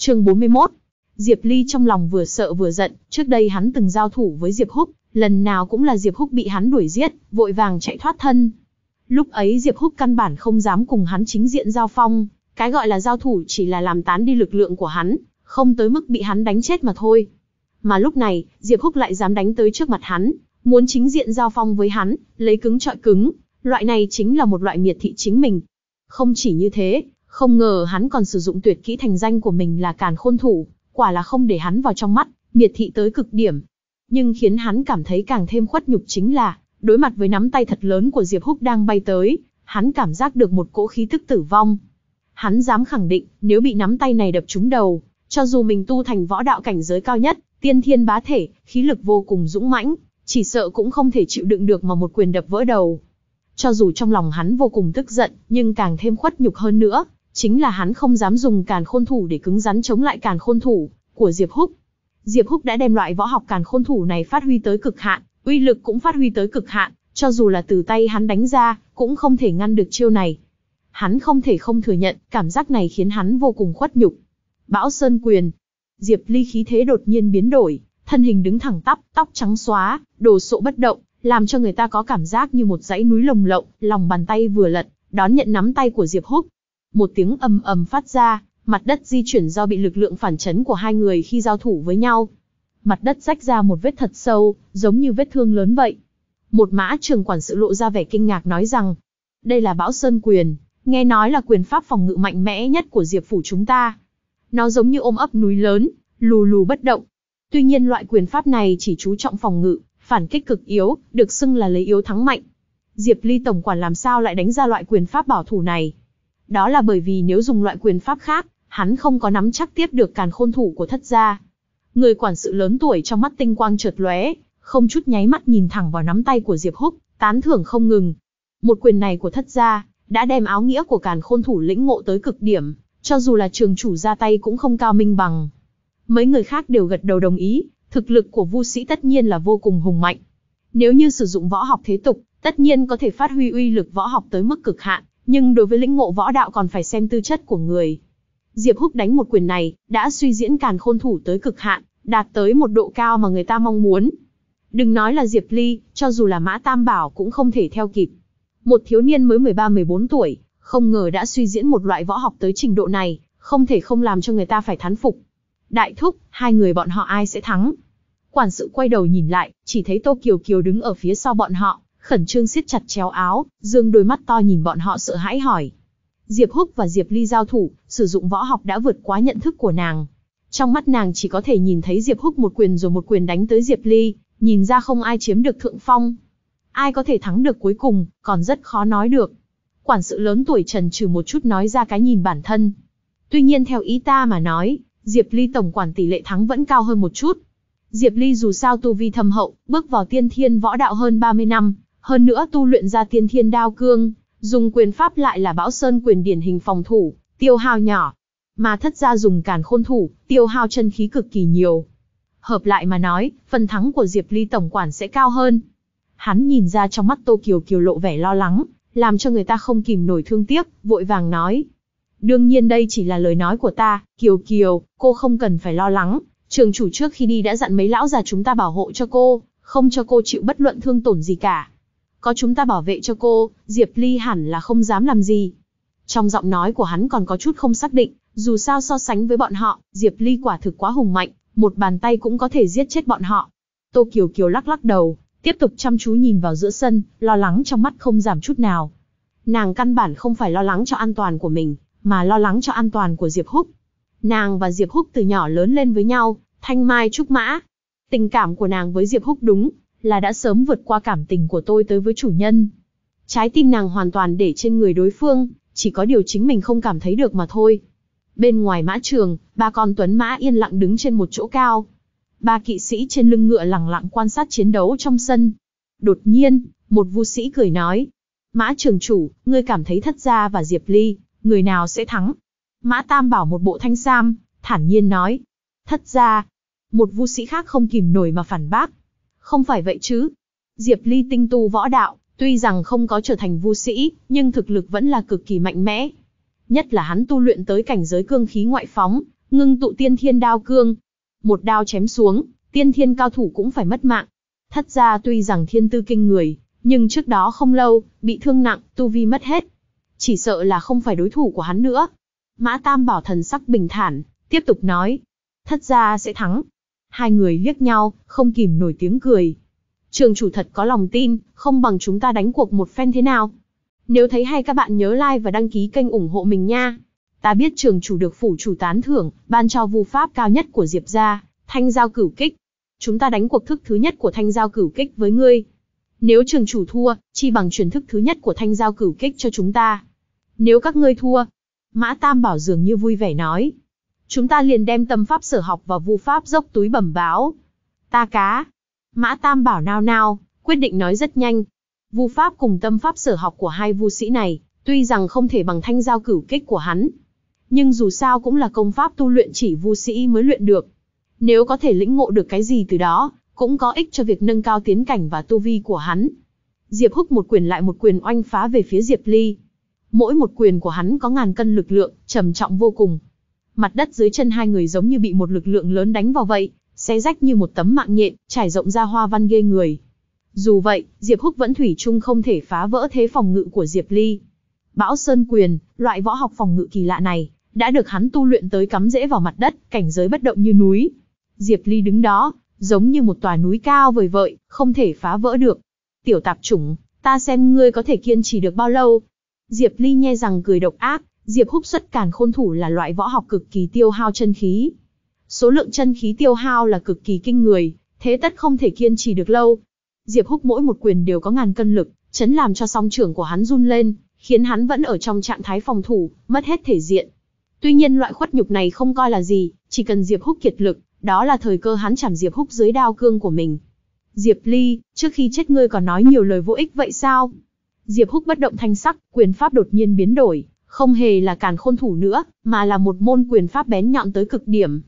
Chương 41 Diệp Ly trong lòng vừa sợ vừa giận, trước đây hắn từng giao thủ với Diệp Húc, lần nào cũng là Diệp Húc bị hắn đuổi giết, vội vàng chạy thoát thân. Lúc ấy Diệp Húc căn bản không dám cùng hắn chính diện giao phong, cái gọi là giao thủ chỉ là làm tán đi lực lượng của hắn, không tới mức bị hắn đánh chết mà thôi. Mà lúc này, Diệp Húc lại dám đánh tới trước mặt hắn, muốn chính diện giao phong với hắn, lấy cứng trọi cứng, loại này chính là một loại miệt thị chính mình. Không chỉ như thế, không ngờ hắn còn sử dụng tuyệt kỹ thành danh của mình là càn khôn thủ, quả là không để hắn vào trong mắt, miệt thị tới cực điểm. Nhưng khiến hắn cảm thấy càng thêm khuất nhục chính là, đối mặt với nắm tay thật lớn của Diệp Húc đang bay tới, hắn cảm giác được một cỗ khí tức tử vong. Hắn dám khẳng định, nếu bị nắm tay này đập trúng đầu, cho dù mình tu thành võ đạo cảnh giới cao nhất, tiên thiên bá thể, khí lực vô cùng dũng mãnh, chỉ sợ cũng không thể chịu đựng được mà một quyền đập vỡ đầu. Cho dù trong lòng hắn vô cùng tức giận, nhưng càng thêm khuất nhục hơn nữa, chính là hắn không dám dùng càn khôn thủ để cứng rắn chống lại càn khôn thủ của Diệp Húc. Diệp Húc đã đem loại võ học càn khôn thủ này phát huy tới cực hạn, uy lực cũng phát huy tới cực hạn, cho dù là từ tay hắn đánh ra, cũng không thể ngăn được chiêu này. Hắn không thể không thừa nhận, cảm giác này khiến hắn vô cùng khuất nhục. Bão Sơn Quyền. Diệp Ly khí thế đột nhiên biến đổi, thân hình đứng thẳng tắp, tóc trắng xóa, đồ sộ bất động, làm cho người ta có cảm giác như một dãy núi lồng lộng, lòng bàn tay vừa lật, đón nhận nắm tay của Diệp Húc, một tiếng ầm ầm phát ra, mặt đất di chuyển do bị lực lượng phản chấn của hai người khi giao thủ với nhau. Mặt đất rách ra một vết thật sâu, giống như vết thương lớn vậy. Một mã trường quản sự lộ ra vẻ kinh ngạc nói rằng, đây là bão sơn quyền, nghe nói là quyền pháp phòng ngự mạnh mẽ nhất của Diệp Phủ chúng ta. Nó giống như ôm ấp núi lớn, lù lù bất động. Tuy nhiên loại quyền pháp này chỉ chú trọng phòng ngự, phản kích cực yếu, được xưng là lấy yếu thắng mạnh. Diệp Ly Tổng quản làm sao lại đánh ra loại quyền pháp bảo thủ này? Đó là bởi vì nếu dùng loại quyền pháp khác, hắn không có nắm chắc tiếp được càn khôn thủ của thất gia. Người quản sự lớn tuổi trong mắt tinh quang chợt lóe, không chút nháy mắt nhìn thẳng vào nắm tay của Diệp Húc, tán thưởng không ngừng. Một quyền này của thất gia, đã đem áo nghĩa của càn khôn thủ lĩnh ngộ tới cực điểm, cho dù là trường chủ ra tay cũng không cao minh bằng. Mấy người khác đều gật đầu đồng ý, thực lực của vu sĩ tất nhiên là vô cùng hùng mạnh. Nếu như sử dụng võ học thế tục, tất nhiên có thể phát huy uy lực võ học tới mức cực hạn. Nhưng đối với lĩnh ngộ võ đạo còn phải xem tư chất của người. Diệp Húc đánh một quyền này, đã suy diễn càn khôn thủ tới cực hạn, đạt tới một độ cao mà người ta mong muốn. Đừng nói là Diệp Ly, cho dù là Mã Tam Bảo cũng không thể theo kịp. Một thiếu niên mới 13-14 tuổi, không ngờ đã suy diễn một loại võ học tới trình độ này, không thể không làm cho người ta phải thán phục. Đại thúc, hai người bọn họ ai sẽ thắng? Quản sự quay đầu nhìn lại, chỉ thấy Tô Kiều Kiều đứng ở phía sau bọn họ, khẩn trương siết chặt chéo áo, dương đôi mắt to nhìn bọn họ sợ hãi hỏi. Diệp Húc và Diệp Ly giao thủ, sử dụng võ học đã vượt quá nhận thức của nàng. Trong mắt nàng chỉ có thể nhìn thấy Diệp Húc một quyền rồi một quyền đánh tới Diệp Ly, nhìn ra không ai chiếm được thượng phong. Ai có thể thắng được cuối cùng, còn rất khó nói được. Quản sự lớn tuổi trần trừ một chút nói ra cái nhìn bản thân. Tuy nhiên theo ý ta mà nói, Diệp Ly tổng quản tỷ lệ thắng vẫn cao hơn một chút. Diệp Ly dù sao tu vi thâm hậu, bước vào tiên thiên võ đạo hơn 30 năm, hơn nữa tu luyện ra tiên thiên đao cương, dùng quyền pháp lại là bão sơn quyền điển hình phòng thủ, tiêu hao nhỏ. Mà thất gia dùng càn khôn thủ, tiêu hao chân khí cực kỳ nhiều. Hợp lại mà nói, phần thắng của Diệp Ly tổng quản sẽ cao hơn. Hắn nhìn ra trong mắt Tô Kiều Kiều lộ vẻ lo lắng, làm cho người ta không kìm nổi thương tiếc, vội vàng nói. Đương nhiên đây chỉ là lời nói của ta, Kiều Kiều, cô không cần phải lo lắng. Trường chủ trước khi đi đã dặn mấy lão già chúng ta bảo hộ cho cô, không cho cô chịu bất luận thương tổn gì cả. Có chúng ta bảo vệ cho cô, Diệp Ly hẳn là không dám làm gì. Trong giọng nói của hắn còn có chút không xác định, dù sao so sánh với bọn họ, Diệp Ly quả thực quá hùng mạnh, một bàn tay cũng có thể giết chết bọn họ. Tô Kiều Kiều lắc lắc đầu, tiếp tục chăm chú nhìn vào giữa sân, lo lắng trong mắt không giảm chút nào. Nàng căn bản không phải lo lắng cho an toàn của mình, mà lo lắng cho an toàn của Diệp Húc. Nàng và Diệp Húc từ nhỏ lớn lên với nhau, thanh mai trúc mã. Tình cảm của nàng với Diệp Húc đúng là đã sớm vượt qua cảm tình của tôi tới với chủ nhân. Trái tim nàng hoàn toàn để trên người đối phương, chỉ có điều chính mình không cảm thấy được mà thôi. Bên ngoài mã trường, ba con tuấn mã yên lặng đứng trên một chỗ cao. Ba kỵ sĩ trên lưng ngựa lặng lặng quan sát chiến đấu trong sân. Đột nhiên, một vu sĩ cười nói. Mã trường chủ, ngươi cảm thấy thất gia và diệp ly, người nào sẽ thắng? Mã tam bảo một bộ thanh sam, thản nhiên nói. Thất gia. Một vu sĩ khác không kìm nổi mà phản bác không phải vậy chứ. Diệp Ly tinh tu võ đạo, tuy rằng không có trở thành vu sĩ, nhưng thực lực vẫn là cực kỳ mạnh mẽ. Nhất là hắn tu luyện tới cảnh giới cương khí ngoại phóng, ngưng tụ tiên thiên đao cương. Một đao chém xuống, tiên thiên cao thủ cũng phải mất mạng. Thất ra tuy rằng thiên tư kinh người, nhưng trước đó không lâu, bị thương nặng, tu vi mất hết. Chỉ sợ là không phải đối thủ của hắn nữa. Mã Tam bảo thần sắc bình thản, tiếp tục nói. Thất gia sẽ thắng, Hai người liếc nhau, không kìm nổi tiếng cười. Trường chủ thật có lòng tin, không bằng chúng ta đánh cuộc một phen thế nào. Nếu thấy hay các bạn nhớ like và đăng ký kênh ủng hộ mình nha. Ta biết trường chủ được phủ chủ tán thưởng, ban cho vu pháp cao nhất của Diệp gia, thanh giao cửu kích. Chúng ta đánh cuộc thức thứ nhất của thanh giao cửu kích với ngươi. Nếu trường chủ thua, chi bằng truyền thức thứ nhất của thanh giao cửu kích cho chúng ta. Nếu các ngươi thua, Mã Tam Bảo dường như vui vẻ nói, chúng ta liền đem tâm pháp sở học và vu pháp dốc túi bẩm báo. Ta cá. Mã Tam bảo nao nao, quyết định nói rất nhanh. Vu pháp cùng tâm pháp sở học của hai vu sĩ này, tuy rằng không thể bằng thanh giao cửu kích của hắn, nhưng dù sao cũng là công pháp tu luyện chỉ vu sĩ mới luyện được. Nếu có thể lĩnh ngộ được cái gì từ đó, cũng có ích cho việc nâng cao tiến cảnh và tu vi của hắn. Diệp Húc một quyền lại một quyền oanh phá về phía Diệp Ly. Mỗi một quyền của hắn có ngàn cân lực lượng, trầm trọng vô cùng, mặt đất dưới chân hai người giống như bị một lực lượng lớn đánh vào vậy, xé rách như một tấm mạng nhện, trải rộng ra hoa văn ghê người. Dù vậy, Diệp Húc vẫn thủy chung không thể phá vỡ thế phòng ngự của Diệp Ly. Bão Sơn Quyền, loại võ học phòng ngự kỳ lạ này, đã được hắn tu luyện tới cắm rễ vào mặt đất, cảnh giới bất động như núi. Diệp Ly đứng đó, giống như một tòa núi cao vời vợi, không thể phá vỡ được. Tiểu tạp chủng, ta xem ngươi có thể kiên trì được bao lâu. Diệp Ly nhe rằng cười độc ác, Diệp Húc xuất càn khôn thủ là loại võ học cực kỳ tiêu hao chân khí. Số lượng chân khí tiêu hao là cực kỳ kinh người, thế tất không thể kiên trì được lâu. Diệp Húc mỗi một quyền đều có ngàn cân lực, chấn làm cho song trưởng của hắn run lên, khiến hắn vẫn ở trong trạng thái phòng thủ, mất hết thể diện. Tuy nhiên loại khuất nhục này không coi là gì, chỉ cần Diệp Húc kiệt lực, đó là thời cơ hắn chảm Diệp Húc dưới đao cương của mình. Diệp Ly, trước khi chết ngươi còn nói nhiều lời vô ích vậy sao? Diệp Húc bất động thanh sắc, quyền pháp đột nhiên biến đổi, không hề là càn khôn thủ nữa, mà là một môn quyền pháp bén nhọn tới cực điểm.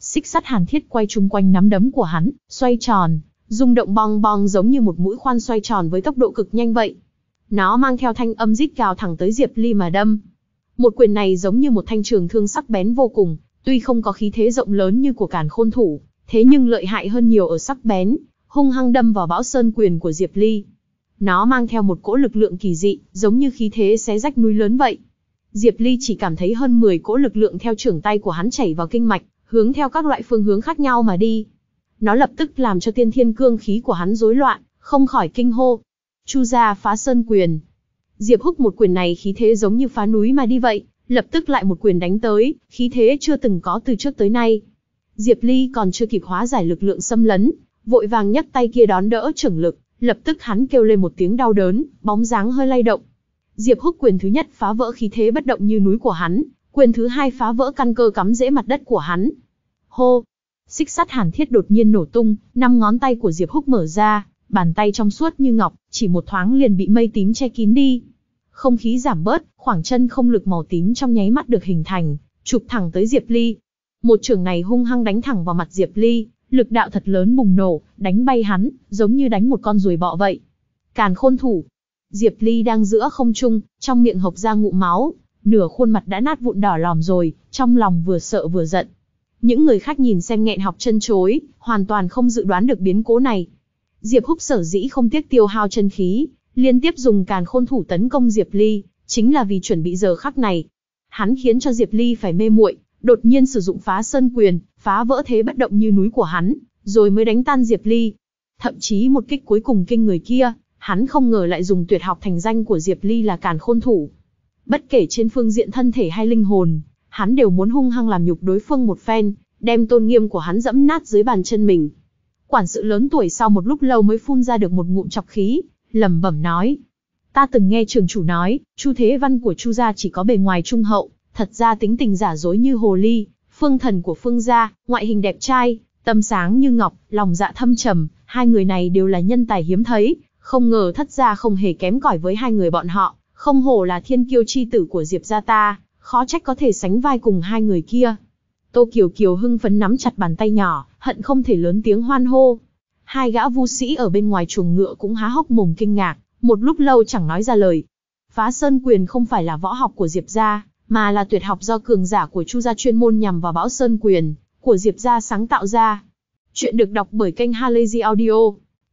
Xích sắt hàn thiết quay chung quanh nắm đấm của hắn, xoay tròn, rung động bong bong giống như một mũi khoan xoay tròn với tốc độ cực nhanh vậy. Nó mang theo thanh âm rít gào thẳng tới Diệp Ly mà đâm. Một quyền này giống như một thanh trường thương sắc bén vô cùng, tuy không có khí thế rộng lớn như của càn khôn thủ, thế nhưng lợi hại hơn nhiều ở sắc bén, hung hăng đâm vào bão sơn quyền của Diệp Ly. Nó mang theo một cỗ lực lượng kỳ dị, giống như khí thế xé rách núi lớn vậy. Diệp Ly chỉ cảm thấy hơn 10 cỗ lực lượng theo trưởng tay của hắn chảy vào kinh mạch, hướng theo các loại phương hướng khác nhau mà đi. Nó lập tức làm cho tiên thiên cương khí của hắn rối loạn, không khỏi kinh hô. Chu gia phá sơn quyền. Diệp Húc một quyền này khí thế giống như phá núi mà đi vậy, lập tức lại một quyền đánh tới, khí thế chưa từng có từ trước tới nay. Diệp Ly còn chưa kịp hóa giải lực lượng xâm lấn, vội vàng nhấc tay kia đón đỡ trưởng lực, lập tức hắn kêu lên một tiếng đau đớn, bóng dáng hơi lay động, Diệp Húc quyền thứ nhất phá vỡ khí thế bất động như núi của hắn, quyền thứ hai phá vỡ căn cơ cắm rễ mặt đất của hắn. Hô! Xích sắt hàn thiết đột nhiên nổ tung, năm ngón tay của Diệp Húc mở ra, bàn tay trong suốt như ngọc, chỉ một thoáng liền bị mây tím che kín đi. Không khí giảm bớt, khoảng chân không lực màu tím trong nháy mắt được hình thành, chụp thẳng tới Diệp Ly. Một trường này hung hăng đánh thẳng vào mặt Diệp Ly, lực đạo thật lớn bùng nổ, đánh bay hắn, giống như đánh một con ruồi bọ vậy. Càn khôn thủ, Diệp Ly đang giữa không trung, trong miệng hộc ra ngụm máu, nửa khuôn mặt đã nát vụn đỏ lòm rồi, trong lòng vừa sợ vừa giận. Những người khác nhìn xem nghẹn học chân chối, hoàn toàn không dự đoán được biến cố này. Diệp Húc sở dĩ không tiếc tiêu hao chân khí, liên tiếp dùng càn khôn thủ tấn công Diệp Ly, chính là vì chuẩn bị giờ khắc này. Hắn khiến cho Diệp Ly phải mê muội, đột nhiên sử dụng phá sơn quyền, phá vỡ thế bất động như núi của hắn, rồi mới đánh tan Diệp Ly. Thậm chí một kích cuối cùng kinh người kia, Hắn không ngờ lại dùng tuyệt học thành danh của Diệp Ly là càn khôn thủ. Bất kể trên phương diện thân thể hay linh hồn, hắn đều muốn hung hăng làm nhục đối phương một phen, đem tôn nghiêm của hắn dẫm nát dưới bàn chân mình. Quản sự lớn tuổi sau một lúc lâu mới phun ra được một ngụm chọc khí, lẩm bẩm nói. Ta từng nghe trường chủ nói, Chu Thế Văn của Chu gia chỉ có bề ngoài trung hậu, thật ra tính tình giả dối như hồ ly, phương thần của phương gia, ngoại hình đẹp trai, tâm sáng như ngọc, lòng dạ thâm trầm, hai người này đều là nhân tài hiếm thấy, không ngờ thất gia không hề kém cỏi với hai người bọn họ, không hổ là thiên kiêu chi tử của Diệp gia ta, khó trách có thể sánh vai cùng hai người kia. Tô Kiều Kiều hưng phấn nắm chặt bàn tay nhỏ, hận không thể lớn tiếng hoan hô. Hai gã vu sĩ ở bên ngoài chuồng ngựa cũng há hốc mồm kinh ngạc, một lúc lâu chẳng nói ra lời. Phá Sơn Quyền không phải là võ học của Diệp gia, mà là tuyệt học do cường giả của Chu gia chuyên môn nhằm vào Bão Sơn Quyền của Diệp gia sáng tạo ra. Chuyện được đọc bởi kênh Halazy Audio.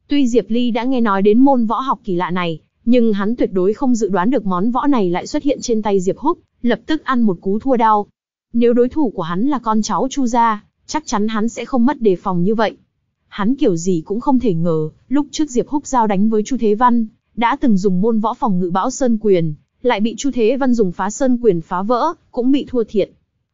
Tuy Diệp Ly đã nghe nói đến môn võ học kỳ lạ này, nhưng hắn tuyệt đối không dự đoán được món võ này lại xuất hiện trên tay Diệp Húc, lập tức ăn một cú thua đau. Nếu đối thủ của hắn là con cháu Chu gia, chắc chắn hắn sẽ không mất đề phòng như vậy. Hắn kiểu gì cũng không thể ngờ, lúc trước Diệp Húc giao đánh với Chu Thế Văn, đã từng dùng môn võ phòng ngự bão sơn quyền, lại bị Chu Thế Văn dùng phá sơn quyền phá vỡ, cũng bị thua thiệt.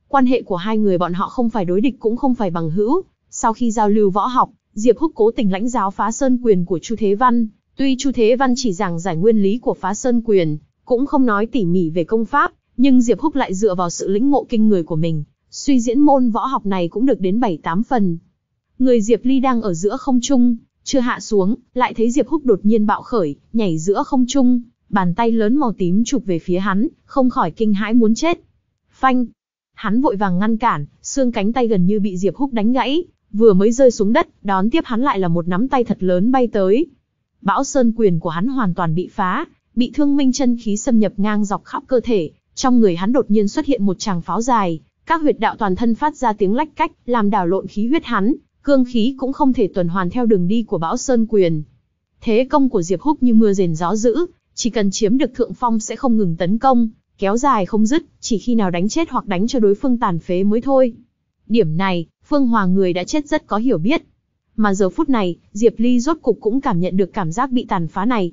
Quan hệ của hai người bọn họ không phải đối địch cũng không phải bằng hữu, sau khi giao lưu võ học, Diệp Húc cố tình lãnh giáo phá sơn quyền của Chu Thế Văn, tuy Chu Thế Văn chỉ giảng giải nguyên lý của phá sơn quyền, cũng không nói tỉ mỉ về công pháp, nhưng Diệp Húc lại dựa vào sự lĩnh ngộ kinh người của mình, suy diễn môn võ học này cũng được đến 7-8 phần. Người Diệp Ly đang ở giữa không trung, chưa hạ xuống, lại thấy Diệp Húc đột nhiên bạo khởi, nhảy giữa không trung, bàn tay lớn màu tím chụp về phía hắn, không khỏi kinh hãi muốn chết. Phanh! Hắn vội vàng ngăn cản, xương cánh tay gần như bị Diệp Húc đánh gãy, Vừa mới rơi xuống đất, đón tiếp hắn lại là một nắm tay thật lớn bay tới. Bão sơn quyền của hắn hoàn toàn bị phá, bị thương minh chân khí xâm nhập ngang dọc khắp cơ thể, trong người hắn đột nhiên xuất hiện một tràng pháo dài, các huyệt đạo toàn thân phát ra tiếng lách cách, làm đảo lộn khí huyết hắn, cương khí cũng không thể tuần hoàn theo đường đi của bão sơn quyền. Thế công của Diệp Húc như mưa rền gió dữ, chỉ cần chiếm được thượng phong sẽ không ngừng tấn công, kéo dài không dứt, chỉ khi nào đánh chết hoặc đánh cho đối phương tàn phế mới thôi. Điểm này, Phương Hòa người đã chết rất có hiểu biết. Mà giờ phút này, Diệp Ly rốt cục cũng cảm nhận được cảm giác bị tàn phá này.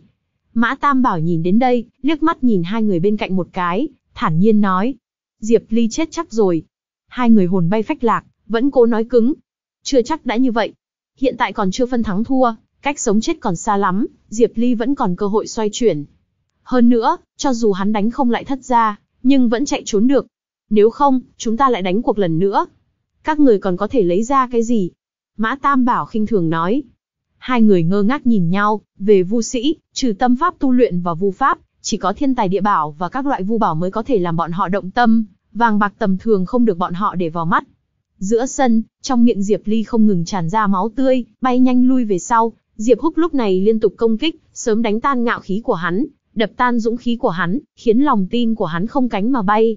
Mã Tam Bảo nhìn đến đây, liếc mắt nhìn hai người bên cạnh một cái, thản nhiên nói. Diệp Ly chết chắc rồi. Hai người hồn bay phách lạc, vẫn cố nói cứng. Chưa chắc đã như vậy. Hiện tại còn chưa phân thắng thua, cách sống chết còn xa lắm, Diệp Ly vẫn còn cơ hội xoay chuyển. Hơn nữa, cho dù hắn đánh không lại thất gia, nhưng vẫn chạy trốn được. Nếu không, chúng ta lại đánh cuộc lần nữa, các người còn có thể lấy ra cái gì? Mã Tam Bảo khinh thường nói. Hai người ngơ ngác nhìn nhau, về vu sĩ, trừ tâm pháp tu luyện và vu pháp, chỉ có thiên tài địa bảo và các loại vu bảo mới có thể làm bọn họ động tâm, vàng bạc tầm thường không được bọn họ để vào mắt. Giữa sân, trong miệng Diệp Ly không ngừng tràn ra máu tươi, bay nhanh lui về sau, Diệp Húc lúc này liên tục công kích, sớm đánh tan ngạo khí của hắn, đập tan dũng khí của hắn, khiến lòng tin của hắn không cánh mà bay.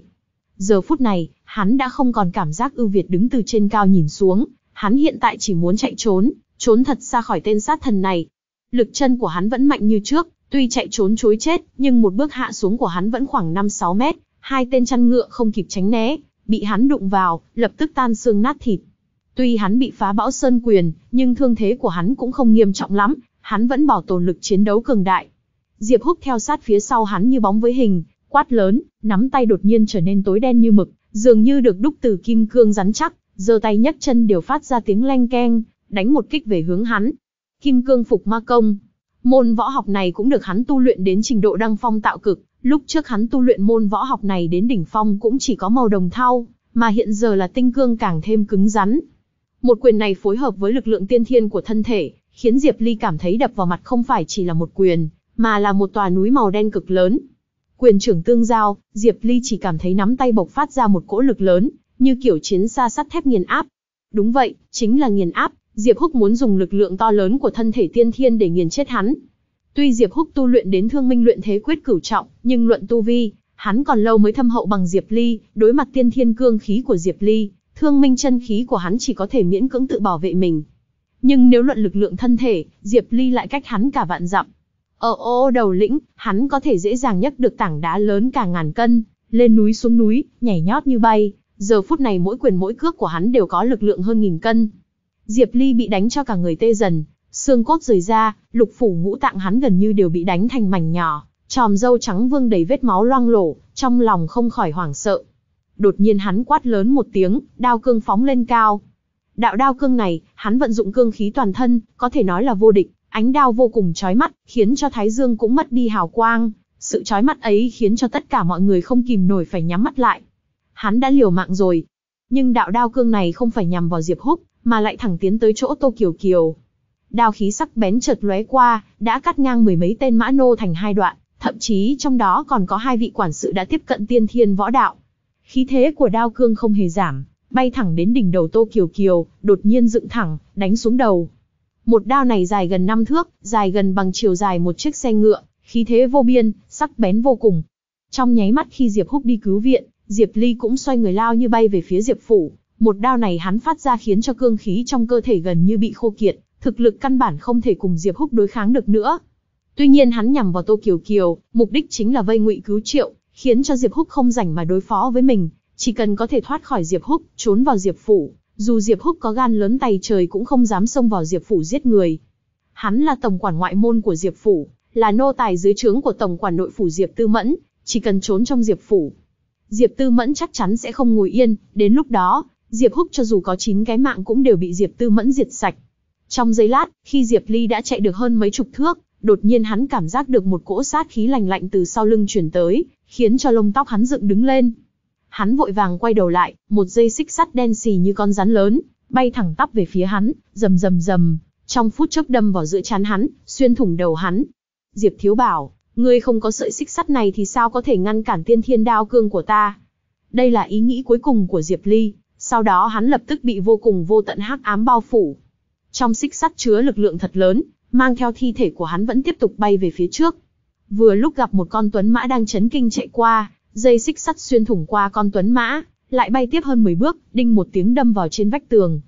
Giờ phút này, hắn đã không còn cảm giác ưu việt đứng từ trên cao nhìn xuống, hắn hiện tại chỉ muốn chạy trốn, trốn thật xa khỏi tên sát thần này. Lực chân của hắn vẫn mạnh như trước, tuy chạy trốn chối chết, nhưng một bước hạ xuống của hắn vẫn khoảng 5-6 mét, hai tên chăn ngựa không kịp tránh né, bị hắn đụng vào, lập tức tan xương nát thịt. Tuy hắn bị phá bão sơn quyền, nhưng thương thế của hắn cũng không nghiêm trọng lắm, hắn vẫn bảo tồn lực chiến đấu cường đại. Diệp Húc theo sát phía sau hắn như bóng với hình, quát lớn, nắm tay đột nhiên trở nên tối đen như mực, dường như được đúc từ kim cương rắn chắc, giơ tay nhấc chân đều phát ra tiếng leng keng, đánh một kích về hướng hắn. Kim cương phục ma công. Môn võ học này cũng được hắn tu luyện đến trình độ đăng phong tạo cực, lúc trước hắn tu luyện môn võ học này đến đỉnh phong cũng chỉ có màu đồng thau, mà hiện giờ là tinh cương càng thêm cứng rắn. Một quyền này phối hợp với lực lượng tiên thiên của thân thể, khiến Diệp Ly cảm thấy đập vào mặt không phải chỉ là một quyền, mà là một tòa núi màu đen cực lớn, Quyền trưởng tương giao, Diệp Ly chỉ cảm thấy nắm tay bộc phát ra một cỗ lực lớn, như kiểu chiến xa sắt thép nghiền áp. Đúng vậy, chính là nghiền áp, Diệp Húc muốn dùng lực lượng to lớn của thân thể tiên thiên để nghiền chết hắn. Tuy Diệp Húc tu luyện đến thương minh luyện thế quyết cửu trọng, nhưng luận tu vi, hắn còn lâu mới thâm hậu bằng Diệp Ly, đối mặt tiên thiên cương khí của Diệp Ly, thương minh chân khí của hắn chỉ có thể miễn cưỡng tự bảo vệ mình. Nhưng nếu luận lực lượng thân thể, Diệp Ly lại cách hắn cả vạn dặm. Ở ờ, ô đầu lĩnh, hắn có thể dễ dàng nhấc được tảng đá lớn cả ngàn cân, lên núi xuống núi, nhảy nhót như bay. Giờ phút này mỗi quyền mỗi cước của hắn đều có lực lượng hơn nghìn cân. Diệp Ly bị đánh cho cả người tê dần, xương cốt rời ra, lục phủ ngũ tạng hắn gần như đều bị đánh thành mảnh nhỏ, tròm dâu trắng vương đầy vết máu loang lổ, trong lòng không khỏi hoảng sợ. Đột nhiên hắn quát lớn một tiếng, đao cương phóng lên cao. Đạo đao cương này, hắn vận dụng cương khí toàn thân, có thể nói là vô địch, Ánh đao vô cùng chói mắt, khiến cho Thái Dương cũng mất đi hào quang, sự chói mắt ấy khiến cho tất cả mọi người không kìm nổi phải nhắm mắt lại. Hắn đã liều mạng rồi, nhưng đạo đao cương này không phải nhằm vào Diệp Húc, mà lại thẳng tiến tới chỗ Tô Kiều Kiều. Đao khí sắc bén chợt lóe qua, đã cắt ngang mười mấy tên mã nô thành hai đoạn, thậm chí trong đó còn có hai vị quản sự đã tiếp cận tiên thiên võ đạo. Khí thế của đao cương không hề giảm, bay thẳng đến đỉnh đầu Tô Kiều Kiều, đột nhiên dựng thẳng, đánh xuống đầu. Một đao này dài gần 5 thước, dài gần bằng chiều dài một chiếc xe ngựa, khí thế vô biên, sắc bén vô cùng. Trong nháy mắt khi Diệp Húc đi cứu viện, Diệp Ly cũng xoay người lao như bay về phía Diệp phủ, một đao này hắn phát ra khiến cho cương khí trong cơ thể gần như bị khô kiệt, thực lực căn bản không thể cùng Diệp Húc đối kháng được nữa. Tuy nhiên hắn nhằm vào Tô Kiều Kiều, mục đích chính là vây ngụy cứu Triệu, khiến cho Diệp Húc không rảnh mà đối phó với mình, chỉ cần có thể thoát khỏi Diệp Húc, trốn vào Diệp phủ, dù Diệp Húc có gan lớn tay trời cũng không dám xông vào Diệp phủ giết người. Hắn là tổng quản ngoại môn của Diệp phủ, là nô tài dưới trướng của tổng quản nội phủ Diệp Tư Mẫn, chỉ cần trốn trong Diệp phủ, Diệp Tư Mẫn chắc chắn sẽ không ngồi yên, đến lúc đó, Diệp Húc cho dù có chín cái mạng cũng đều bị Diệp Tư Mẫn diệt sạch. Trong giây lát, khi Diệp Ly đã chạy được hơn mấy chục thước, đột nhiên hắn cảm giác được một cỗ sát khí lạnh lạnh từ sau lưng truyền tới, khiến cho lông tóc hắn dựng đứng lên. Hắn vội vàng quay đầu lại, một dây xích sắt đen xì như con rắn lớn, bay thẳng tắp về phía hắn, rầm rầm rầm, trong phút chốc đâm vào giữa chán hắn, xuyên thủng đầu hắn. Diệp Thiếu bảo, ngươi không có sợi xích sắt này thì sao có thể ngăn cản tiên thiên đao cương của ta? Đây là ý nghĩ cuối cùng của Diệp Ly, sau đó hắn lập tức bị vô cùng vô tận hắc ám bao phủ. Trong xích sắt chứa lực lượng thật lớn, mang theo thi thể của hắn vẫn tiếp tục bay về phía trước. Vừa lúc gặp một con tuấn mã đang chấn kinh chạy qua, dây xích sắt xuyên thủng qua con tuấn mã, lại bay tiếp hơn 10 bước, đinh một tiếng đâm vào trên vách tường.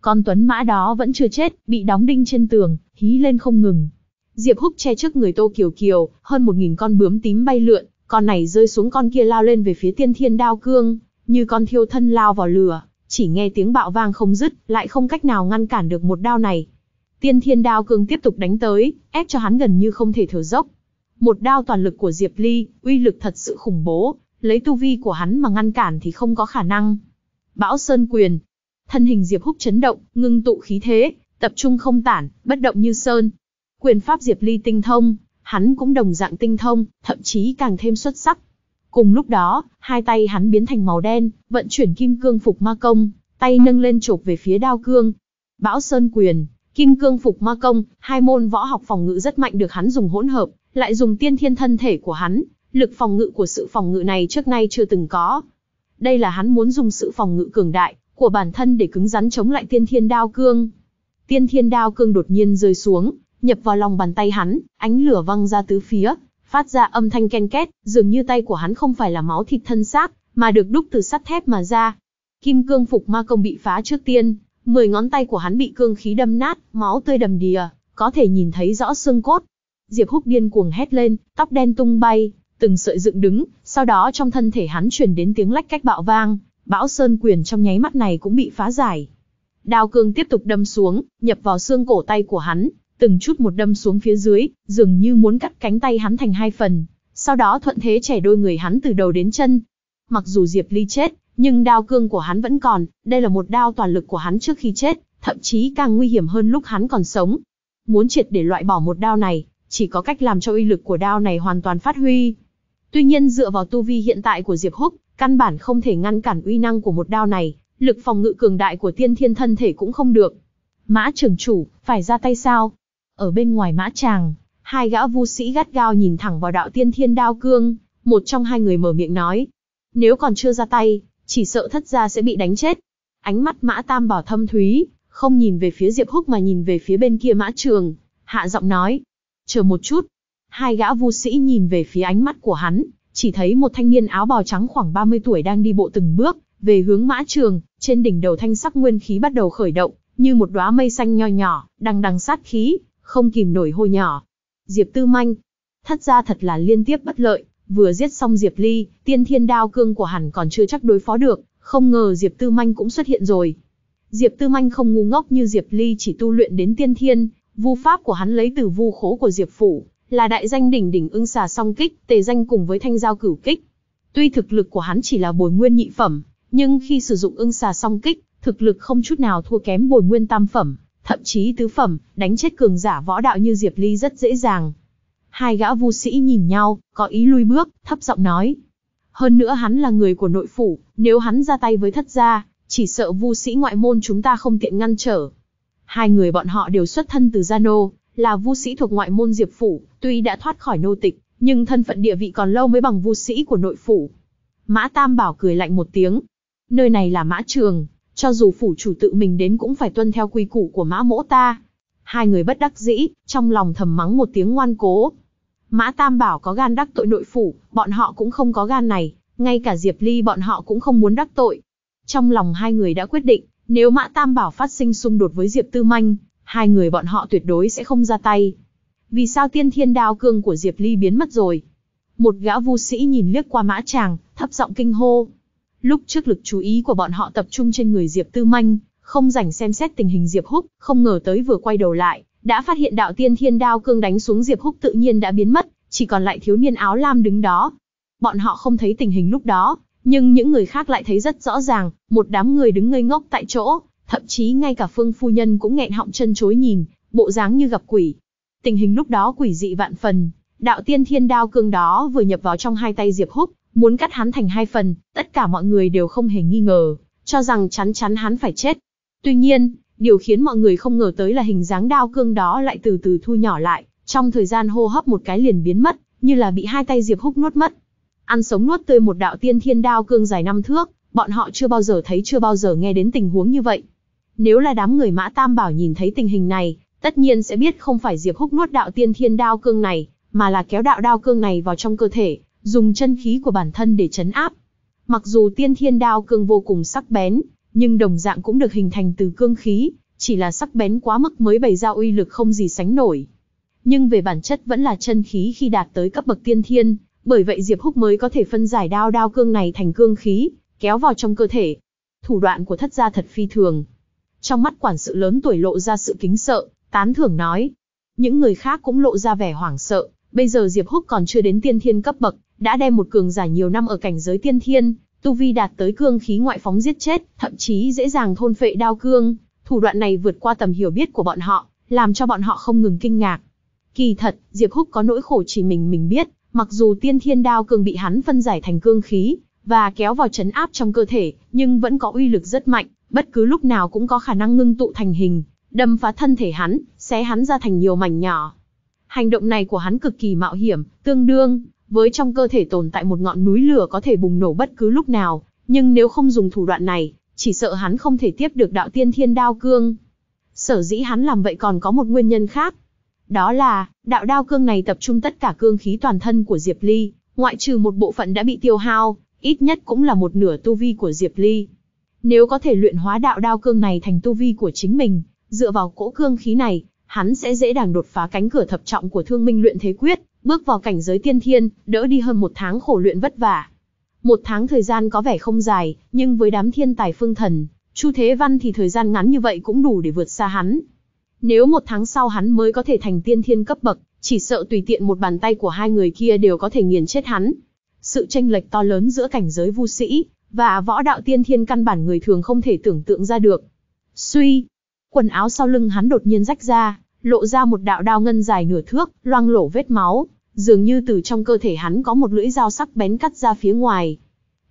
Con tuấn mã đó vẫn chưa chết, bị đóng đinh trên tường, hí lên không ngừng. Diệp Húc che trước người Tô Kiều Kiều, hơn 1000 con bướm tím bay lượn, con này rơi xuống con kia lao lên về phía Tiên Thiên Đao Cương, như con thiêu thân lao vào lửa, chỉ nghe tiếng bạo vang không dứt, lại không cách nào ngăn cản được một đao này. Tiên Thiên Đao Cương tiếp tục đánh tới, ép cho hắn gần như không thể thở dốc. Một đao toàn lực của Diệp Ly, uy lực thật sự khủng bố, lấy tu vi của hắn mà ngăn cản thì không có khả năng. Bão Sơn Quyền. Thân hình Diệp Húc chấn động, ngưng tụ khí thế, tập trung không tản, bất động như sơn. Quyền pháp Diệp Ly tinh thông, hắn cũng đồng dạng tinh thông, thậm chí càng thêm xuất sắc. Cùng lúc đó, hai tay hắn biến thành màu đen, vận chuyển kim cương phục ma công, tay nâng lên chộp về phía đao cương. Bão Sơn Quyền, kim cương phục ma công, hai môn võ học phòng ngự rất mạnh được hắn dùng hỗn hợp, lại dùng tiên thiên thân thể của hắn, lực phòng ngự của sự phòng ngự này trước nay chưa từng có. Đây là hắn muốn dùng sự phòng ngự cường đại của bản thân để cứng rắn chống lại tiên thiên đao cương. Tiên thiên đao cương đột nhiên rơi xuống, nhập vào lòng bàn tay hắn, ánh lửa văng ra tứ phía, phát ra âm thanh ken két, dường như tay của hắn không phải là máu thịt thân xác, mà được đúc từ sắt thép mà ra. Kim cương phục ma công bị phá trước tiên, mười ngón tay của hắn bị cương khí đâm nát, máu tươi đầm đìa, có thể nhìn thấy rõ xương cốt, Diệp Húc điên cuồng hét lên, tóc đen tung bay, từng sợi dựng đứng, sau đó trong thân thể hắn truyền đến tiếng lách cách bạo vang, bão sơn quyền trong nháy mắt này cũng bị phá giải. Đao cương tiếp tục đâm xuống, nhập vào xương cổ tay của hắn, từng chút một đâm xuống phía dưới, dường như muốn cắt cánh tay hắn thành hai phần, sau đó thuận thế chẻ đôi người hắn từ đầu đến chân. Mặc dù Diệp Ly chết, nhưng đao cương của hắn vẫn còn, đây là một đao toàn lực của hắn trước khi chết, thậm chí càng nguy hiểm hơn lúc hắn còn sống. Muốn triệt để loại bỏ một đao này, chỉ có cách làm cho uy lực của đao này hoàn toàn phát huy. Tuy nhiên dựa vào tu vi hiện tại của Diệp Húc, căn bản không thể ngăn cản uy năng của một đao này, lực phòng ngự cường đại của tiên thiên thân thể cũng không được. Mã trưởng chủ, phải ra tay sao? Ở bên ngoài mã tràng, hai gã vu sĩ gắt gao nhìn thẳng vào đạo tiên thiên đao cương, một trong hai người mở miệng nói. Nếu còn chưa ra tay, chỉ sợ thất gia sẽ bị đánh chết. Ánh mắt mã tam bảo thâm thúy, không nhìn về phía Diệp Húc mà nhìn về phía bên kia mã trường, hạ giọng nói, Chờ một chút. Hai gã vu sĩ nhìn về phía ánh mắt của hắn, chỉ thấy một thanh niên áo bào trắng khoảng 30 tuổi đang đi bộ từng bước, về hướng mã trường, trên đỉnh đầu thanh sắc nguyên khí bắt đầu khởi động, như một đóa mây xanh nho nhỏ, đằng đằng sát khí, không kìm nổi hôi nhỏ. Diệp Tư Manh, thất ra thật là liên tiếp bất lợi, vừa giết xong Diệp Ly, tiên thiên đao cương của hắn còn chưa chắc đối phó được, không ngờ Diệp Tư Manh cũng xuất hiện rồi. Diệp Tư Manh không ngu ngốc như Diệp Ly chỉ tu luyện đến tiên thiên, Vu pháp của hắn lấy từ vu khố của Diệp phủ, là đại danh đỉnh đỉnh ưng xà song kích, tề danh cùng với thanh giao cửu kích. Tuy thực lực của hắn chỉ là bồi nguyên nhị phẩm, nhưng khi sử dụng ưng xà song kích, thực lực không chút nào thua kém bồi nguyên tam phẩm, thậm chí tứ phẩm, đánh chết cường giả võ đạo như Diệp Ly rất dễ dàng. Hai gã vu sĩ nhìn nhau, có ý lui bước, thấp giọng nói. Hơn nữa hắn là người của nội phủ, nếu hắn ra tay với thất gia, chỉ sợ vu sĩ ngoại môn chúng ta không tiện ngăn trở. Hai người bọn họ đều xuất thân từ gia nô, là vu sĩ thuộc ngoại môn Diệp phủ, tuy đã thoát khỏi nô tịch, nhưng thân phận địa vị còn lâu mới bằng vu sĩ của nội phủ. Mã Tam Bảo cười lạnh một tiếng. Nơi này là Mã Trường, cho dù phủ chủ tự mình đến cũng phải tuân theo quy củ của Mã Mỗ ta. Hai người bất đắc dĩ, trong lòng thầm mắng một tiếng ngoan cố. Mã Tam Bảo có gan đắc tội nội phủ, bọn họ cũng không có gan này, ngay cả Diệp Ly bọn họ cũng không muốn đắc tội. Trong lòng hai người đã quyết định, nếu Mã Tam Bảo phát sinh xung đột với Diệp Tư Manh, hai người bọn họ tuyệt đối sẽ không ra tay. Vì sao tiên thiên đao cương của Diệp Ly biến mất rồi? Một gã vu sĩ nhìn liếc qua mã chàng, thấp giọng kinh hô. Lúc trước lực chú ý của bọn họ tập trung trên người Diệp Tư Manh, không rảnh xem xét tình hình Diệp Húc, không ngờ tới vừa quay đầu lại, đã phát hiện đạo tiên thiên đao cương đánh xuống Diệp Húc tự nhiên đã biến mất, chỉ còn lại thiếu niên áo lam đứng đó. Bọn họ không thấy tình hình lúc đó, nhưng những người khác lại thấy rất rõ ràng, một đám người đứng ngây ngốc tại chỗ, thậm chí ngay cả phương phu nhân cũng nghẹn họng chân chối nhìn, bộ dáng như gặp quỷ. Tình hình lúc đó quỷ dị vạn phần, đạo tiên thiên đao cương đó vừa nhập vào trong hai tay Diệp Húc, muốn cắt hắn thành hai phần, tất cả mọi người đều không hề nghi ngờ, cho rằng chắn chắn hắn phải chết. Tuy nhiên, điều khiến mọi người không ngờ tới là hình dáng đao cương đó lại từ từ thu nhỏ lại, trong thời gian hô hấp một cái liền biến mất, như là bị hai tay Diệp Húc nuốt mất. Ăn sống nuốt tươi một đạo tiên thiên đao cương dài năm thước, bọn họ chưa bao giờ thấy chưa bao giờ nghe đến tình huống như vậy. Nếu là đám người Mã Tam Bảo nhìn thấy tình hình này, tất nhiên sẽ biết không phải Diệp Húc nuốt đạo tiên thiên đao cương này, mà là kéo đạo đao cương này vào trong cơ thể, dùng chân khí của bản thân để chấn áp. Mặc dù tiên thiên đao cương vô cùng sắc bén, nhưng đồng dạng cũng được hình thành từ cương khí, chỉ là sắc bén quá mức mới bày ra uy lực không gì sánh nổi. Nhưng về bản chất vẫn là chân khí khi đạt tới cấp bậc tiên thiên, bởi vậy Diệp Húc mới có thể phân giải đao đao cương này thành cương khí, kéo vào trong cơ thể. Thủ đoạn của thất gia thật phi thường. Trong mắt quản sự lớn tuổi lộ ra sự kính sợ, tán thưởng nói. Những người khác cũng lộ ra vẻ hoảng sợ, bây giờ Diệp Húc còn chưa đến tiên thiên cấp bậc, đã đem một cường giả nhiều năm ở cảnh giới tiên thiên, tu vi đạt tới cương khí ngoại phóng giết chết, thậm chí dễ dàng thôn phệ đao cương, thủ đoạn này vượt qua tầm hiểu biết của bọn họ, làm cho bọn họ không ngừng kinh ngạc. Kỳ thật, Diệp Húc có nỗi khổ chỉ mình mình biết, Mặc dù tiên thiên đao cường bị hắn phân giải thành cương khí, và kéo vào chấn áp trong cơ thể, nhưng vẫn có uy lực rất mạnh, bất cứ lúc nào cũng có khả năng ngưng tụ thành hình, đâm phá thân thể hắn, xé hắn ra thành nhiều mảnh nhỏ. Hành động này của hắn cực kỳ mạo hiểm, tương đương với trong cơ thể tồn tại một ngọn núi lửa có thể bùng nổ bất cứ lúc nào, nhưng nếu không dùng thủ đoạn này, chỉ sợ hắn không thể tiếp được đạo tiên thiên đao cương. Sở dĩ hắn làm vậy còn có một nguyên nhân khác, đó là, đạo đao cương này tập trung tất cả cương khí toàn thân của Diệp Ly, ngoại trừ một bộ phận đã bị tiêu hao, ít nhất cũng là một nửa tu vi của Diệp Ly. Nếu có thể luyện hóa đạo đao cương này thành tu vi của chính mình, dựa vào cỗ cương khí này, hắn sẽ dễ dàng đột phá cánh cửa thập trọng của thương minh luyện thế quyết, bước vào cảnh giới tiên thiên, đỡ đi hơn một tháng khổ luyện vất vả. Một tháng thời gian có vẻ không dài, nhưng với đám thiên tài phương thần, Chu Thế Văn thì thời gian ngắn như vậy cũng đủ để vượt xa hắn, nếu một tháng sau hắn mới có thể thành tiên thiên cấp bậc, chỉ sợ tùy tiện một bàn tay của hai người kia đều có thể nghiền chết hắn. Sự tranh lệch to lớn giữa cảnh giới vu sĩ và võ đạo tiên thiên căn bản người thường không thể tưởng tượng ra được. Suy, quần áo sau lưng hắn đột nhiên rách ra, lộ ra một đạo đao ngân dài nửa thước, loang lổ vết máu, dường như từ trong cơ thể hắn có một lưỡi dao sắc bén cắt ra phía ngoài.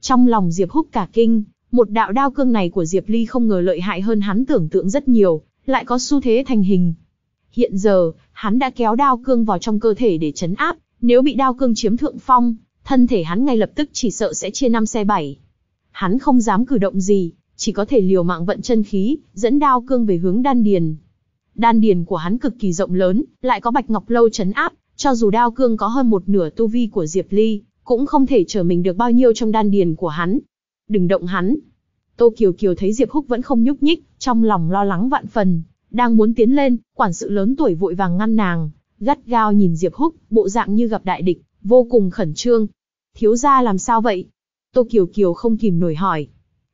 Trong lòng Diệp Húc cả kinh, một đạo đao cương này của Diệp Ly không ngờ lợi hại hơn hắn tưởng tượng rất nhiều, lại có xu thế thành hình. Hiện giờ, hắn đã kéo đao cương vào trong cơ thể để chấn áp, nếu bị đao cương chiếm thượng phong, thân thể hắn ngay lập tức chỉ sợ sẽ chia năm xe bảy. Hắn không dám cử động gì, chỉ có thể liều mạng vận chân khí, dẫn đao cương về hướng đan điền. Đan điền của hắn cực kỳ rộng lớn, lại có bạch ngọc lâu chấn áp, cho dù đao cương có hơn một nửa tu vi của Diệp Ly, cũng không thể trở mình được bao nhiêu trong đan điền của hắn. Đừng động hắn, Tô Kiều Kiều thấy Diệp Húc vẫn không nhúc nhích, trong lòng lo lắng vạn phần, đang muốn tiến lên, quản sự lớn tuổi vội vàng ngăn nàng, gắt gao nhìn Diệp Húc, bộ dạng như gặp đại địch, vô cùng khẩn trương. Thiếu gia làm sao vậy? Tô Kiều Kiều không kìm nổi hỏi.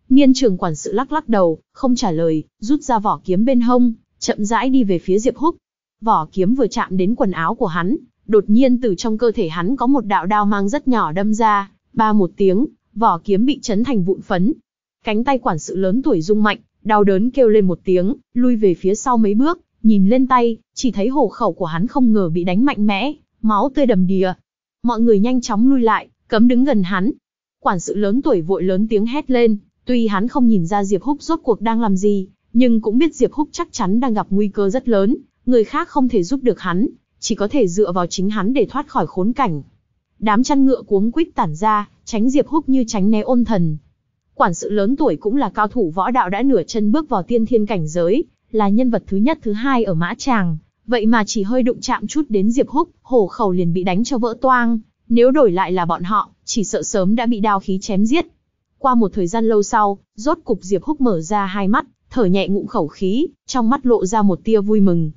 Niên trường quản sự lắc lắc đầu, không trả lời, rút ra vỏ kiếm bên hông, chậm rãi đi về phía Diệp Húc. Vỏ kiếm vừa chạm đến quần áo của hắn, đột nhiên từ trong cơ thể hắn có một đạo đao mang rất nhỏ đâm ra, ba một tiếng, vỏ kiếm bị chấn thành vụn phấn, Cánh tay quản sự lớn tuổi rung mạnh, đau đớn kêu lên một tiếng, lui về phía sau mấy bước, nhìn lên tay, chỉ thấy hổ khẩu của hắn không ngờ bị đánh mạnh mẽ, máu tươi đầm đìa. Mọi người nhanh chóng lui lại, cấm đứng gần hắn. Quản sự lớn tuổi vội lớn tiếng hét lên, tuy hắn không nhìn ra Diệp Húc rốt cuộc đang làm gì, nhưng cũng biết Diệp Húc chắc chắn đang gặp nguy cơ rất lớn, người khác không thể giúp được hắn, chỉ có thể dựa vào chính hắn để thoát khỏi khốn cảnh. Đám chăn ngựa cuống quýt tản ra, tránh Diệp Húc như tránh né ôn thần, quản sự lớn tuổi cũng là cao thủ võ đạo đã nửa chân bước vào tiên thiên cảnh giới, là nhân vật thứ nhất thứ hai ở mã tràng, vậy mà chỉ hơi đụng chạm chút đến Diệp Húc, hổ khẩu liền bị đánh cho vỡ toang, nếu đổi lại là bọn họ, chỉ sợ sớm đã bị đao khí chém giết. Qua một thời gian lâu sau, rốt cục Diệp Húc mở ra hai mắt, thở nhẹ ngụm khẩu khí, trong mắt lộ ra một tia vui mừng.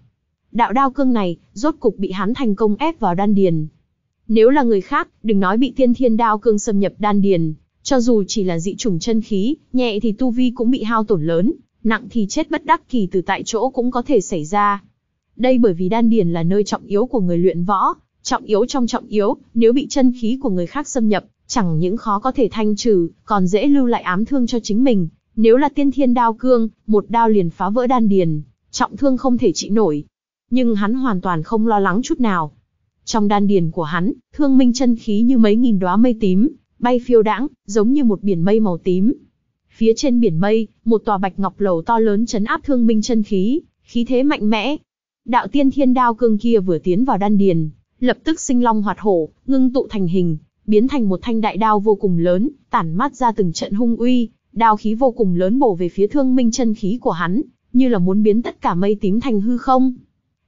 Đạo đao cương này, rốt cục bị hắn thành công ép vào đan điền. Nếu là người khác, đừng nói bị tiên thiên đao cương xâm nhập đan điền, cho dù chỉ là dị chủng chân khí, nhẹ thì tu vi cũng bị hao tổn lớn, nặng thì chết bất đắc kỳ từ tại chỗ cũng có thể xảy ra. Đây bởi vì đan điền là nơi trọng yếu của người luyện võ, trọng yếu trong trọng yếu, nếu bị chân khí của người khác xâm nhập, chẳng những khó có thể thanh trừ, còn dễ lưu lại ám thương cho chính mình. Nếu là tiên thiên đao cương, một đao liền phá vỡ đan điền, trọng thương không thể trị nổi. Nhưng hắn hoàn toàn không lo lắng chút nào. Trong đan điền của hắn, thương minh chân khí như mấy nghìn đóa mây tím, bay phiêu đãng, giống như một biển mây màu tím. Phía trên biển mây, một tòa bạch ngọc lầu to lớn chấn áp thương minh chân khí, khí thế mạnh mẽ. Đạo tiên thiên đao cương kia vừa tiến vào đan điền, lập tức sinh long hoạt hổ, ngưng tụ thành hình, biến thành một thanh đại đao vô cùng lớn, tản mát ra từng trận hung uy, đao khí vô cùng lớn bổ về phía thương minh chân khí của hắn, như là muốn biến tất cả mây tím thành hư không.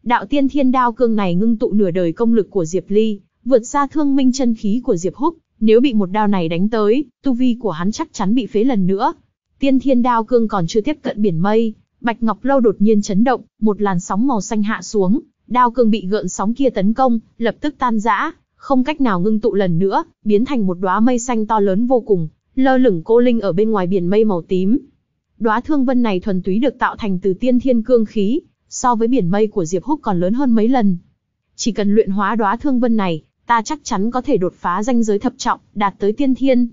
Đạo tiên thiên đao cương này ngưng tụ nửa đời công lực của Diệp Ly, vượt xa thương minh chân khí của Diệp Húc, nếu bị một đao này đánh tới, tu vi của hắn chắc chắn bị phế lần nữa. Tiên thiên đao cương còn chưa tiếp cận biển mây, Bạch Ngọc Lâu đột nhiên chấn động, một làn sóng màu xanh hạ xuống, đao cương bị gợn sóng kia tấn công, lập tức tan rã, không cách nào ngưng tụ lần nữa, biến thành một đóa mây xanh to lớn vô cùng, lơ lửng cô linh ở bên ngoài biển mây màu tím. Đóa thương vân này thuần túy được tạo thành từ tiên thiên cương khí, so với biển mây của Diệp Húc còn lớn hơn mấy lần. Chỉ cần luyện hóa đóa thương vân này, ta chắc chắn có thể đột phá danh giới thập trọng, đạt tới tiên thiên.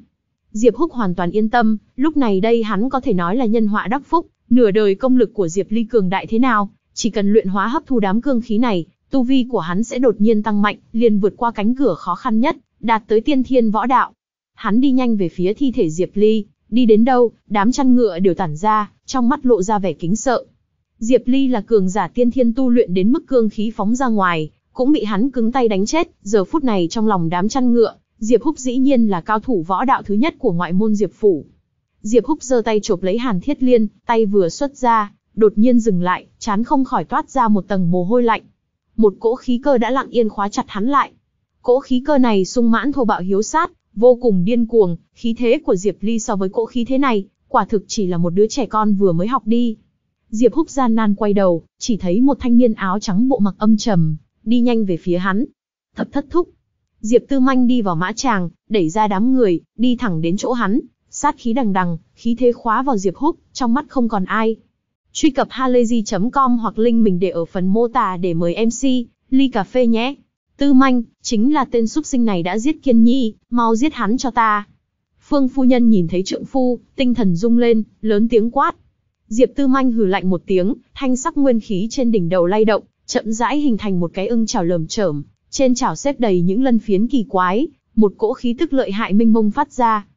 Diệp Húc hoàn toàn yên tâm, lúc này đây hắn có thể nói là nhân họa đắc phúc, nửa đời công lực của Diệp Ly cường đại thế nào, chỉ cần luyện hóa hấp thu đám cương khí này, tu vi của hắn sẽ đột nhiên tăng mạnh, liền vượt qua cánh cửa khó khăn nhất, đạt tới tiên thiên võ đạo. Hắn đi nhanh về phía thi thể Diệp Ly, đi đến đâu, đám chăn ngựa đều tản ra, trong mắt lộ ra vẻ kính sợ. Diệp Ly là cường giả tiên thiên tu luyện đến mức cương khí phóng ra ngoài, cũng bị hắn cứng tay đánh chết, giờ phút này trong lòng đám chăn ngựa, Diệp Húc dĩ nhiên là cao thủ võ đạo thứ nhất của ngoại môn Diệp phủ. Diệp Húc giơ tay chộp lấy Hàn Thiết Liên, tay vừa xuất ra, đột nhiên dừng lại, chán không khỏi toát ra một tầng mồ hôi lạnh. Một cỗ khí cơ đã lặng yên khóa chặt hắn lại. Cỗ khí cơ này sung mãn thô bạo hiếu sát, vô cùng điên cuồng, khí thế của Diệp Ly so với cỗ khí thế này, quả thực chỉ là một đứa trẻ con vừa mới học đi. Diệp Húc gian nan quay đầu, chỉ thấy một thanh niên áo trắng bộ mặc âm trầm, đi nhanh về phía hắn. Thập thất thúc. Diệp Tư Manh đi vào mã tràng, đẩy ra đám người, đi thẳng đến chỗ hắn, sát khí đằng đằng, khí thế khóa vào Diệp Húc, trong mắt không còn ai. Truy cập halayzi.com hoặc link mình để ở phần mô tả để mời MC, ly cà phê nhé. Tư Manh, chính là tên súc sinh này đã giết Kiên Nhi, mau giết hắn cho ta. Phương phu nhân nhìn thấy trượng phu, tinh thần rung lên, lớn tiếng quát. Diệp Tư Manh hừ lạnh một tiếng, thanh sắc nguyên khí trên đỉnh đầu lay động, chậm rãi hình thành một cái ưng chảo lởm chởm, trên chảo xếp đầy những lân phiến kỳ quái, một cỗ khí tức lợi hại mênh mông phát ra.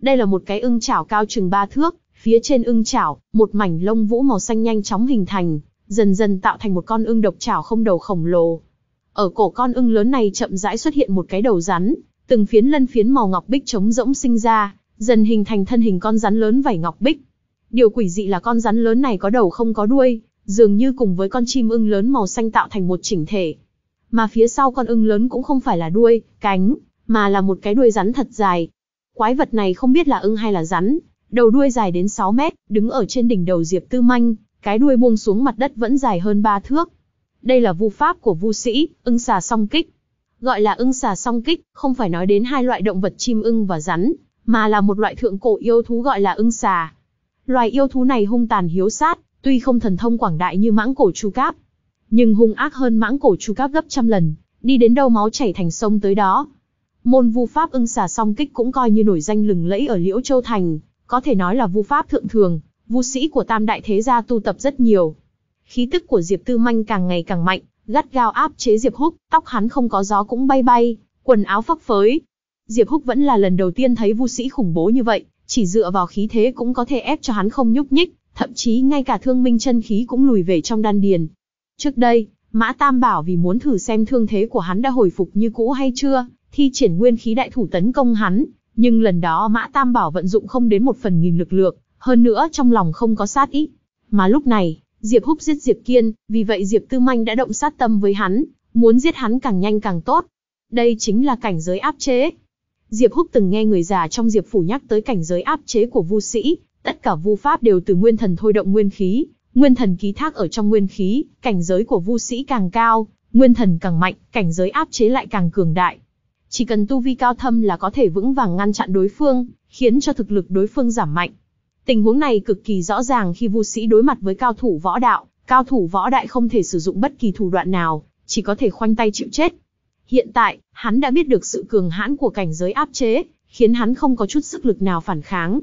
Đây là một cái ưng chảo cao chừng ba thước, phía trên ưng chảo, một mảnh lông vũ màu xanh nhanh chóng hình thành, dần dần tạo thành một con ưng độc chảo không đầu khổng lồ. Ở cổ con ưng lớn này chậm rãi xuất hiện một cái đầu rắn, từng phiến lân phiến màu ngọc bích trống rỗng sinh ra, dần hình thành thân hình con rắn lớn vảy ngọc bích. Điều quỷ dị là con rắn lớn này có đầu không có đuôi, dường như cùng với con chim ưng lớn màu xanh tạo thành một chỉnh thể. Mà phía sau con ưng lớn cũng không phải là đuôi, cánh, mà là một cái đuôi rắn thật dài. Quái vật này không biết là ưng hay là rắn, đầu đuôi dài đến 6 mét, đứng ở trên đỉnh đầu Diệp Tư Manh, cái đuôi buông xuống mặt đất vẫn dài hơn 3 thước. Đây là vu pháp của vu sĩ, ưng xà song kích. Gọi là ưng xà song kích, không phải nói đến hai loại động vật chim ưng và rắn, mà là một loại thượng cổ yêu thú gọi là ưng xà. Loài yêu thú này hung tàn hiếu sát, Tuy không thần thông quảng đại như mãng cổ chu cáp, nhưng hung ác hơn mãng cổ chu cáp gấp trăm lần, đi đến đâu máu chảy thành sông tới đó. Môn vu pháp ưng xà song kích cũng coi như nổi danh lừng lẫy ở Liễu Châu Thành, có thể nói là vu pháp thượng thường, vu sĩ của tam đại thế gia tu tập rất nhiều. Khí tức của Diệp Tư Manh càng ngày càng mạnh, gắt gao áp chế Diệp Húc, tóc hắn không có gió cũng bay bay, quần áo phấp phới. Diệp Húc vẫn là lần đầu tiên thấy vu sĩ khủng bố như vậy, chỉ dựa vào khí thế cũng có thể ép cho hắn không nhúc nhích, thậm chí ngay cả thương minh chân khí cũng lùi về trong đan điền. Trước đây, Mã Tam Bảo vì muốn thử xem thương thế của hắn đã hồi phục như cũ hay chưa, thi triển nguyên khí đại thủ tấn công hắn, nhưng lần đó Mã Tam Bảo vận dụng không đến một phần nghìn lực lượng, hơn nữa trong lòng không có sát ý. Mà lúc này, Diệp Húc giết Diệp Kiên, vì vậy Diệp Tư Manh đã động sát tâm với hắn, muốn giết hắn càng nhanh càng tốt. Đây chính là cảnh giới áp chế. Diệp Húc từng nghe người già trong Diệp phủ nhắc tới cảnh giới áp chế của Vu Sĩ, Tất cả vu pháp đều từ nguyên thần thôi động nguyên khí, nguyên thần ký thác ở trong nguyên khí, cảnh giới của vu sĩ càng cao, nguyên thần càng mạnh, cảnh giới áp chế lại càng cường đại. Chỉ cần tu vi cao thâm là có thể vững vàng ngăn chặn đối phương, khiến cho thực lực đối phương giảm mạnh. Tình huống này cực kỳ rõ ràng khi vu sĩ đối mặt với cao thủ võ đạo, cao thủ võ đại không thể sử dụng bất kỳ thủ đoạn nào, chỉ có thể khoanh tay chịu chết. Hiện tại, hắn đã biết được sự cường hãn của cảnh giới áp chế, khiến hắn không có chút sức lực nào phản kháng,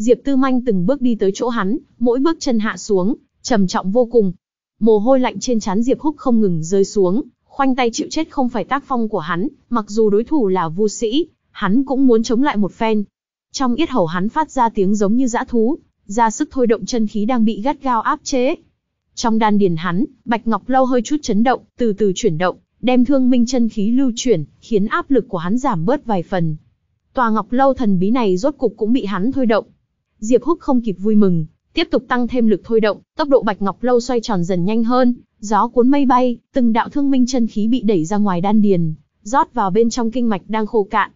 Diệp Tư Manh từng bước đi tới chỗ hắn, mỗi bước chân hạ xuống, trầm trọng vô cùng. Mồ hôi lạnh trên trán Diệp Húc không ngừng rơi xuống, khoanh tay chịu chết không phải tác phong của hắn, mặc dù đối thủ là Vu Sĩ, hắn cũng muốn chống lại một phen. Trong yết hầu hắn phát ra tiếng giống như dã thú, ra sức thôi động chân khí đang bị gắt gao áp chế. Trong đan điền hắn, Bạch Ngọc Lâu hơi chút chấn động, từ từ chuyển động, đem thương minh chân khí lưu chuyển, khiến áp lực của hắn giảm bớt vài phần. Tòa Ngọc Lâu thần bí này rốt cục cũng bị hắn thôi động, Diệp Húc không kịp vui mừng, tiếp tục tăng thêm lực thôi động, tốc độ Bạch Ngọc Lâu xoay tròn dần nhanh hơn, gió cuốn mây bay, từng đạo thương minh chân khí bị đẩy ra ngoài đan điền, rót vào bên trong kinh mạch đang khô cạn.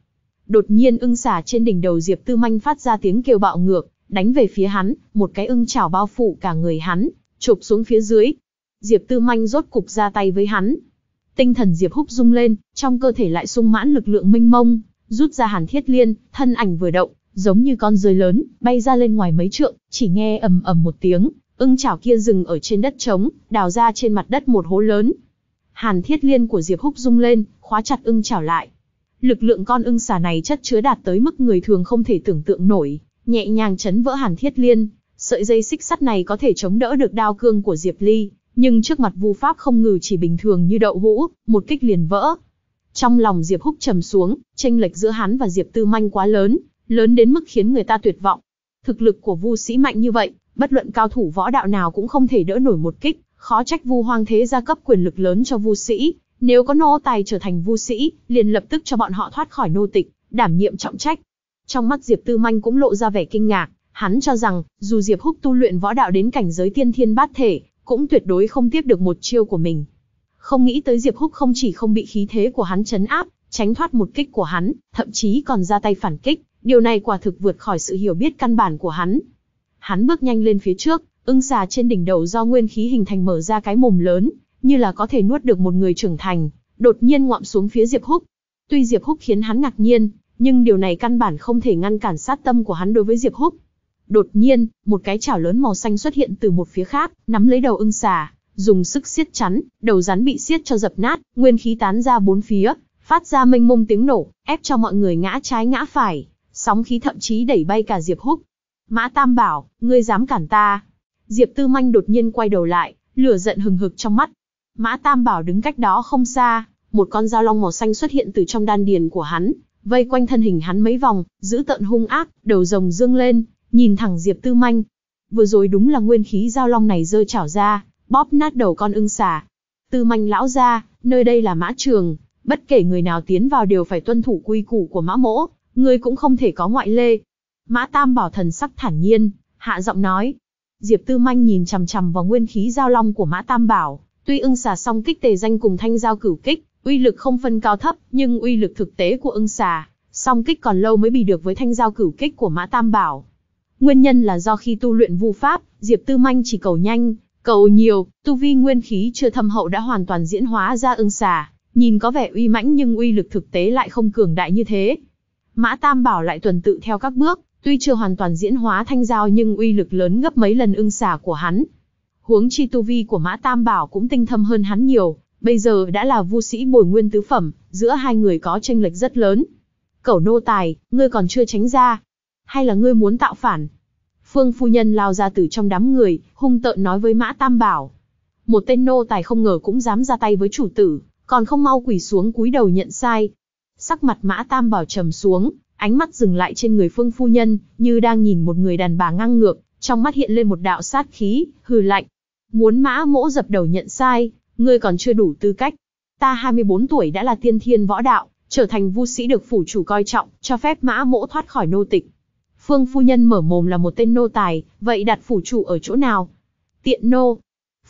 Đột nhiên ưng xả trên đỉnh đầu Diệp Tư Manh phát ra tiếng kêu bạo ngược, đánh về phía hắn, một cái ưng chảo bao phủ cả người hắn, chụp xuống phía dưới. Diệp Tư Manh rốt cục ra tay với hắn. Tinh thần Diệp Húc rung lên, trong cơ thể lại sung mãn lực lượng minh mông, rút ra Hàn Thiết Liên, thân ảnh vừa động, giống như con rơi lớn, bay ra lên ngoài mấy trượng, chỉ nghe ầm ầm một tiếng, ưng chảo kia dừng ở trên đất trống, đào ra trên mặt đất một hố lớn. Hàn thiết liên của Diệp Húc rung lên, khóa chặt ưng chảo lại. Lực lượng con ưng xà này chất chứa đạt tới mức người thường không thể tưởng tượng nổi, nhẹ nhàng chấn vỡ hàn thiết liên. Sợi dây xích sắt này có thể chống đỡ được đao cương của Diệp Ly, nhưng trước mặt vu pháp không ngừ chỉ bình thường như đậu hũ, một kích liền vỡ. Trong lòng Diệp Húc trầm xuống, tranh lệch giữa hắn và Diệp Tư Manh quá lớn, lớn đến mức khiến người ta tuyệt vọng. Thực lực của Vu Sĩ mạnh như vậy, bất luận cao thủ võ đạo nào cũng không thể đỡ nổi một kích, khó trách Vu Hoang Thế gia cấp quyền lực lớn cho Vu Sĩ, nếu có nô tài trở thành Vu Sĩ, liền lập tức cho bọn họ thoát khỏi nô tịch, đảm nhiệm trọng trách. Trong mắt Diệp Tư Manh cũng lộ ra vẻ kinh ngạc, hắn cho rằng, dù Diệp Húc tu luyện võ đạo đến cảnh giới tiên thiên bát thể, cũng tuyệt đối không tiếp được một chiêu của mình. Không nghĩ tới Diệp Húc không chỉ không bị khí thế của hắn chấn áp, tránh thoát một kích của hắn, thậm chí còn ra tay phản kích, Điều này quả thực vượt khỏi sự hiểu biết căn bản của hắn. Hắn bước nhanh lên phía trước, ưng xà trên đỉnh đầu do nguyên khí hình thành mở ra cái mồm lớn, như là có thể nuốt được một người trưởng thành, đột nhiên ngoạm xuống phía Diệp Húc. Tuy Diệp Húc khiến hắn ngạc nhiên, nhưng điều này căn bản không thể ngăn cản sát tâm của hắn đối với Diệp Húc. Đột nhiên, một cái chảo lớn màu xanh xuất hiện từ một phía khác, nắm lấy đầu ưng xà, dùng sức siết chắn, đầu rắn bị siết cho dập nát, nguyên khí tán ra bốn phía, phát ra mênh mông tiếng nổ, ép cho mọi người ngã trái ngã phải sóng khí thậm chí đẩy bay cả Diệp Húc. Mã Tam bảo, ngươi dám cản ta. Diệp Tư Manh đột nhiên quay đầu lại, lửa giận hừng hực trong mắt. Mã Tam bảo đứng cách đó không xa, một con dao long màu xanh xuất hiện từ trong đan điền của hắn, vây quanh thân hình hắn mấy vòng, giữ tận hung ác, đầu rồng dương lên, nhìn thẳng Diệp Tư Manh. Vừa rồi đúng là nguyên khí dao long này rơi chảo ra, bóp nát đầu con ưng xà. Tư Manh lão ra, nơi đây là mã trường, bất kể người nào tiến vào đều phải tuân thủ quy củ của mã mỗ, ngươi cũng không thể có ngoại lệ. Mã Tam Bảo thần sắc thản nhiên, hạ giọng nói. Diệp Tư Manh nhìn chằm chằm vào nguyên khí giao long của Mã Tam Bảo, tuy ưng xà song kích tề danh cùng thanh giao cửu kích, uy lực không phân cao thấp, nhưng uy lực thực tế của ưng xà, song kích còn lâu mới bị được với thanh giao cửu kích của Mã Tam Bảo. Nguyên nhân là do khi tu luyện vu pháp, Diệp Tư Manh chỉ cầu nhanh, cầu nhiều, tu vi nguyên khí chưa thâm hậu đã hoàn toàn diễn hóa ra ưng xà, nhìn có vẻ uy mãnh nhưng uy lực thực tế lại không cường đại như thế, Mã Tam Bảo lại tuần tự theo các bước, tuy chưa hoàn toàn diễn hóa thanh giao nhưng uy lực lớn gấp mấy lần ưng xà của hắn. Huống chi tu vi của Mã Tam Bảo cũng tinh thâm hơn hắn nhiều, bây giờ đã là vu sĩ bồi nguyên tứ phẩm, giữa hai người có tranh lệch rất lớn. Cẩu nô tài, ngươi còn chưa tránh ra. Hay là ngươi muốn tạo phản? Phương phu nhân lao ra từ trong đám người, hung tợn nói với Mã Tam Bảo. Một tên nô tài không ngờ cũng dám ra tay với chủ tử, còn không mau quỳ xuống cúi đầu nhận sai, sắc mặt mã tam bảo trầm xuống, ánh mắt dừng lại trên người phương phu nhân, như đang nhìn một người đàn bà ngang ngược, trong mắt hiện lên một đạo sát khí, hừ lạnh. Muốn mã mỗ dập đầu nhận sai, ngươi còn chưa đủ tư cách. Ta 24 tuổi đã là tiên thiên võ đạo, trở thành vu sĩ được phủ chủ coi trọng, cho phép mã mỗ thoát khỏi nô tịch. Phương phu nhân mở mồm là một tên nô tài, vậy đặt phủ chủ ở chỗ nào? Tiện nô.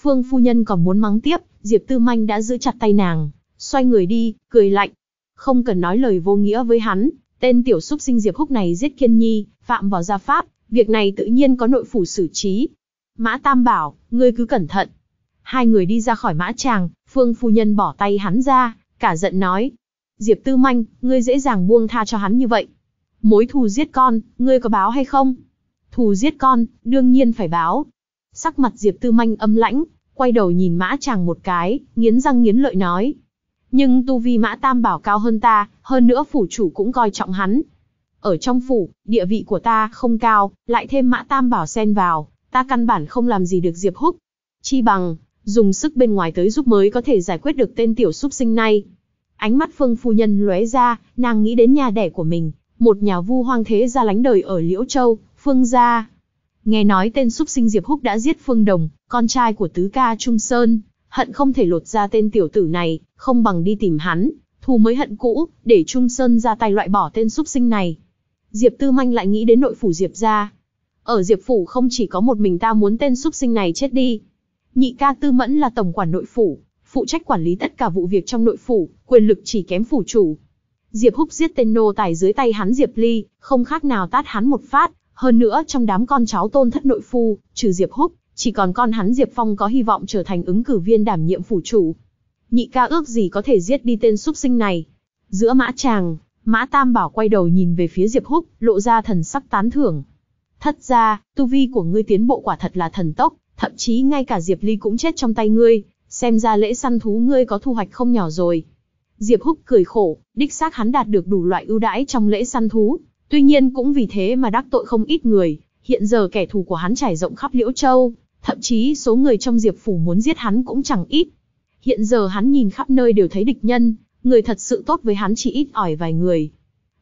Phương phu nhân còn muốn mắng tiếp, Diệp Tư Manh đã giữ chặt tay nàng, xoay người đi, cười lạnh, không cần nói lời vô nghĩa với hắn, tên tiểu xúc sinh Diệp Húc này giết Kiên Nhi, phạm vào gia pháp, việc này tự nhiên có nội phủ xử trí. Mã Tam bảo, ngươi cứ cẩn thận. Hai người đi ra khỏi mã tràng, Phương phu nhân bỏ tay hắn ra, cả giận nói. Diệp Tư Manh, ngươi dễ dàng buông tha cho hắn như vậy. Mối thù giết con, ngươi có báo hay không? Thù giết con, đương nhiên phải báo. Sắc mặt Diệp Tư Manh âm lãnh, quay đầu nhìn mã chàng một cái, nghiến răng nghiến lợi nói, nhưng tu vi mã tam bảo cao hơn ta, hơn nữa phủ chủ cũng coi trọng hắn. Ở trong phủ, địa vị của ta không cao, lại thêm mã tam bảo xen vào, ta căn bản không làm gì được Diệp Húc. Chi bằng, dùng sức bên ngoài tới giúp mới có thể giải quyết được tên tiểu súc sinh này. Ánh mắt Phương Phu Nhân lóe ra, nàng nghĩ đến nhà đẻ của mình, một nhà vu hoang thế gia lánh đời ở Liễu Châu, Phương Gia. Nghe nói tên súc sinh Diệp Húc đã giết Phương Đồng, con trai của tứ ca Trung Sơn, hận không thể lột ra tên tiểu tử này, không bằng đi tìm hắn, thù mới hận cũ, để Trung Sơn ra tay loại bỏ tên súc sinh này. Diệp Tư Manh lại nghĩ đến nội phủ Diệp gia. Ở Diệp phủ không chỉ có một mình ta muốn tên súc sinh này chết đi. Nhị ca Tư Mẫn là tổng quản nội phủ, phụ trách quản lý tất cả vụ việc trong nội phủ, quyền lực chỉ kém phủ chủ. Diệp Húc giết tên nô tài dưới tay hắn Diệp Ly, không khác nào tát hắn một phát, hơn nữa trong đám con cháu Tôn Thất nội phu, trừ Diệp Húc, chỉ còn con hắn Diệp Phong có hy vọng trở thành ứng cử viên đảm nhiệm phủ chủ. Nhị ca ước gì có thể giết đi tên súc sinh này. Giữa mã chàng, mã tam bảo quay đầu nhìn về phía Diệp Húc, lộ ra thần sắc tán thưởng. thật ra, tu vi của ngươi tiến bộ quả thật là thần tốc, thậm chí ngay cả Diệp Ly cũng chết trong tay ngươi, xem ra lễ săn thú ngươi có thu hoạch không nhỏ rồi. Diệp Húc cười khổ, đích xác hắn đạt được đủ loại ưu đãi trong lễ săn thú, tuy nhiên cũng vì thế mà đắc tội không ít người, hiện giờ kẻ thù của hắn trải rộng khắp Liễu Châu, thậm chí số người trong Diệp Phủ muốn giết hắn cũng chẳng ít. Hiện giờ hắn nhìn khắp nơi đều thấy địch nhân, người thật sự tốt với hắn chỉ ít ỏi vài người.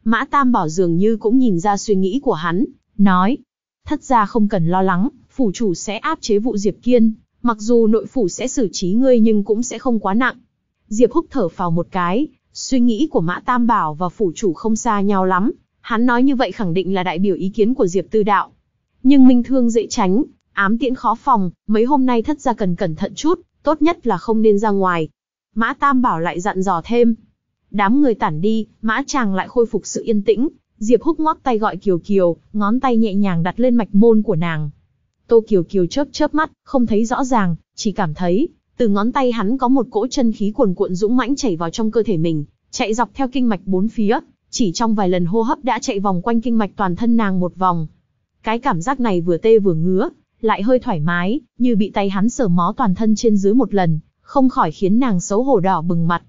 Mã Tam Bảo dường như cũng nhìn ra suy nghĩ của hắn, nói, thất ra không cần lo lắng, phủ chủ sẽ áp chế vụ Diệp Kiên, mặc dù nội phủ sẽ xử trí ngươi nhưng cũng sẽ không quá nặng. Diệp Húc thở phào một cái, suy nghĩ của Mã Tam Bảo và phủ chủ không xa nhau lắm, hắn nói như vậy khẳng định là đại biểu ý kiến của Diệp Tư Đạo. Nhưng Minh Thương dễ tránh, Ám tiễn khó phòng, mấy hôm nay thất gia cần cẩn thận chút, tốt nhất là không nên ra ngoài. Mã Tam Bảo lại dặn dò thêm. Đám người tản đi, Mã Tràng lại khôi phục sự yên tĩnh, Diệp Húc ngót tay gọi Kiều Kiều, ngón tay nhẹ nhàng đặt lên mạch môn của nàng. Tô Kiều Kiều chớp chớp mắt, không thấy rõ ràng, chỉ cảm thấy, từ ngón tay hắn có một cỗ chân khí cuồn cuộn dũng mãnh chảy vào trong cơ thể mình, chạy dọc theo kinh mạch bốn phía, chỉ trong vài lần hô hấp đã chạy vòng quanh kinh mạch toàn thân nàng một vòng. Cái cảm giác này vừa tê vừa ngứa, lại hơi thoải mái, như bị tay hắn sờ mó toàn thân trên dưới một lần, không khỏi khiến nàng xấu hổ đỏ bừng mặt.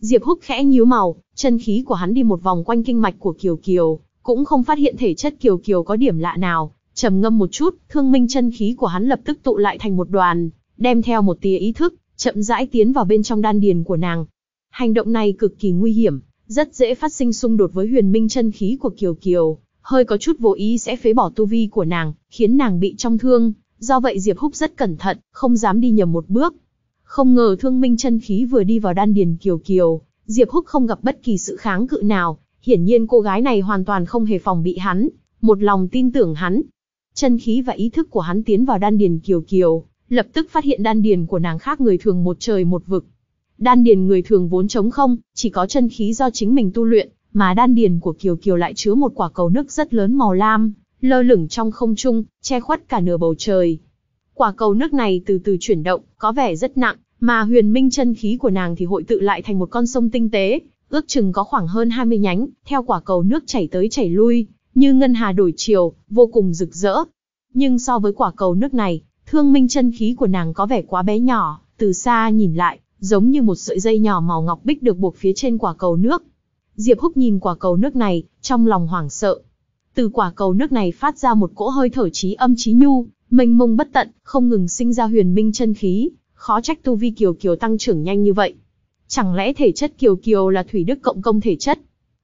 Diệp Húc khẽ nhíu màu, chân khí của hắn đi một vòng quanh kinh mạch của Kiều Kiều, cũng không phát hiện thể chất Kiều Kiều có điểm lạ nào, trầm ngâm một chút, thương minh chân khí của hắn lập tức tụ lại thành một đoàn, đem theo một tia ý thức, chậm rãi tiến vào bên trong đan điền của nàng. Hành động này cực kỳ nguy hiểm, rất dễ phát sinh xung đột với huyền minh chân khí của Kiều Kiều, hơi có chút vô ý sẽ phế bỏ tu vi của nàng, khiến nàng bị trong thương, do vậy Diệp Húc rất cẩn thận, không dám đi nhầm một bước. Không ngờ Thương Minh chân khí vừa đi vào đan điền Kiều Kiều, Diệp Húc không gặp bất kỳ sự kháng cự nào, hiển nhiên cô gái này hoàn toàn không hề phòng bị hắn, một lòng tin tưởng hắn. Chân khí và ý thức của hắn tiến vào đan điền Kiều Kiều, lập tức phát hiện đan điền của nàng khác người thường một trời một vực. Đan điền người thường vốn trống không, chỉ có chân khí do chính mình tu luyện, mà đan điền của Kiều Kiều lại chứa một quả cầu nước rất lớn màu lam, lơ lửng trong không trung, che khuất cả nửa bầu trời. Quả cầu nước này từ từ chuyển động, có vẻ rất nặng, mà huyền minh chân khí của nàng thì hội tự lại thành một con sông tinh tế, ước chừng có khoảng hơn 20 nhánh, theo quả cầu nước chảy tới chảy lui, như ngân hà đổi chiều, vô cùng rực rỡ. Nhưng so với quả cầu nước này, thương minh chân khí của nàng có vẻ quá bé nhỏ, từ xa nhìn lại, giống như một sợi dây nhỏ màu ngọc bích được buộc phía trên quả cầu nước. Diệp Húc nhìn quả cầu nước này, trong lòng hoảng sợ. Từ quả cầu nước này phát ra một cỗ hơi thở trí âm trí nhu, mênh mông bất tận, không ngừng sinh ra huyền minh chân khí, khó trách tu vi Kiều Kiều tăng trưởng nhanh như vậy. Chẳng lẽ thể chất Kiều Kiều là thủy đức cộng công thể chất?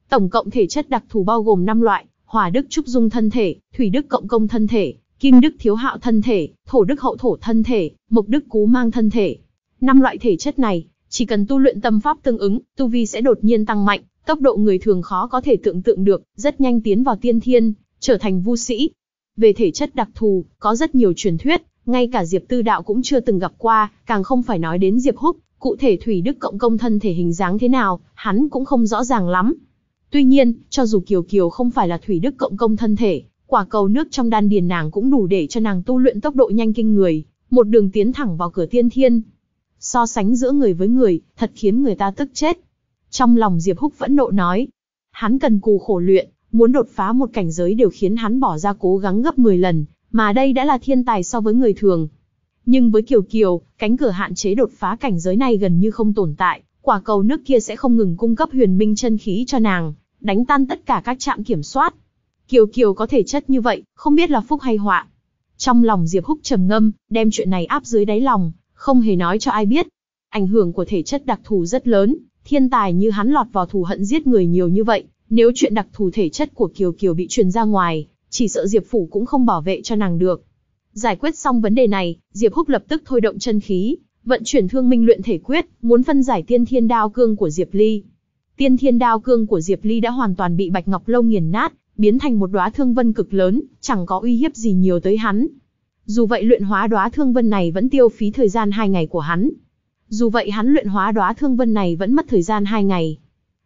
Tổng cộng thể chất đặc thù bao gồm 5 loại, hỏa đức trúc dung thân thể, thủy đức cộng công thân thể, kim đức thiếu hạo thân thể, thổ đức hậu thổ thân thể, mộc đức cú mang thân thể. Năm loại thể chất này, chỉ cần tu luyện tâm pháp tương ứng, tu vi sẽ đột nhiên tăng mạnh, Tốc độ người thường khó có thể tưởng tượng được, rất nhanh tiến vào tiên thiên, trở thành vu sĩ. Về thể chất đặc thù, có rất nhiều truyền thuyết, ngay cả Diệp Tư Đạo cũng chưa từng gặp qua, càng không phải nói đến Diệp Húc, cụ thể Thủy Đức Cộng công thân thể hình dáng thế nào, hắn cũng không rõ ràng lắm. Tuy nhiên, cho dù Kiều Kiều không phải là Thủy Đức Cộng công thân thể, quả cầu nước trong đan điền nàng cũng đủ để cho nàng tu luyện tốc độ nhanh kinh người, một đường tiến thẳng vào cửa tiên thiên. So sánh giữa người với người, thật khiến người ta tức chết. Trong lòng Diệp Húc vẫn nộ nói, hắn cần cù khổ luyện, muốn đột phá một cảnh giới đều khiến hắn bỏ ra cố gắng gấp 10 lần, mà đây đã là thiên tài so với người thường. Nhưng với Kiều Kiều, cánh cửa hạn chế đột phá cảnh giới này gần như không tồn tại, quả cầu nước kia sẽ không ngừng cung cấp huyền minh chân khí cho nàng, đánh tan tất cả các trạm kiểm soát. Kiều Kiều có thể chất như vậy, không biết là phúc hay họa. Trong lòng Diệp Húc trầm ngâm, đem chuyện này áp dưới đáy lòng, không hề nói cho ai biết. Ảnh hưởng của thể chất đặc thù rất lớn, Thiên tài như hắn lọt vào thù hận giết người nhiều như vậy, nếu chuyện đặc thù thể chất của Kiều Kiều bị truyền ra ngoài, chỉ sợ Diệp Phủ cũng không bảo vệ cho nàng được. Giải quyết xong vấn đề này, Diệp Húc lập tức thôi động chân khí, vận chuyển thương minh luyện thể quyết, muốn phân giải tiên thiên đao cương của Diệp Ly. Tiên thiên đao cương của Diệp Ly đã hoàn toàn bị Bạch Ngọc Lâu nghiền nát, biến thành một đóa thương vân cực lớn, chẳng có uy hiếp gì nhiều tới hắn. Dù vậy luyện hóa đóa thương vân này vẫn tiêu phí thời gian hai ngày của hắn, dù vậy hắn luyện hóa đóa thương vân này vẫn mất thời gian 2 ngày.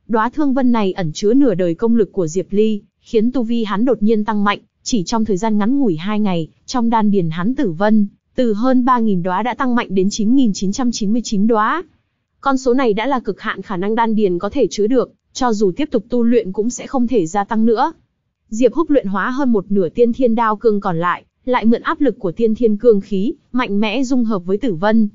Đóa thương vân này ẩn chứa nửa đời công lực của Diệp Ly, khiến tu vi hắn đột nhiên tăng mạnh, chỉ trong thời gian ngắn ngủi 2 ngày, trong đan điền hắn tử vân, từ hơn 3.000 đóa đã tăng mạnh đến 9.999 đóa. Con số này đã là cực hạn khả năng đan điền có thể chứa được, cho dù tiếp tục tu luyện cũng sẽ không thể gia tăng nữa. Diệp Húc luyện hóa hơn một nửa tiên thiên đao cương còn lại, lại mượn áp lực của tiên thiên cương khí, mạnh mẽ dung hợp với tử vân.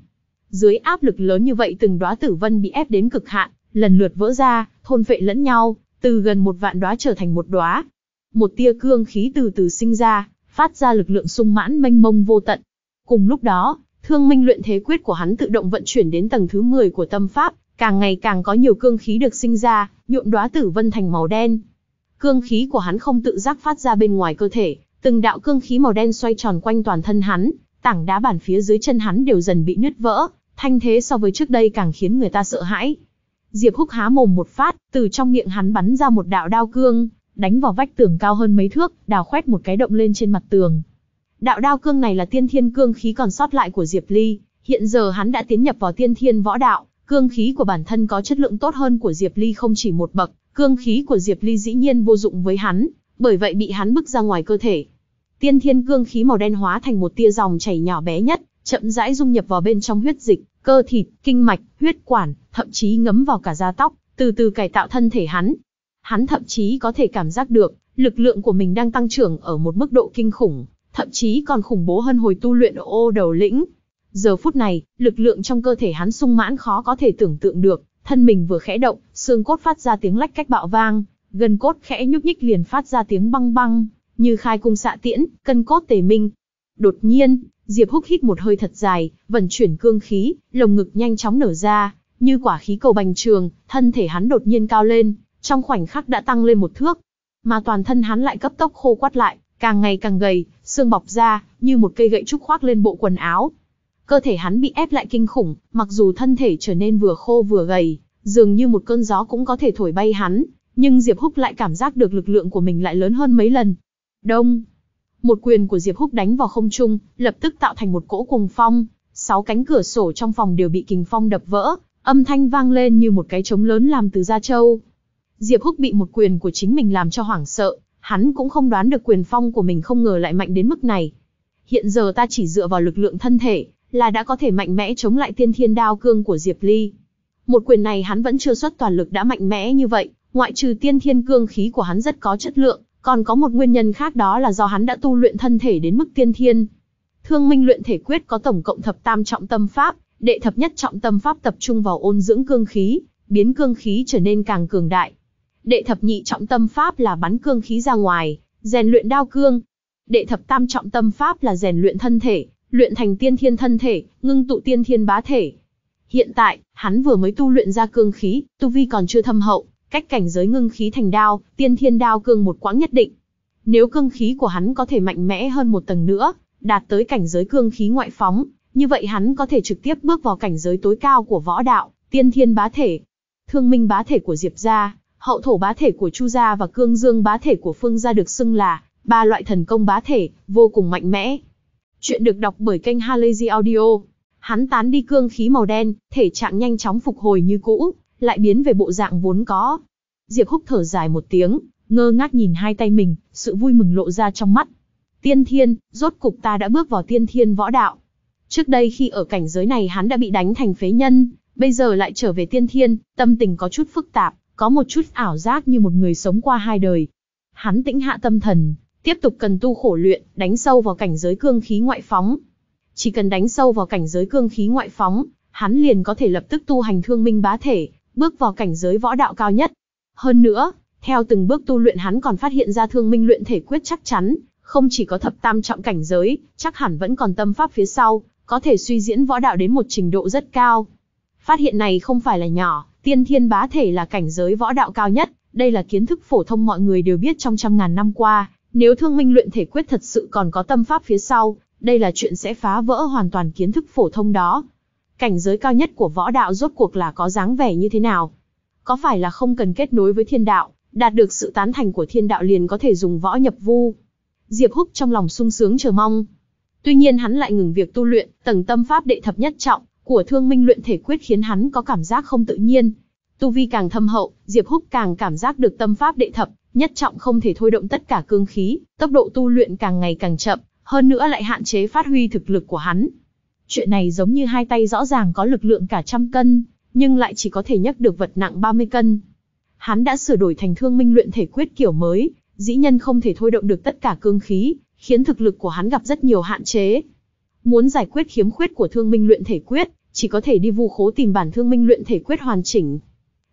Dưới áp lực lớn như vậy từng đóa tử vân bị ép đến cực hạn, lần lượt vỡ ra, thôn phệ lẫn nhau, từ gần một vạn đóa trở thành một đóa. Một tia cương khí từ từ sinh ra, phát ra lực lượng sung mãn mênh mông vô tận. Cùng lúc đó, thương minh luyện thế quyết của hắn tự động vận chuyển đến tầng thứ 10 của tâm pháp, càng ngày càng có nhiều cương khí được sinh ra, nhuộm đóa tử vân thành màu đen. Cương khí của hắn không tự giác phát ra bên ngoài cơ thể, từng đạo cương khí màu đen xoay tròn quanh toàn thân hắn, tảng đá bản phía dưới chân hắn đều dần bị nứt vỡ, thanh thế so với trước đây càng khiến người ta sợ hãi. Diệp Húc há mồm một phát, từ trong miệng hắn bắn ra một đạo đao cương, đánh vào vách tường cao hơn mấy thước, đào khoét một cái động lên trên mặt tường. Đạo đao cương này là tiên thiên cương khí còn sót lại của Diệp Ly, hiện giờ hắn đã tiến nhập vào tiên thiên võ đạo, cương khí của bản thân có chất lượng tốt hơn của Diệp Ly không chỉ một bậc, cương khí của Diệp Ly dĩ nhiên vô dụng với hắn, bởi vậy bị hắn bức ra ngoài cơ thể. Tiên thiên cương khí màu đen hóa thành một tia dòng chảy nhỏ bé nhất, chậm rãi dung nhập vào bên trong huyết dịch, cơ thịt, kinh mạch, huyết quản, thậm chí ngấm vào cả da tóc, từ từ cải tạo thân thể hắn. Hắn thậm chí có thể cảm giác được, lực lượng của mình đang tăng trưởng ở một mức độ kinh khủng, thậm chí còn khủng bố hơn hồi tu luyện ô đầu lĩnh. Giờ phút này, lực lượng trong cơ thể hắn sung mãn khó có thể tưởng tượng được, thân mình vừa khẽ động, xương cốt phát ra tiếng lách cách bạo vang, gân cốt khẽ nhúc nhích liền phát ra tiếng băng băng, như khai cung xạ tiễn, cân cốt tề minh, Đột nhiên, Diệp Húc hít một hơi thật dài, vận chuyển cương khí, lồng ngực nhanh chóng nở ra, như quả khí cầu bành trường, thân thể hắn đột nhiên cao lên, trong khoảnh khắc đã tăng lên một thước. Mà toàn thân hắn lại cấp tốc khô quắt lại, càng ngày càng gầy, xương bọc ra, như một cây gậy trúc khoác lên bộ quần áo. Cơ thể hắn bị ép lại kinh khủng, mặc dù thân thể trở nên vừa khô vừa gầy, dường như một cơn gió cũng có thể thổi bay hắn, nhưng Diệp Húc lại cảm giác được lực lượng của mình lại lớn hơn mấy lần. Đông, một quyền của Diệp Húc đánh vào không trung, lập tức tạo thành một cỗ cùng phong, sáu cánh cửa sổ trong phòng đều bị kình phong đập vỡ, âm thanh vang lên như một cái trống lớn làm từ da trâu. Diệp Húc bị một quyền của chính mình làm cho hoảng sợ, hắn cũng không đoán được quyền phong của mình không ngờ lại mạnh đến mức này. Hiện giờ ta chỉ dựa vào lực lượng thân thể, là đã có thể mạnh mẽ chống lại tiên thiên đao cương của Diệp Ly. Một quyền này hắn vẫn chưa xuất toàn lực đã mạnh mẽ như vậy, ngoại trừ tiên thiên cương khí của hắn rất có chất lượng, còn có một nguyên nhân khác đó là do hắn đã tu luyện thân thể đến mức tiên thiên. Thương minh luyện thể quyết có tổng cộng thập tam trọng tâm pháp, đệ thập nhất trọng tâm pháp tập trung vào ôn dưỡng cương khí, biến cương khí trở nên càng cường đại. Đệ thập nhị trọng tâm pháp là bắn cương khí ra ngoài, rèn luyện đao cương. Đệ thập tam trọng tâm pháp là rèn luyện thân thể, luyện thành tiên thiên thân thể, ngưng tụ tiên thiên bá thể. Hiện tại, hắn vừa mới tu luyện ra cương khí, tu vi còn chưa thâm hậu, cách cảnh giới ngưng khí thành đao, tiên thiên đao cương một quãng nhất định. Nếu cương khí của hắn có thể mạnh mẽ hơn một tầng nữa, đạt tới cảnh giới cương khí ngoại phóng, như vậy hắn có thể trực tiếp bước vào cảnh giới tối cao của võ đạo, tiên thiên bá thể. Thương minh bá thể của Diệp gia, hậu thổ bá thể của Chu gia và cương dương bá thể của Phương gia được xưng là ba loại thần công bá thể, vô cùng mạnh mẽ. Chuyện được đọc bởi kênh Halazy Audio. Hắn tán đi cương khí màu đen, thể trạng nhanh chóng phục hồi như cũ, lại biến về bộ dạng vốn có. Diệp Húc thở dài một tiếng, ngơ ngác nhìn hai tay mình, sự vui mừng lộ ra trong mắt. Tiên thiên, rốt cục ta đã bước vào tiên thiên võ đạo. Trước đây khi ở cảnh giới này hắn đã bị đánh thành phế nhân, bây giờ lại trở về tiên thiên, tâm tình có chút phức tạp, có một chút ảo giác như một người sống qua hai đời. Hắn tĩnh hạ tâm thần, tiếp tục cần tu khổ luyện, đánh sâu vào cảnh giới cương khí ngoại phóng. Chỉ cần đánh sâu vào cảnh giới cương khí ngoại phóng, hắn liền có thể lập tức tu hành thương minh bá thể, bước vào cảnh giới võ đạo cao nhất. Hơn nữa, theo từng bước tu luyện hắn còn phát hiện ra thương minh luyện thể quyết chắc chắn, không chỉ có thập tam trọng cảnh giới, chắc hẳn vẫn còn tâm pháp phía sau, có thể suy diễn võ đạo đến một trình độ rất cao. Phát hiện này không phải là nhỏ, tiên thiên bá thể là cảnh giới võ đạo cao nhất, đây là kiến thức phổ thông mọi người đều biết trong trăm ngàn năm qua, nếu thương minh luyện thể quyết thật sự còn có tâm pháp phía sau, đây là chuyện sẽ phá vỡ hoàn toàn kiến thức phổ thông đó, cảnh giới cao nhất của võ đạo rốt cuộc là có dáng vẻ như thế nào? Có phải là không cần kết nối với thiên đạo, đạt được sự tán thành của thiên đạo liền có thể dùng võ nhập vu? Diệp Húc trong lòng sung sướng chờ mong. Tuy nhiên hắn lại ngừng việc tu luyện, tầng tâm pháp đệ thập nhất trọng của Thương Minh luyện thể quyết khiến hắn có cảm giác không tự nhiên. Tu vi càng thâm hậu, Diệp Húc càng cảm giác được tâm pháp đệ thập nhất trọng không thể thôi động tất cả cương khí, tốc độ tu luyện càng ngày càng chậm, hơn nữa lại hạn chế phát huy thực lực của hắn, Chuyện này giống như hai tay rõ ràng có lực lượng cả trăm cân, nhưng lại chỉ có thể nhấc được vật nặng 30 cân. Hắn đã sửa đổi thành thương minh luyện thể quyết kiểu mới, dĩ nhân không thể thôi động được tất cả cương khí, khiến thực lực của hắn gặp rất nhiều hạn chế. Muốn giải quyết khiếm khuyết của thương minh luyện thể quyết, chỉ có thể đi vu khố tìm bản thương minh luyện thể quyết hoàn chỉnh.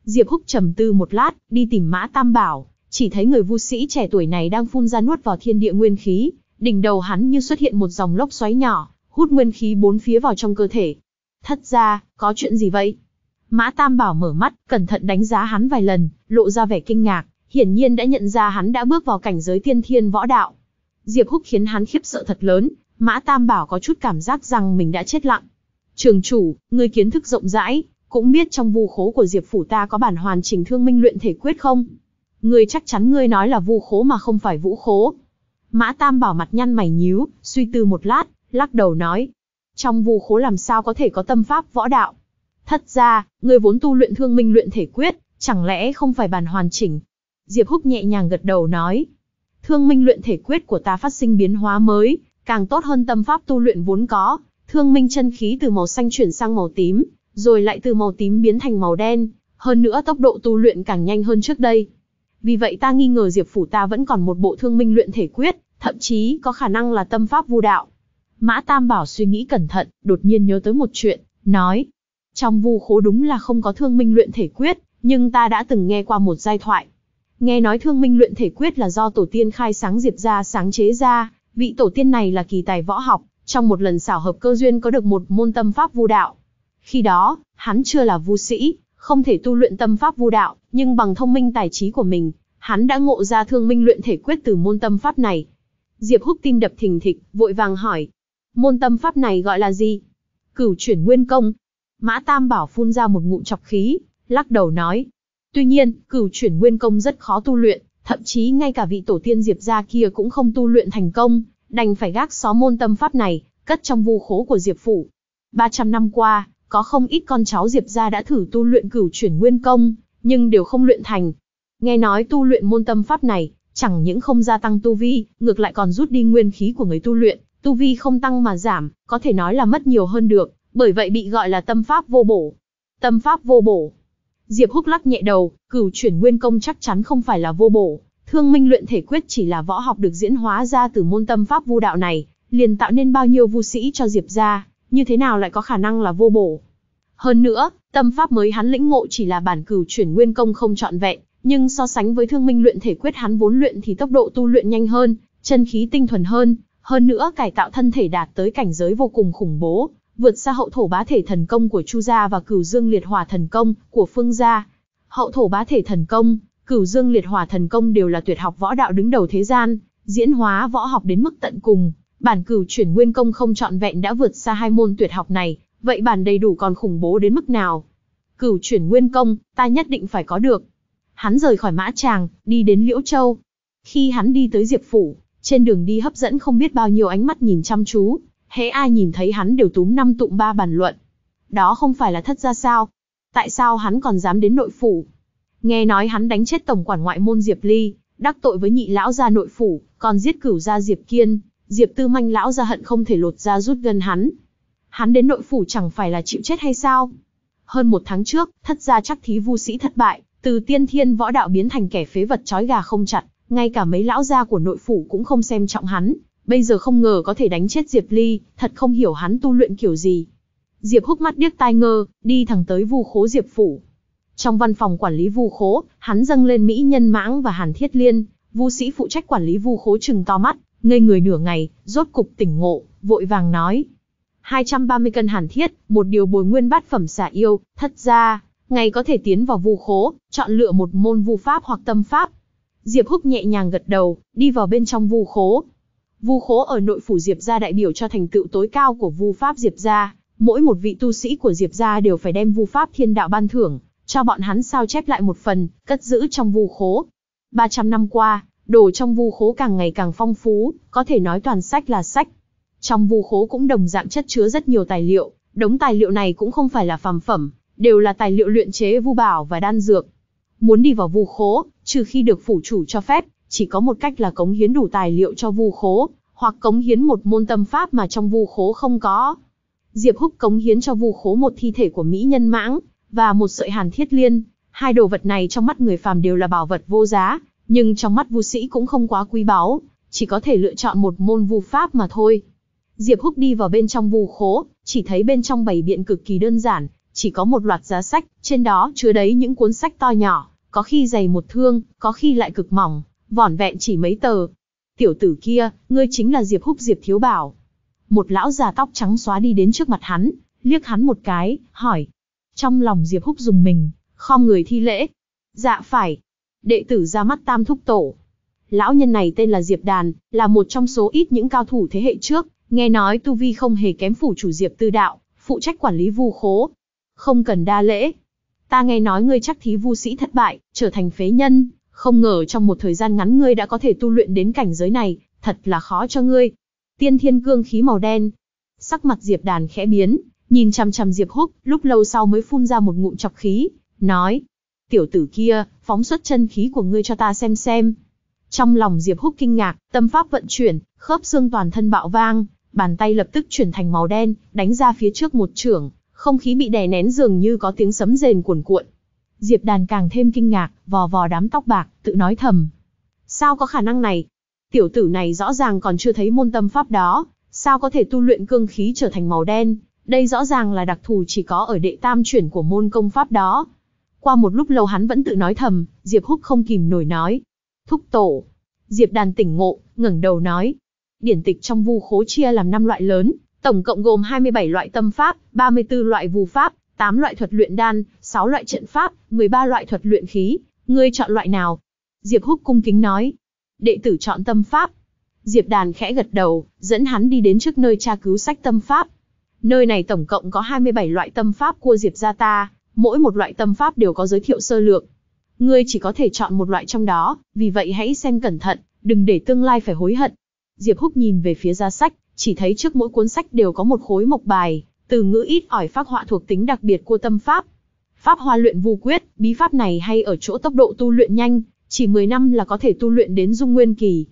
Diệp Húc trầm tư một lát, đi tìm Mã Tam Bảo, chỉ thấy người vu sĩ trẻ tuổi này đang phun ra nuốt vào thiên địa nguyên khí, đỉnh đầu hắn như xuất hiện một dòng lốc xoáy nhỏ, hút nguyên khí bốn phía vào trong cơ thể. Thất ra, có chuyện gì vậy? Mã Tam Bảo mở mắt, cẩn thận đánh giá hắn vài lần, lộ ra vẻ kinh ngạc, hiển nhiên đã nhận ra hắn đã bước vào cảnh giới tiên thiên võ đạo. Diệp Húc khiến hắn khiếp sợ thật lớn, Mã Tam Bảo có chút cảm giác rằng mình đã chết lặng. Trường chủ, người kiến thức rộng rãi, cũng biết trong vu khố của Diệp phủ ta có bản hoàn chỉnh thương minh luyện thể quyết không? người chắc chắn ngươi nói là vu khố mà không phải vũ khố. Mã Tam Bảo mặt nhăn mày nhíu, suy tư một lát, lắc đầu nói. Trong vu khố làm sao có thể có tâm pháp võ đạo? thật ra, người vốn tu luyện thương minh luyện thể quyết, chẳng lẽ không phải bàn hoàn chỉnh? Diệp Húc nhẹ nhàng gật đầu nói. Thương minh luyện thể quyết của ta phát sinh biến hóa mới, càng tốt hơn tâm pháp tu luyện vốn có. Thương minh chân khí từ màu xanh chuyển sang màu tím, rồi lại từ màu tím biến thành màu đen. Hơn nữa tốc độ tu luyện càng nhanh hơn trước đây. Vì vậy ta nghi ngờ Diệp Phủ ta vẫn còn một bộ thương minh luyện thể quyết, thậm chí có khả năng là tâm pháp vu đạo. Mã Tam Bảo suy nghĩ cẩn thận, đột nhiên nhớ tới một chuyện, nói. Trong vu khố đúng là không có thương minh luyện thể quyết, nhưng ta đã từng nghe qua một giai thoại. Nghe nói thương minh luyện thể quyết là do tổ tiên khai sáng diệp ra sáng chế ra, vị tổ tiên này là kỳ tài võ học, trong một lần xảo hợp cơ duyên có được một môn tâm pháp vu đạo. Khi đó, hắn chưa là vu sĩ, không thể tu luyện tâm pháp vu đạo, nhưng bằng thông minh tài trí của mình, hắn đã ngộ ra thương minh luyện thể quyết từ môn tâm pháp này. Diệp Húc tin đập thình thịch, vội vàng hỏi, Môn tâm pháp này gọi là gì? Cửu chuyển nguyên công. Mã Tam Bảo phun ra một ngụm chọc khí, lắc đầu nói. Tuy nhiên, cửu chuyển nguyên công rất khó tu luyện, thậm chí ngay cả vị tổ tiên Diệp gia kia cũng không tu luyện thành công, đành phải gác xó môn tâm pháp này, cất trong vu khố của Diệp phủ. 300 năm qua, có không ít con cháu Diệp gia đã thử tu luyện cửu chuyển nguyên công, nhưng đều không luyện thành. Nghe nói tu luyện môn tâm pháp này, chẳng những không gia tăng tu vi, ngược lại còn rút đi nguyên khí của người tu luyện, tu vi không tăng mà giảm, có thể nói là mất nhiều hơn được, bởi vậy bị gọi là tâm pháp vô bổ. Tâm pháp vô bổ. Diệp Húc lắc nhẹ đầu, cửu chuyển nguyên công chắc chắn không phải là vô bổ, thương minh luyện thể quyết chỉ là võ học được diễn hóa ra từ môn tâm pháp vu đạo này, liền tạo nên bao nhiêu vu sĩ cho Diệp gia, như thế nào lại có khả năng là vô bổ. Hơn nữa, tâm pháp mới hắn lĩnh ngộ chỉ là bản cửu chuyển nguyên công không trọn vẹn, nhưng so sánh với thương minh luyện thể quyết hắn vốn luyện thì tốc độ tu luyện nhanh hơn, chân khí tinh thuần hơn, hơn nữa cải tạo thân thể đạt tới cảnh giới vô cùng khủng bố, vượt xa hậu thổ bá thể thần công của Chu gia và cửu dương liệt hỏa thần công của Phương gia. Hậu thổ bá thể thần công, cửu dương liệt hỏa thần công đều là tuyệt học võ đạo đứng đầu thế gian, diễn hóa võ học đến mức tận cùng. Bản cửu chuyển nguyên công không trọn vẹn đã vượt xa hai môn tuyệt học này, vậy bản đầy đủ còn khủng bố đến mức nào? Cửu chuyển nguyên công, ta nhất định phải có được. Hắn rời khỏi mã tràng, đi đến Liễu Châu. Khi hắn đi tới Diệp Phủ, trên đường đi hấp dẫn không biết bao nhiêu ánh mắt nhìn chăm chú, hễ ai nhìn thấy hắn đều túm năm tụng ba bàn luận. Đó không phải là thất gia sao? Tại sao hắn còn dám đến nội phủ? Nghe nói hắn đánh chết tổng quản ngoại môn Diệp Ly, đắc tội với nhị lão gia nội phủ, còn giết cửu gia Diệp Kiên, Diệp Tư Manh lão gia hận không thể lột ra rút gần hắn. Hắn đến nội phủ chẳng phải là chịu chết hay sao? Hơn một tháng trước, thất gia chắc thí vu sĩ thất bại, từ tiên thiên võ đạo biến thành kẻ phế vật trói gà không chặt, ngay cả mấy lão gia của nội phủ cũng không xem trọng hắn, bây giờ không ngờ có thể đánh chết Diệp Ly, thật không hiểu hắn tu luyện kiểu gì. Diệp Húc mắt điếc tai ngơ, đi thẳng tới Vu Khố Diệp phủ. Trong văn phòng quản lý Vu Khố, hắn dâng lên mỹ nhân mãng và Hàn Thiết Liên, Vu sĩ phụ trách quản lý Vu Khố trừng to mắt, ngây người nửa ngày, rốt cục tỉnh ngộ, vội vàng nói: "230 cân Hàn Thiết, một điều bồi nguyên bát phẩm xả yêu, thất ra, ngày có thể tiến vào Vu Khố, chọn lựa một môn Vu pháp hoặc tâm pháp, Diệp Húc nhẹ nhàng gật đầu, đi vào bên trong Vu Khố. Vu Khố ở nội phủ Diệp gia đại biểu cho thành tựu tối cao của Vu pháp Diệp gia, mỗi một vị tu sĩ của Diệp gia đều phải đem Vu pháp Thiên đạo ban thưởng, cho bọn hắn sao chép lại một phần, cất giữ trong Vu Khố. 300 năm qua, đồ trong Vu Khố càng ngày càng phong phú, có thể nói toàn sách là sách. Trong Vu Khố cũng đồng dạng chất chứa rất nhiều tài liệu, đống tài liệu này cũng không phải là phàm phẩm, đều là tài liệu luyện chế vu bảo và đan dược Muốn đi vào vu khố, trừ khi được phủ chủ cho phép, chỉ có một cách là cống hiến đủ tài liệu cho vu khố, hoặc cống hiến một môn tâm pháp mà trong vu khố không có. Diệp Húc cống hiến cho vu khố một thi thể của mỹ nhân mãng và một sợi hàn thiết liên, hai đồ vật này trong mắt người phàm đều là bảo vật vô giá, nhưng trong mắt vu sĩ cũng không quá quý báu, chỉ có thể lựa chọn một môn vu pháp mà thôi. Diệp Húc đi vào bên trong vu khố, chỉ thấy bên trong bảy biện cực kỳ đơn giản, chỉ có một loạt giá sách, trên đó chứa đấy những cuốn sách to nhỏ, có khi dày một thương, có khi lại cực mỏng, vỏn vẹn chỉ mấy tờ. Tiểu tử kia, ngươi chính là Diệp Húc Diệp Thiếu Bảo. Một lão già tóc trắng xóa đi đến trước mặt hắn, liếc hắn một cái, hỏi. Trong lòng Diệp Húc dùng mình, khom người thi lễ. Dạ phải. Đệ tử ra mắt tam thúc tổ. Lão nhân này tên là Diệp Đàn, là một trong số ít những cao thủ thế hệ trước, nghe nói tu vi không hề kém phủ chủ Diệp Tư Đạo, phụ trách quản lý vu khố, không cần đa lễ. Ta nghe nói ngươi chắc thí vu sĩ thất bại, trở thành phế nhân, không ngờ trong một thời gian ngắn ngươi đã có thể tu luyện đến cảnh giới này, thật là khó cho ngươi. Tiên thiên cương khí màu đen. Sắc mặt Diệp Đàn khẽ biến, nhìn chằm chằm Diệp Húc, lúc lâu sau mới phun ra một ngụm chọc khí, nói: "Tiểu tử kia, phóng xuất chân khí của ngươi cho ta xem xem." Trong lòng Diệp Húc kinh ngạc, tâm pháp vận chuyển, khớp xương toàn thân bạo vang, bàn tay lập tức chuyển thành màu đen, đánh ra phía trước một trưởng không khí bị đè nén dường như có tiếng sấm rền cuồn cuộn. Diệp Đàn càng thêm kinh ngạc, vò vò đám tóc bạc, tự nói thầm. Sao có khả năng này? Tiểu tử này rõ ràng còn chưa thấy môn tâm pháp đó, sao có thể tu luyện cương khí trở thành màu đen? Đây rõ ràng là đặc thù chỉ có ở đệ tam chuyển của môn công pháp đó. Qua một lúc lâu hắn vẫn tự nói thầm, Diệp Húc không kìm nổi nói. Thúc tổ. Diệp Đàn tỉnh ngộ, ngẩng đầu nói. Điển tịch trong vu khố chia làm năm loại lớn, Tổng cộng gồm 27 loại tâm pháp, 34 loại vù pháp, 8 loại thuật luyện đan, 6 loại trận pháp, 13 loại thuật luyện khí, ngươi chọn loại nào? Diệp Húc cung kính nói. Đệ tử chọn tâm pháp. Diệp Đàn khẽ gật đầu, dẫn hắn đi đến trước nơi tra cứu sách tâm pháp. Nơi này tổng cộng có 27 loại tâm pháp của Diệp gia ta, mỗi một loại tâm pháp đều có giới thiệu sơ lược. Ngươi chỉ có thể chọn một loại trong đó, vì vậy hãy xem cẩn thận, đừng để tương lai phải hối hận. Diệp Húc nhìn về phía gia sách, chỉ thấy trước mỗi cuốn sách đều có một khối mộc bài, từ ngữ ít ỏi phác họa thuộc tính đặc biệt của tâm pháp. Pháp hoa luyện vu quyết, bí pháp này hay ở chỗ tốc độ tu luyện nhanh, chỉ 10 năm là có thể tu luyện đến dung nguyên kỳ.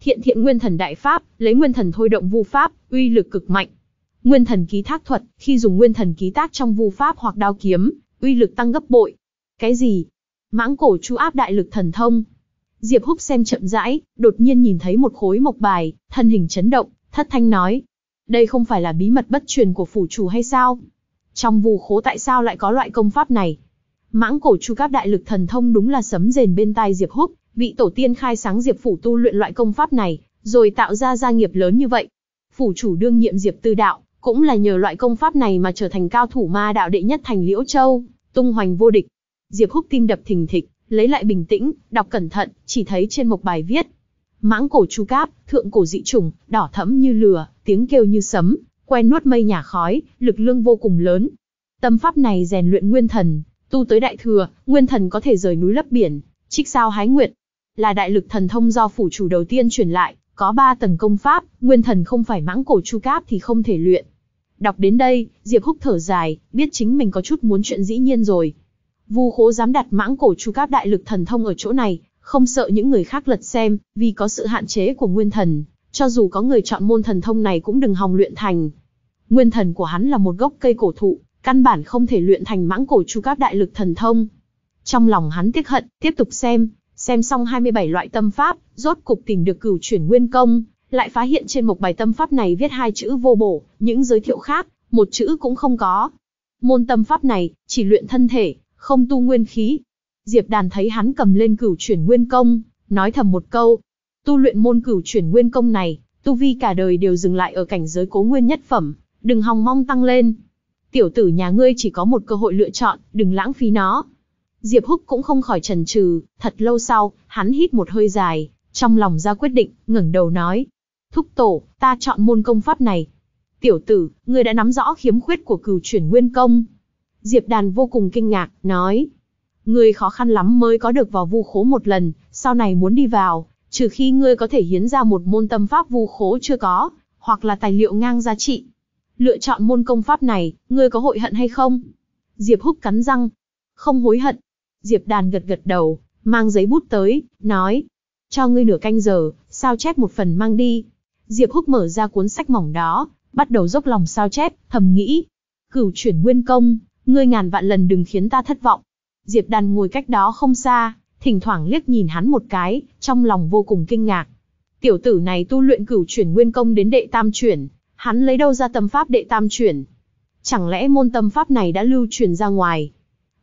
Thiện thiện nguyên thần đại pháp, lấy nguyên thần thôi động vu pháp, uy lực cực mạnh. Nguyên thần ký thác thuật, khi dùng nguyên thần ký tác trong vu pháp hoặc đao kiếm, uy lực tăng gấp bội. Cái gì? Mãng cổ chu áp đại lực thần thông. Diệp Húc xem chậm rãi, đột nhiên nhìn thấy một khối mộc bài, thân hình chấn động, thất thanh nói. Đây không phải là bí mật bất truyền của phủ chủ hay sao? Trong vù khố tại sao lại có loại công pháp này? Mãng cổ chu cáp đại lực thần thông đúng là sấm rền bên tai Diệp Húc, vị tổ tiên khai sáng Diệp phủ tu luyện loại công pháp này, rồi tạo ra gia nghiệp lớn như vậy. Phủ chủ đương nhiệm Diệp Tư Đạo, cũng là nhờ loại công pháp này mà trở thành cao thủ ma đạo đệ nhất thành Liễu Châu, tung hoành vô địch. Diệp Húc tim đập thình thịch, lấy lại bình tĩnh, đọc cẩn thận, chỉ thấy trên một bài viết, mãng cổ chu cáp, thượng cổ dị trùng, đỏ thẫm như lửa, tiếng kêu như sấm, quen nuốt mây nhà khói, lực lương vô cùng lớn. Tâm pháp này rèn luyện nguyên thần, tu tới đại thừa, nguyên thần có thể rời núi lấp biển, trích sao hái nguyệt. Là đại lực thần thông do phủ chủ đầu tiên truyền lại, có ba tầng công pháp, nguyên thần không phải mãng cổ chu cáp thì không thể luyện. Đọc đến đây, Diệp Húc thở dài, biết chính mình có chút muốn chuyện dĩ nhiên rồi. Vu Khố dám đặt mãng cổ chu cáp đại lực thần thông ở chỗ này, không sợ những người khác lật xem, vì có sự hạn chế của nguyên thần, cho dù có người chọn môn thần thông này cũng đừng hòng luyện thành. Nguyên thần của hắn là một gốc cây cổ thụ, căn bản không thể luyện thành mãng cổ chu các đại lực thần thông. Trong lòng hắn tiếc hận, tiếp tục xem, xem xong 27 loại tâm pháp, rốt cục tìm được cửu chuyển nguyên công, lại phá hiện trên một bài tâm pháp này viết hai chữ vô bổ, những giới thiệu khác, một chữ cũng không có. Môn tâm pháp này, chỉ luyện thân thể, không tu nguyên khí, Diệp Đàn thấy hắn cầm lên cửu chuyển nguyên công, nói thầm một câu. Tu luyện môn cửu chuyển nguyên công này, tu vi cả đời đều dừng lại ở cảnh giới cố nguyên nhất phẩm, đừng hòng mong tăng lên. Tiểu tử nhà ngươi chỉ có một cơ hội lựa chọn, đừng lãng phí nó. Diệp Húc cũng không khỏi chần chừ, thật lâu sau, hắn hít một hơi dài, trong lòng ra quyết định, ngẩng đầu nói. Thúc tổ, ta chọn môn công pháp này. Tiểu tử, ngươi đã nắm rõ khiếm khuyết của cửu chuyển nguyên công. Diệp Đàn vô cùng kinh ngạc, nói. Ngươi khó khăn lắm mới có được vào vu khố một lần, sau này muốn đi vào, trừ khi ngươi có thể hiến ra một môn tâm pháp vu khố chưa có, hoặc là tài liệu ngang giá trị. Lựa chọn môn công pháp này, ngươi có hội hận hay không? Diệp Húc cắn răng. Không hối hận. Diệp Đàn gật gật đầu, mang giấy bút tới, nói. Cho ngươi nửa canh giờ, sao chép một phần mang đi. Diệp Húc mở ra cuốn sách mỏng đó, bắt đầu dốc lòng sao chép, thầm nghĩ. Cửu chuyển nguyên công, ngươi ngàn vạn lần đừng khiến ta thất vọng, Diệp Đàn ngồi cách đó không xa, thỉnh thoảng liếc nhìn hắn một cái, trong lòng vô cùng kinh ngạc. Tiểu tử này tu luyện cửu chuyển nguyên công đến đệ tam chuyển, hắn lấy đâu ra tâm pháp đệ tam chuyển? Chẳng lẽ môn tâm pháp này đã lưu truyền ra ngoài?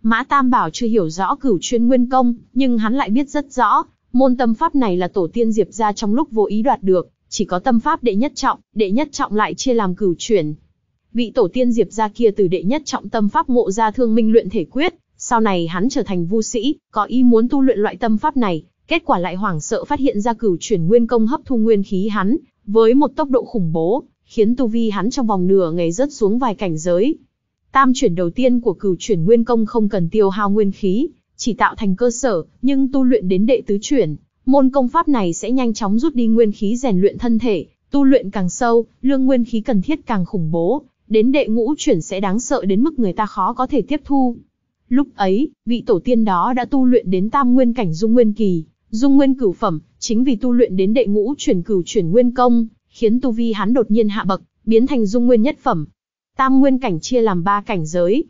Mã Tam Bảo chưa hiểu rõ cửu chuyển nguyên công, nhưng hắn lại biết rất rõ, môn tâm pháp này là tổ tiên Diệp ra trong lúc vô ý đoạt được, chỉ có tâm pháp đệ nhất trọng, đệ nhất trọng lại chia làm cửu chuyển. Vị tổ tiên Diệp ra kia từ đệ nhất trọng tâm pháp ngộ ra thương minh luyện thể quyết, sau này hắn trở thành vu sĩ, có ý muốn tu luyện loại tâm pháp này, kết quả lại hoảng sợ phát hiện ra cửu chuyển nguyên công hấp thu nguyên khí hắn, với một tốc độ khủng bố, khiến tu vi hắn trong vòng nửa ngày rớt xuống vài cảnh giới. Tam chuyển đầu tiên của cửu chuyển nguyên công không cần tiêu hao nguyên khí, chỉ tạo thành cơ sở, nhưng tu luyện đến đệ tứ chuyển, môn công pháp này sẽ nhanh chóng rút đi nguyên khí rèn luyện thân thể, tu luyện càng sâu, lương nguyên khí cần thiết càng khủng bố, đến đệ ngũ chuyển sẽ đáng sợ đến mức người ta khó có thể tiếp thu. Lúc ấy, vị tổ tiên đó đã tu luyện đến tam nguyên cảnh dung nguyên kỳ, dung nguyên cửu phẩm, chính vì tu luyện đến đệ ngũ chuyển cửu chuyển nguyên công, khiến tu vi hắn đột nhiên hạ bậc, biến thành dung nguyên nhất phẩm. Tam nguyên cảnh chia làm ba cảnh giới.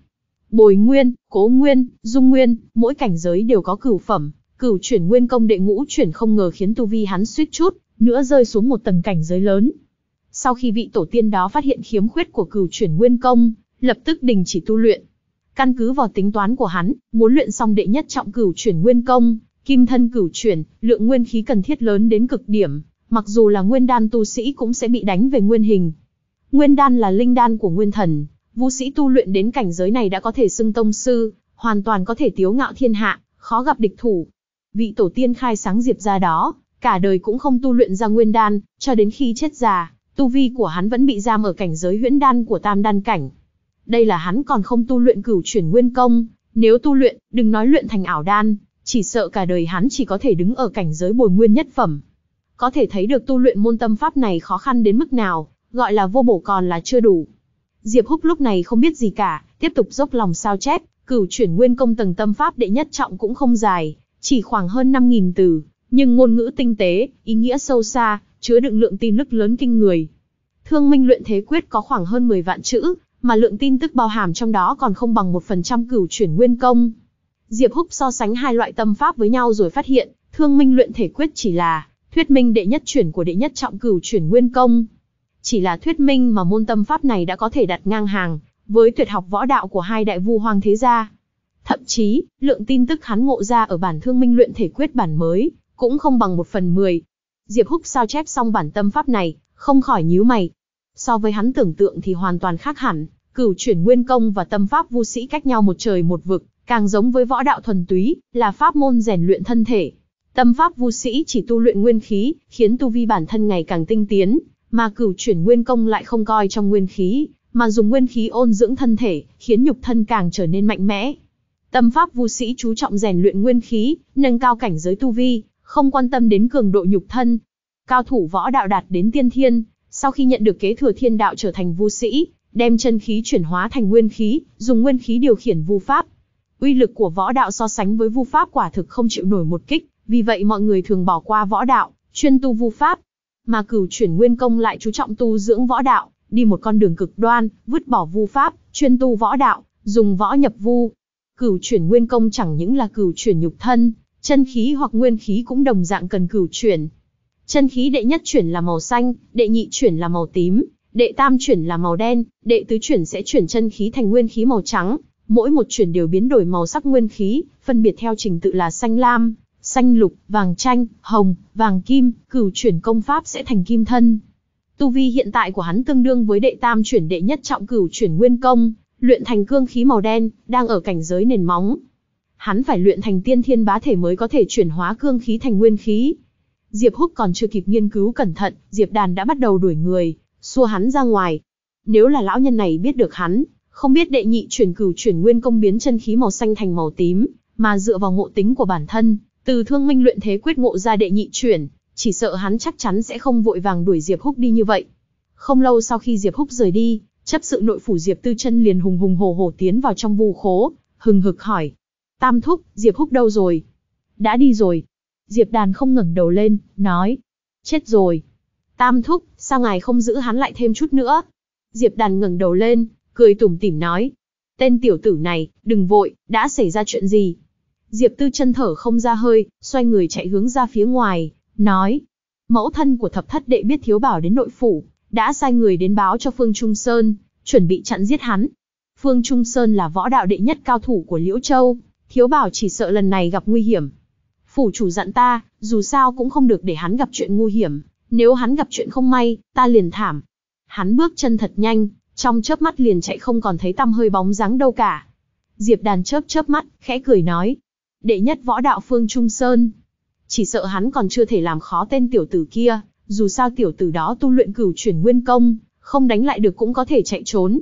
Bồi nguyên, cố nguyên, dung nguyên, mỗi cảnh giới đều có cửu phẩm, cửu chuyển nguyên công đệ ngũ chuyển không ngờ khiến tu vi hắn suýt chút, nữa rơi xuống một tầng cảnh giới lớn. Sau khi vị tổ tiên đó phát hiện khiếm khuyết của cửu chuyển nguyên công, lập tức đình chỉ tu luyện, Căn cứ vào tính toán của hắn, muốn luyện xong đệ nhất trọng cửu chuyển nguyên công, kim thân cửu chuyển, lượng nguyên khí cần thiết lớn đến cực điểm, mặc dù là nguyên đan tu sĩ cũng sẽ bị đánh về nguyên hình. Nguyên đan là linh đan của nguyên thần, vũ sĩ tu luyện đến cảnh giới này đã có thể xưng tông sư, hoàn toàn có thể tiếu ngạo thiên hạ, khó gặp địch thủ. Vị tổ tiên khai sáng diệp ra đó, cả đời cũng không tu luyện ra nguyên đan, cho đến khi chết già, tu vi của hắn vẫn bị giam ở cảnh giới huyễn đan của tam đan cảnh. Đây là hắn còn không tu luyện cửu chuyển nguyên công, nếu tu luyện, đừng nói luyện thành ảo đan, chỉ sợ cả đời hắn chỉ có thể đứng ở cảnh giới bồi nguyên nhất phẩm. Có thể thấy được tu luyện môn tâm pháp này khó khăn đến mức nào, gọi là vô bổ còn là chưa đủ. Diệp Húc lúc này không biết gì cả, tiếp tục dốc lòng sao chép, cửu chuyển nguyên công tầng tâm pháp đệ nhất trọng cũng không dài, chỉ khoảng hơn 5000 từ, nhưng ngôn ngữ tinh tế, ý nghĩa sâu xa, chứa đựng lượng tin lực lớn kinh người. Thương Minh luyện thế quyết có khoảng hơn 10 vạn chữ, mà lượng tin tức bao hàm trong đó còn không bằng một phần trăm cửu chuyển nguyên công. Diệp Húc so sánh hai loại tâm pháp với nhau rồi phát hiện, Thương Minh luyện thể quyết chỉ là thuyết minh đệ nhất chuyển của đệ nhất trọng cửu chuyển nguyên công. Chỉ là thuyết minh mà môn tâm pháp này đã có thể đặt ngang hàng với tuyệt học võ đạo của hai đại vu hoàng thế gia. Thậm chí, lượng tin tức hắn ngộ ra ở bản Thương Minh luyện thể quyết bản mới cũng không bằng một phần mười. Diệp Húc sao chép xong bản tâm pháp này, không khỏi nhíu mày, So với hắn tưởng tượng thì hoàn toàn khác hẳn, cửu chuyển nguyên công và tâm pháp vu sĩ cách nhau một trời một vực, càng giống với võ đạo thuần túy, là pháp môn rèn luyện thân thể. Tâm pháp vu sĩ chỉ tu luyện nguyên khí, khiến tu vi bản thân ngày càng tinh tiến, mà cửu chuyển nguyên công lại không coi trong nguyên khí, mà dùng nguyên khí ôn dưỡng thân thể, khiến nhục thân càng trở nên mạnh mẽ. Tâm pháp vu sĩ chú trọng rèn luyện nguyên khí, nâng cao cảnh giới tu vi, không quan tâm đến cường độ nhục thân. Cao thủ võ đạo đạt đến tiên thiên, sau khi nhận được kế thừa thiên đạo trở thành vu sĩ, đem chân khí chuyển hóa thành nguyên khí, dùng nguyên khí điều khiển vu pháp. Uy lực của võ đạo so sánh với vu pháp quả thực không chịu nổi một kích, vì vậy mọi người thường bỏ qua võ đạo, chuyên tu vu pháp. Mà cửu chuyển nguyên công lại chú trọng tu dưỡng võ đạo, đi một con đường cực đoan, vứt bỏ vu pháp, chuyên tu võ đạo, dùng võ nhập vu. Cửu chuyển nguyên công chẳng những là cửu chuyển nhục thân, chân khí hoặc nguyên khí cũng đồng dạng cần cửu chuyển, Chân khí đệ nhất chuyển là màu xanh, đệ nhị chuyển là màu tím, đệ tam chuyển là màu đen, đệ tứ chuyển sẽ chuyển chân khí thành nguyên khí màu trắng, mỗi một chuyển đều biến đổi màu sắc nguyên khí, phân biệt theo trình tự là xanh lam, xanh lục, vàng chanh, hồng, vàng kim, cửu chuyển công pháp sẽ thành kim thân. Tu vi hiện tại của hắn tương đương với đệ tam chuyển đệ nhất trọng cửu chuyển nguyên công, luyện thành cương khí màu đen, đang ở cảnh giới nền móng. Hắn phải luyện thành tiên thiên bá thể mới có thể chuyển hóa cương khí thành nguyên khí, Diệp Húc còn chưa kịp nghiên cứu cẩn thận, Diệp Đàn đã bắt đầu đuổi người, xua hắn ra ngoài. Nếu là lão nhân này biết được hắn, không biết đệ nhị chuyển cửu chuyển nguyên công biến chân khí màu xanh thành màu tím, mà dựa vào ngộ tính của bản thân, từ thương minh luyện thế quyết ngộ ra đệ nhị chuyển, chỉ sợ hắn chắc chắn sẽ không vội vàng đuổi Diệp Húc đi như vậy. Không lâu sau khi Diệp Húc rời đi, chấp sự nội phủ Diệp Tư Chân liền hùng hùng hổ hổ tiến vào trong vu khố, hừng hực hỏi: "Tam thúc, Diệp Húc đâu rồi?" "Đã đi rồi." Diệp Đàn không ngẩng đầu lên, nói. Chết rồi. Tam thúc, sao ngài không giữ hắn lại thêm chút nữa? Diệp Đàn ngẩng đầu lên, cười tủm tỉm nói. Tên tiểu tử này, đừng vội, đã xảy ra chuyện gì? Diệp Tư chân thở không ra hơi, xoay người chạy hướng ra phía ngoài, nói. Mẫu thân của thập thất đệ biết thiếu bảo đến nội phủ, đã sai người đến báo cho Phương Trung Sơn, chuẩn bị chặn giết hắn. Phương Trung Sơn là võ đạo đệ nhất cao thủ của Liễu Châu, thiếu bảo chỉ sợ lần này gặp nguy hiểm, Phủ chủ dặn ta, dù sao cũng không được để hắn gặp chuyện nguy hiểm, nếu hắn gặp chuyện không may, ta liền thảm. Hắn bước chân thật nhanh, trong chớp mắt liền chạy không còn thấy tăm hơi bóng dáng đâu cả. Diệp Đàn chớp chớp mắt, khẽ cười nói, đệ nhất võ đạo phương Trung Sơn. Chỉ sợ hắn còn chưa thể làm khó tên tiểu tử kia, dù sao tiểu tử đó tu luyện cửu chuyển nguyên công, không đánh lại được cũng có thể chạy trốn.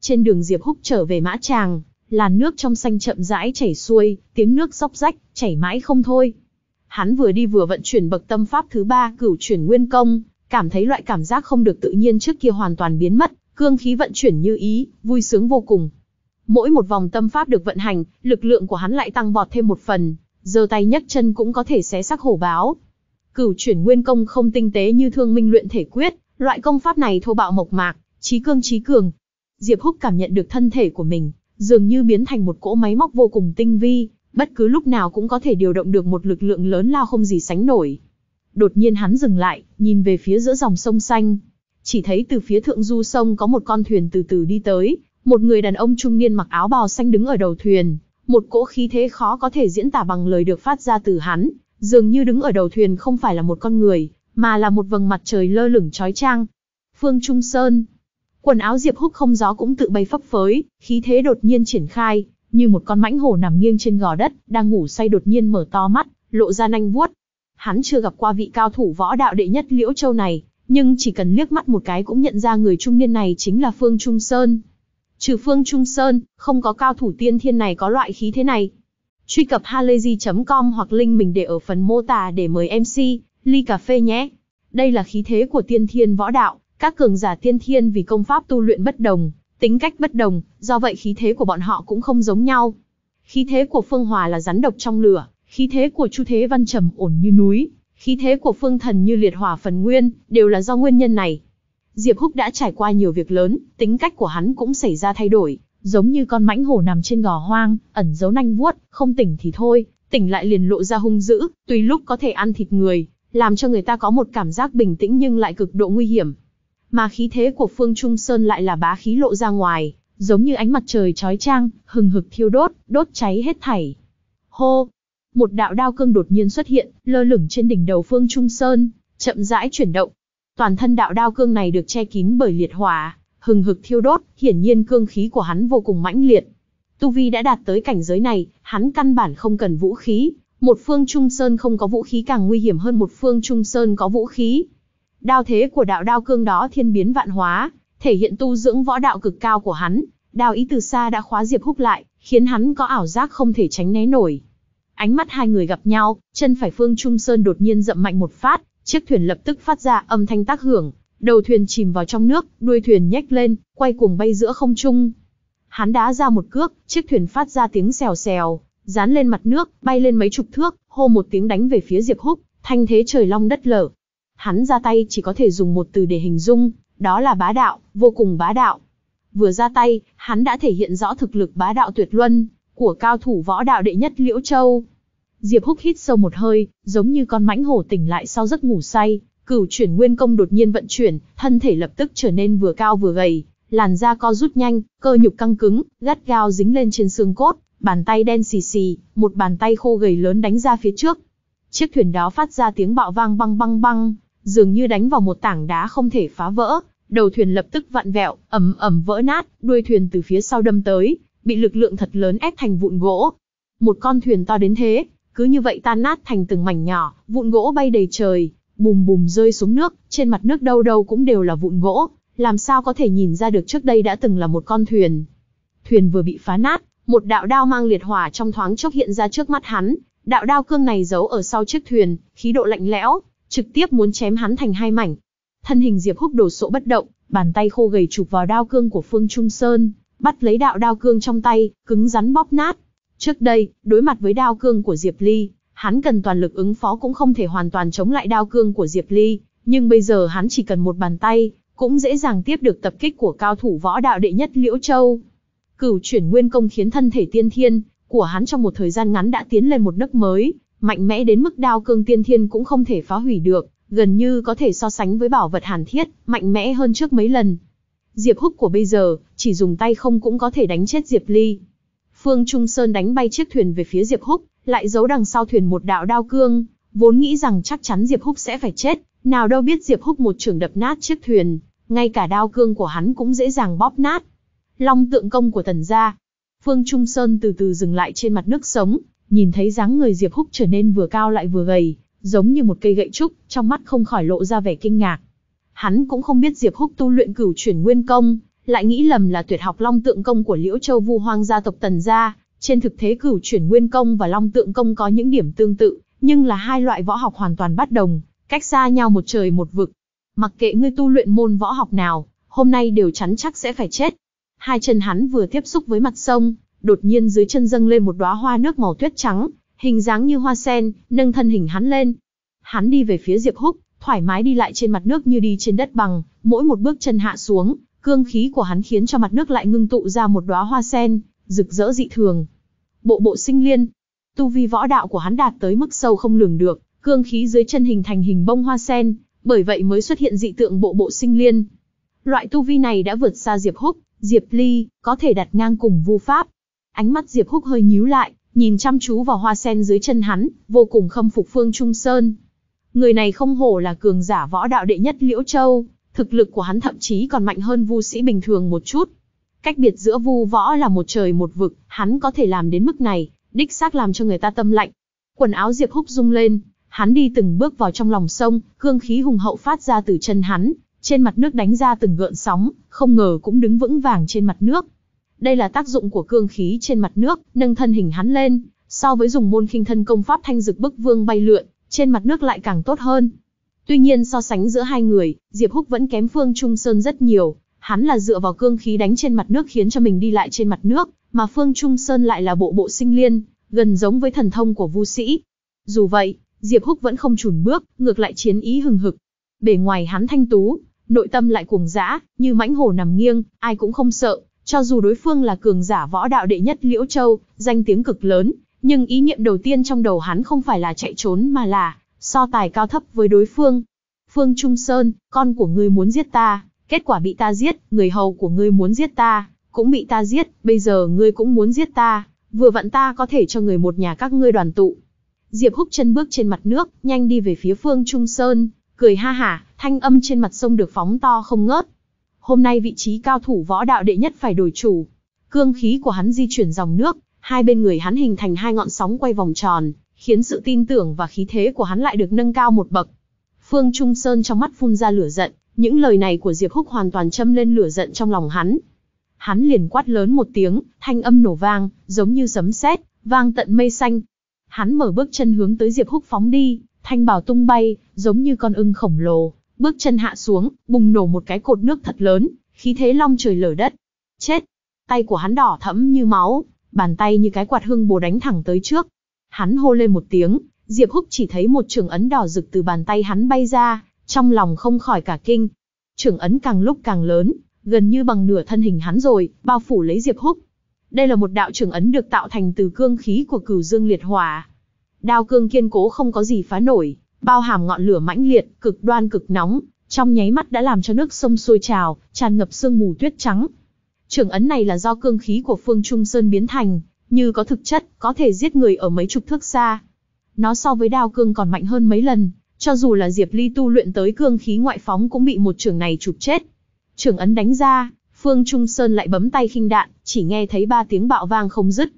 Trên đường Diệp Húc trở về mã tràng, làn nước trong xanh chậm rãi chảy xuôi, tiếng nước róc rách, chảy mãi không thôi. Hắn vừa đi vừa vận chuyển bậc tâm pháp thứ ba cửu chuyển nguyên công, cảm thấy loại cảm giác không được tự nhiên trước kia hoàn toàn biến mất, cương khí vận chuyển như ý, vui sướng vô cùng. Mỗi một vòng tâm pháp được vận hành, lực lượng của hắn lại tăng vọt thêm một phần, giơ tay nhấc chân cũng có thể xé xác hổ báo. Cửu chuyển nguyên công không tinh tế như thương minh luyện thể quyết, loại công pháp này thô bạo mộc mạc, trí cương trí cường. Diệp Húc cảm nhận được thân thể của mình dường như biến thành một cỗ máy móc vô cùng tinh vi, bất cứ lúc nào cũng có thể điều động được một lực lượng lớn lao không gì sánh nổi. Đột nhiên hắn dừng lại, nhìn về phía giữa dòng sông xanh. Chỉ thấy từ phía thượng du sông có một con thuyền từ từ đi tới, một người đàn ông trung niên mặc áo bào xanh đứng ở đầu thuyền, một cỗ khí thế khó có thể diễn tả bằng lời được phát ra từ hắn, dường như đứng ở đầu thuyền không phải là một con người, mà là một vầng mặt trời lơ lửng trói trang. Phương Trung Sơn, Quần áo Diệp Húc không gió cũng tự bay phấp phới, khí thế đột nhiên triển khai, như một con mãnh hổ nằm nghiêng trên gò đất, đang ngủ say đột nhiên mở to mắt, lộ ra nanh vuốt. Hắn chưa gặp qua vị cao thủ võ đạo đệ nhất Liễu Châu này, nhưng chỉ cần liếc mắt một cái cũng nhận ra người trung niên này chính là Phương Trung Sơn. Trừ Phương Trung Sơn, không có cao thủ tiên thiên này có loại khí thế này. Truy cập halayzi.com hoặc link mình để ở phần mô tả để mời MC, ly cà phê nhé. Đây là khí thế của tiên thiên võ đạo, các cường giả tiên thiên vì công pháp tu luyện bất đồng, tính cách bất đồng, do vậy khí thế của bọn họ cũng không giống nhau. Khí thế của Phương Hòa là rắn độc trong lửa, khí thế của Chu Thế Văn trầm ổn như núi, khí thế của Phương Thần như liệt hỏa phần nguyên, đều là do nguyên nhân này. Diệp Húc đã trải qua nhiều việc lớn, tính cách của hắn cũng xảy ra thay đổi, giống như con mãnh hổ nằm trên gò hoang, ẩn giấu nanh vuốt, không tỉnh thì thôi, tỉnh lại liền lộ ra hung dữ, tùy lúc có thể ăn thịt người, làm cho người ta có một cảm giác bình tĩnh nhưng lại cực độ nguy hiểm mà khí thế của Phương Trung Sơn lại là bá khí lộ ra ngoài, giống như ánh mặt trời chói chang, hừng hực thiêu đốt, đốt cháy hết thảy. Hô! Một đạo đao cương đột nhiên xuất hiện, lơ lửng trên đỉnh đầu Phương Trung Sơn, chậm rãi chuyển động. Toàn thân đạo đao cương này được che kín bởi liệt hỏa, hừng hực thiêu đốt, hiển nhiên cương khí của hắn vô cùng mãnh liệt. Tu Vi đã đạt tới cảnh giới này, hắn căn bản không cần vũ khí. Một phương Trung Sơn không có vũ khí càng nguy hiểm hơn một phương Trung Sơn có vũ khí. Đao thế của đạo đao cương đó thiên biến vạn hóa, thể hiện tu dưỡng võ đạo cực cao của hắn, đao ý từ xa đã khóa Diệp Húc lại, khiến hắn có ảo giác không thể tránh né nổi. Ánh mắt hai người gặp nhau, chân phải Phương Trung Sơn đột nhiên dậm mạnh một phát, chiếc thuyền lập tức phát ra âm thanh tác hưởng, đầu thuyền chìm vào trong nước, đuôi thuyền nhếch lên, quay cuồng bay giữa không trung. Hắn đá ra một cước, chiếc thuyền phát ra tiếng xèo xèo, dán lên mặt nước, bay lên mấy chục thước, hô một tiếng đánh về phía Diệp Húc, thanh thế trời long đất lở, hắn ra tay chỉ có thể dùng một từ để hình dung, đó là bá đạo, vô cùng bá đạo. Vừa ra tay, hắn đã thể hiện rõ thực lực bá đạo tuyệt luân của cao thủ võ đạo đệ nhất Liễu Châu. Diệp Húc hít sâu một hơi, giống như con mãnh hổ tỉnh lại sau giấc ngủ say, cửu chuyển nguyên công đột nhiên vận chuyển, thân thể lập tức trở nên vừa cao vừa gầy, làn da co rút nhanh, cơ nhục căng cứng, gắt gao dính lên trên xương cốt, bàn tay đen xì xì, một bàn tay khô gầy lớn đánh ra phía trước. Chiếc thuyền đó phát ra tiếng bạo vang băng băng băng, dường như đánh vào một tảng đá không thể phá vỡ, đầu thuyền lập tức vặn vẹo, ầm ầm vỡ nát, đuôi thuyền từ phía sau đâm tới, bị lực lượng thật lớn ép thành vụn gỗ. Một con thuyền to đến thế, cứ như vậy tan nát thành từng mảnh nhỏ, vụn gỗ bay đầy trời, bùm bùm rơi xuống nước, trên mặt nước đâu đâu cũng đều là vụn gỗ, làm sao có thể nhìn ra được trước đây đã từng là một con thuyền. Thuyền vừa bị phá nát, một đạo đao mang liệt hỏa trong thoáng chốc hiện ra trước mắt hắn, đạo đao cương này giấu ở sau chiếc thuyền, khí độ lạnh lẽo, trực tiếp muốn chém hắn thành hai mảnh. Thân hình Diệp Húc đổ sộ bất động, bàn tay khô gầy chụp vào đao cương của Phương Trung Sơn, bắt lấy đạo đao cương trong tay, cứng rắn bóp nát. Trước đây, đối mặt với đao cương của Diệp Ly, hắn cần toàn lực ứng phó cũng không thể hoàn toàn chống lại đao cương của Diệp Ly, nhưng bây giờ hắn chỉ cần một bàn tay, cũng dễ dàng tiếp được tập kích của cao thủ võ đạo đệ nhất Liễu Châu. Cửu chuyển nguyên công khiến thân thể tiên thiên của hắn trong một thời gian ngắn đã tiến lên một nấc mới, mạnh mẽ đến mức đao cương tiên thiên cũng không thể phá hủy được, gần như có thể so sánh với bảo vật hàn thiết, mạnh mẽ hơn trước mấy lần. Diệp Húc của bây giờ, chỉ dùng tay không cũng có thể đánh chết Diệp Ly. Phương Trung Sơn đánh bay chiếc thuyền về phía Diệp Húc, lại giấu đằng sau thuyền một đạo đao cương, vốn nghĩ rằng chắc chắn Diệp Húc sẽ phải chết, nào đâu biết Diệp Húc một trường đập nát chiếc thuyền, ngay cả đao cương của hắn cũng dễ dàng bóp nát. Long tượng công của Tần gia. Phương Trung Sơn từ từ dừng lại trên mặt nước sống, nhìn thấy dáng người Diệp Húc trở nên vừa cao lại vừa gầy, giống như một cây gậy trúc, trong mắt không khỏi lộ ra vẻ kinh ngạc. Hắn cũng không biết Diệp Húc tu luyện cửu chuyển nguyên công, lại nghĩ lầm là tuyệt học long tượng công của Liễu Châu Vu Hoang gia tộc Tần gia, trên thực tế cửu chuyển nguyên công và long tượng công có những điểm tương tự, nhưng là hai loại võ học hoàn toàn bất đồng, cách xa nhau một trời một vực. Mặc kệ ngươi tu luyện môn võ học nào, hôm nay đều chắn chắc sẽ phải chết. Hai chân hắn vừa tiếp xúc với mặt sông, đột nhiên dưới chân dâng lên một đóa hoa nước màu tuyết trắng, hình dáng như hoa sen, nâng thân hình hắn lên. Hắn đi về phía Diệp Húc, thoải mái đi lại trên mặt nước như đi trên đất bằng, mỗi một bước chân hạ xuống, cương khí của hắn khiến cho mặt nước lại ngưng tụ ra một đóa hoa sen, rực rỡ dị thường. Bộ bộ sinh liên, tu vi võ đạo của hắn đạt tới mức sâu không lường được, cương khí dưới chân hình thành hình bông hoa sen, bởi vậy mới xuất hiện dị tượng bộ bộ sinh liên. Loại tu vi này đã vượt xa Diệp Húc, Diệp Ly, có thể đặt ngang cùng Vu Pháp, Ánh mắt Diệp Húc hơi nhíu lại, nhìn chăm chú vào hoa sen dưới chân hắn, vô cùng khâm phục Phương Trung Sơn. Người này không hổ là cường giả võ đạo đệ nhất Liễu Châu, thực lực của hắn thậm chí còn mạnh hơn vu sĩ bình thường một chút. Cách biệt giữa vu võ là một trời một vực, hắn có thể làm đến mức này, đích xác làm cho người ta tâm lạnh. Quần áo Diệp Húc rung lên, hắn đi từng bước vào trong lòng sông, cương khí hùng hậu phát ra từ chân hắn, trên mặt nước đánh ra từng gợn sóng, không ngờ cũng đứng vững vàng trên mặt nước. Đây là tác dụng của cương khí trên mặt nước, nâng thân hình hắn lên, so với dùng môn khinh thân công pháp thanh dực bức vương bay lượn, trên mặt nước lại càng tốt hơn. Tuy nhiên so sánh giữa hai người, Diệp Húc vẫn kém Phương Trung Sơn rất nhiều, hắn là dựa vào cương khí đánh trên mặt nước khiến cho mình đi lại trên mặt nước, mà Phương Trung Sơn lại là bộ bộ sinh liên, gần giống với thần thông của Vu sĩ. Dù vậy, Diệp Húc vẫn không chùn bước, ngược lại chiến ý hừng hực. Bề ngoài hắn thanh tú, nội tâm lại cuồng dã, như mãnh hổ nằm nghiêng, ai cũng không sợ, cho dù đối phương là cường giả võ đạo đệ nhất Liễu Châu, danh tiếng cực lớn, nhưng ý niệm đầu tiên trong đầu hắn không phải là chạy trốn mà là so tài cao thấp với đối phương. Phương Trung Sơn, con của ngươi muốn giết ta, kết quả bị ta giết, người hầu của ngươi muốn giết ta, cũng bị ta giết, bây giờ ngươi cũng muốn giết ta, vừa vặn ta có thể cho người một nhà các ngươi đoàn tụ. Diệp Húc chân bước trên mặt nước, nhanh đi về phía Phương Trung Sơn, cười ha hả, thanh âm trên mặt sông được phóng to không ngớt hôm nay vị trí cao thủ võ đạo đệ nhất phải đổi chủ. Cương khí của hắn di chuyển dòng nước, hai bên người hắn hình thành hai ngọn sóng quay vòng tròn, khiến sự tin tưởng và khí thế của hắn lại được nâng cao một bậc. Phương Trung Sơn trong mắt phun ra lửa giận, những lời này của Diệp Húc hoàn toàn châm lên lửa giận trong lòng hắn. Hắn liền quát lớn một tiếng, thanh âm nổ vang, giống như sấm sét, vang tận mây xanh. Hắn mở bước chân hướng tới Diệp Húc phóng đi, thanh bảo tung bay, giống như con ưng khổng lồ, Bước chân hạ xuống, bùng nổ một cái cột nước thật lớn, khí thế long trời lở đất. Chết! Tay của hắn đỏ thẫm như máu, bàn tay như cái quạt hương bồ đánh thẳng tới trước. Hắn hô lên một tiếng, Diệp Húc chỉ thấy một trường ấn đỏ rực từ bàn tay hắn bay ra, trong lòng không khỏi cả kinh. Trường ấn càng lúc càng lớn, gần như bằng nửa thân hình hắn rồi, bao phủ lấy Diệp Húc. Đây là một đạo trường ấn được tạo thành từ cương khí của cửu dương liệt hỏa. Đao cương kiên cố không có gì phá nổi, bao hàm ngọn lửa mãnh liệt, cực đoan cực nóng, trong nháy mắt đã làm cho nước sông sôi trào, tràn ngập sương mù tuyết trắng. Trường ấn này là do cương khí của Phương Trung Sơn biến thành, như có thực chất, có thể giết người ở mấy chục thước xa. Nó so với đao cương còn mạnh hơn mấy lần, cho dù là Diệp Ly tu luyện tới cương khí ngoại phóng cũng bị một trường này chụp chết. Trường ấn đánh ra, Phương Trung Sơn lại bấm tay khinh đạn, chỉ nghe thấy ba tiếng bạo vang không dứt.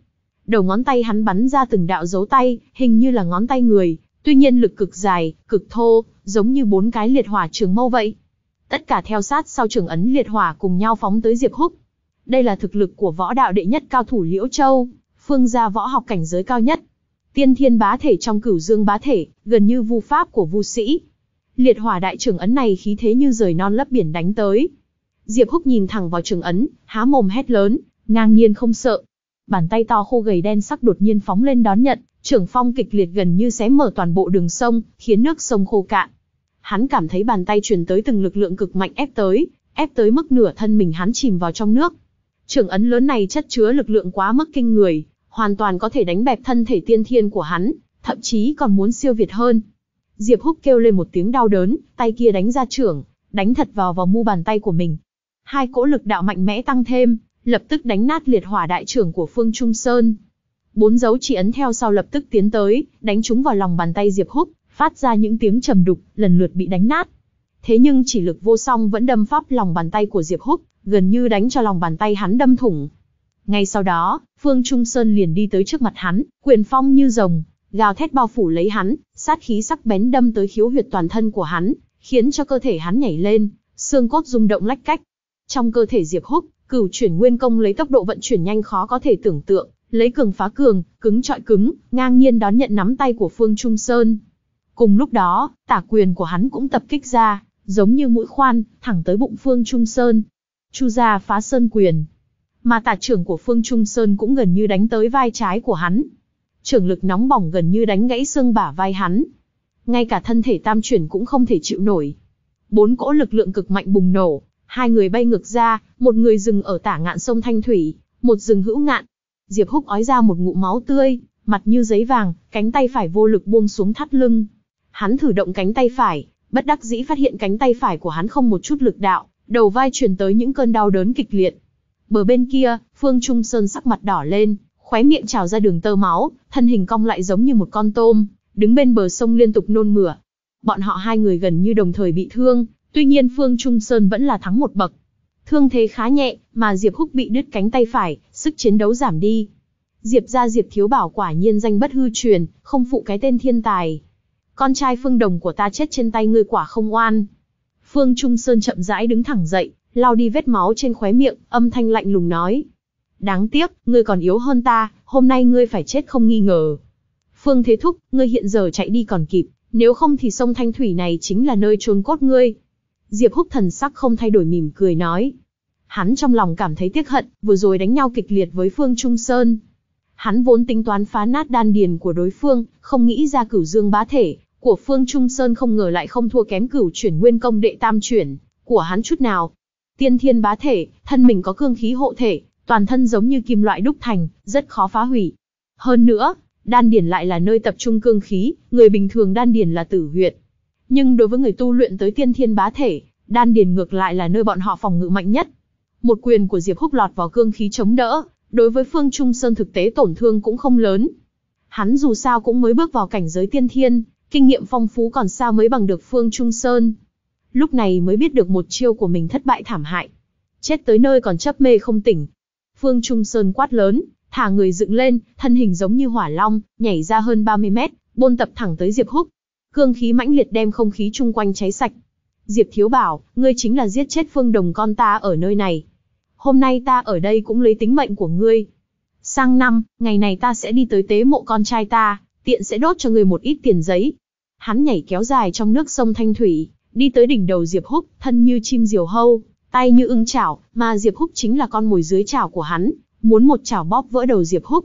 Đầu ngón tay hắn bắn ra từng đạo dấu tay, hình như là ngón tay người, tuy nhiên lực cực dài, cực thô, giống như bốn cái liệt hỏa trường mâu vậy. Tất cả theo sát sau trường ấn liệt hỏa cùng nhau phóng tới Diệp Húc. Đây là thực lực của võ đạo đệ nhất cao thủ Liễu Châu, phương gia võ học cảnh giới cao nhất. Tiên thiên bá thể trong cửu dương bá thể, gần như vu pháp của vu sĩ. Liệt hỏa đại trường ấn này khí thế như rời non lấp biển đánh tới. Diệp Húc nhìn thẳng vào trường ấn, há mồm hét lớn, ngang nhiên không sợ, bàn tay to khô gầy đen sắc đột nhiên phóng lên đón nhận, trưởng phong kịch liệt gần như xé mở toàn bộ đường sông, khiến nước sông khô cạn. Hắn cảm thấy bàn tay chuyển tới từng lực lượng cực mạnh ép tới, ép tới mức nửa thân mình hắn chìm vào trong nước. Trưởng ấn lớn này chất chứa lực lượng quá mức kinh người, hoàn toàn có thể đánh bẹp thân thể tiên thiên của hắn, thậm chí còn muốn siêu việt hơn. Diệp Húc kêu lên một tiếng đau đớn, tay kia đánh ra trưởng, đánh thật vào vào mu bàn tay của mình. Hai cỗ lực đạo mạnh mẽ tăng thêm, lập tức đánh nát liệt hỏa đại trưởng của Phương Trung Sơn. Bốn dấu chỉ ấn theo sau lập tức tiến tới, đánh chúng vào lòng bàn tay Diệp Húc, phát ra những tiếng trầm đục, lần lượt bị đánh nát. Thế nhưng chỉ lực vô song vẫn đâm pháp lòng bàn tay của Diệp Húc, gần như đánh cho lòng bàn tay hắn đâm thủng. Ngay sau đó, Phương Trung Sơn liền đi tới trước mặt hắn, quyền phong như rồng, gào thét bao phủ lấy hắn, sát khí sắc bén đâm tới khiếu huyệt toàn thân của hắn, khiến cho cơ thể hắn nhảy lên, xương cốt rung động lách cách. Trong cơ thể Diệp Húc, Cửu chuyển nguyên công lấy tốc độ vận chuyển nhanh khó có thể tưởng tượng, lấy cường phá cường, cứng trọi cứng, ngang nhiên đón nhận nắm tay của Phương Trung Sơn. Cùng lúc đó, tả quyền của hắn cũng tập kích ra, giống như mũi khoan, thẳng tới bụng Phương Trung Sơn. Chu gia phá sơn quyền. Mà tả trưởng của Phương Trung Sơn cũng gần như đánh tới vai trái của hắn. Trưởng lực nóng bỏng gần như đánh gãy xương bả vai hắn. Ngay cả thân thể tam chuyển cũng không thể chịu nổi. Bốn cỗ lực lượng cực mạnh bùng nổ, Hai người bay ngược ra, một người dừng ở tả ngạn sông Thanh Thủy, một dừng hữu ngạn. Diệp Húc ói ra một ngụm máu tươi, mặt như giấy vàng, cánh tay phải vô lực buông xuống thắt lưng. Hắn thử động cánh tay phải, bất đắc dĩ phát hiện cánh tay phải của hắn không một chút lực đạo, đầu vai chuyển tới những cơn đau đớn kịch liệt. Bờ bên kia, Phương Trung Sơn sắc mặt đỏ lên, khóe miệng trào ra đường tơ máu, thân hình cong lại giống như một con tôm, đứng bên bờ sông liên tục nôn mửa. Bọn họ hai người gần như đồng thời bị thương, Tuy nhiên Phương Trung Sơn vẫn là thắng một bậc. Thương thế khá nhẹ, mà Diệp Húc bị đứt cánh tay phải, sức chiến đấu giảm đi. Diệp gia Diệp Thiếu Bảo quả nhiên danh bất hư truyền, không phụ cái tên thiên tài. Con trai Phương Đồng của ta chết trên tay ngươi quả không oan. Phương Trung Sơn chậm rãi đứng thẳng dậy, lau đi vết máu trên khóe miệng, âm thanh lạnh lùng nói. Đáng tiếc, ngươi còn yếu hơn ta, hôm nay ngươi phải chết không nghi ngờ. Phương Thế Thúc, ngươi hiện giờ chạy đi còn kịp, nếu không thì sông Thanh Thủy này chính là nơi chôn cốt ngươi. Diệp Húc thần sắc không thay đổi mỉm cười nói. Hắn trong lòng cảm thấy tiếc hận, vừa rồi đánh nhau kịch liệt với Phương Trung Sơn. Hắn vốn tính toán phá nát đan điền của đối phương, không nghĩ ra cửu dương bá thể, của Phương Trung Sơn không ngờ lại không thua kém cửu chuyển nguyên công đệ tam chuyển, của hắn chút nào. Tiên thiên bá thể, thân mình có cương khí hộ thể, toàn thân giống như kim loại đúc thành, rất khó phá hủy. Hơn nữa, đan điền lại là nơi tập trung cương khí, người bình thường đan điền là tử huyệt, nhưng đối với người tu luyện tới tiên thiên bá thể, đan điền ngược lại là nơi bọn họ phòng ngự mạnh nhất. Một quyền của Diệp Húc lọt vào cương khí chống đỡ, đối với Phương Trung Sơn thực tế tổn thương cũng không lớn. Hắn dù sao cũng mới bước vào cảnh giới tiên thiên, kinh nghiệm phong phú còn sao mới bằng được Phương Trung Sơn. Lúc này mới biết được một chiêu của mình thất bại thảm hại. Chết tới nơi còn chấp mê không tỉnh. Phương Trung Sơn quát lớn, thả người dựng lên, thân hình giống như hỏa long, nhảy ra hơn 30 mét, bôn tập thẳng tới Diệp Húc cương khí mãnh liệt đem không khí chung quanh cháy sạch. Diệp Thiếu bảo, ngươi chính là giết chết Phương Đồng con ta ở nơi này. Hôm nay ta ở đây cũng lấy tính mệnh của ngươi. Sang năm, ngày này ta sẽ đi tới tế mộ con trai ta, tiện sẽ đốt cho ngươi một ít tiền giấy. Hắn nhảy kéo dài trong nước sông Thanh Thủy, đi tới đỉnh đầu Diệp Húc, thân như chim diều hâu, tay như ưng chảo, mà Diệp Húc chính là con mồi dưới chảo của hắn, muốn một chảo bóp vỡ đầu Diệp Húc.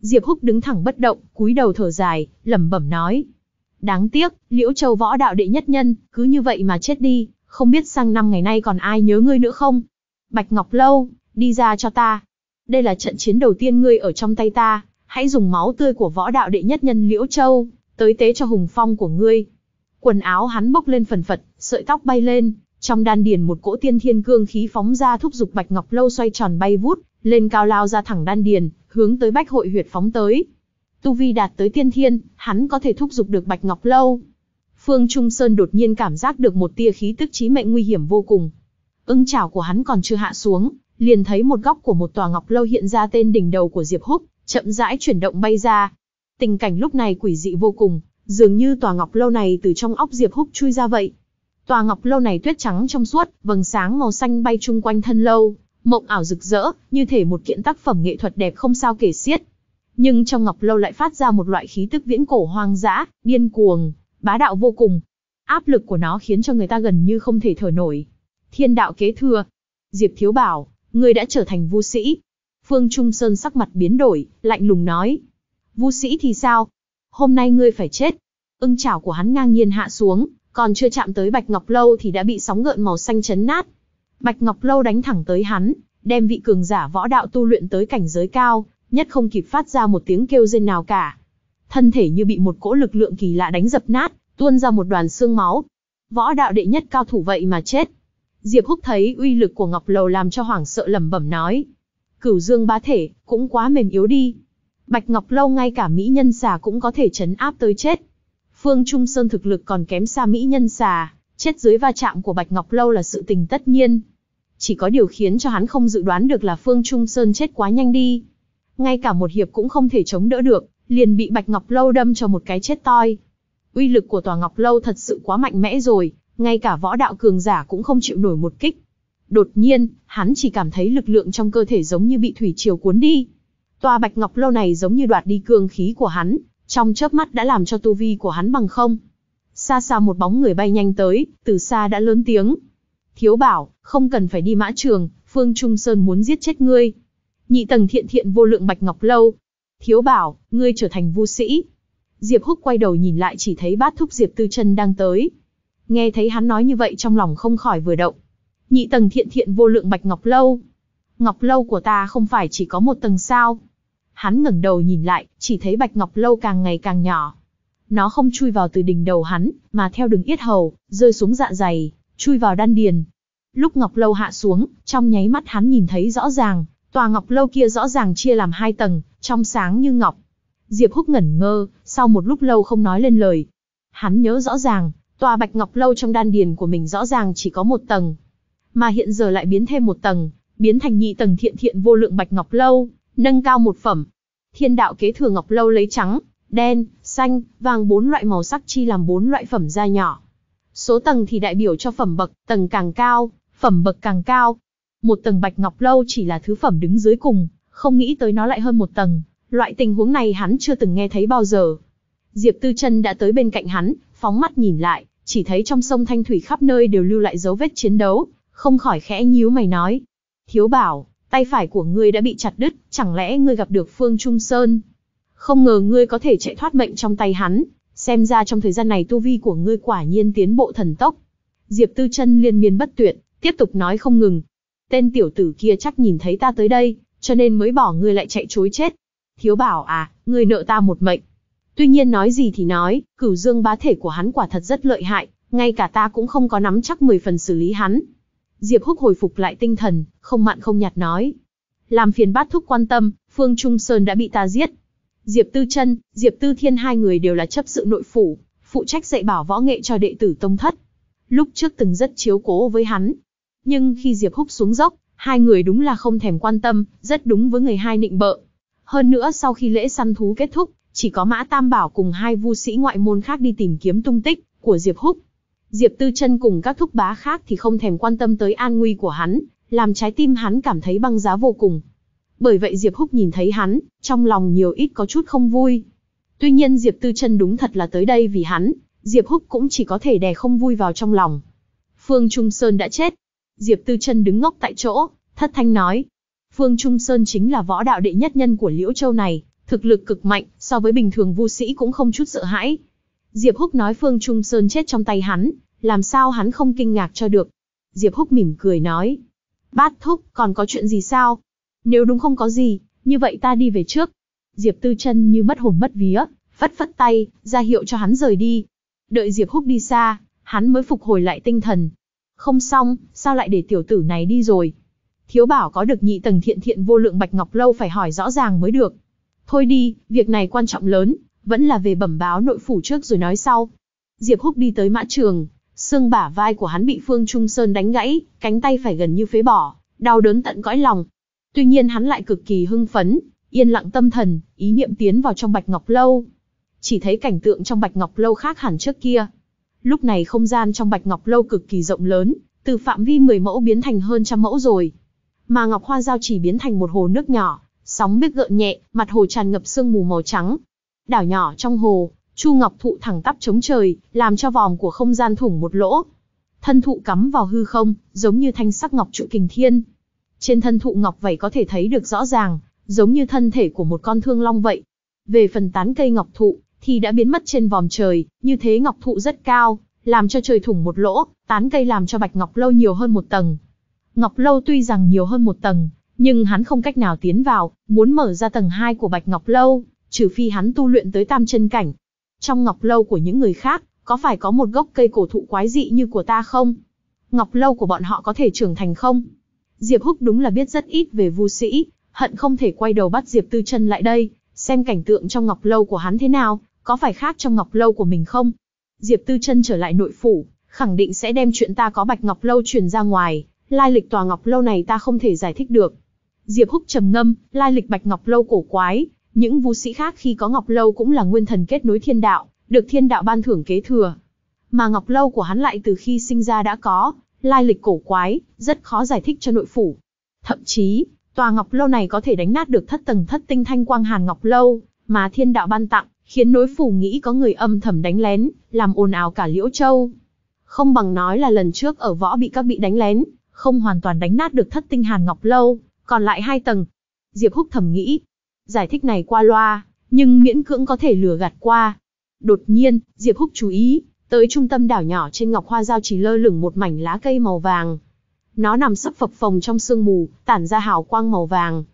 Diệp Húc đứng thẳng bất động, cúi đầu thở dài, lẩm bẩm nói, Đáng tiếc, Liễu Châu võ đạo đệ nhất nhân, cứ như vậy mà chết đi, không biết sang năm ngày nay còn ai nhớ ngươi nữa không? Bạch Ngọc Lâu, đi ra cho ta. Đây là trận chiến đầu tiên ngươi ở trong tay ta, hãy dùng máu tươi của võ đạo đệ nhất nhân Liễu Châu, tới tế cho hùng phong của ngươi. Quần áo hắn bốc lên phần phật, sợi tóc bay lên, trong đan điền một cỗ tiên thiên cương khí phóng ra thúc giục Bạch Ngọc Lâu xoay tròn bay vút, lên cao lao ra thẳng đan điền, hướng tới Bách Hội huyệt phóng tới. Tu vi đạt tới tiên thiên, hắn có thể thúc giục được Bạch Ngọc Lâu. Phương Trung Sơn đột nhiên cảm giác được một tia khí tức chí mệnh nguy hiểm vô cùng. Ưng chảo của hắn còn chưa hạ xuống, liền thấy một góc của một tòa ngọc lâu hiện ra tên đỉnh đầu của Diệp Húc, chậm rãi chuyển động bay ra. Tình cảnh lúc này quỷ dị vô cùng, dường như tòa ngọc lâu này từ trong óc Diệp Húc chui ra vậy. Tòa ngọc lâu này tuyết trắng trong suốt, vầng sáng màu xanh bay chung quanh thân lâu, mộng ảo rực rỡ, như thể một kiện tác phẩm nghệ thuật đẹp không sao kể xiết nhưng trong ngọc lâu lại phát ra một loại khí tức viễn cổ hoang dã, điên cuồng, bá đạo vô cùng. Áp lực của nó khiến cho người ta gần như không thể thở nổi. Thiên đạo kế thừa. Diệp Thiếu bảo, ngươi đã trở thành vu sĩ. Phương Trung Sơn sắc mặt biến đổi, lạnh lùng nói. Vu sĩ thì sao? Hôm nay ngươi phải chết. Ưng chảo của hắn ngang nhiên hạ xuống, còn chưa chạm tới Bạch Ngọc Lâu thì đã bị sóng gợn màu xanh chấn nát. Bạch Ngọc Lâu đánh thẳng tới hắn, đem vị cường giả võ đạo tu luyện tới cảnh giới cao, nhất không kịp phát ra một tiếng kêu rên nào cả. Thân thể như bị một cỗ lực lượng kỳ lạ đánh dập nát, tuôn ra một đoàn xương máu. Võ đạo đệ nhất cao thủ vậy mà chết. Diệp Húc thấy uy lực của Ngọc Lầu làm cho hoảng sợ lẩm bẩm nói. Cửu Dương bá thể, cũng quá mềm yếu đi. Bạch Ngọc Lâu ngay cả Mỹ Nhân Xà cũng có thể chấn áp tới chết. Phương Trung Sơn thực lực còn kém xa Mỹ Nhân Xà, chết dưới va chạm của Bạch Ngọc Lâu là sự tình tất nhiên. Chỉ có điều khiến cho hắn không dự đoán được là Phương Trung Sơn chết quá nhanh đi ngay cả một hiệp cũng không thể chống đỡ được, liền bị Bạch Ngọc Lâu đâm cho một cái chết toi. Uy lực của tòa Ngọc Lâu thật sự quá mạnh mẽ rồi, ngay cả võ đạo cường giả cũng không chịu nổi một kích. Đột nhiên, hắn chỉ cảm thấy lực lượng trong cơ thể giống như bị thủy triều cuốn đi. Tòa Bạch Ngọc Lâu này giống như đoạt đi cương khí của hắn, trong chớp mắt đã làm cho tu vi của hắn bằng không. Xa xa một bóng người bay nhanh tới, từ xa đã lớn tiếng. Thiếu bảo, không cần phải đi mã trường, Phương Trung Sơn muốn giết chết ngươi nhị tầng thiện thiện vô lượng bạch ngọc lâu. Thiếu bảo, ngươi trở thành vu sĩ. Diệp Húc quay đầu nhìn lại chỉ thấy bát thúc Diệp Tư Chân đang tới. Nghe thấy hắn nói như vậy trong lòng không khỏi vừa động. Nhị tầng thiện thiện vô lượng bạch ngọc lâu. Ngọc lâu của ta không phải chỉ có một tầng sao? Hắn ngẩng đầu nhìn lại, chỉ thấy bạch ngọc lâu càng ngày càng nhỏ. Nó không chui vào từ đỉnh đầu hắn, mà theo đường yết hầu, rơi xuống dạ dày, chui vào đan điền. Lúc ngọc lâu hạ xuống, trong nháy mắt hắn nhìn thấy rõ ràng, Tòa ngọc lâu kia rõ ràng chia làm hai tầng, trong sáng như ngọc. Diệp Húc ngẩn ngơ, sau một lúc lâu không nói lên lời. Hắn nhớ rõ ràng, tòa bạch ngọc lâu trong đan điền của mình rõ ràng chỉ có một tầng. Mà hiện giờ lại biến thêm một tầng, biến thành nhị tầng thiện thiện vô lượng bạch ngọc lâu, nâng cao một phẩm. Thiên đạo kế thừa ngọc lâu lấy trắng, đen, xanh, vàng bốn loại màu sắc chi làm bốn loại phẩm gia nhỏ. Số tầng thì đại biểu cho phẩm bậc, tầng càng cao, phẩm bậc càng cao, một tầng bạch ngọc lâu chỉ là thứ phẩm đứng dưới cùng, không nghĩ tới nó lại hơn một tầng, loại tình huống này hắn chưa từng nghe thấy bao giờ. Diệp Tư Trân đã tới bên cạnh hắn, phóng mắt nhìn lại, chỉ thấy trong sông Thanh Thủy khắp nơi đều lưu lại dấu vết chiến đấu, không khỏi khẽ nhíu mày nói: "Thiếu bảo, tay phải của ngươi đã bị chặt đứt, chẳng lẽ ngươi gặp được Phương Trung Sơn? Không ngờ ngươi có thể chạy thoát mệnh trong tay hắn, xem ra trong thời gian này tu vi của ngươi quả nhiên tiến bộ thần tốc." Diệp Tư Trân liên miên bất tuyệt, tiếp tục nói không ngừng, tên tiểu tử kia chắc nhìn thấy ta tới đây, cho nên mới bỏ ngươi lại chạy chối chết. Thiếu bảo à, ngươi nợ ta một mệnh. Tuy nhiên nói gì thì nói, cửu dương bá thể của hắn quả thật rất lợi hại, ngay cả ta cũng không có nắm chắc 10 phần xử lý hắn. Diệp Húc hồi phục lại tinh thần, không mặn không nhạt nói. Làm phiền bát thúc quan tâm, Phương Trung Sơn đã bị ta giết. Diệp Tư Chân, Diệp Tư Thiên hai người đều là chấp sự nội phủ, phụ trách dạy bảo võ nghệ cho đệ tử tông thất. Lúc trước từng rất chiếu cố với hắn, nhưng khi Diệp Húc xuống dốc, hai người đúng là không thèm quan tâm, rất đúng với người hai nịnh bợ. Hơn nữa sau khi lễ săn thú kết thúc, chỉ có Mã Tam Bảo cùng hai vu sĩ ngoại môn khác đi tìm kiếm tung tích của Diệp Húc. Diệp Tư Chân cùng các thúc bá khác thì không thèm quan tâm tới an nguy của hắn, làm trái tim hắn cảm thấy băng giá vô cùng. Bởi vậy Diệp Húc nhìn thấy hắn, trong lòng nhiều ít có chút không vui. Tuy nhiên Diệp Tư Chân đúng thật là tới đây vì hắn, Diệp Húc cũng chỉ có thể đè không vui vào trong lòng. Phương Trung Sơn đã chết, Diệp Tư Chân đứng ngốc tại chỗ, thất thanh nói: "Phương Trung Sơn chính là võ đạo đệ nhất nhân của Liễu Châu này, thực lực cực mạnh, so với bình thường vu sĩ cũng không chút sợ hãi." Diệp Húc nói Phương Trung Sơn chết trong tay hắn, làm sao hắn không kinh ngạc cho được. Diệp Húc mỉm cười nói: "Bát thúc, còn có chuyện gì sao? Nếu đúng không có gì, như vậy ta đi về trước." Diệp Tư Chân như mất hồn mất vía, phất phất tay, ra hiệu cho hắn rời đi. Đợi Diệp Húc đi xa, hắn mới phục hồi lại tinh thần, không xong, sao lại để tiểu tử này đi rồi? Thiếu bảo có được nhị tầng thiện thiện vô lượng bạch ngọc lâu phải hỏi rõ ràng mới được. Thôi đi, việc này quan trọng lớn, vẫn là về bẩm báo nội phủ trước rồi nói sau. Diệp Húc đi tới mã trường, xương bả vai của hắn bị Phương Trung Sơn đánh gãy, cánh tay phải gần như phế bỏ, đau đớn tận cõi lòng. Tuy nhiên hắn lại cực kỳ hưng phấn, yên lặng tâm thần, ý niệm tiến vào trong Bạch Ngọc Lâu. Chỉ thấy cảnh tượng trong Bạch Ngọc Lâu khác hẳn trước kia, Lúc này không gian trong Bạch Ngọc Lâu cực kỳ rộng lớn, từ phạm vi 10 mẫu biến thành hơn trăm mẫu rồi. Mà Ngọc Hoa Giao chỉ biến thành một hồ nước nhỏ, sóng biếc gợn nhẹ, mặt hồ tràn ngập sương mù màu trắng. Đảo nhỏ trong hồ, Chu Ngọc Thụ thẳng tắp chống trời, làm cho vòm của không gian thủng một lỗ. Thân thụ cắm vào hư không, giống như thanh sắc ngọc trụ kình thiên. Trên thân thụ ngọc vậy có thể thấy được rõ ràng, giống như thân thể của một con thương long vậy. Về phần tán cây ngọc thụ, thì đã biến mất trên vòm trời, như thế ngọc thụ rất cao, làm cho trời thủng một lỗ, tán cây làm cho bạch ngọc lâu nhiều hơn một tầng. Ngọc lâu tuy rằng nhiều hơn một tầng, nhưng hắn không cách nào tiến vào, muốn mở ra tầng 2 của bạch ngọc lâu, trừ phi hắn tu luyện tới tam chân cảnh. Trong ngọc lâu của những người khác, có phải có một gốc cây cổ thụ quái dị như của ta không? Ngọc lâu của bọn họ có thể trưởng thành không? Diệp Húc đúng là biết rất ít về vu sĩ, hận không thể quay đầu bắt Diệp Tư Chân lại đây, xem cảnh tượng trong ngọc lâu của hắn thế nào, có phải khác trong ngọc lâu của mình không? Diệp Tư Chân trở lại nội phủ, khẳng định sẽ đem chuyện ta có Bạch Ngọc lâu truyền ra ngoài, lai lịch tòa ngọc lâu này ta không thể giải thích được. Diệp Húc trầm ngâm, lai lịch Bạch Ngọc lâu cổ quái, những vũ sĩ khác khi có Ngọc lâu cũng là nguyên thần kết nối thiên đạo, được thiên đạo ban thưởng kế thừa. Mà Ngọc lâu của hắn lại từ khi sinh ra đã có, lai lịch cổ quái, rất khó giải thích cho nội phủ. Thậm chí, Tòa ngọc lâu này có thể đánh nát được thất tầng thất tinh thanh quang hàn ngọc lâu, mà thiên đạo ban tặng, khiến Nối phủ nghĩ có người âm thầm đánh lén, làm ồn ào cả liễu châu. Không bằng nói là lần trước ở võ bị các bị đánh lén, không hoàn toàn đánh nát được thất tinh hàn ngọc lâu, còn lại hai tầng. Diệp Húc thầm nghĩ, giải thích này qua loa, nhưng miễn cưỡng có thể lừa gạt qua. Đột nhiên, Diệp Húc chú ý, tới trung tâm đảo nhỏ trên ngọc hoa giao chỉ lơ lửng một mảnh lá cây màu vàng, nó nằm sấp phập phồng trong sương mù, tản ra hào quang màu vàng.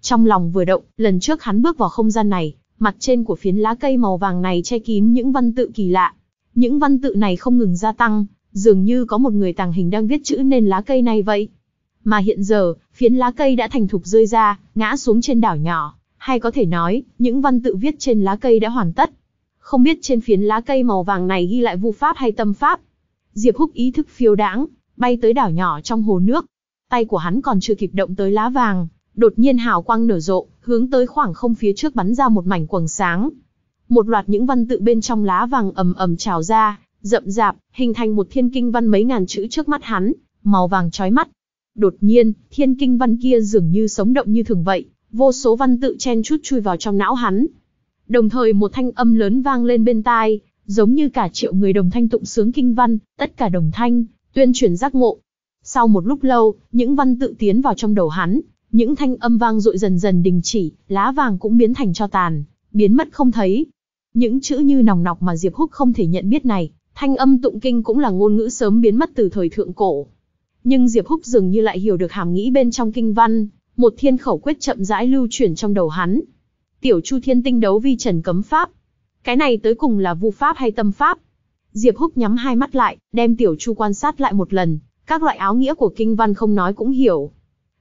Trong lòng vừa động, lần trước hắn bước vào không gian này, mặt trên của phiến lá cây màu vàng này che kín những văn tự kỳ lạ. Những văn tự này không ngừng gia tăng, dường như có một người tàng hình đang viết chữ nên lá cây này vậy. Mà hiện giờ, phiến lá cây đã thành thục rơi ra, ngã xuống trên đảo nhỏ, hay có thể nói, những văn tự viết trên lá cây đã hoàn tất. Không biết trên phiến lá cây màu vàng này ghi lại vu pháp hay tâm pháp. Diệp Húc ý thức phiêu đãng, bay tới đảo nhỏ trong hồ nước. Tay của hắn còn chưa kịp động tới lá vàng, đột nhiên hào quang nở rộ, hướng tới khoảng không phía trước bắn ra một mảnh quầng sáng. Một loạt những văn tự bên trong lá vàng ầm ầm trào ra, rậm rạp, hình thành một thiên kinh văn mấy ngàn chữ trước mắt hắn, màu vàng chói mắt. Đột nhiên, thiên kinh văn kia dường như sống động như thường vậy, vô số văn tự chen chút chui vào trong não hắn. Đồng thời một thanh âm lớn vang lên bên tai, giống như cả triệu người đồng thanh tụng sướng kinh văn, tất cả đồng thanh, tuyên truyền giác ngộ. Sau một lúc lâu, những văn tự tiến vào trong đầu hắn, những thanh âm vang dội dần dần đình chỉ, lá vàng cũng biến thành cho tàn, biến mất không thấy. Những chữ như nòng nọc mà Diệp Húc không thể nhận biết này, thanh âm tụng kinh cũng là ngôn ngữ sớm biến mất từ thời thượng cổ. Nhưng Diệp Húc dường như lại hiểu được hàm nghĩ bên trong kinh văn, một thiên khẩu quyết chậm rãi lưu chuyển trong đầu hắn. Tiểu Chu Thiên Tinh đấu vi Trần cấm pháp. Cái này tới cùng là vu pháp hay tâm pháp, Diệp Húc nhắm hai mắt lại, đem Tiểu Chu quan sát lại một lần, các loại áo nghĩa của kinh văn không nói cũng hiểu.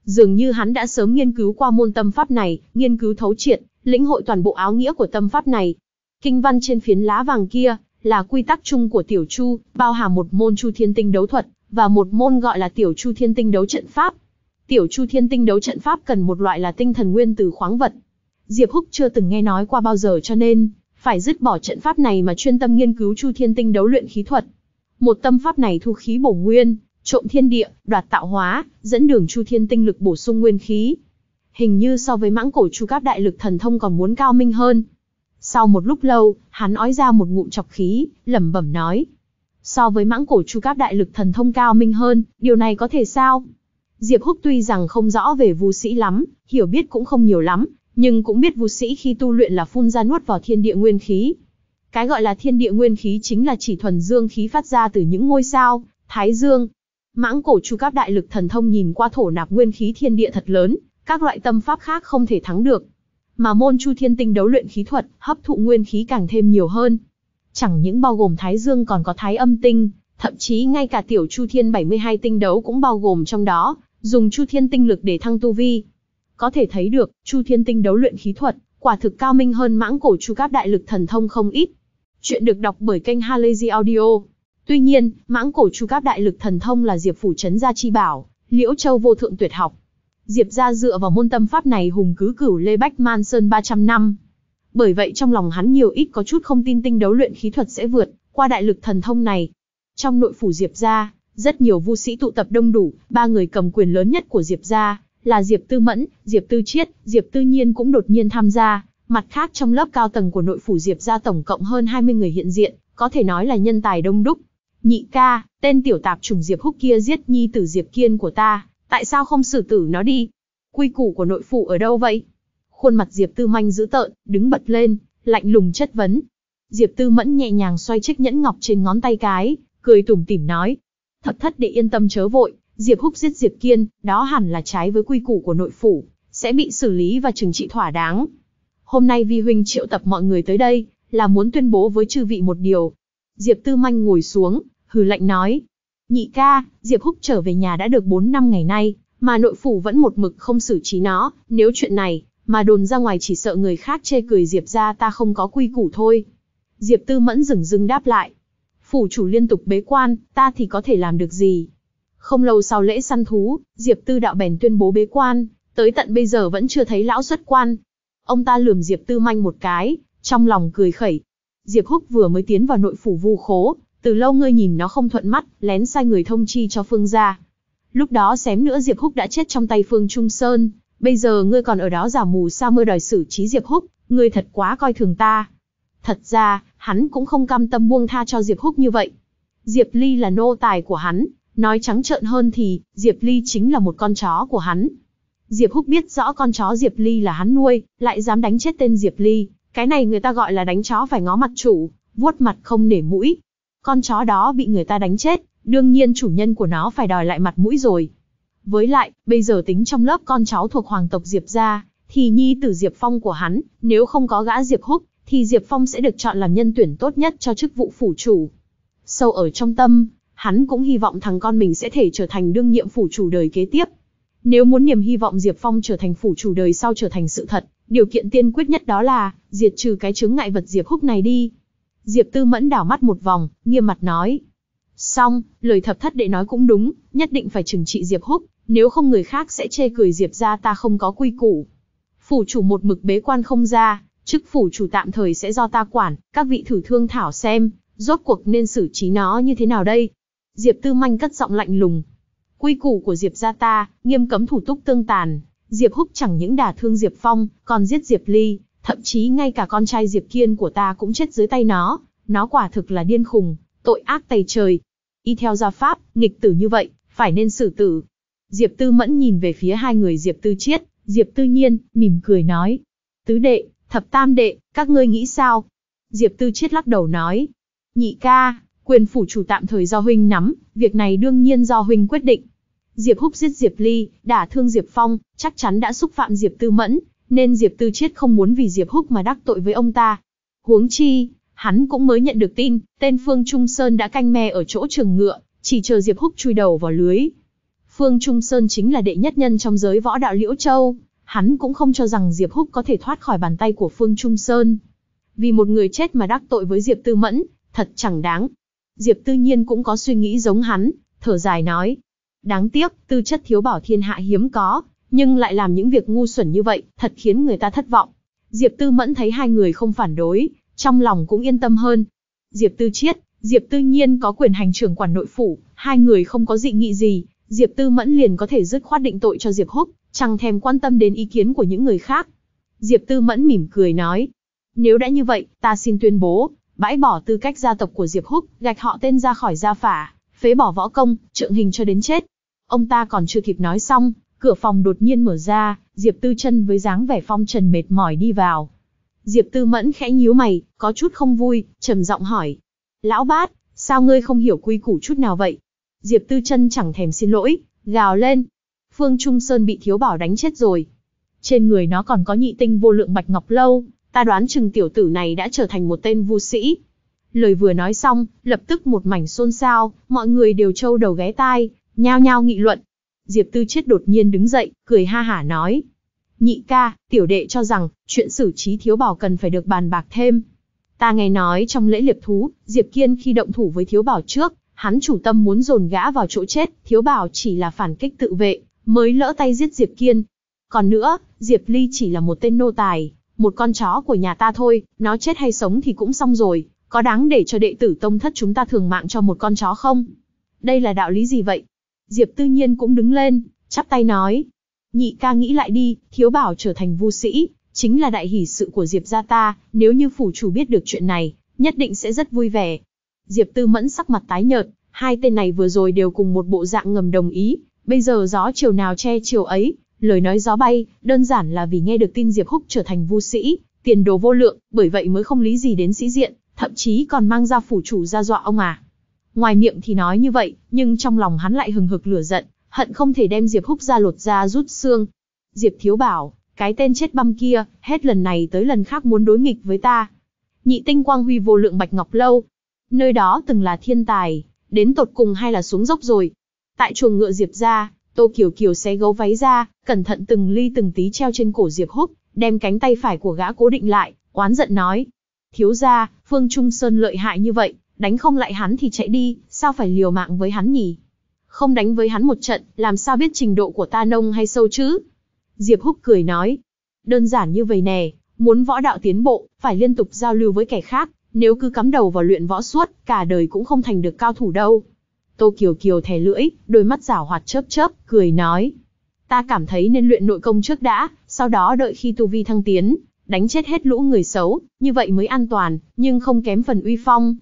Dường như hắn đã sớm nghiên cứu qua môn tâm pháp này, nghiên cứu thấu triệt, lĩnh hội toàn bộ áo nghĩa của tâm pháp này. Kinh văn trên phiến lá vàng kia là quy tắc chung của Tiểu Chu, bao hàm một môn Chu Thiên Tinh đấu thuật và một môn gọi là Tiểu Chu Thiên Tinh đấu trận pháp. Tiểu Chu Thiên Tinh đấu trận pháp cần một loại là tinh thần nguyên từ khoáng vật. Diệp Húc chưa từng nghe nói qua bao giờ cho nên, phải dứt bỏ trận pháp này mà chuyên tâm nghiên cứu Chu Thiên Tinh đấu luyện khí thuật. Một tâm pháp này thu khí bổ nguyên, trộm thiên địa, đoạt tạo hóa, dẫn đường Chu Thiên Tinh lực bổ sung nguyên khí. Hình như so với mãng cổ Chu Cáp đại lực thần thông còn muốn cao minh hơn. Sau một lúc lâu, hắn ói ra một ngụm chọc khí, lẩm bẩm nói: "So với mãng cổ Chu Cáp đại lực thần thông cao minh hơn, điều này có thể sao?" Diệp Húc tuy rằng không rõ về Vu Sĩ lắm, hiểu biết cũng không nhiều lắm, nhưng cũng biết vũ sĩ khi tu luyện là phun ra nuốt vào thiên địa nguyên khí. Cái gọi là thiên địa nguyên khí chính là chỉ thuần dương khí phát ra từ những ngôi sao, thái dương. Mãng cổ chu các đại lực thần thông nhìn qua thổ nạp nguyên khí thiên địa thật lớn, các loại tâm pháp khác không thể thắng được. Mà môn chu thiên tinh đấu luyện khí thuật, hấp thụ nguyên khí càng thêm nhiều hơn. Chẳng những bao gồm thái dương còn có thái âm tinh, thậm chí ngay cả tiểu chu thiên 72 tinh đấu cũng bao gồm trong đó, dùng chu thiên tinh lực để thăng tu vi. Có thể thấy được, Chu Thiên Tinh đấu luyện khí thuật, quả thực cao minh hơn mãng cổ Chu Cáp đại lực thần thông không ít. Chuyện được đọc bởi kênh Halazy Audio. Tuy nhiên, mãng cổ Chu Cáp đại lực thần thông là Diệp phủ trấn gia chi bảo, Liễu Châu vô thượng tuyệt học. Diệp gia dựa vào môn tâm pháp này hùng cứ cửu Lê Bách Man Sơn 300 năm. Bởi vậy trong lòng hắn nhiều ít có chút không tin tinh đấu luyện khí thuật sẽ vượt qua đại lực thần thông này. Trong nội phủ Diệp gia, rất nhiều vu sĩ tụ tập đông đủ, ba người cầm quyền lớn nhất của Diệp gia, là Diệp Tư Mẫn, Diệp Tư Chiết, Diệp Tư Nhiên cũng đột nhiên tham gia. Mặt khác trong lớp cao tầng của nội phủ Diệp gia tổng cộng hơn 20 người hiện diện, có thể nói là nhân tài đông đúc. Nhị ca, tên tiểu tạp trùng Diệp Húc kia giết nhi tử Diệp Kiên của ta, tại sao không xử tử nó đi? Quy củ của nội phủ ở đâu vậy? Khuôn mặt Diệp Tư Manh dữ tợn, đứng bật lên, lạnh lùng chất vấn. Diệp Tư Mẫn nhẹ nhàng xoay chiếc nhẫn ngọc trên ngón tay cái, cười tủm tỉm nói. Thật thất để yên tâm chớ vội, Diệp Húc giết Diệp Kiên, đó hẳn là trái với quy củ của nội phủ, sẽ bị xử lý và trừng trị thỏa đáng. Hôm nay Vi Huynh triệu tập mọi người tới đây, là muốn tuyên bố với chư vị một điều. Diệp Tư Manh ngồi xuống, hừ lạnh nói. Nhị ca, Diệp Húc trở về nhà đã được 4 năm ngày nay, mà nội phủ vẫn một mực không xử trí nó, nếu chuyện này, mà đồn ra ngoài chỉ sợ người khác chê cười Diệp ra ta không có quy củ thôi. Diệp Tư Mẫn dừng dưng đáp lại. Phủ chủ liên tục bế quan, ta thì có thể làm được gì? Không lâu sau lễ săn thú, Diệp Tư Đạo bèn tuyên bố bế quan, tới tận bây giờ vẫn chưa thấy lão xuất quan. Ông ta lườm Diệp Tư Manh một cái, trong lòng cười khẩy. Diệp Húc vừa mới tiến vào nội phủ vu khố, từ lâu ngươi nhìn nó không thuận mắt, lén sai người thông chi cho Phương gia. Lúc đó xém nữa Diệp Húc đã chết trong tay Phương Trung Sơn, bây giờ ngươi còn ở đó giả mù sa mưa đòi xử trí Diệp Húc, ngươi thật quá coi thường ta. Thật ra, hắn cũng không cam tâm buông tha cho Diệp Húc như vậy. Diệp Ly là nô tài của hắn, Nói trắng trợn hơn thì, Diệp Ly chính là một con chó của hắn. Diệp Húc biết rõ con chó Diệp Ly là hắn nuôi, lại dám đánh chết tên Diệp Ly. Cái này người ta gọi là đánh chó phải ngó mặt chủ, vuốt mặt không nể mũi. Con chó đó bị người ta đánh chết, đương nhiên chủ nhân của nó phải đòi lại mặt mũi rồi. Với lại, bây giờ tính trong lớp con cháu thuộc hoàng tộc Diệp gia, thì nhi tử Diệp Phong của hắn, nếu không có gã Diệp Húc, thì Diệp Phong sẽ được chọn làm nhân tuyển tốt nhất cho chức vụ phủ chủ. Sâu ở trong tâm, hắn cũng hy vọng thằng con mình sẽ thể trở thành đương nhiệm phủ chủ đời kế tiếp. Nếu muốn niềm hy vọng Diệp Phong trở thành phủ chủ đời sau trở thành sự thật, điều kiện tiên quyết nhất đó là diệt trừ cái chứng ngại vật Diệp Húc này đi. Diệp Tư Mẫn đảo mắt một vòng, nghiêm mặt nói. Xong, lời thập thất đệ nói cũng đúng, nhất định phải trừng trị Diệp Húc, nếu không người khác sẽ chê cười Diệp ra ta không có quy củ. Phủ chủ một mực bế quan không ra, chức phủ chủ tạm thời sẽ do ta quản, các vị thử thương thảo xem, rốt cuộc nên xử trí nó như thế nào đây, Diệp Tư Manh cất giọng lạnh lùng. Quy củ của Diệp gia ta, nghiêm cấm thủ túc tương tàn. Diệp Húc chẳng những đả thương Diệp Phong, còn giết Diệp Ly, thậm chí ngay cả con trai Diệp Kiên của ta cũng chết dưới tay nó. Nó quả thực là điên khùng, tội ác tày trời. Y theo gia pháp, nghịch tử như vậy, phải nên xử tử. Diệp Tư Mẫn nhìn về phía hai người Diệp Tư Chiết, Diệp Tư Nhiên, mỉm cười nói. Tứ đệ, thập tam đệ, các ngươi nghĩ sao? Diệp Tư Chiết lắc đầu nói. Nhị ca, Quyền phủ chủ tạm thời do huynh nắm, việc này đương nhiên do huynh quyết định. Diệp Húc giết Diệp Ly, đả thương Diệp Phong, chắc chắn đã xúc phạm Diệp Tư Mẫn, nên Diệp Tư chết không muốn vì Diệp Húc mà đắc tội với ông ta. Huống chi, hắn cũng mới nhận được tin, tên Phương Trung Sơn đã canh me ở chỗ trường ngựa, chỉ chờ Diệp Húc chui đầu vào lưới. Phương Trung Sơn chính là đệ nhất nhân trong giới võ đạo Liễu Châu, hắn cũng không cho rằng Diệp Húc có thể thoát khỏi bàn tay của Phương Trung Sơn. Vì một người chết mà đắc tội với Diệp Tư Mẫn, thật chẳng đáng, Diệp Tư Nhiên cũng có suy nghĩ giống hắn, thở dài nói. Đáng tiếc, tư chất thiếu bảo thiên hạ hiếm có, nhưng lại làm những việc ngu xuẩn như vậy, thật khiến người ta thất vọng. Diệp Tư Mẫn thấy hai người không phản đối, trong lòng cũng yên tâm hơn. Diệp Tư Chiết, Diệp Tư Nhiên có quyền hành trưởng quản nội phủ, hai người không có dị nghị gì, Diệp Tư Mẫn liền có thể dứt khoát định tội cho Diệp Húc, chẳng thèm quan tâm đến ý kiến của những người khác. Diệp Tư Mẫn mỉm cười nói, nếu đã như vậy, ta xin tuyên bố, bãi bỏ tư cách gia tộc của Diệp Húc, gạch họ tên ra khỏi gia phả, phế bỏ võ công, trượng hình cho đến chết. Ông ta còn chưa kịp nói xong, cửa phòng đột nhiên mở ra, Diệp Tư Chân với dáng vẻ phong trần mệt mỏi đi vào. Diệp Tư Mẫn khẽ nhíu mày, có chút không vui, trầm giọng hỏi: "Lão bát, sao ngươi không hiểu quy củ chút nào vậy?" Diệp Tư Chân chẳng thèm xin lỗi, gào lên: "Phương Trung Sơn bị thiếu bảo đánh chết rồi." Trên người nó còn có nhị tinh vô lượng bạch ngọc lâu, ta đoán chừng tiểu tử này đã trở thành một tên vu sĩ. Lời vừa nói xong, lập tức một mảnh xôn xao, mọi người đều trâu đầu ghé tai, nhao nhao nghị luận. Diệp Tư Chết đột nhiên đứng dậy, cười ha hả nói. Nhị ca, tiểu đệ cho rằng, chuyện xử trí thiếu bảo cần phải được bàn bạc thêm. Ta nghe nói trong lễ liệp thú, Diệp Kiên khi động thủ với thiếu bảo trước, hắn chủ tâm muốn dồn gã vào chỗ chết, thiếu bảo chỉ là phản kích tự vệ, mới lỡ tay giết Diệp Kiên. Còn nữa, Diệp Ly chỉ là một tên nô tài, một con chó của nhà ta thôi, nó chết hay sống thì cũng xong rồi, có đáng để cho đệ tử tông thất chúng ta thường mạng cho một con chó không? Đây là đạo lý gì vậy? Diệp Tư Nhiên cũng đứng lên, chắp tay nói. Nhị ca nghĩ lại đi, thiếu bảo trở thành vu sĩ, chính là đại hỷ sự của Diệp gia ta, nếu như phủ chủ biết được chuyện này, nhất định sẽ rất vui vẻ. Diệp Tư Mẫn sắc mặt tái nhợt, hai tên này vừa rồi đều cùng một bộ dạng ngầm đồng ý, bây giờ gió chiều nào che chiều ấy, Lời nói gió bay, đơn giản là vì nghe được tin Diệp Húc trở thành vu sĩ, tiền đồ vô lượng, bởi vậy mới không lý gì đến sĩ diện, thậm chí còn mang ra phủ chủ ra dọa ông à. Ngoài miệng thì nói như vậy, nhưng trong lòng hắn lại hừng hực lửa giận, hận không thể đem Diệp Húc ra lột ra rút xương. Diệp Thiếu bảo, cái tên chết băm kia, hết lần này tới lần khác muốn đối nghịch với ta. Nhị tinh quang huy vô lượng bạch ngọc lâu. Nơi đó từng là thiên tài, đến tột cùng hay là xuống dốc rồi. Tại chuồng ngựa Diệp ra, Tô Kiều Kiều xé gấu váy ra, cẩn thận từng ly từng tí treo trên cổ Diệp Húc, đem cánh tay phải của gã cố định lại, oán giận nói. Thiếu ra, Phương Trung Sơn lợi hại như vậy, đánh không lại hắn thì chạy đi, sao phải liều mạng với hắn nhỉ? Không đánh với hắn một trận, làm sao biết trình độ của ta nông hay sâu chứ? Diệp Húc cười nói. Đơn giản như vậy nè, muốn võ đạo tiến bộ, phải liên tục giao lưu với kẻ khác, nếu cứ cắm đầu vào luyện võ suốt, cả đời cũng không thành được cao thủ đâu. Tô Kiều Kiều thè lưỡi, đôi mắt rảo hoạt chớp chớp, cười nói. Ta cảm thấy nên luyện nội công trước đã, sau đó đợi khi tu vi thăng tiến, đánh chết hết lũ người xấu, như vậy mới an toàn, nhưng không kém phần uy phong.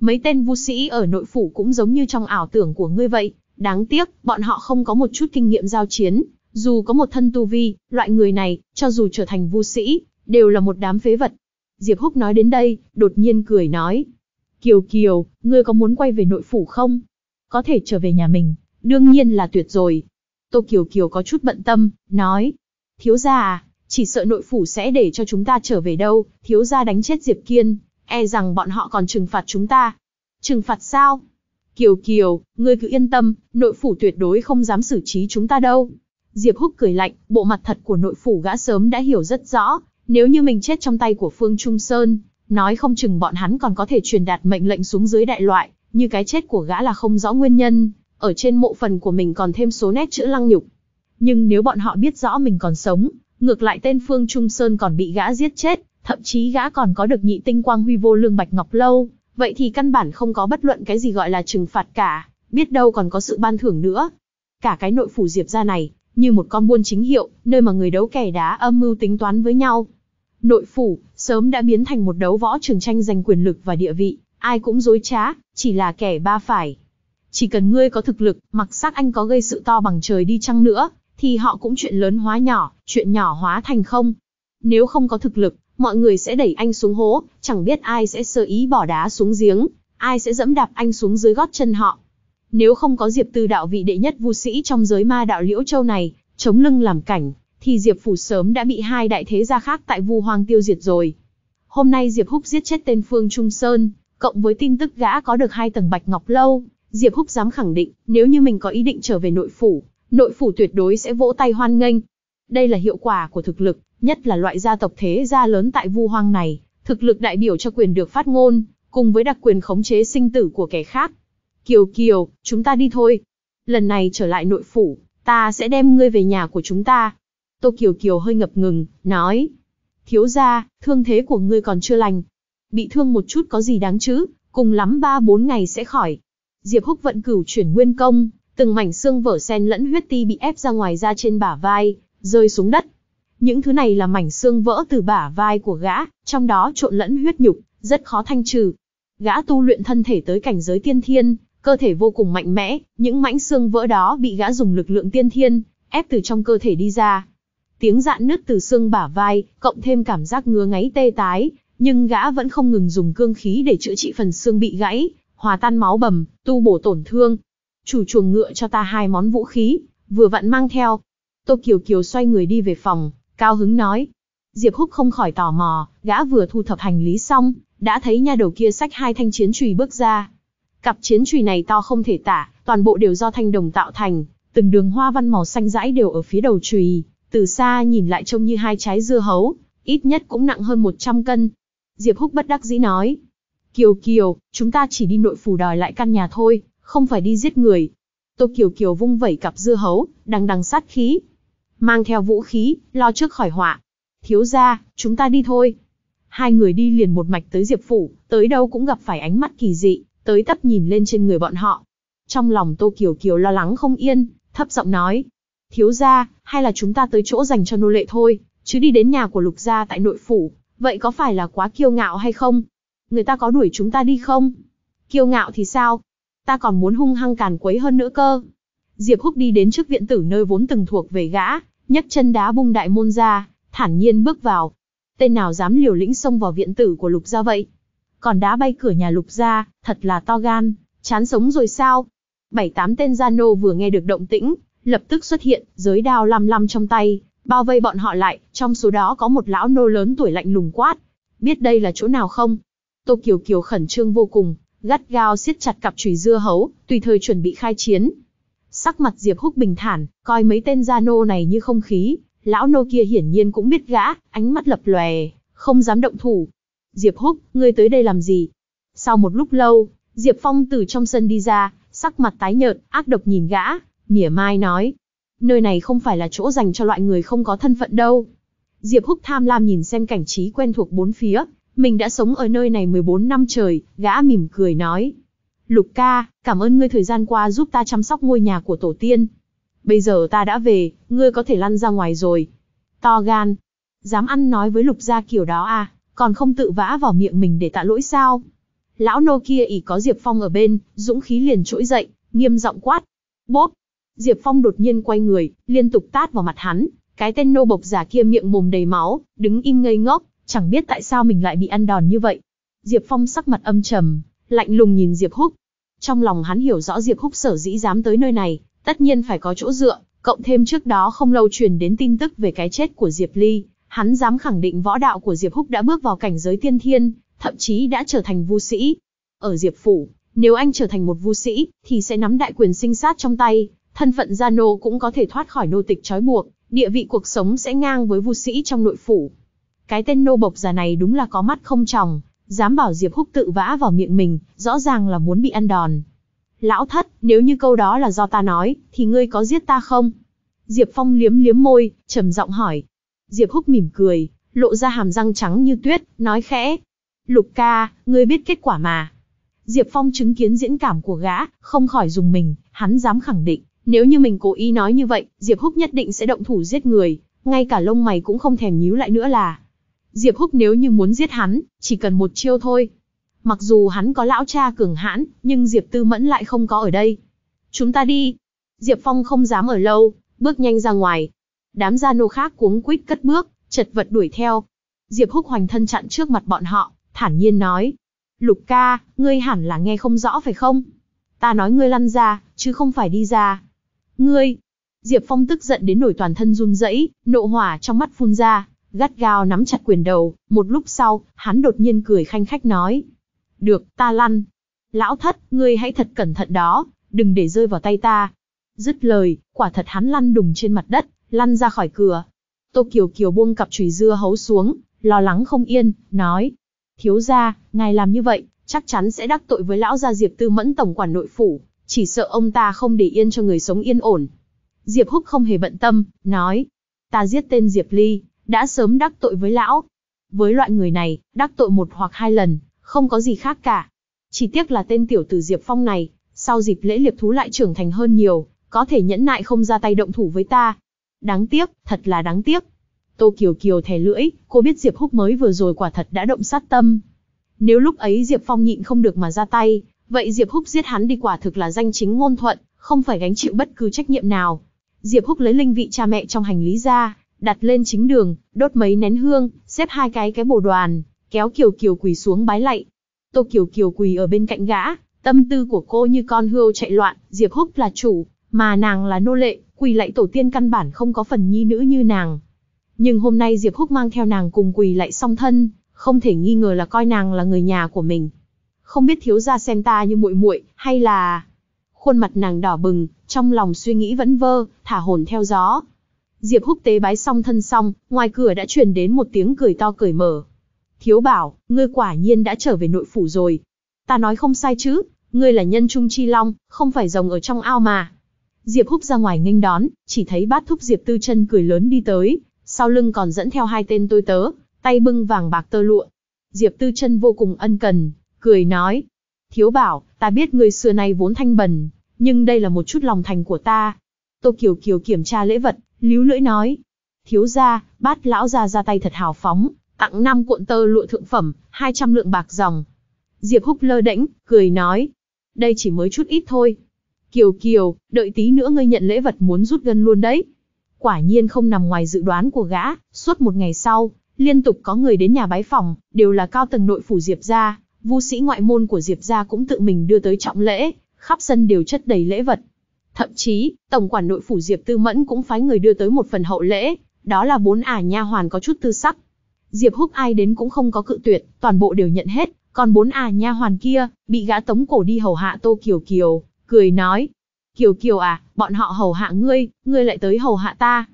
Mấy tên vu sĩ ở nội phủ cũng giống như trong ảo tưởng của ngươi vậy, đáng tiếc, bọn họ không có một chút kinh nghiệm giao chiến, dù có một thân tu vi, loại người này, cho dù trở thành vu sĩ, đều là một đám phế vật. Diệp Húc nói đến đây, đột nhiên cười nói. Kiều Kiều, ngươi có muốn quay về nội phủ không? có thể trở về nhà mình, đương nhiên là tuyệt rồi. Tô Kiều Kiều có chút bận tâm, nói, thiếu gia à, chỉ sợ nội phủ sẽ để cho chúng ta trở về đâu, thiếu gia đánh chết Diệp Kiên, e rằng bọn họ còn trừng phạt chúng ta. Trừng phạt sao? Kiều Kiều, ngươi cứ yên tâm, nội phủ tuyệt đối không dám xử trí chúng ta đâu. Diệp Húc cười lạnh, bộ mặt thật của nội phủ gã sớm đã hiểu rất rõ, nếu như mình chết trong tay của Phương Trung Sơn, nói không chừng bọn hắn còn có thể truyền đạt mệnh lệnh xuống dưới đại loại, như cái chết của gã là không rõ nguyên nhân, ở trên mộ phần của mình còn thêm số nét chữ lăng nhục. Nhưng nếu bọn họ biết rõ mình còn sống, ngược lại tên Phương Trung Sơn còn bị gã giết chết, thậm chí gã còn có được nhị tinh quang huy vô lương bạch ngọc lâu, vậy thì căn bản không có bất luận cái gì gọi là trừng phạt cả, biết đâu còn có sự ban thưởng nữa. Cả cái nội phủ Diệp gia này, như một con buôn chính hiệu, nơi mà người đấu kẻ đá âm mưu tính toán với nhau. Nội phủ, sớm đã biến thành một đấu võ trường tranh giành quyền lực và địa vị, ai cũng dối trá, chỉ là kẻ ba phải. Chỉ cần ngươi có thực lực, mặc xác anh có gây sự to bằng trời đi chăng nữa, thì họ cũng chuyện lớn hóa nhỏ, chuyện nhỏ hóa thành không. Nếu không có thực lực, mọi người sẽ đẩy anh xuống hố, chẳng biết ai sẽ sơ ý bỏ đá xuống giếng, ai sẽ dẫm đạp anh xuống dưới gót chân họ. Nếu không có Diệp Tư đạo vị đệ nhất vu sĩ trong giới ma đạo Liễu Châu này, chống lưng làm cảnh, thì Diệp Phủ sớm đã bị hai đại thế gia khác tại Vu Hoang tiêu diệt rồi. Hôm nay Diệp Húc giết chết tên Phương Trung Sơn, Cộng với tin tức gã có được hai tầng bạch ngọc lâu, Diệp Húc dám khẳng định, nếu như mình có ý định trở về nội phủ, nội phủ tuyệt đối sẽ vỗ tay hoan nghênh. Đây là hiệu quả của thực lực, nhất là loại gia tộc thế gia lớn tại Vu Hoang này, thực lực đại biểu cho quyền được phát ngôn, cùng với đặc quyền khống chế sinh tử của kẻ khác. Kiều Kiều, chúng ta đi thôi. Lần này trở lại nội phủ, ta sẽ đem ngươi về nhà của chúng ta. Tô Kiều Kiều hơi ngập ngừng, nói. Thiếu gia, thương thế của ngươi còn chưa lành, Bị thương một chút có gì đáng chứ, cùng lắm 3-4 ngày sẽ khỏi. Diệp Húc vận cửu chuyển nguyên công, từng mảnh xương vỡ sen lẫn huyết ti bị ép ra ngoài ra trên bả vai, rơi xuống đất. Những thứ này là mảnh xương vỡ từ bả vai của gã, trong đó trộn lẫn huyết nhục, rất khó thanh trừ. Gã tu luyện thân thể tới cảnh giới tiên thiên, cơ thể vô cùng mạnh mẽ, những mảnh xương vỡ đó bị gã dùng lực lượng tiên thiên, ép từ trong cơ thể đi ra. Tiếng dạn nứt từ xương bả vai, cộng thêm cảm giác ngứa ngáy tê tái, nhưng gã vẫn không ngừng dùng cương khí để chữa trị phần xương bị gãy, hòa tan máu bầm, tu bổ tổn thương. Chủ chuồng ngựa cho ta hai món vũ khí, vừa vặn mang theo. Tô Kiều Kiều xoay người đi về phòng, cao hứng nói. Diệp Húc không khỏi tò mò, gã vừa thu thập hành lý xong, đã thấy nha đầu kia xách hai thanh chiến chùy bước ra. Cặp chiến chùy này to không thể tả, toàn bộ đều do thanh đồng tạo thành, từng đường hoa văn màu xanh rãi đều ở phía đầu chùy, từ xa nhìn lại trông như hai trái dưa hấu, ít nhất cũng nặng hơn 100 cân. Diệp Húc bất đắc dĩ nói. Kiều Kiều, chúng ta chỉ đi nội phủ đòi lại căn nhà thôi, không phải đi giết người. Tô Kiều Kiều vung vẩy cặp dưa hấu, đằng đằng sát khí. Mang theo vũ khí, lo trước khỏi họa. Thiếu ra, chúng ta đi thôi. Hai người đi liền một mạch tới Diệp Phủ, tới đâu cũng gặp phải ánh mắt kỳ dị, tới tấp nhìn lên trên người bọn họ. Trong lòng Tô Kiều Kiều lo lắng không yên, thấp giọng nói. Thiếu ra, hay là chúng ta tới chỗ dành cho nô lệ thôi, chứ đi đến nhà của lục gia tại nội phủ, Vậy có phải là quá kiêu ngạo hay không? Người ta có đuổi chúng ta đi không? Kiêu ngạo thì sao? Ta còn muốn hung hăng càn quấy hơn nữa cơ. Diệp Húc đi đến trước viện tử nơi vốn từng thuộc về gã, nhấc chân đá bung đại môn ra, thản nhiên bước vào. Tên nào dám liều lĩnh xông vào viện tử của Lục gia vậy? Còn đá bay cửa nhà Lục gia, thật là to gan, chán sống rồi sao? Bảy tám tên gia nô vừa nghe được động tĩnh, lập tức xuất hiện, giới đao lăm lăm trong tay, bao vây bọn họ lại, trong số đó có một lão nô lớn tuổi lạnh lùng quát. Biết đây là chỗ nào không? Tô Kiều Kiều khẩn trương vô cùng, gắt gao siết chặt cặp chùy dưa hấu, tùy thời chuẩn bị khai chiến. Sắc mặt Diệp Húc bình thản, coi mấy tên gia nô này như không khí, lão nô kia hiển nhiên cũng biết gã, ánh mắt lập lòe, không dám động thủ. Diệp Húc, ngươi tới đây làm gì? Sau một lúc lâu, Diệp Phong từ trong sân đi ra, sắc mặt tái nhợt, ác độc nhìn gã, mỉa mai nói, Nơi này không phải là chỗ dành cho loại người không có thân phận đâu. Diệp Húc tham lam nhìn xem cảnh trí quen thuộc bốn phía, mình đã sống ở nơi này 14 năm trời, gã mỉm cười nói. Lục ca, cảm ơn ngươi thời gian qua giúp ta chăm sóc ngôi nhà của tổ tiên. Bây giờ ta đã về, ngươi có thể lăn ra ngoài rồi. To gan, dám ăn nói với lục gia kiểu đó à, còn không tự vã vào miệng mình để tạ lỗi sao. Lão nô kia ỉ có Diệp Phong ở bên, dũng khí liền trỗi dậy, nghiêm giọng quát. Bốp, Diệp Phong đột nhiên quay người, liên tục tát vào mặt hắn, cái tên nô bộc giả kia miệng mồm đầy máu, đứng im ngây ngốc, chẳng biết tại sao mình lại bị ăn đòn như vậy. Diệp Phong sắc mặt âm trầm, lạnh lùng nhìn Diệp Húc. Trong lòng hắn hiểu rõ Diệp Húc sở dĩ dám tới nơi này, tất nhiên phải có chỗ dựa, cộng thêm trước đó không lâu truyền đến tin tức về cái chết của Diệp Ly, hắn dám khẳng định võ đạo của Diệp Húc đã bước vào cảnh giới tiên thiên, thậm chí đã trở thành vu sĩ. Ở Diệp phủ, nếu anh trở thành một vu sĩ, thì sẽ nắm đại quyền sinh sát trong tay, thân phận gia nô cũng có thể thoát khỏi nô tịch trói buộc, địa vị cuộc sống sẽ ngang với vu sĩ trong nội phủ. Cái tên nô bộc già này đúng là có mắt không tròng, dám bảo Diệp Húc tự vã vào miệng mình, rõ ràng là muốn bị ăn đòn. Lão thất, nếu như câu đó là do ta nói, thì ngươi có giết ta không? Diệp Phong liếm liếm môi, trầm giọng hỏi. Diệp Húc mỉm cười, lộ ra hàm răng trắng như tuyết, nói khẽ. Lục ca, ngươi biết kết quả mà. Diệp Phong chứng kiến diễn cảm của gã, không khỏi dùng mình, hắn dám khẳng định, nếu như mình cố ý nói như vậy, Diệp Húc nhất định sẽ động thủ giết người, ngay cả lông mày cũng không thèm nhíu lại nữa là. Diệp Húc nếu như muốn giết hắn, chỉ cần một chiêu thôi. Mặc dù hắn có lão cha cường hãn, nhưng Diệp Tư Mẫn lại không có ở đây. Chúng ta đi. Diệp Phong không dám ở lâu, bước nhanh ra ngoài. Đám gia nô khác cuống quýt cất bước, chật vật đuổi theo. Diệp Húc hoành thân chặn trước mặt bọn họ, thản nhiên nói. Lục ca, ngươi hẳn là nghe không rõ phải không? Ta nói ngươi lăn ra, chứ không phải đi ra. Ngươi! Diệp Phong tức giận đến nổi toàn thân run rẩy, nộ hỏa trong mắt phun ra, gắt gao nắm chặt quyền đầu, một lúc sau, hắn đột nhiên cười khanh khách nói. Được, ta lăn. Lão thất, ngươi hãy thật cẩn thận đó, đừng để rơi vào tay ta. Dứt lời, quả thật hắn lăn đùng trên mặt đất, lăn ra khỏi cửa. Tô Kiều Kiều buông cặp chùy dưa hấu xuống, lo lắng không yên, nói. Thiếu gia, ngài làm như vậy, chắc chắn sẽ đắc tội với lão gia Diệp Tư Mẫn Tổng quản nội phủ, chỉ sợ ông ta không để yên cho người sống yên ổn. Diệp Húc không hề bận tâm, nói. Ta giết tên Diệp Ly, đã sớm đắc tội với lão. Với loại người này, đắc tội một hoặc hai lần, không có gì khác cả. Chỉ tiếc là tên tiểu tử Diệp Phong này, sau dịp lễ liệp thú lại trưởng thành hơn nhiều, có thể nhẫn nại không ra tay động thủ với ta. Đáng tiếc, thật là đáng tiếc. Tô Kiều Kiều thè lưỡi, cô biết Diệp Húc mới vừa rồi quả thật đã động sát tâm. Nếu lúc ấy Diệp Phong nhịn không được mà ra tay, Vậy Diệp Húc giết hắn đi quả thực là danh chính ngôn thuận, không phải gánh chịu bất cứ trách nhiệm nào. Diệp Húc lấy linh vị cha mẹ trong hành lý ra, đặt lên chính đường, đốt mấy nén hương, xếp hai cái cái bồ đoàn, kéo Kiều Kiều quỳ xuống bái lạy. Tô Kiều Kiều quỳ ở bên cạnh gã, tâm tư của cô như con hươu chạy loạn, Diệp Húc là chủ, mà nàng là nô lệ, quỳ lạy tổ tiên căn bản không có phần nhi nữ như nàng. Nhưng hôm nay Diệp Húc mang theo nàng cùng quỳ lạy song thân, không thể nghi ngờ là coi nàng là người nhà của mình, không biết thiếu gia xem ta như muội muội, hay là... Khuôn mặt nàng đỏ bừng, trong lòng suy nghĩ vẫn vơ, thả hồn theo gió. Diệp Húc tế bái xong thân xong, ngoài cửa đã truyền đến một tiếng cười to cười mở. Thiếu bảo, ngươi quả nhiên đã trở về nội phủ rồi. Ta nói không sai chứ, ngươi là nhân trung chi long, không phải rồng ở trong ao mà. Diệp Húc ra ngoài nghênh đón, chỉ thấy bát thúc Diệp Tư chân cười lớn đi tới, sau lưng còn dẫn theo hai tên tôi tớ, tay bưng vàng bạc tơ lụa. Diệp Tư chân vô cùng ân cần, cười nói. Thiếu bảo, ta biết người xưa nay vốn thanh bần, nhưng đây là một chút lòng thành của ta. Tô Kiều Kiều kiểm tra lễ vật, líu lưỡi nói. Thiếu gia, bát lão gia ra tay thật hào phóng, tặng 5 cuộn tơ lụa thượng phẩm, 200 lượng bạc dòng. Diệp Húc lơ đễnh, cười nói. Đây chỉ mới chút ít thôi. Kiều Kiều, đợi tí nữa ngươi nhận lễ vật muốn rút gân luôn đấy. Quả nhiên không nằm ngoài dự đoán của gã, suốt một ngày sau, liên tục có người đến nhà bái phòng, đều là cao tầng nội phủ Diệp gia. Vu sĩ ngoại môn của Diệp gia cũng tự mình đưa tới trọng lễ, khắp sân đều chất đầy lễ vật. Thậm chí, tổng quản nội phủ Diệp Tư Mẫn cũng phái người đưa tới một phần hậu lễ, đó là bốn ả nha hoàn có chút tư sắc. Diệp Húc ai đến cũng không có cự tuyệt, toàn bộ đều nhận hết, còn bốn ả nha hoàn kia, bị gã tống cổ đi hầu hạ Tô Kiều Kiều, cười nói: "Kiều Kiều à, bọn họ hầu hạ ngươi, ngươi lại tới hầu hạ ta."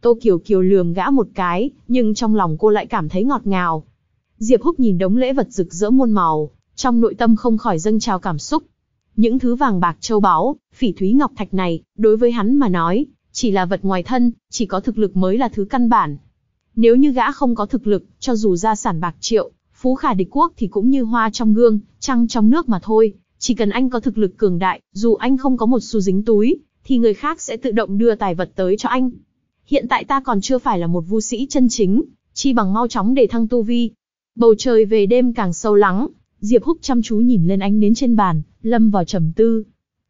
Tô Kiều Kiều lườm gã một cái, nhưng trong lòng cô lại cảm thấy ngọt ngào, Diệp Húc nhìn đống lễ vật rực rỡ muôn màu, trong nội tâm không khỏi dâng trào cảm xúc. Những thứ vàng bạc châu báu, phỉ thúy ngọc thạch này, đối với hắn mà nói, chỉ là vật ngoài thân, chỉ có thực lực mới là thứ căn bản. Nếu như gã không có thực lực, cho dù gia sản bạc triệu, phú khả địch quốc thì cũng như hoa trong gương, trăng trong nước mà thôi. Chỉ cần anh có thực lực cường đại, dù anh không có một xu dính túi, thì người khác sẽ tự động đưa tài vật tới cho anh. Hiện tại ta còn chưa phải là một vu sĩ chân chính, chi bằng mau chóng để thăng tu vi, Bầu trời về đêm càng sâu lắng, Diệp Húc chăm chú nhìn lên ánh nến trên bàn, lâm vào trầm tư.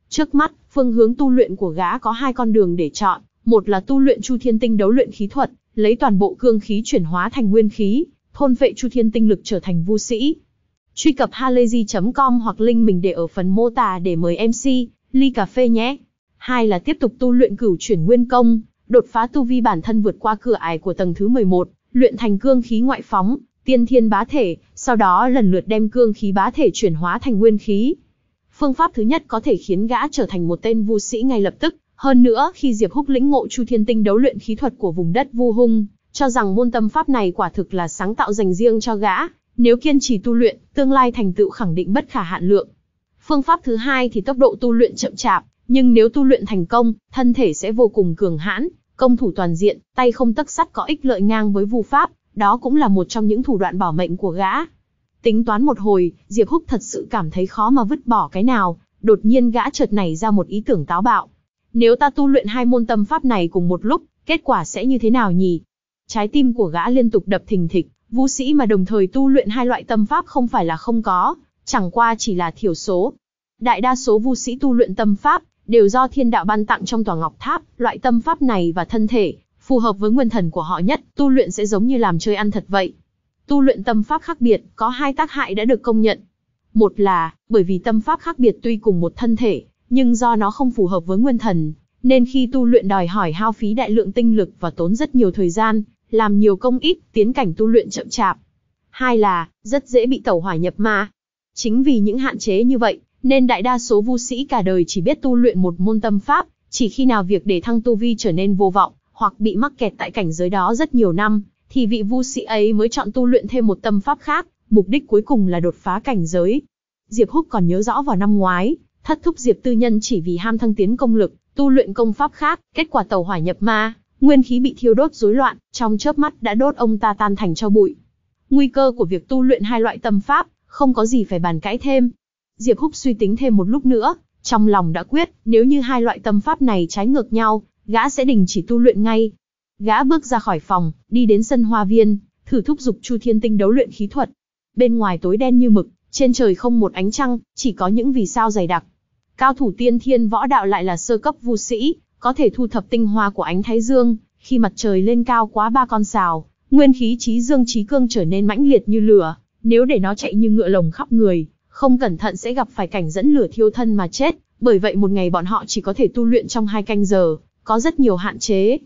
Trước mắt, phương hướng tu luyện của gã có hai con đường để chọn, một là tu luyện Chu Thiên Tinh đấu luyện khí thuật, lấy toàn bộ cương khí chuyển hóa thành nguyên khí, thôn vệ Chu Thiên Tinh lực trở thành vu sĩ. Truy cập halayzi.com hoặc link mình để ở phần mô tả để mời MC, ly cà phê nhé. Hai là tiếp tục tu luyện cửu chuyển nguyên công, đột phá tu vi bản thân vượt qua cửa ải của tầng thứ 11, luyện thành cương khí ngoại phóng, tiên thiên bá thể, sau đó lần lượt đem cương khí bá thể chuyển hóa thành nguyên khí. Phương pháp thứ nhất có thể khiến gã trở thành một tên vu sĩ ngay lập tức, hơn nữa khi Diệp Húc lĩnh ngộ Chu Thiên Tinh đấu luyện khí thuật của vùng đất Vu Hung, cho rằng môn tâm pháp này quả thực là sáng tạo dành riêng cho gã, nếu kiên trì tu luyện, tương lai thành tựu khẳng định bất khả hạn lượng. Phương pháp thứ hai thì tốc độ tu luyện chậm chạp, nhưng nếu tu luyện thành công, thân thể sẽ vô cùng cường hãn, công thủ toàn diện, tay không tấc sắt có ích lợi ngang với vu pháp, đó cũng là một trong những thủ đoạn bảo mệnh của gã. Tính toán một hồi, Diệp Húc thật sự cảm thấy khó mà vứt bỏ cái nào, đột nhiên gã chợt nảy ra một ý tưởng táo bạo. Nếu ta tu luyện hai môn tâm pháp này cùng một lúc, kết quả sẽ như thế nào nhỉ? Trái tim của gã liên tục đập thình thịch, vũ sĩ mà đồng thời tu luyện hai loại tâm pháp không phải là không có, chẳng qua chỉ là thiểu số. Đại đa số vũ sĩ tu luyện tâm pháp đều do thiên đạo ban tặng trong tòa ngọc tháp, loại tâm pháp này và thân thể phù hợp với nguyên thần của họ nhất, tu luyện sẽ giống như làm chơi ăn thật vậy. Tu luyện tâm pháp khác biệt, có hai tác hại đã được công nhận. Một là, bởi vì tâm pháp khác biệt tuy cùng một thân thể, nhưng do nó không phù hợp với nguyên thần, nên khi tu luyện đòi hỏi hao phí đại lượng tinh lực và tốn rất nhiều thời gian, làm nhiều công ít, tiến cảnh tu luyện chậm chạp. Hai là, rất dễ bị tẩu hỏa nhập ma. Chính vì những hạn chế như vậy, nên đại đa số vu sĩ cả đời chỉ biết tu luyện một môn tâm pháp, chỉ khi nào việc để thăng tu vi trở nên vô vọng, hoặc bị mắc kẹt tại cảnh giới đó rất nhiều năm, thì vị vu sĩ ấy mới chọn tu luyện thêm một tâm pháp khác, mục đích cuối cùng là đột phá cảnh giới. Diệp Húc còn nhớ rõ vào năm ngoái, thất thúc Diệp Tư Nhân chỉ vì ham thăng tiến công lực, tu luyện công pháp khác, kết quả tàu hỏa nhập ma, nguyên khí bị thiêu đốt rối loạn, trong chớp mắt đã đốt ông ta tan thành tro bụi. Nguy cơ của việc tu luyện hai loại tâm pháp, không có gì phải bàn cãi thêm. Diệp Húc suy tính thêm một lúc nữa, trong lòng đã quyết, nếu như hai loại tâm pháp này trái ngược nhau, gã sẽ đình chỉ tu luyện ngay. Gã bước ra khỏi phòng, đi đến sân hoa viên, thử thúc giục Chu Thiên Tinh đấu luyện khí thuật. Bên ngoài tối đen như mực, trên trời không một ánh trăng, chỉ có những vì sao dày đặc. Cao thủ tiên thiên võ đạo lại là sơ cấp vu sĩ, có thể thu thập tinh hoa của ánh thái dương, khi mặt trời lên cao quá ba con sào, nguyên khí trí dương trí cương trở nên mãnh liệt như lửa, nếu để nó chạy như ngựa lồng khắp người, không cẩn thận sẽ gặp phải cảnh dẫn lửa thiêu thân mà chết, bởi vậy một ngày bọn họ chỉ có thể tu luyện trong hai canh giờ, có rất nhiều hạn chế.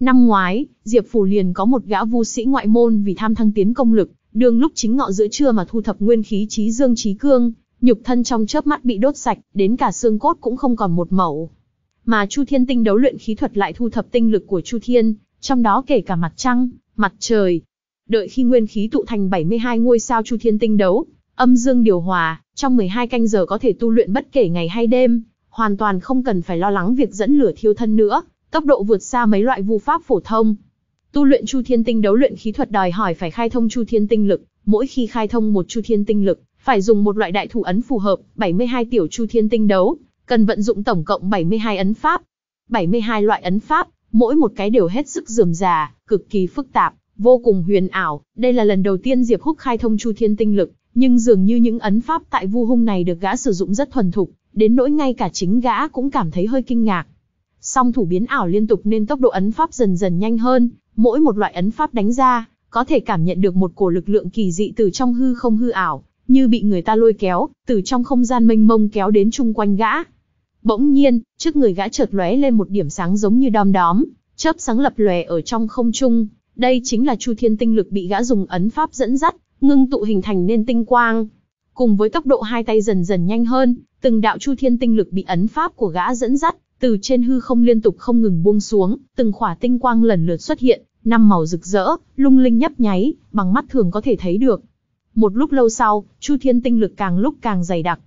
Năm ngoái, Diệp Phủ liền có một gã vu sĩ ngoại môn vì tham thăng tiến công lực, đường lúc chính ngọ giữa trưa mà thu thập nguyên khí trí dương trí cương, nhục thân trong chớp mắt bị đốt sạch, đến cả xương cốt cũng không còn một mẩu. Mà Chu Thiên tinh đấu luyện khí thuật lại thu thập tinh lực của Chu Thiên, trong đó kể cả mặt trăng, mặt trời. Đợi khi nguyên khí tụ thành 72 ngôi sao Chu Thiên tinh đấu, âm dương điều hòa, trong 12 canh giờ có thể tu luyện bất kể ngày hay đêm, hoàn toàn không cần phải lo lắng việc dẫn lửa thiêu thân nữa, tốc độ vượt xa mấy loại vu pháp phổ thông. Tu luyện Chu Thiên Tinh đấu luyện khí thuật đòi hỏi phải khai thông Chu Thiên Tinh lực, mỗi khi khai thông một Chu Thiên Tinh lực, phải dùng một loại đại thủ ấn phù hợp, 72 tiểu Chu Thiên Tinh đấu, cần vận dụng tổng cộng 72 ấn pháp. 72 loại ấn pháp, mỗi một cái đều hết sức rườm rà, cực kỳ phức tạp, vô cùng huyền ảo. Đây là lần đầu tiên Diệp Húc khai thông Chu Thiên Tinh lực, nhưng dường như những ấn pháp tại Vu Hung này được gã sử dụng rất thuần thục, đến nỗi ngay cả chính gã cũng cảm thấy hơi kinh ngạc. Song thủ biến ảo liên tục nên tốc độ ấn pháp dần dần nhanh hơn, mỗi một loại ấn pháp đánh ra, có thể cảm nhận được một cổ lực lượng kỳ dị từ trong hư không hư ảo, như bị người ta lôi kéo, từ trong không gian mênh mông kéo đến chung quanh gã. Bỗng nhiên, trước người gã chợt lóe lên một điểm sáng giống như đom đóm, chớp sáng lập lòe ở trong không trung, đây chính là Chu Thiên tinh lực bị gã dùng ấn pháp dẫn dắt, ngưng tụ hình thành nên tinh quang, Cùng với tốc độ hai tay dần dần nhanh hơn, từng đạo chu thiên tinh lực bị ấn pháp của gã dẫn dắt, từ trên hư không liên tục không ngừng buông xuống, từng khỏa tinh quang lần lượt xuất hiện, năm màu rực rỡ, lung linh nhấp nháy, bằng mắt thường có thể thấy được. Một lúc lâu sau, chu thiên tinh lực càng lúc càng dày đặc.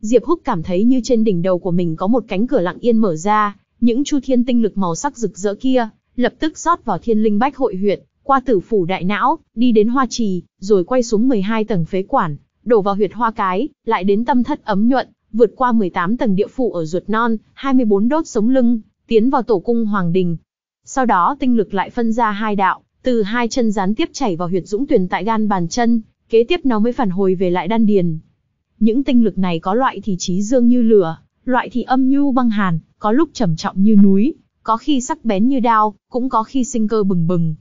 Diệp Húc cảm thấy như trên đỉnh đầu của mình có một cánh cửa lặng yên mở ra, những chu thiên tinh lực màu sắc rực rỡ kia, lập tức rót vào thiên linh bách hội huyệt, qua tử phủ đại não, đi đến hoa trì, rồi quay xuống 12 tầng phế quản, đổ vào huyệt hoa cái, lại đến tâm thất ấm nhuận, vượt qua 18 tầng địa phủ ở ruột non, 24 đốt sống lưng, tiến vào tổ cung hoàng đình. Sau đó tinh lực lại phân ra hai đạo, từ hai chân gián tiếp chảy vào huyệt dũng tuyển tại gan bàn chân, kế tiếp nó mới phản hồi về lại đan điền. Những tinh lực này có loại thì trí dương như lửa, loại thì âm nhu băng hàn, có lúc trầm trọng như núi, có khi sắc bén như đao, cũng có khi sinh cơ bừng bừng.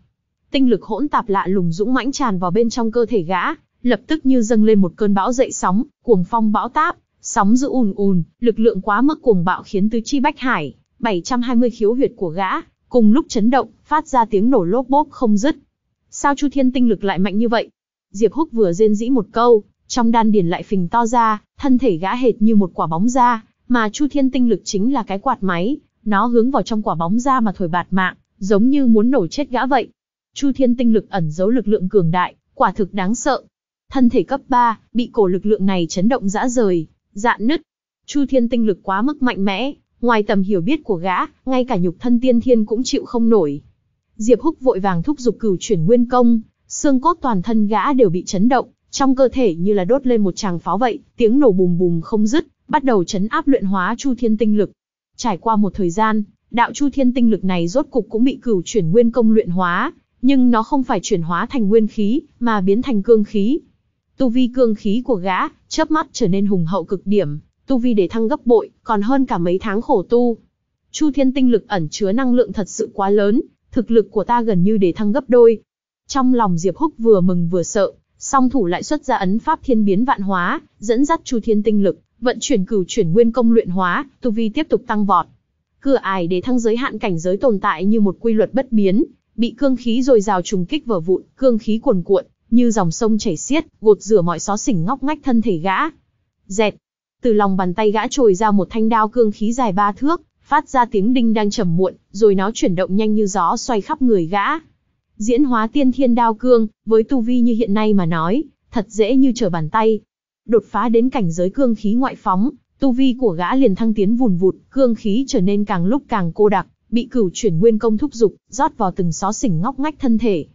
Tinh lực hỗn tạp lạ lùng dũng mãnh tràn vào bên trong cơ thể gã, lập tức như dâng lên một cơn bão dậy sóng, cuồng phong bão táp, sóng dữ ùn ùn, lực lượng quá mức cuồng bạo khiến tứ chi bách hải, 720 khiếu huyệt của gã, cùng lúc chấn động, phát ra tiếng nổ lốp bốp không dứt. Sao Chu Thiên tinh lực lại mạnh như vậy? Diệp Húc vừa rên rĩ một câu, trong đan điền lại phình to ra, thân thể gã hệt như một quả bóng da, mà Chu Thiên tinh lực chính là cái quạt máy, nó hướng vào trong quả bóng da mà thổi bạt mạng, giống như muốn nổ chết gã vậy. Chu Thiên tinh lực ẩn giấu lực lượng cường đại, quả thực đáng sợ, Thân thể cấp 3, bị cổ lực lượng này chấn động dã rời, dạn nứt. Chu thiên tinh lực quá mức mạnh mẽ, ngoài tầm hiểu biết của gã, ngay cả nhục thân tiên thiên cũng chịu không nổi. Diệp Húc vội vàng thúc giục cửu chuyển nguyên công, xương cốt toàn thân gã đều bị chấn động, trong cơ thể như là đốt lên một tràng pháo vậy, tiếng nổ bùm bùm không dứt, bắt đầu chấn áp luyện hóa chu thiên tinh lực. Trải qua một thời gian, đạo chu thiên tinh lực này rốt cục cũng bị cửu chuyển nguyên công luyện hóa, nhưng nó không phải chuyển hóa thành nguyên khí, mà biến thành cương khí, Tu vi cương khí của gã, chớp mắt trở nên hùng hậu cực điểm, tu vi để thăng gấp bội, còn hơn cả mấy tháng khổ tu. Chu thiên tinh lực ẩn chứa năng lượng thật sự quá lớn, thực lực của ta gần như để thăng gấp đôi. Trong lòng Diệp Húc vừa mừng vừa sợ, song thủ lại xuất ra ấn pháp thiên biến vạn hóa, dẫn dắt Chu thiên tinh lực, vận chuyển cửu chuyển nguyên công luyện hóa, tu vi tiếp tục tăng vọt. Cửa ải để thăng giới hạn cảnh giới tồn tại như một quy luật bất biến, bị cương khí dồi rào trùng kích vở vụn, cương khí cuồn cuộn, như dòng sông chảy xiết, gột rửa mọi xó xỉnh ngóc ngách thân thể gã. Dẹt. Từ lòng bàn tay gã trồi ra một thanh đao cương khí dài ba thước, phát ra tiếng đinh đang trầm muộn, rồi nó chuyển động nhanh như gió xoay khắp người gã. Diễn hóa tiên thiên đao cương, với tu vi như hiện nay mà nói, thật dễ như trở bàn tay. Đột phá đến cảnh giới cương khí ngoại phóng, tu vi của gã liền thăng tiến vùn vụt, cương khí trở nên càng lúc càng cô đặc, bị cửu chuyển nguyên công thúc dục, rót vào từng xó xỉnh ngóc ngách thân thể.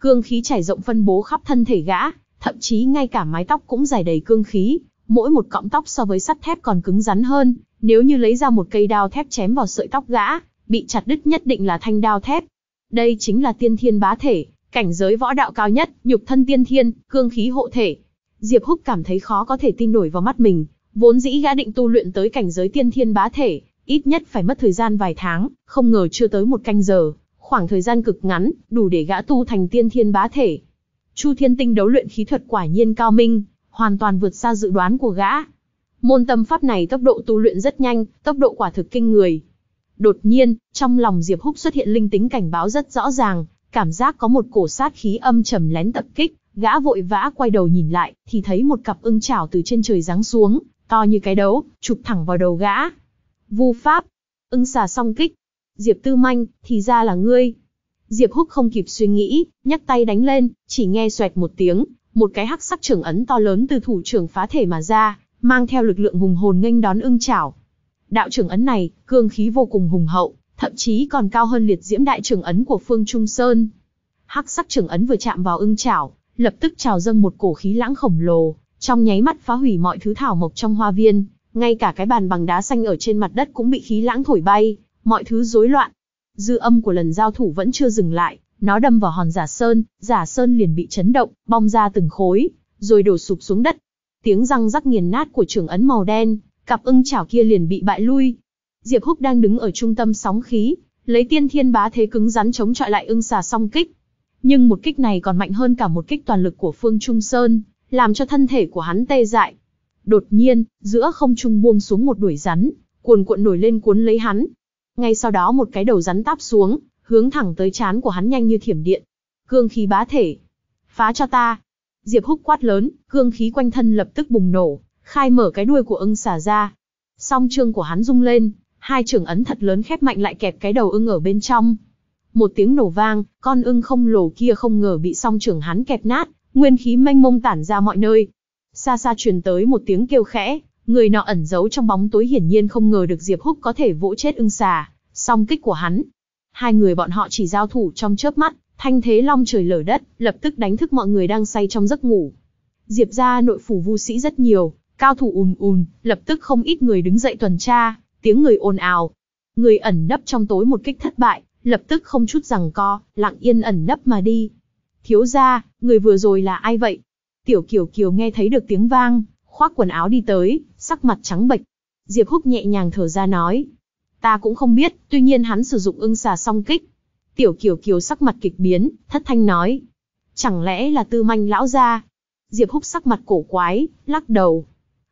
Cương khí trải rộng phân bố khắp thân thể gã, thậm chí ngay cả mái tóc cũng dài đầy cương khí, mỗi một cọng tóc so với sắt thép còn cứng rắn hơn, nếu như lấy ra một cây đao thép chém vào sợi tóc gã, bị chặt đứt nhất định là thanh đao thép. Đây chính là tiên thiên bá thể, cảnh giới võ đạo cao nhất, nhục thân tiên thiên, cương khí hộ thể. Diệp Húc cảm thấy khó có thể tin nổi vào mắt mình, vốn dĩ gã định tu luyện tới cảnh giới tiên thiên bá thể, ít nhất phải mất thời gian vài tháng, không ngờ chưa tới một canh giờ, khoảng thời gian cực ngắn, đủ để gã tu thành tiên thiên bá thể. Chu Thiên Tinh đấu luyện khí thuật quả nhiên cao minh, hoàn toàn vượt xa dự đoán của gã. Môn tâm pháp này tốc độ tu luyện rất nhanh, tốc độ quả thực kinh người. Đột nhiên, trong lòng Diệp Húc xuất hiện linh tính cảnh báo rất rõ ràng, cảm giác có một cổ sát khí âm trầm lén tập kích, gã vội vã quay đầu nhìn lại, thì thấy một cặp ưng chảo từ trên trời giáng xuống, to như cái đấu, chụp thẳng vào đầu gã. Vu pháp, ưng xà song kích, Diệp Tư Manh, thì ra là ngươi. Diệp Húc không kịp suy nghĩ, nhấc tay đánh lên, chỉ nghe xoẹt một tiếng, một cái hắc sắc trưởng ấn to lớn từ thủ trưởng phá thể mà ra, mang theo lực lượng hùng hồn nghênh đón ưng chảo. Đạo trưởng ấn này, cương khí vô cùng hùng hậu, thậm chí còn cao hơn liệt diễm đại trưởng ấn của Phương Trung Sơn. Hắc sắc trưởng ấn vừa chạm vào ưng chảo, lập tức trào dâng một cổ khí lãng khổng lồ, trong nháy mắt phá hủy mọi thứ thảo mộc trong hoa viên, ngay cả cái bàn bằng đá xanh ở trên mặt đất cũng bị khí lãng thổi bay, mọi thứ rối loạn. Dư âm của lần giao thủ vẫn chưa dừng lại, nó đâm vào hòn giả sơn, giả sơn liền bị chấn động, bong ra từng khối, rồi đổ sụp xuống đất. Tiếng răng rắc nghiền nát của trường ấn màu đen, cặp ưng chảo kia liền bị bại lui. Diệp Húc đang đứng ở trung tâm sóng khí, lấy tiên thiên bá thế cứng rắn chống chọi lại ưng xà song kích. Nhưng một kích này còn mạnh hơn cả một kích toàn lực của Phương Trung Sơn, làm cho thân thể của hắn tê dại. Đột nhiên, giữa không trung buông xuống một đuổi rắn, cuồn cuộn nổi lên cuốn lấy hắn, ngay sau đó một cái đầu rắn táp xuống, hướng thẳng tới chán của hắn nhanh như thiểm điện. Cương khí bá thể. Phá cho ta. Diệp húc quát lớn, cương khí quanh thân lập tức bùng nổ, khai mở cái đuôi của ưng xả ra. Song trương của hắn rung lên, hai trường ấn thật lớn khép mạnh lại kẹp cái đầu ưng ở bên trong. Một tiếng nổ vang, con ưng không lồ kia không ngờ bị song trường hắn kẹp nát, nguyên khí mênh mông tản ra mọi nơi. Xa xa truyền tới một tiếng kêu khẽ, Người nọ ẩn giấu trong bóng tối hiển nhiên không ngờ được Diệp Húc có thể vỗ chết ưng xà, song kích của hắn. Hai người bọn họ chỉ giao thủ trong chớp mắt, thanh thế long trời lở đất, lập tức đánh thức mọi người đang say trong giấc ngủ. Diệp gia nội phủ vu sĩ rất nhiều, cao thủ ùn ùn, lập tức không ít người đứng dậy tuần tra, tiếng người ồn ào. Người ẩn nấp trong tối một kích thất bại, lập tức không chút rằng co, lặng yên ẩn nấp mà đi. Thiếu gia, người vừa rồi là ai vậy? Tiểu Kiều Kiều nghe thấy được tiếng vang, khoác quần áo đi tới, sắc mặt trắng bệch. Diệp Húc nhẹ nhàng thở ra nói, ta cũng không biết, tuy nhiên hắn sử dụng ưng xà song kích. Tiểu Kiều Kiều sắc mặt kịch biến, thất thanh nói, chẳng lẽ là Tư Manh lão gia? Diệp Húc sắc mặt cổ quái, lắc đầu.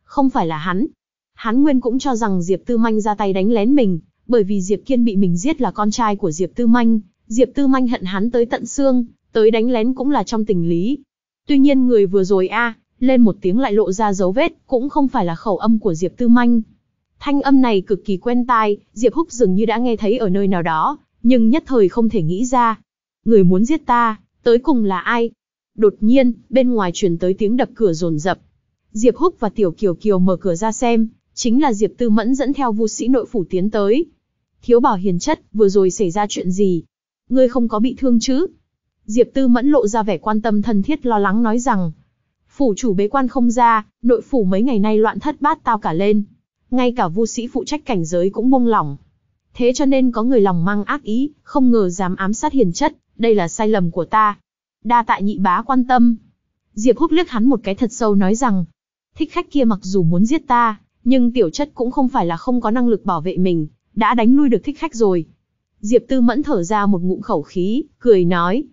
Không phải là hắn. Hắn nguyên cũng cho rằng Diệp Tư Manh ra tay đánh lén mình, bởi vì Diệp Kiên bị mình giết là con trai của Diệp Tư Manh, Diệp Tư Manh hận hắn tới tận xương, tới đánh lén cũng là trong tình lý. Tuy nhiên người vừa rồi a, lên một tiếng lại lộ ra dấu vết, cũng không phải là khẩu âm của Diệp Tư Manh. Thanh âm này cực kỳ quen tai, Diệp Húc dường như đã nghe thấy ở nơi nào đó, nhưng nhất thời không thể nghĩ ra. Người muốn giết ta, tới cùng là ai? Đột nhiên, bên ngoài truyền tới tiếng đập cửa rồn rập. Diệp Húc và Tiểu Kiều Kiều mở cửa ra xem, chính là Diệp Tư Mẫn dẫn theo vu sĩ nội phủ tiến tới. Thiếu bảo hiền chất, vừa rồi xảy ra chuyện gì? Ngươi không có bị thương chứ? Diệp Tư Mẫn lộ ra vẻ quan tâm thân thiết lo lắng nói rằng, Phủ chủ bế quan không ra, nội phủ mấy ngày nay loạn thất bát tao cả lên. Ngay cả vu sĩ phụ trách cảnh giới cũng buông lỏng. Thế cho nên có người lòng mang ác ý, không ngờ dám ám sát hiền chất, đây là sai lầm của ta. Đa tại nhị bá quan tâm. Diệp Húc liếc hắn một cái thật sâu nói rằng, thích khách kia mặc dù muốn giết ta, nhưng tiểu chất cũng không phải là không có năng lực bảo vệ mình, đã đánh lui được thích khách rồi. Diệp Tư Mẫn thở ra một ngụm khẩu khí, cười nói.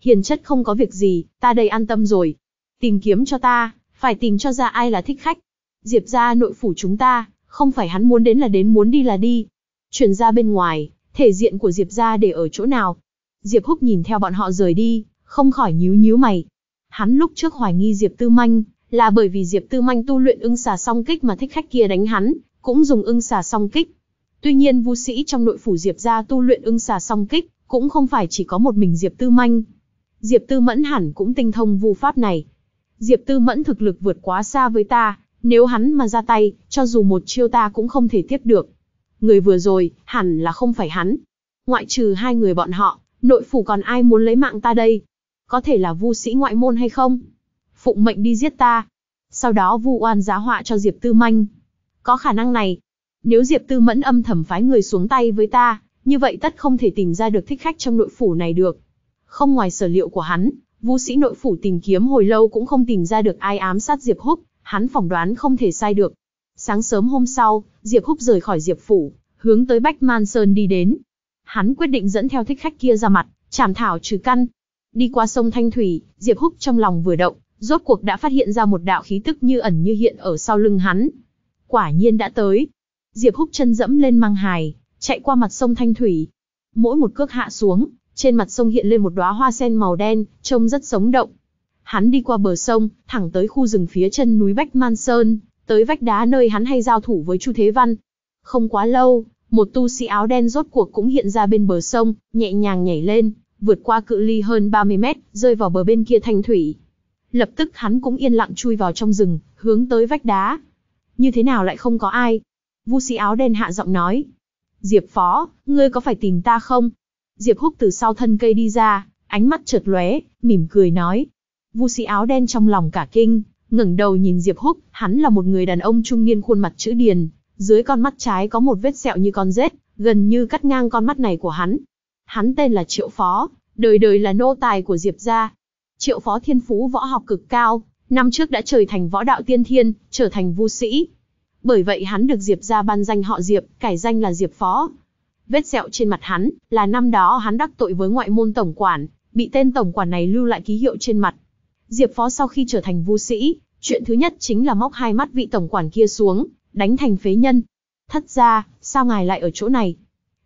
Hiền chất không có việc gì, ta đây an tâm rồi, tìm kiếm cho ta, phải tìm cho ra ai là thích khách. Diệp ra nội phủ chúng ta, không phải hắn muốn đến là đến muốn đi là đi. Chuyển ra bên ngoài, thể diện của Diệp ra để ở chỗ nào. Diệp Húc nhìn theo bọn họ rời đi, không khỏi nhíu nhíu mày. Hắn lúc trước hoài nghi Diệp Tư Manh, là bởi vì Diệp Tư Manh tu luyện ưng xà song kích mà thích khách kia đánh hắn, cũng dùng ưng xà song kích. Tuy nhiên vu sĩ trong nội phủ Diệp ra tu luyện ưng xà song kích, cũng không phải chỉ có một mình Diệp Tư Manh. Diệp Tư Mẫn hẳn cũng tinh thông vu pháp này, Diệp Tư Mẫn thực lực vượt quá xa với ta, nếu hắn mà ra tay, cho dù một chiêu ta cũng không thể tiếp được. Người vừa rồi, hẳn là không phải hắn. Ngoại trừ hai người bọn họ, nội phủ còn ai muốn lấy mạng ta đây? Có thể là vu sĩ ngoại môn hay không? Phụ mệnh đi giết ta. Sau đó vu oan giá họa cho Diệp Tư Manh. Có khả năng này. Nếu Diệp Tư Mẫn âm thầm phái người xuống tay với ta, như vậy tất không thể tìm ra được thích khách trong nội phủ này được. Không ngoài sở liệu của hắn, Vu sĩ nội phủ tìm kiếm hồi lâu cũng không tìm ra được ai ám sát Diệp Húc, hắn phỏng đoán không thể sai được. Sáng sớm hôm sau, Diệp Húc rời khỏi Diệp phủ, hướng tới Bách Man Sơn đi đến. Hắn quyết định dẫn theo thích khách kia ra mặt, chảm thảo trừ căn. Đi qua sông Thanh Thủy, Diệp Húc trong lòng vừa động, rốt cuộc đã phát hiện ra một đạo khí tức như ẩn như hiện ở sau lưng hắn. Quả nhiên đã tới. Diệp Húc chân dẫm lên mang hài, chạy qua mặt sông Thanh Thủy. Mỗi một cước hạ xuống, trên mặt sông hiện lên một đóa hoa sen màu đen, trông rất sống động. Hắn đi qua bờ sông, thẳng tới khu rừng phía chân núi Bách Man Sơn, tới vách đá nơi hắn hay giao thủ với Chu Thế Văn. Không quá lâu, một tu sĩ áo đen rốt cuộc cũng hiện ra bên bờ sông, nhẹ nhàng nhảy lên, vượt qua cự ly hơn 30 mét, rơi vào bờ bên kia thanh thủy. Lập tức hắn cũng yên lặng chui vào trong rừng, hướng tới vách đá. Như thế nào lại không có ai? Vu sĩ áo đen hạ giọng nói. Diệp phó, ngươi có phải tìm ta không? Diệp Húc từ sau thân cây đi ra, ánh mắt chợt lóe, mỉm cười nói. Vu sĩ áo đen trong lòng cả kinh, ngẩng đầu nhìn Diệp Húc, hắn là một người đàn ông trung niên khuôn mặt chữ điền, dưới con mắt trái có một vết sẹo như con rết, gần như cắt ngang con mắt này của hắn. Hắn tên là Triệu Phó, đời đời là nô tài của Diệp gia. Triệu Phó thiên phú võ học cực cao, năm trước đã trời thành võ đạo tiên thiên, trở thành vu sĩ. Bởi vậy hắn được Diệp gia ban danh họ Diệp, cải danh là Diệp Phó, Vết sẹo trên mặt hắn là năm đó hắn đắc tội với ngoại môn tổng quản, bị tên tổng quản này lưu lại ký hiệu trên mặt. Diệp Phó sau khi trở thành vu sĩ, chuyện thứ nhất chính là móc hai mắt vị tổng quản kia xuống, đánh thành phế nhân. Thất ra, sao ngài lại ở chỗ này?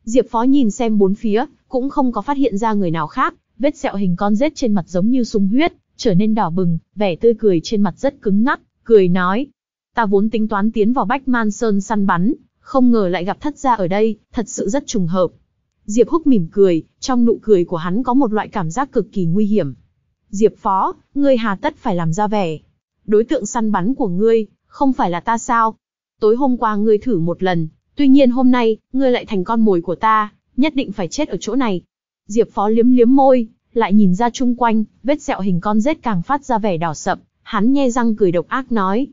Diệp Phó nhìn xem bốn phía, cũng không có phát hiện ra người nào khác, vết sẹo hình con rết trên mặt giống như sung huyết, trở nên đỏ bừng, vẻ tươi cười trên mặt rất cứng ngắc, cười nói. Ta vốn tính toán tiến vào Bách Man Sơn săn bắn, không ngờ lại gặp thất gia ở đây, thật sự rất trùng hợp. Diệp Húc mỉm cười, trong nụ cười của hắn có một loại cảm giác cực kỳ nguy hiểm. Diệp Phó, ngươi hà tất phải làm ra vẻ. Đối tượng săn bắn của ngươi, không phải là ta sao? Tối hôm qua ngươi thử một lần, tuy nhiên hôm nay, ngươi lại thành con mồi của ta, nhất định phải chết ở chỗ này. Diệp Phó liếm liếm môi, lại nhìn ra chung quanh, vết sẹo hình con rết càng phát ra vẻ đỏ sậm, hắn nhe răng cười độc ác nói.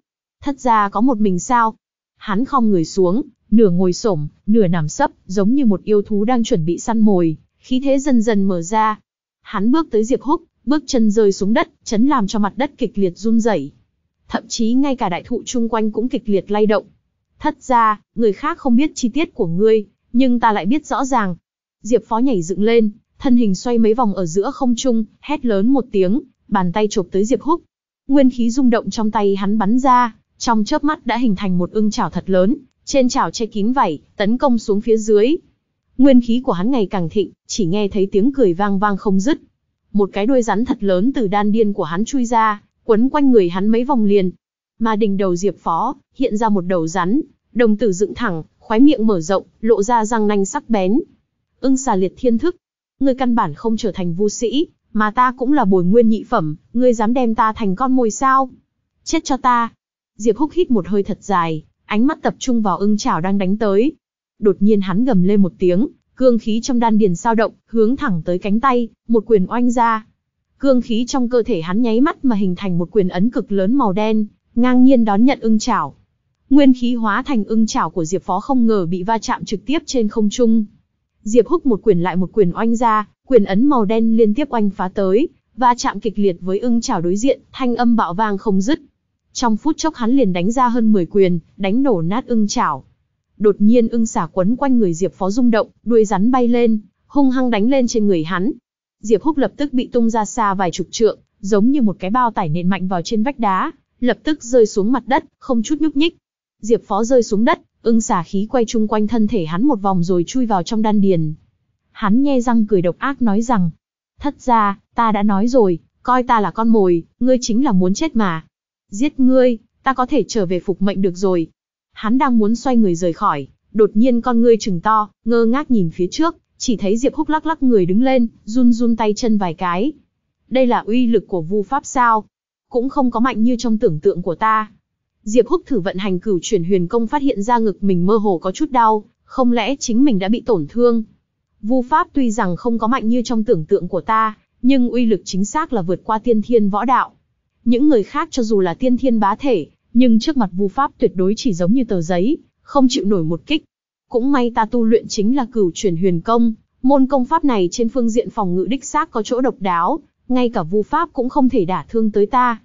Thất ra có một mình sao? Hắn không người xuống, nửa ngồi xổm, nửa nằm sấp, giống như một yêu thú đang chuẩn bị săn mồi, khí thế dần dần mở ra. Hắn bước tới Diệp Húc, bước chân rơi xuống đất, chấn làm cho mặt đất kịch liệt run rẩy. Thậm chí ngay cả đại thụ chung quanh cũng kịch liệt lay động. Thất ra, người khác không biết chi tiết của ngươi, nhưng ta lại biết rõ ràng. Diệp Phó nhảy dựng lên, thân hình xoay mấy vòng ở giữa không trung, hét lớn một tiếng, bàn tay chộp tới Diệp Húc. Nguyên khí rung động trong tay hắn bắn ra, trong chớp mắt đã hình thành một ưng chảo thật lớn, trên chảo che kín vảy, tấn công xuống phía dưới. Nguyên khí của hắn ngày càng thịnh, chỉ nghe thấy tiếng cười vang vang không dứt. Một cái đuôi rắn thật lớn từ đan điên của hắn chui ra, quấn quanh người hắn mấy vòng liền. Mà đỉnh đầu Diệp Phó, hiện ra một đầu rắn, đồng tử dựng thẳng, khoái miệng mở rộng, lộ ra răng nanh sắc bén. Ưng xà liệt thiên thức. Ngươi căn bản không trở thành vu sĩ, mà ta cũng là bồi nguyên nhị phẩm, ngươi dám đem ta thành con mồi sao? Chết cho ta. Diệp Húc hít một hơi thật dài, ánh mắt tập trung vào ưng chảo đang đánh tới. Đột nhiên hắn gầm lên một tiếng, cương khí trong đan điền sao động, hướng thẳng tới cánh tay, một quyền oanh ra. Cương khí trong cơ thể hắn nháy mắt mà hình thành một quyền ấn cực lớn màu đen, ngang nhiên đón nhận ưng chảo. Nguyên khí hóa thành ưng chảo của Diệp Phó không ngờ bị va chạm trực tiếp trên không trung. Diệp Húc một quyền lại một quyền oanh ra, quyền ấn màu đen liên tiếp oanh phá tới, va chạm kịch liệt với ưng chảo đối diện, thanh âm bạo vang không dứt. Trong phút chốc hắn liền đánh ra hơn 10 quyền, đánh nổ nát ưng chảo. Đột nhiên ưng xả quấn quanh người Diệp Phó rung động, đuôi rắn bay lên, hung hăng đánh lên trên người hắn. Diệp Húc lập tức bị tung ra xa vài chục trượng, giống như một cái bao tải nện mạnh vào trên vách đá, lập tức rơi xuống mặt đất, không chút nhúc nhích. Diệp Phó rơi xuống đất, ưng xả khí quay chung quanh thân thể hắn một vòng rồi chui vào trong đan điền. Hắn nghe răng cười độc ác nói rằng, thất ra, ta đã nói rồi, coi ta là con mồi, ngươi chính là muốn chết mà. Giết ngươi, ta có thể trở về phục mệnh được rồi. Hắn đang muốn xoay người rời khỏi, đột nhiên con ngươi trừng to, ngơ ngác nhìn phía trước, chỉ thấy Diệp Húc lắc lắc người đứng lên, run run tay chân vài cái. Đây là uy lực của vu pháp sao? Cũng không có mạnh như trong tưởng tượng của ta. Diệp Húc thử vận hành cửu chuyển huyền công phát hiện ra ngực mình mơ hồ có chút đau, không lẽ chính mình đã bị tổn thương? Vu pháp tuy rằng không có mạnh như trong tưởng tượng của ta, nhưng uy lực chính xác là vượt qua tiên thiên võ đạo. Những người khác cho dù là tiên thiên bá thể, nhưng trước mặt vu pháp tuyệt đối chỉ giống như tờ giấy, không chịu nổi một kích. Cũng may ta tu luyện chính là cửu chuyển huyền công, môn công pháp này trên phương diện phòng ngự đích xác có chỗ độc đáo, ngay cả vu pháp cũng không thể đả thương tới ta.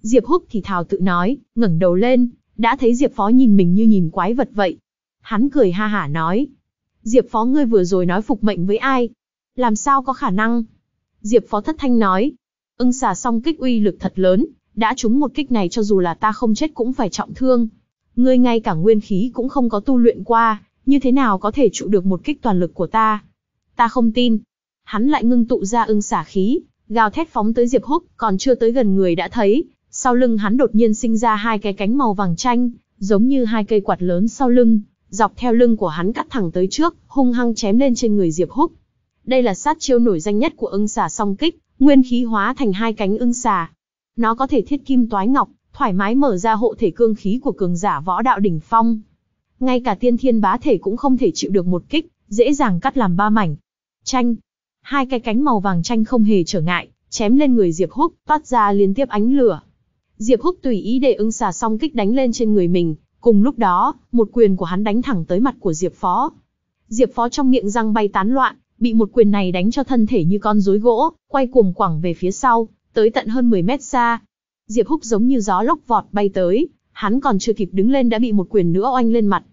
Diệp Húc thì thào tự nói, ngẩng đầu lên, đã thấy Diệp Phó nhìn mình như nhìn quái vật vậy. Hắn cười ha hả nói, Diệp Phó ngươi vừa rồi nói phục mệnh với ai? Làm sao có khả năng? Diệp Phó thất thanh nói, Ưng xà song kích uy lực thật lớn, đã trúng một kích này cho dù là ta không chết cũng phải trọng thương. Ngươi ngay cả nguyên khí cũng không có tu luyện qua, như thế nào có thể trụ được một kích toàn lực của ta? Ta không tin. Hắn lại ngưng tụ ra ưng xả khí, gào thét phóng tới Diệp Húc, còn chưa tới gần người đã thấy, sau lưng hắn đột nhiên sinh ra hai cái cánh màu vàng chanh, giống như hai cây quạt lớn sau lưng, dọc theo lưng của hắn cắt thẳng tới trước, hung hăng chém lên trên người Diệp Húc. Đây là sát chiêu nổi danh nhất của ưng xả song kích, nguyên khí hóa thành hai cánh ưng xà. Nó có thể thiết kim toái ngọc, thoải mái mở ra hộ thể cương khí của cường giả võ đạo đỉnh phong. Ngay cả tiên thiên bá thể cũng không thể chịu được một kích, dễ dàng cắt làm ba mảnh. Chanh. Hai cái cánh màu vàng chanh không hề trở ngại, chém lên người Diệp Húc, toát ra liên tiếp ánh lửa. Diệp Húc tùy ý để ưng xà song kích đánh lên trên người mình, cùng lúc đó, một quyền của hắn đánh thẳng tới mặt của Diệp Phó. Diệp Phó trong miệng răng bay tán loạn, bị một quyền này đánh cho thân thể như con rối gỗ, quay cuồng quẳng về phía sau, tới tận hơn 10 mét xa. Diệp Húc giống như gió lốc vọt bay tới, hắn còn chưa kịp đứng lên đã bị một quyền nữa oanh lên mặt.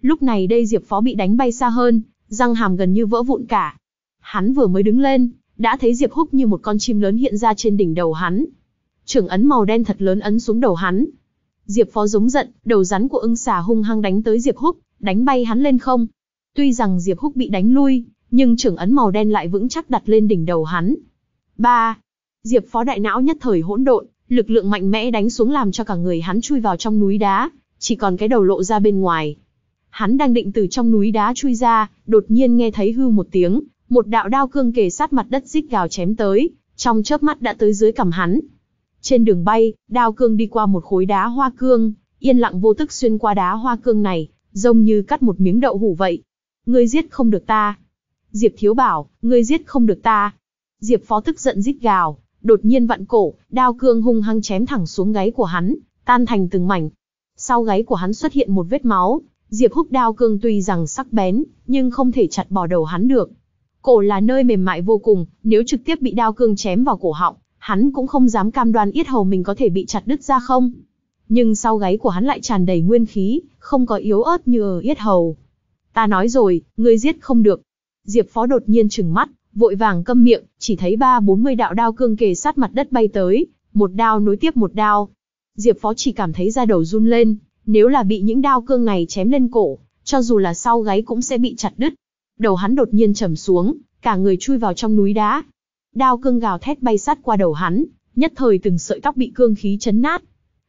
Lúc này đây Diệp Phó bị đánh bay xa hơn, răng hàm gần như vỡ vụn cả. Hắn vừa mới đứng lên, đã thấy Diệp Húc như một con chim lớn hiện ra trên đỉnh đầu hắn. Trưởng ấn màu đen thật lớn ấn xuống đầu hắn. Diệp Phó giống giận, đầu rắn của ưng xà hung hăng đánh tới Diệp Húc, đánh bay hắn lên không. Tuy rằng Diệp Húc bị đánh lui, nhưng trưởng ấn màu đen lại vững chắc đặt lên đỉnh đầu hắn. 3. Diệp phó đại não nhất thời hỗn độn, lực lượng mạnh mẽ đánh xuống làm cho cả người hắn chui vào trong núi đá, chỉ còn cái đầu lộ ra bên ngoài. Hắn đang định từ trong núi đá chui ra, đột nhiên nghe thấy hư một tiếng, một đạo đao cương kề sát mặt đất rít gào chém tới, trong chớp mắt đã tới dưới cằm hắn. Trên đường bay, đao cương đi qua một khối đá hoa cương, yên lặng vô tức xuyên qua đá hoa cương này, giống như cắt một miếng đậu hủ vậy. Ngươi giết không được ta, Diệp Thiếu Bảo, ngươi giết không được ta. Diệp Phó tức giận rít gào, đột nhiên vặn cổ, đao cương hung hăng chém thẳng xuống gáy của hắn, tan thành từng mảnh. Sau gáy của hắn xuất hiện một vết máu, Diệp Húc đao cương tuy rằng sắc bén, nhưng không thể chặt bỏ đầu hắn được. Cổ là nơi mềm mại vô cùng, nếu trực tiếp bị đao cương chém vào cổ họng, hắn cũng không dám cam đoan yết hầu mình có thể bị chặt đứt ra không. Nhưng sau gáy của hắn lại tràn đầy nguyên khí, không có yếu ớt như ở yết hầu. Ta nói rồi, ngươi giết không được, Diệp Phó đột nhiên trừng mắt, vội vàng câm miệng, chỉ thấy ba bốn mươi đạo đao cương kề sát mặt đất bay tới, một đao nối tiếp một đao. Diệp Phó chỉ cảm thấy da đầu run lên, nếu là bị những đao cương này chém lên cổ, cho dù là sau gáy cũng sẽ bị chặt đứt. Đầu hắn đột nhiên trầm xuống, cả người chui vào trong núi đá. Đao cương gào thét bay sát qua đầu hắn, nhất thời từng sợi tóc bị cương khí chấn nát.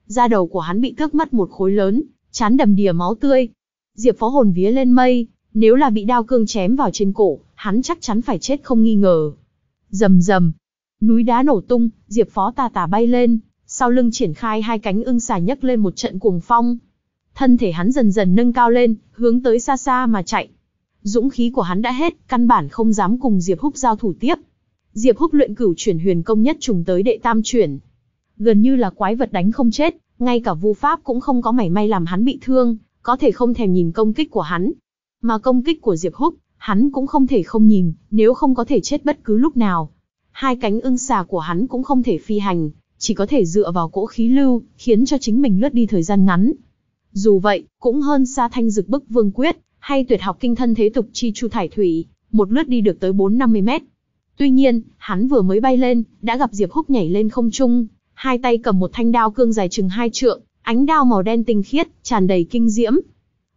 Da đầu của hắn bị tước mất một khối lớn, chán đầm đìa máu tươi. Diệp Phó hồn vía lên mây, nếu là bị đao cương chém vào trên cổ, hắn chắc chắn phải chết không nghi ngờ. Rầm rầm, núi đá nổ tung, Diệp Phó tà tà bay lên, sau lưng triển khai hai cánh ưng xà nhấc lên một trận cuồng phong. Thân thể hắn dần dần nâng cao lên, hướng tới xa xa mà chạy. Dũng khí của hắn đã hết, căn bản không dám cùng Diệp Húc giao thủ tiếp. Diệp Húc luyện cửu chuyển huyền công nhất trùng tới đệ tam chuyển. Gần như là quái vật đánh không chết, ngay cả vu pháp cũng không có mảy may làm hắn bị thương, có thể không thèm nhìn công kích của hắn, mà công kích của Diệp Húc, hắn cũng không thể không nhìn, nếu không có thể chết bất cứ lúc nào. Hai cánh ưng xà của hắn cũng không thể phi hành, chỉ có thể dựa vào cỗ khí lưu, khiến cho chính mình lướt đi thời gian ngắn. Dù vậy, cũng hơn xa thanh dực bức vương quyết, hay tuyệt học kinh thân thế tục chi chu thải thủy, một lướt đi được tới 4-50 mét. Tuy nhiên, hắn vừa mới bay lên, đã gặp Diệp Húc nhảy lên không trung, hai tay cầm một thanh đao cương dài chừng hai trượng, ánh đao màu đen tinh khiết, tràn đầy kinh diễm,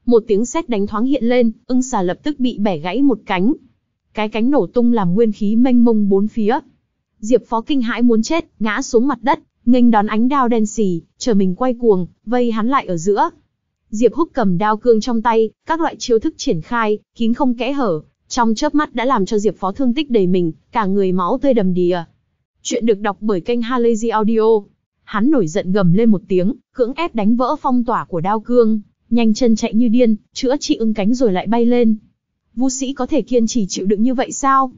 một tiếng sét đánh thoáng hiện lên, ưng xà lập tức bị bẻ gãy một cánh. Cái cánh nổ tung làm nguyên khí mênh mông bốn phía. Diệp Phó kinh hãi muốn chết, ngã xuống mặt đất, nghênh đón ánh đao đen xì, chờ mình quay cuồng, vây hắn lại ở giữa. Diệp Húc cầm đao cương trong tay, các loại chiêu thức triển khai, kín không kẽ hở, trong chớp mắt đã làm cho Diệp Phó thương tích đầy mình, cả người máu tươi đầm đìa. Chuyện được đọc bởi kênh Halazy Audio. Hắn nổi giận gầm lên một tiếng, cưỡng ép đánh vỡ phong tỏa của đao cương nhanh chân chạy như điên, chữa trị ưng cánh rồi lại bay lên. Vũ sĩ có thể kiên trì chịu đựng như vậy sao?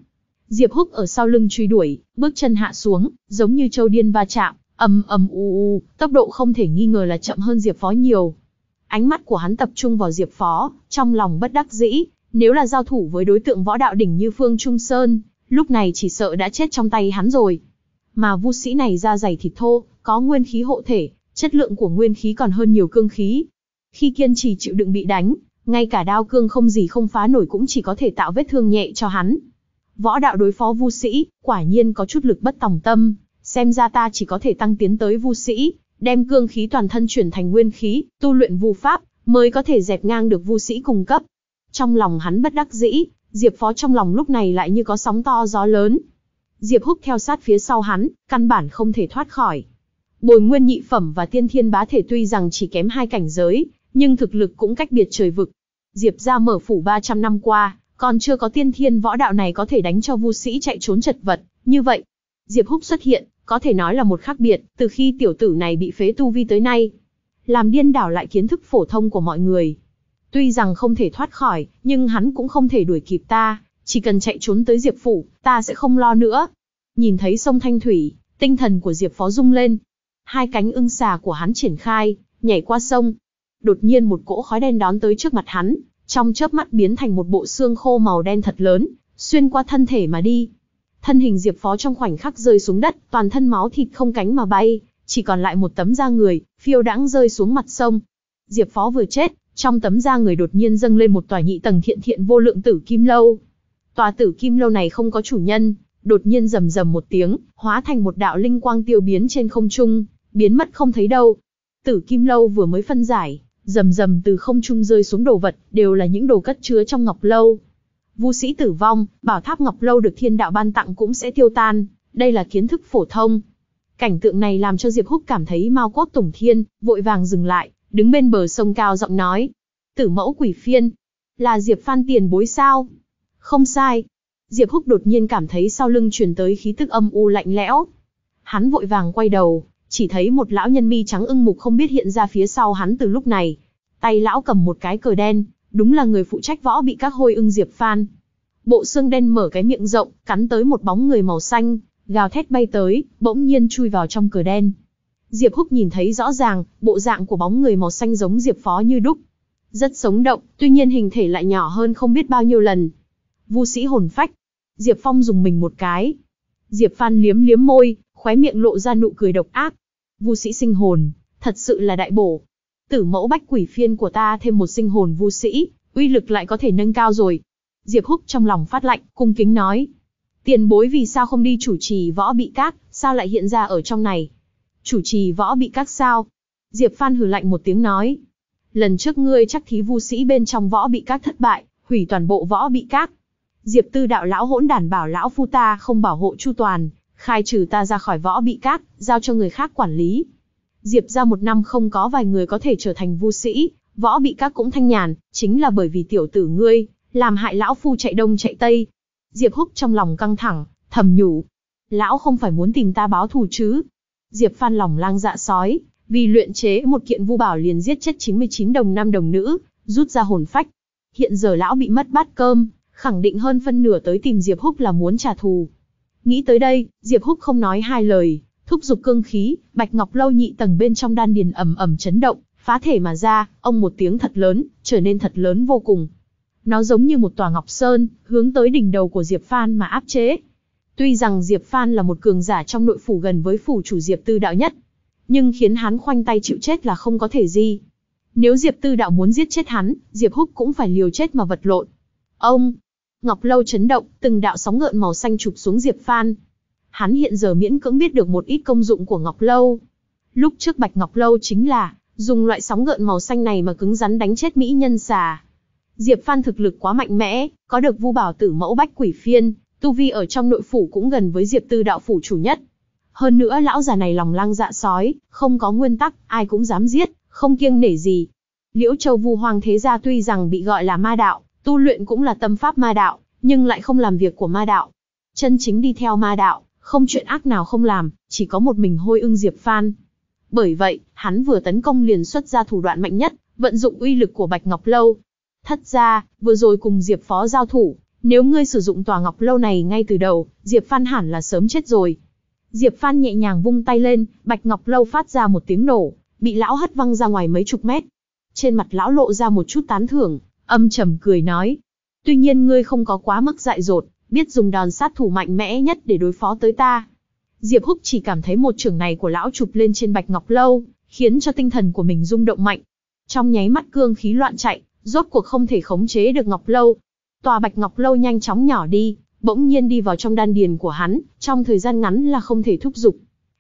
Diệp Húc ở sau lưng truy đuổi, bước chân hạ xuống, giống như châu điên va chạm, ầm ầm u u, tốc độ không thể nghi ngờ là chậm hơn Diệp Phó nhiều. Ánh mắt của hắn tập trung vào Diệp Phó, trong lòng bất đắc dĩ, nếu là giao thủ với đối tượng võ đạo đỉnh như Phương Trung Sơn, lúc này chỉ sợ đã chết trong tay hắn rồi. Mà vu sĩ này da dày thịt thô, có nguyên khí hộ thể, chất lượng của nguyên khí còn hơn nhiều cương khí, khi kiên trì chịu đựng bị đánh, ngay cả đao cương không gì không phá nổi cũng chỉ có thể tạo vết thương nhẹ cho hắn. Võ đạo đối phó vu sĩ, quả nhiên có chút lực bất tòng tâm, xem ra ta chỉ có thể tăng tiến tới vu sĩ, đem cương khí toàn thân chuyển thành nguyên khí, tu luyện vu pháp, mới có thể dẹp ngang được vu sĩ cung cấp. Trong lòng hắn bất đắc dĩ, Diệp Phó trong lòng lúc này lại như có sóng to gió lớn. Diệp Húc theo sát phía sau hắn, căn bản không thể thoát khỏi. Bồi nguyên nhị phẩm và tiên thiên bá thể tuy rằng chỉ kém hai cảnh giới, nhưng thực lực cũng cách biệt trời vực. Diệp gia mở phủ 300 năm qua, còn chưa có tiên thiên võ đạo này có thể đánh cho vu sĩ chạy trốn chật vật, như vậy. Diệp Húc xuất hiện, có thể nói là một khác biệt, từ khi tiểu tử này bị phế tu vi tới nay. Làm điên đảo lại kiến thức phổ thông của mọi người. Tuy rằng không thể thoát khỏi, nhưng hắn cũng không thể đuổi kịp ta, chỉ cần chạy trốn tới Diệp Phủ, ta sẽ không lo nữa. Nhìn thấy sông Thanh Thủy, tinh thần của Diệp Phó rung lên. Hai cánh ưng xà của hắn triển khai, nhảy qua sông, đột nhiên một cỗ khói đen đón tới trước mặt hắn, trong chớp mắt biến thành một bộ xương khô màu đen thật lớn, xuyên qua thân thể mà đi. Thân hình Diệp Phó trong khoảnh khắc rơi xuống đất, toàn thân máu thịt không cánh mà bay, chỉ còn lại một tấm da người, phiêu đãng rơi xuống mặt sông. Diệp Phó vừa chết, trong tấm da người đột nhiên dâng lên một tòa nhị tầng thiện thiện vô lượng tử kim lâu. Tòa tử kim lâu này không có chủ nhân, đột nhiên rầm rầm một tiếng, hóa thành một đạo linh quang tiêu biến trên không trung, biến mất không thấy đâu. Tử kim lâu vừa mới phân giải, Dầm dầm từ không trung rơi xuống đồ vật, đều là những đồ cất chứa trong ngọc lâu. Vu sĩ tử vong, bảo tháp ngọc lâu được thiên đạo ban tặng cũng sẽ tiêu tan, đây là kiến thức phổ thông. Cảnh tượng này làm cho Diệp Húc cảm thấy mau cốt tủng thiên, vội vàng dừng lại, đứng bên bờ sông cao giọng nói. Tử mẫu quỷ phiên, là Diệp Phan tiền bối sao? Không sai. Diệp Húc đột nhiên cảm thấy sau lưng truyền tới khí tức âm u lạnh lẽo. Hắn vội vàng quay đầu, chỉ thấy một lão nhân mi trắng ưng mục không biết hiện ra phía sau hắn từ lúc này. Tay lão cầm một cái cờ đen, đúng là người phụ trách võ bị các hôi ưng diệp phan. Bộ xương đen mở cái miệng rộng, cắn tới một bóng người màu xanh, gào thét bay tới, bỗng nhiên chui vào trong cờ đen. Diệp Húc nhìn thấy rõ ràng, bộ dạng của bóng người màu xanh giống Diệp Phó như đúc. Rất sống động, tuy nhiên hình thể lại nhỏ hơn không biết bao nhiêu lần. Vu sĩ hồn phách. Diệp Phong dùng mình một cái. Diệp Phan liếm liếm môi, khóe miệng lộ ra nụ cười độc ác. Vu sĩ sinh hồn, thật sự là đại bổ. Tử mẫu bách quỷ phiên của ta thêm một sinh hồn vu sĩ, uy lực lại có thể nâng cao rồi. Diệp Húc trong lòng phát lạnh, cung kính nói. Tiền bối vì sao không đi chủ trì võ bị các, sao lại hiện ra ở trong này? Chủ trì võ bị các sao? Diệp Phan hử lạnh một tiếng nói. Lần trước ngươi chắc thí vu sĩ bên trong võ bị các thất bại, hủy toàn bộ võ bị các. Diệp tư đạo lão hỗn đản bảo lão phu ta không bảo hộ chu toàn, khai trừ ta ra khỏi võ bị cát, giao cho người khác quản lý. Diệp ra một năm không có vài người có thể trở thành vu sĩ, võ bị cát cũng thanh nhàn, chính là bởi vì tiểu tử ngươi, làm hại lão phu chạy đông chạy tây. Diệp húc trong lòng căng thẳng, thầm nhủ. Lão không phải muốn tìm ta báo thù chứ. Diệp phan lòng lang dạ sói, vì luyện chế một kiện vu bảo liền giết chết 99 đồng nam đồng nữ, rút ra hồn phách. Hiện giờ lão bị mất bát cơm, khẳng định hơn phân nửa tới tìm Diệp Húc là muốn trả thù. Nghĩ tới đây, Diệp Húc không nói hai lời, thúc giục cương khí, bạch ngọc lâu nhị tầng bên trong đan điền ầm ầm chấn động, phá thể mà ra, ông một tiếng thật lớn, trở nên thật lớn vô cùng. Nó giống như một tòa ngọc sơn, hướng tới đỉnh đầu của Diệp Phan mà áp chế. Tuy rằng Diệp Phan là một cường giả trong nội phủ gần với phủ chủ Diệp Tư Đạo nhất, nhưng khiến hắn khoanh tay chịu chết là không có thể gì. Nếu Diệp Tư Đạo muốn giết chết hắn, Diệp Húc cũng phải liều chết mà vật lộn. Ông, Ngọc lâu chấn động, từng đạo sóng ngợn màu xanh chụp xuống Diệp Phan. Hắn hiện giờ miễn cưỡng biết được một ít công dụng của Ngọc lâu. Lúc trước Bạch Ngọc lâu chính là dùng loại sóng ngợn màu xanh này mà cứng rắn đánh chết mỹ nhân xà. Diệp Phan thực lực quá mạnh mẽ, có được Vu Bảo Tử mẫu Bách Quỷ Phiên, tu vi ở trong nội phủ cũng gần với Diệp Tư đạo phủ chủ nhất. Hơn nữa lão già này lòng lang dạ sói, không có nguyên tắc, ai cũng dám giết, không kiêng nể gì. Liễu Châu Vu Hoàng thế gia tuy rằng bị gọi là ma đạo, Tu luyện cũng là tâm pháp ma đạo, nhưng lại không làm việc của ma đạo. Chân chính đi theo ma đạo, không chuyện ác nào không làm, chỉ có một mình hôi ưng Diệp Phan. Bởi vậy, hắn vừa tấn công liền xuất ra thủ đoạn mạnh nhất, vận dụng uy lực của Bạch Ngọc Lâu. Thất ra, vừa rồi cùng Diệp Phó giao thủ, nếu ngươi sử dụng tòa Ngọc Lâu này ngay từ đầu, Diệp Phan hẳn là sớm chết rồi. Diệp Phan nhẹ nhàng vung tay lên, Bạch Ngọc Lâu phát ra một tiếng nổ, bị lão hất văng ra ngoài mấy chục mét. Trên mặt lão lộ ra một chút tán thưởng, Âm trầm cười nói, tuy nhiên ngươi không có quá mức dại dột, biết dùng đòn sát thủ mạnh mẽ nhất để đối phó tới ta. Diệp Húc chỉ cảm thấy một trưởng này của lão chụp lên trên Bạch Ngọc Lâu, khiến cho tinh thần của mình rung động mạnh. Trong nháy mắt cương khí loạn chạy, rốt cuộc không thể khống chế được Ngọc Lâu. Tòa Bạch Ngọc Lâu nhanh chóng nhỏ đi, bỗng nhiên đi vào trong đan điền của hắn, trong thời gian ngắn là không thể thúc giục.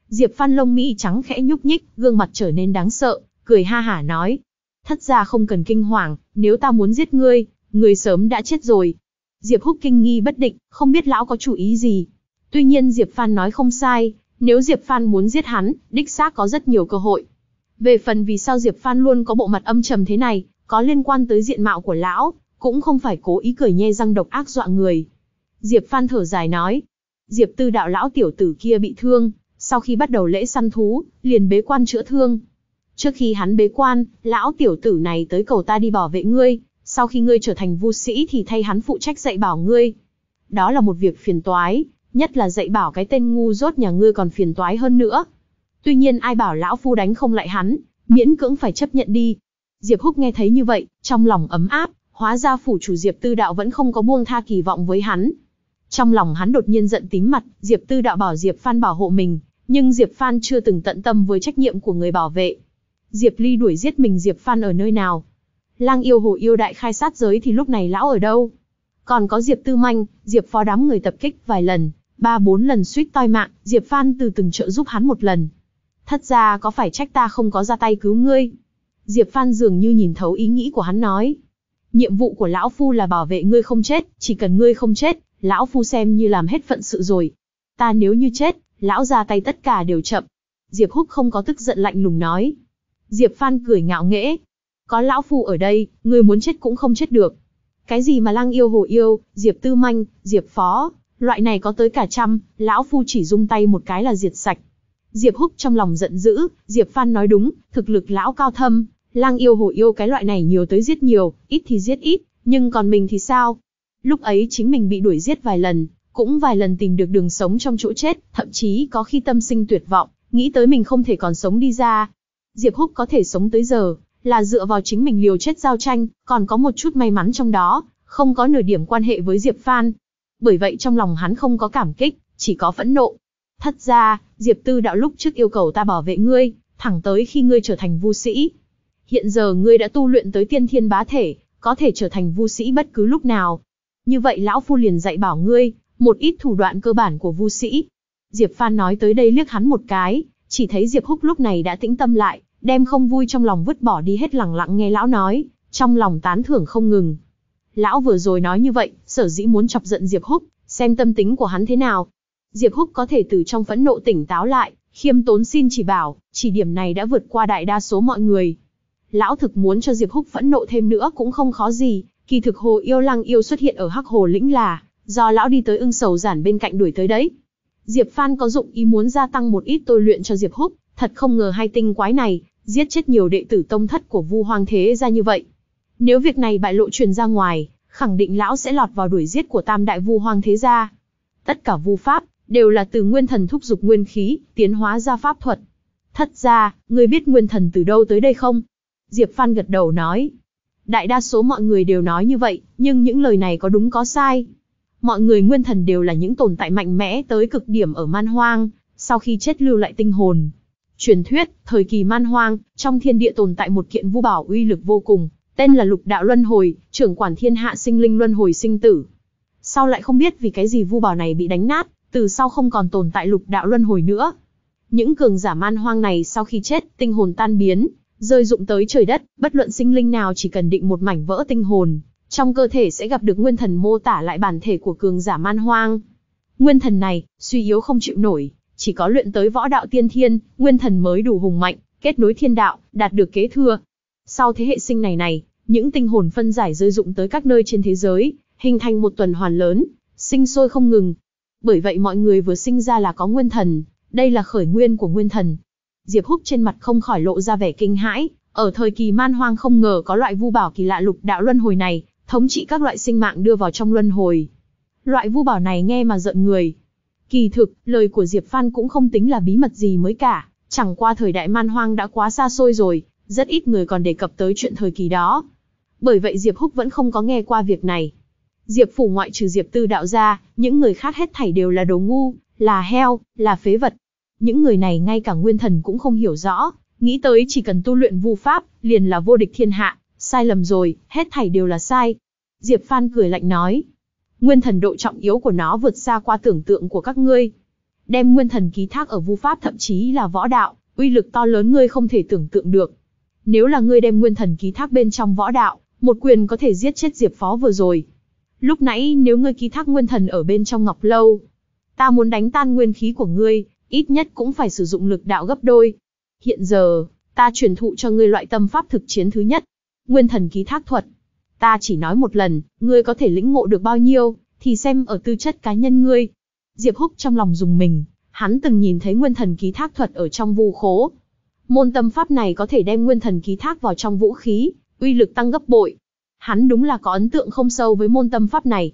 Diệp Phan Long mỹ trắng khẽ nhúc nhích, gương mặt trở nên đáng sợ, cười ha hả nói, thất gia không cần kinh hoàng, nếu ta muốn giết ngươi, ngươi sớm đã chết rồi. Diệp Húc kinh nghi bất định, không biết lão có chủ ý gì. Tuy nhiên Diệp Phan nói không sai, nếu Diệp Phan muốn giết hắn, đích xác có rất nhiều cơ hội. Về phần vì sao Diệp Phan luôn có bộ mặt âm trầm thế này, có liên quan tới diện mạo của lão, cũng không phải cố ý cười nhe răng độc ác dọa người. Diệp Phan thở dài nói, Diệp Tư đạo lão tiểu tử kia bị thương, sau khi bắt đầu lễ săn thú, liền bế quan chữa thương, Trước khi hắn bế quan, lão tiểu tử này tới cầu ta đi bảo vệ ngươi, sau khi ngươi trở thành vu sĩ thì thay hắn phụ trách dạy bảo ngươi. Đó là một việc phiền toái, nhất là dạy bảo cái tên ngu dốt nhà ngươi còn phiền toái hơn nữa. Tuy nhiên ai bảo lão phu đánh không lại hắn, miễn cưỡng phải chấp nhận đi. Diệp Húc nghe thấy như vậy, trong lòng ấm áp, hóa ra phủ chủ Diệp Tư Đạo vẫn không có buông tha kỳ vọng với hắn. Trong lòng hắn đột nhiên giận tím mặt, Diệp Tư Đạo bảo Diệp Phan bảo hộ mình, nhưng Diệp Phan chưa từng tận tâm với trách nhiệm của người bảo vệ. Diệp Ly đuổi giết mình Diệp Phan ở nơi nào? Lang yêu hồ yêu đại khai sát giới thì lúc này lão ở đâu? Còn có Diệp Tư Manh, Diệp Phó đám người tập kích vài lần, ba bốn lần suýt toi mạng, Diệp Phan từ từng trợ giúp hắn một lần. Thật ra có phải trách ta không có ra tay cứu ngươi? Diệp Phan dường như nhìn thấu ý nghĩ của hắn nói. Nhiệm vụ của lão phu là bảo vệ ngươi không chết, chỉ cần ngươi không chết, lão phu xem như làm hết phận sự rồi. Ta nếu như chết, lão ra tay tất cả đều chậm. Diệp Húc không có tức giận lạnh lùng nói. Diệp Phan cười ngạo nghễ. Có lão phu ở đây, người muốn chết cũng không chết được. Cái gì mà lang yêu hồ yêu, Diệp Tư Manh, Diệp Phó, loại này có tới cả trăm, lão phu chỉ dung tay một cái là diệt sạch. Diệp Húc trong lòng giận dữ, Diệp Phan nói đúng, thực lực lão cao thâm, lang yêu hồ yêu cái loại này nhiều tới giết nhiều, ít thì giết ít, nhưng còn mình thì sao? Lúc ấy chính mình bị đuổi giết vài lần, cũng vài lần tìm được đường sống trong chỗ chết, thậm chí có khi tâm sinh tuyệt vọng, nghĩ tới mình không thể còn sống đi ra, Diệp Húc có thể sống tới giờ, là dựa vào chính mình liều chết giao tranh, còn có một chút may mắn trong đó, không có nửa điểm quan hệ với Diệp Phan. Bởi vậy trong lòng hắn không có cảm kích, chỉ có phẫn nộ. Thật ra, Diệp Tư đạo lúc trước yêu cầu ta bảo vệ ngươi, thẳng tới khi ngươi trở thành vu sĩ. Hiện giờ ngươi đã tu luyện tới tiên thiên bá thể, có thể trở thành vu sĩ bất cứ lúc nào. Như vậy lão phu liền dạy bảo ngươi, một ít thủ đoạn cơ bản của vu sĩ. Diệp Phan nói tới đây liếc hắn một cái, chỉ thấy Diệp Húc lúc này đã tĩnh tâm lại, đem không vui trong lòng vứt bỏ đi hết lẳng lặng nghe lão nói, trong lòng tán thưởng không ngừng. Lão vừa rồi nói như vậy, sở dĩ muốn chọc giận Diệp Húc, xem tâm tính của hắn thế nào. Diệp Húc có thể từ trong phẫn nộ tỉnh táo lại, khiêm tốn xin chỉ bảo, chỉ điểm này đã vượt qua đại đa số mọi người. Lão thực muốn cho Diệp Húc phẫn nộ thêm nữa cũng không khó gì, kỳ thực hồ yêu lăng yêu xuất hiện ở hắc hồ lĩnh là, do lão đi tới ưng sầu giản bên cạnh đuổi tới đấy. Diệp Phan có dụng ý muốn gia tăng một ít tôi luyện cho Diệp Húc, thật không ngờ hai tinh quái này, giết chết nhiều đệ tử tông thất của Vu Hoàng Thế ra như vậy. Nếu việc này bại lộ truyền ra ngoài, khẳng định lão sẽ lọt vào đuổi giết của Tam Đại Vu Hoàng Thế gia. Tất cả vu pháp đều là từ nguyên thần thúc dục nguyên khí, tiến hóa ra pháp thuật. Thật ra, ngươi biết nguyên thần từ đâu tới đây không? Diệp Phan gật đầu nói. Đại đa số mọi người đều nói như vậy, nhưng những lời này có đúng có sai? mọi người nguyên thần đều là những tồn tại mạnh mẽ tới cực điểm ở man hoang, sau khi chết lưu lại tinh hồn. Truyền thuyết, thời kỳ man hoang, trong thiên địa tồn tại một kiện vu bảo uy lực vô cùng, tên là lục đạo luân hồi, trưởng quản thiên hạ sinh linh luân hồi sinh tử. Sau lại không biết vì cái gì vu bảo này bị đánh nát, từ sau không còn tồn tại lục đạo luân hồi nữa. Những cường giả man hoang này sau khi chết, tinh hồn tan biến, rơi dụng tới trời đất, bất luận sinh linh nào chỉ cần định một mảnh vỡ tinh hồn, trong cơ thể sẽ gặp được nguyên thần mô tả lại bản thể của cường giả man hoang. Nguyên thần này, suy yếu không chịu nổi, chỉ có luyện tới võ đạo tiên thiên, nguyên thần mới đủ hùng mạnh, kết nối thiên đạo, đạt được kế thừa. Sau thế hệ sinh này này, những tinh hồn phân giải rơi dụng tới các nơi trên thế giới, hình thành một tuần hoàn lớn, sinh sôi không ngừng. Bởi vậy mọi người vừa sinh ra là có nguyên thần, đây là khởi nguyên của nguyên thần. Diệp Húc trên mặt không khỏi lộ ra vẻ kinh hãi, ở thời kỳ man hoang không ngờ có loại vu bảo kỳ lạ lục đạo luân hồi này, thống trị các loại sinh mạng đưa vào trong luân hồi. Loại vu bảo này nghe mà giận người. Kỳ thực, lời của Diệp Phan cũng không tính là bí mật gì mới cả, chẳng qua thời đại man hoang đã quá xa xôi rồi, rất ít người còn đề cập tới chuyện thời kỳ đó. Bởi vậy Diệp Húc vẫn không có nghe qua việc này. Diệp phủ ngoại trừ Diệp Tư đạo ra, những người khác hết thảy đều là đồ ngu, là heo, là phế vật. Những người này ngay cả nguyên thần cũng không hiểu rõ, nghĩ tới chỉ cần tu luyện vu pháp, liền là vô địch thiên hạ sai lầm rồi, hết thảy đều là sai. Diệp Phan cười lạnh nói, nguyên thần độ trọng yếu của nó vượt xa qua tưởng tượng của các ngươi. Đem nguyên thần ký thác ở vu pháp thậm chí là võ đạo, uy lực to lớn ngươi không thể tưởng tượng được. Nếu là ngươi đem nguyên thần ký thác bên trong võ đạo, một quyền có thể giết chết Diệp Phó vừa rồi. Lúc nãy nếu ngươi ký thác nguyên thần ở bên trong Ngọc Lâu, ta muốn đánh tan nguyên khí của ngươi, ít nhất cũng phải sử dụng lực đạo gấp đôi. Hiện giờ, ta truyền thụ cho ngươi loại tâm pháp thực chiến thứ nhất, nguyên thần ký thác thuật. Ta chỉ nói một lần, ngươi có thể lĩnh ngộ được bao nhiêu, thì xem ở tư chất cá nhân ngươi. Diệp Húc trong lòng dùng mình, hắn từng nhìn thấy nguyên thần ký thác thuật ở trong vu khố. Môn tâm pháp này có thể đem nguyên thần ký thác vào trong vũ khí, uy lực tăng gấp bội. Hắn đúng là có ấn tượng không sâu với môn tâm pháp này.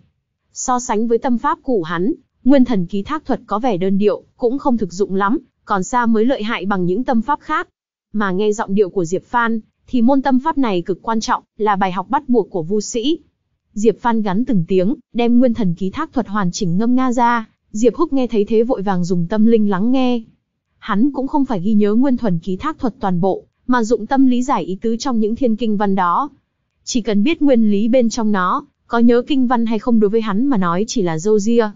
So sánh với tâm pháp cũ hắn, nguyên thần ký thác thuật có vẻ đơn điệu, cũng không thực dụng lắm, còn xa mới lợi hại bằng những tâm pháp khác. Mà nghe giọng điệu của Diệp Phan, thì môn tâm pháp này cực quan trọng, là bài học bắt buộc của vu sĩ. Diệp Phan gắn từng tiếng, đem nguyên thần ký thác thuật hoàn chỉnh ngâm nga ra, Diệp Húc nghe thấy thế vội vàng dùng tâm linh lắng nghe. Hắn cũng không phải ghi nhớ nguyên thuần ký thác thuật toàn bộ, mà dụng tâm lý giải ý tứ trong những thiên kinh văn đó. Chỉ cần biết nguyên lý bên trong nó, có nhớ kinh văn hay không đối với hắn mà nói chỉ là dâu ria.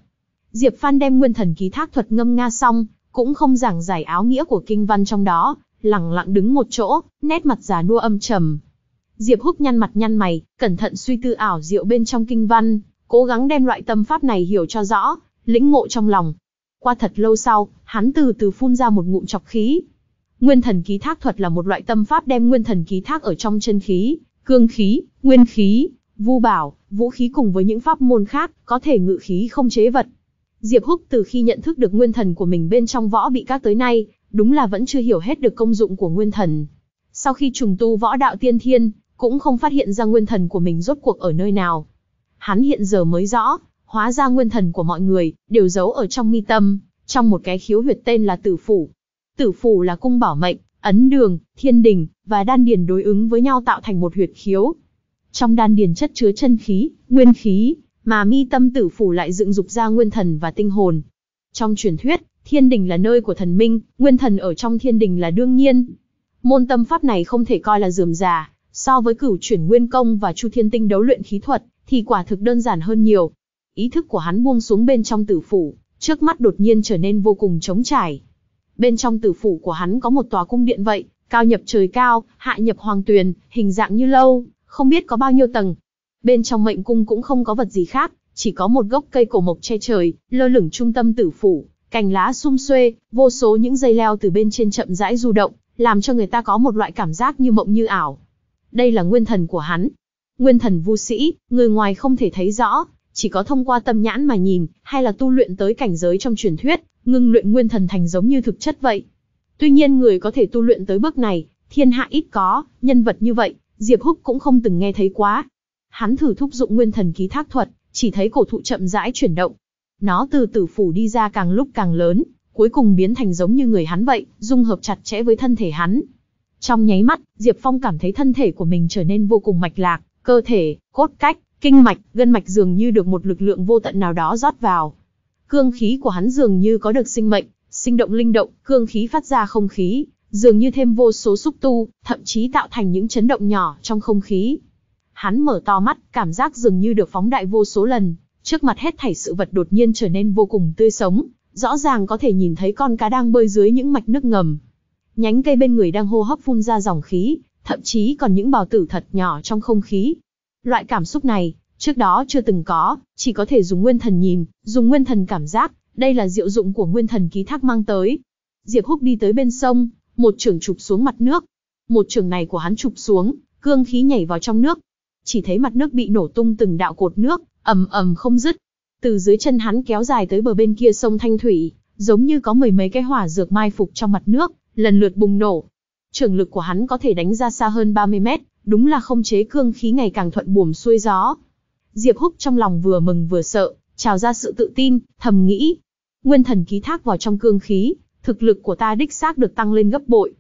Diệp Phan đem nguyên thần ký thác thuật ngâm nga xong, cũng không giảng giải áo nghĩa của kinh văn trong đó, lẳng lặng đứng một chỗ, nét mặt già nua âm trầm. Diệp Húc nhăn mặt nhăn mày, cẩn thận suy tư ảo diệu bên trong kinh văn, cố gắng đem loại tâm pháp này hiểu cho rõ, lĩnh ngộ trong lòng. Qua thật lâu sau, hắn từ từ phun ra một ngụm chọc khí. Nguyên thần ký thác thuật là một loại tâm pháp đem nguyên thần ký thác ở trong chân khí, cương khí, nguyên khí, vu bảo, vũ khí cùng với những pháp môn khác, có thể ngự khí không chế vật. Diệp Húc từ khi nhận thức được nguyên thần của mình bên trong võ bị các tới nay, đúng là vẫn chưa hiểu hết được công dụng của nguyên thần. Sau khi trùng tu võ đạo tiên thiên, cũng không phát hiện ra nguyên thần của mình rốt cuộc ở nơi nào. Hắn hiện giờ mới rõ, hóa ra nguyên thần của mọi người, đều giấu ở trong mi tâm, trong một cái khiếu huyệt tên là tử phủ. Tử phủ là cung bảo mệnh, ấn đường, thiên đình, và đan điền đối ứng với nhau tạo thành một huyệt khiếu. Trong đan điền chất chứa chân khí, nguyên khí, mà mi tâm tử phủ lại dựng dục ra nguyên thần và tinh hồn. Trong truyền thuyết, Thiên đình là nơi của thần minh, nguyên thần ở trong thiên đình là đương nhiên. Môn tâm pháp này không thể coi là dườm già, so với cửu chuyển nguyên công và chu thiên tinh đấu luyện khí thuật, thì quả thực đơn giản hơn nhiều. Ý thức của hắn buông xuống bên trong tử phủ, trước mắt đột nhiên trở nên vô cùng trống trải. Bên trong tử phủ của hắn có một tòa cung điện vậy, cao nhập trời cao, hạ nhập hoàng tuyền, hình dạng như lâu, không biết có bao nhiêu tầng. Bên trong mệnh cung cũng không có vật gì khác, chỉ có một gốc cây cổ mộc che trời, lơ lửng trung tâm tử phủ, Cành lá xum xuê, vô số những dây leo từ bên trên chậm rãi du động, làm cho người ta có một loại cảm giác như mộng như ảo. Đây là nguyên thần của hắn. Nguyên thần vu sĩ, người ngoài không thể thấy rõ, chỉ có thông qua tâm nhãn mà nhìn, hay là tu luyện tới cảnh giới trong truyền thuyết, ngưng luyện nguyên thần thành giống như thực chất vậy. Tuy nhiên người có thể tu luyện tới bước này, thiên hạ ít có, nhân vật như vậy, Diệp Húc cũng không từng nghe thấy quá. Hắn thử thúc dụng nguyên thần ký thác thuật, chỉ thấy cổ thụ chậm rãi chuyển động, nó từ tử phủ đi ra càng lúc càng lớn, cuối cùng biến thành giống như người hắn vậy, dung hợp chặt chẽ với thân thể hắn. Trong nháy mắt, Diệp Phong cảm thấy thân thể của mình trở nên vô cùng mạch lạc, cơ thể, cốt cách, kinh mạch, gân mạch dường như được một lực lượng vô tận nào đó rót vào. Cương khí của hắn dường như có được sinh mệnh, sinh động linh động, cương khí phát ra không khí, dường như thêm vô số xúc tu, thậm chí tạo thành những chấn động nhỏ trong không khí. Hắn mở to mắt, cảm giác dường như được phóng đại vô số lần, Trước mặt hết thảy sự vật đột nhiên trở nên vô cùng tươi sống, rõ ràng có thể nhìn thấy con cá đang bơi dưới những mạch nước ngầm. Nhánh cây bên người đang hô hấp phun ra dòng khí, thậm chí còn những bào tử thật nhỏ trong không khí. Loại cảm xúc này, trước đó chưa từng có, chỉ có thể dùng nguyên thần nhìn, dùng nguyên thần cảm giác, đây là diệu dụng của nguyên thần ký thác mang tới. Diệp Húc đi tới bên sông, một trường chụp xuống mặt nước. Một trường này của hắn chụp xuống, cương khí nhảy vào trong nước. Chỉ thấy mặt nước bị nổ tung từng đạo cột nước, ầm ầm không dứt. Từ dưới chân hắn kéo dài tới bờ bên kia sông Thanh Thủy, giống như có mười mấy cái hỏa dược mai phục trong mặt nước, lần lượt bùng nổ. Trường lực của hắn có thể đánh ra xa hơn 30 mét, đúng là không chế cương khí ngày càng thuận buồm xuôi gió. Diệp Húc trong lòng vừa mừng vừa sợ, trào ra sự tự tin, thầm nghĩ. Nguyên thần ký thác vào trong cương khí, thực lực của ta đích xác được tăng lên gấp bội.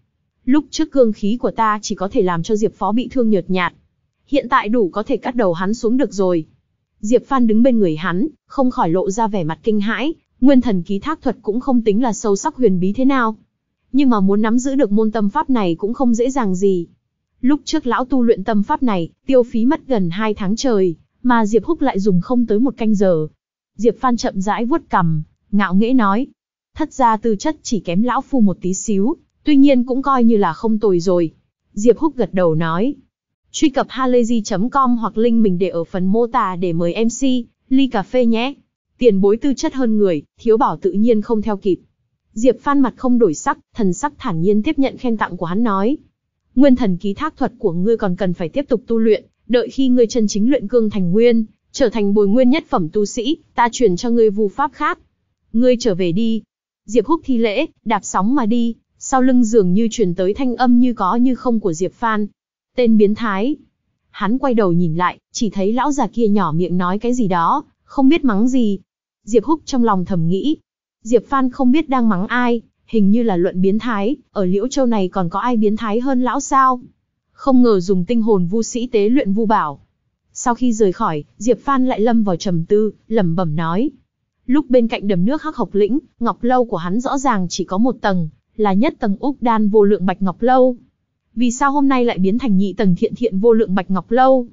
Lúc trước cương khí của ta chỉ có thể làm cho Diệp Phó bị thương nhợt nhạt. Hiện tại đủ có thể cắt đầu hắn xuống được rồi. Diệp Phan đứng bên người hắn, không khỏi lộ ra vẻ mặt kinh hãi, nguyên thần ký thác thuật cũng không tính là sâu sắc huyền bí thế nào. Nhưng mà muốn nắm giữ được môn tâm pháp này cũng không dễ dàng gì. Lúc trước lão tu luyện tâm pháp này, tiêu phí mất gần 2 tháng trời, mà Diệp Húc lại dùng không tới một canh giờ. Diệp Phan chậm rãi vuốt cằm, ngạo nghễ nói, thất gia tư chất chỉ kém lão phu một tí xíu, tuy nhiên cũng coi như là không tồi rồi. Diệp Húc gật đầu nói, truy cập halayzi.com hoặc link mình để ở phần mô tả để mời MC, ly cà phê nhé. Tiền bối tư chất hơn người, thiếu bảo tự nhiên không theo kịp. Diệp Phan mặt không đổi sắc, thần sắc thản nhiên tiếp nhận khen tặng của hắn nói. Nguyên thần ký thác thuật của ngươi còn cần phải tiếp tục tu luyện, đợi khi ngươi chân chính luyện cương thành nguyên, trở thành bồi nguyên nhất phẩm tu sĩ, ta chuyển cho ngươi vu pháp khác. Ngươi trở về đi. Diệp Húc thi lễ, đạp sóng mà đi, sau lưng dường như truyền tới thanh âm như có như không của Diệp Phan, Tên biến thái. Hắn quay đầu nhìn lại, chỉ thấy lão già kia nhỏ miệng nói cái gì đó, không biết mắng gì. Diệp Húc trong lòng thầm nghĩ. Diệp Phan không biết đang mắng ai, hình như là luận biến thái, ở Liễu Châu này còn có ai biến thái hơn lão sao? Không ngờ dùng tinh hồn vu sĩ tế luyện vu bảo. Sau khi rời khỏi, Diệp Phan lại lâm vào trầm tư, lẩm bẩm nói. Lúc bên cạnh đầm nước hắc học lĩnh, ngọc lâu của hắn rõ ràng chỉ có một tầng, là nhất tầng úc đan vô lượng bạch ngọc lâu vì sao hôm nay lại biến thành nhị tầng thiện thiện vô lượng bạch ngọc lâu?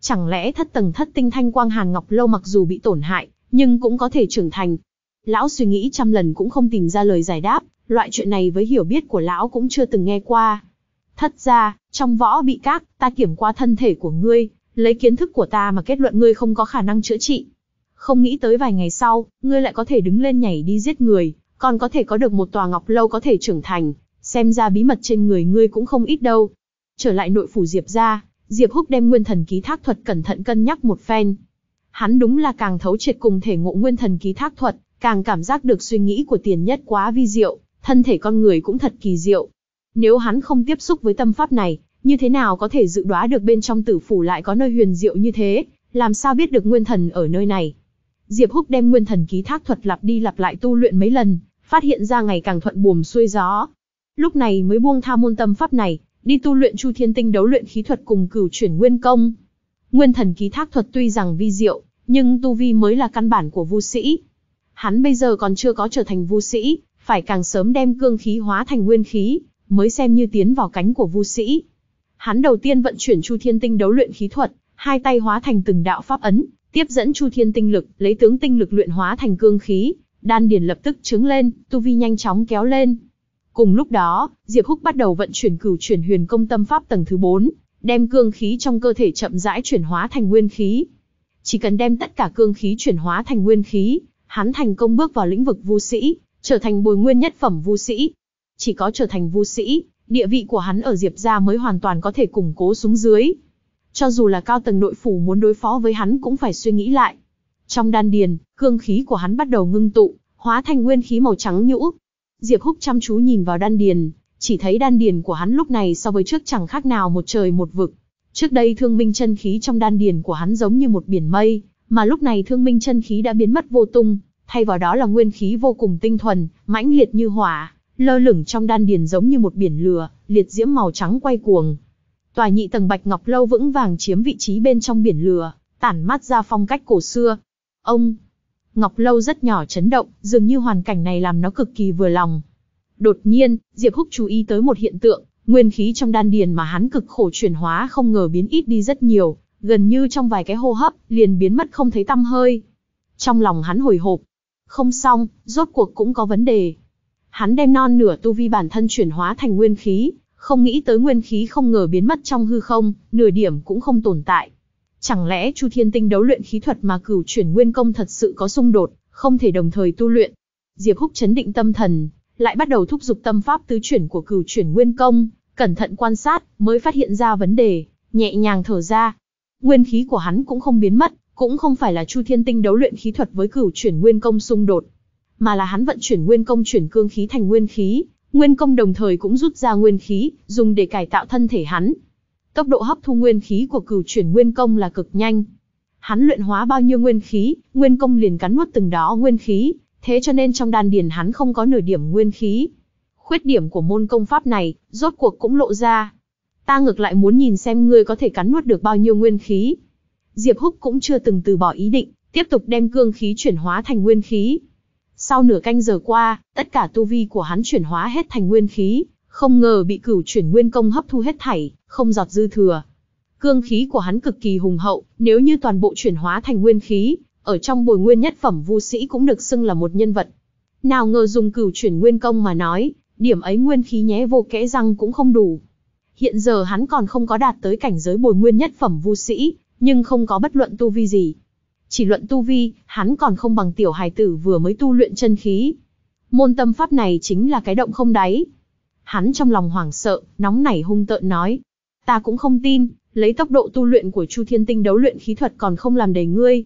Chẳng lẽ thất tầng thất tinh thanh quang hàn ngọc lâu mặc dù bị tổn hại, nhưng cũng có thể trưởng thành? Lão suy nghĩ trăm lần cũng không tìm ra lời giải đáp, loại chuyện này với hiểu biết của lão cũng chưa từng nghe qua. thật ra, trong võ bị các, ta kiểm qua thân thể của ngươi, lấy kiến thức của ta mà kết luận ngươi không có khả năng chữa trị. Không nghĩ tới vài ngày sau, ngươi lại có thể đứng lên nhảy đi giết người, còn có thể có được một tòa ngọc lâu có thể trưởng thành xem ra bí mật trên người ngươi cũng không ít đâu. Trở lại nội phủ Diệp ra, Diệp Húc đem nguyên thần ký thác thuật cẩn thận cân nhắc một phen. Hắn đúng là càng thấu triệt cùng thể ngộ nguyên thần ký thác thuật, càng cảm giác được suy nghĩ của tiền nhất quá vi diệu, thân thể con người cũng thật kỳ diệu. Nếu hắn không tiếp xúc với tâm pháp này, như thế nào có thể dự đoán được bên trong tử phủ lại có nơi huyền diệu như thế, làm sao biết được nguyên thần ở nơi này. Diệp Húc đem nguyên thần ký thác thuật lặp đi lặp lại tu luyện mấy lần, phát hiện ra ngày càng thuận buồm xuôi gió, Lúc này mới buông tha môn tâm pháp này, đi tu luyện Chu Thiên Tinh đấu luyện khí thuật cùng cửu chuyển nguyên công. Nguyên thần ký thác thuật tuy rằng vi diệu, nhưng tu vi mới là căn bản của vu sĩ. Hắn bây giờ còn chưa có trở thành vu sĩ, phải càng sớm đem cương khí hóa thành nguyên khí, mới xem như tiến vào cánh của vu sĩ. Hắn đầu tiên vận chuyển Chu Thiên Tinh đấu luyện khí thuật, hai tay hóa thành từng đạo pháp ấn, tiếp dẫn Chu Thiên Tinh lực, lấy tướng tinh lực luyện hóa thành cương khí, đan điền lập tức trứng lên, tu vi nhanh chóng kéo lên. Cùng lúc đó, Diệp Húc bắt đầu vận chuyển cửu chuyển huyền công tâm pháp tầng thứ 4, đem cương khí trong cơ thể chậm rãi chuyển hóa thành nguyên khí. Chỉ cần đem tất cả cương khí chuyển hóa thành nguyên khí, hắn thành công bước vào lĩnh vực vu sĩ, trở thành bồi nguyên nhất phẩm vu sĩ. Chỉ có trở thành vu sĩ, địa vị của hắn ở Diệp gia mới hoàn toàn có thể củng cố xuống dưới. Cho dù là cao tầng nội phủ muốn đối phó với hắn cũng phải suy nghĩ lại. Trong đan điền, cương khí của hắn bắt đầu ngưng tụ, hóa thành nguyên khí màu trắng nhũ, Diệp Húc chăm chú nhìn vào đan điền, chỉ thấy đan điền của hắn lúc này so với trước chẳng khác nào một trời một vực. Trước đây thương minh chân khí trong đan điền của hắn giống như một biển mây, mà lúc này thương minh chân khí đã biến mất vô tung, thay vào đó là nguyên khí vô cùng tinh thuần, mãnh liệt như hỏa, lơ lửng trong đan điền giống như một biển lửa, liệt diễm màu trắng quay cuồng. Tòa nhị tầng bạch ngọc lâu vững vàng chiếm vị trí bên trong biển lửa, tản mát ra phong cách cổ xưa. Ông Ngọc Lâu rất nhỏ chấn động, dường như hoàn cảnh này làm nó cực kỳ vừa lòng. Đột nhiên, Diệp Húc chú ý tới một hiện tượng, nguyên khí trong đan điền mà hắn cực khổ chuyển hóa không ngờ biến ít đi rất nhiều, gần như trong vài cái hô hấp, liền biến mất không thấy tăm hơi. Trong lòng hắn hồi hộp, không xong, rốt cuộc cũng có vấn đề. Hắn đem non nửa tu vi bản thân chuyển hóa thành nguyên khí, không nghĩ tới nguyên khí không ngờ biến mất trong hư không, nửa điểm cũng không tồn tại. Chẳng lẽ Chu Thiên Tinh đấu luyện khí thuật mà cửu chuyển nguyên công thật sự có xung đột, không thể đồng thời tu luyện? Diệp Húc chấn định tâm thần, lại bắt đầu thúc giục tâm pháp tứ chuyển của cửu chuyển nguyên công, cẩn thận quan sát, mới phát hiện ra vấn đề, nhẹ nhàng thở ra. Nguyên khí của hắn cũng không biến mất, cũng không phải là Chu Thiên Tinh đấu luyện khí thuật với cửu chuyển nguyên công xung đột, mà là hắn vận chuyển nguyên công chuyển cương khí thành nguyên khí, nguyên công đồng thời cũng rút ra nguyên khí, dùng để cải tạo thân thể hắn. Tốc độ hấp thu nguyên khí của cửu chuyển nguyên công là cực nhanh. Hắn luyện hóa bao nhiêu nguyên khí, nguyên công liền cắn nuốt từng đó nguyên khí, thế cho nên trong đan điền hắn không có nửa điểm nguyên khí. Khuyết điểm của môn công pháp này, rốt cuộc cũng lộ ra. Ta ngược lại muốn nhìn xem ngươi có thể cắn nuốt được bao nhiêu nguyên khí. Diệp Húc cũng chưa từng từ bỏ ý định, tiếp tục đem cương khí chuyển hóa thành nguyên khí. Sau nửa canh giờ qua, tất cả tu vi của hắn chuyển hóa hết thành nguyên khí không ngờ bị cửu chuyển nguyên công hấp thu hết thảy, không giọt dư thừa. Cương khí của hắn cực kỳ hùng hậu, nếu như toàn bộ chuyển hóa thành nguyên khí, ở trong bồi nguyên nhất phẩm vu sĩ cũng được xưng là một nhân vật. Nào ngờ dùng cửu chuyển nguyên công mà nói, điểm ấy nguyên khí nhé vô kẽ răng cũng không đủ. Hiện giờ hắn còn không có đạt tới cảnh giới bồi nguyên nhất phẩm vu sĩ, nhưng không có bất luận tu vi gì. Chỉ luận tu vi, hắn còn không bằng tiểu hài tử vừa mới tu luyện chân khí. Môn tâm pháp này chính là cái động không đáy, Hắn trong lòng hoảng sợ, nóng nảy hung tợn nói. Ta cũng không tin, lấy tốc độ tu luyện của Chu Thiên Tinh đấu luyện khí thuật còn không làm đầy ngươi.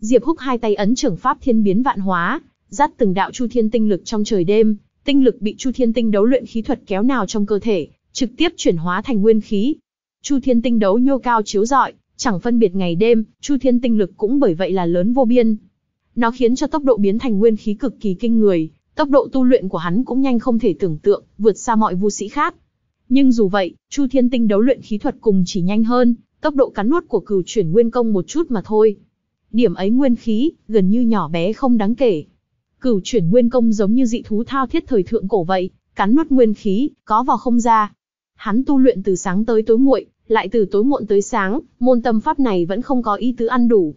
Diệp Húc hai tay ấn trưởng pháp thiên biến vạn hóa, dắt từng đạo Chu Thiên Tinh lực trong trời đêm, tinh lực bị Chu Thiên Tinh đấu luyện khí thuật kéo nào trong cơ thể, trực tiếp chuyển hóa thành nguyên khí. Chu Thiên Tinh đấu nhô cao chiếu rọi, chẳng phân biệt ngày đêm, Chu Thiên Tinh lực cũng bởi vậy là lớn vô biên. Nó khiến cho tốc độ biến thành nguyên khí cực kỳ kinh người, Tốc độ tu luyện của hắn cũng nhanh không thể tưởng tượng, vượt xa mọi vu sĩ khác. Nhưng dù vậy, Chu Thiên Tinh đấu luyện khí thuật cùng chỉ nhanh hơn, tốc độ cắn nuốt của cửu chuyển nguyên công một chút mà thôi. Điểm ấy nguyên khí, gần như nhỏ bé không đáng kể. Cửu chuyển nguyên công giống như dị thú thao thiết thời thượng cổ vậy, cắn nuốt nguyên khí, có vào không ra. Hắn tu luyện từ sáng tới tối muội, lại từ tối muộn tới sáng, môn tâm pháp này vẫn không có ý tứ ăn đủ.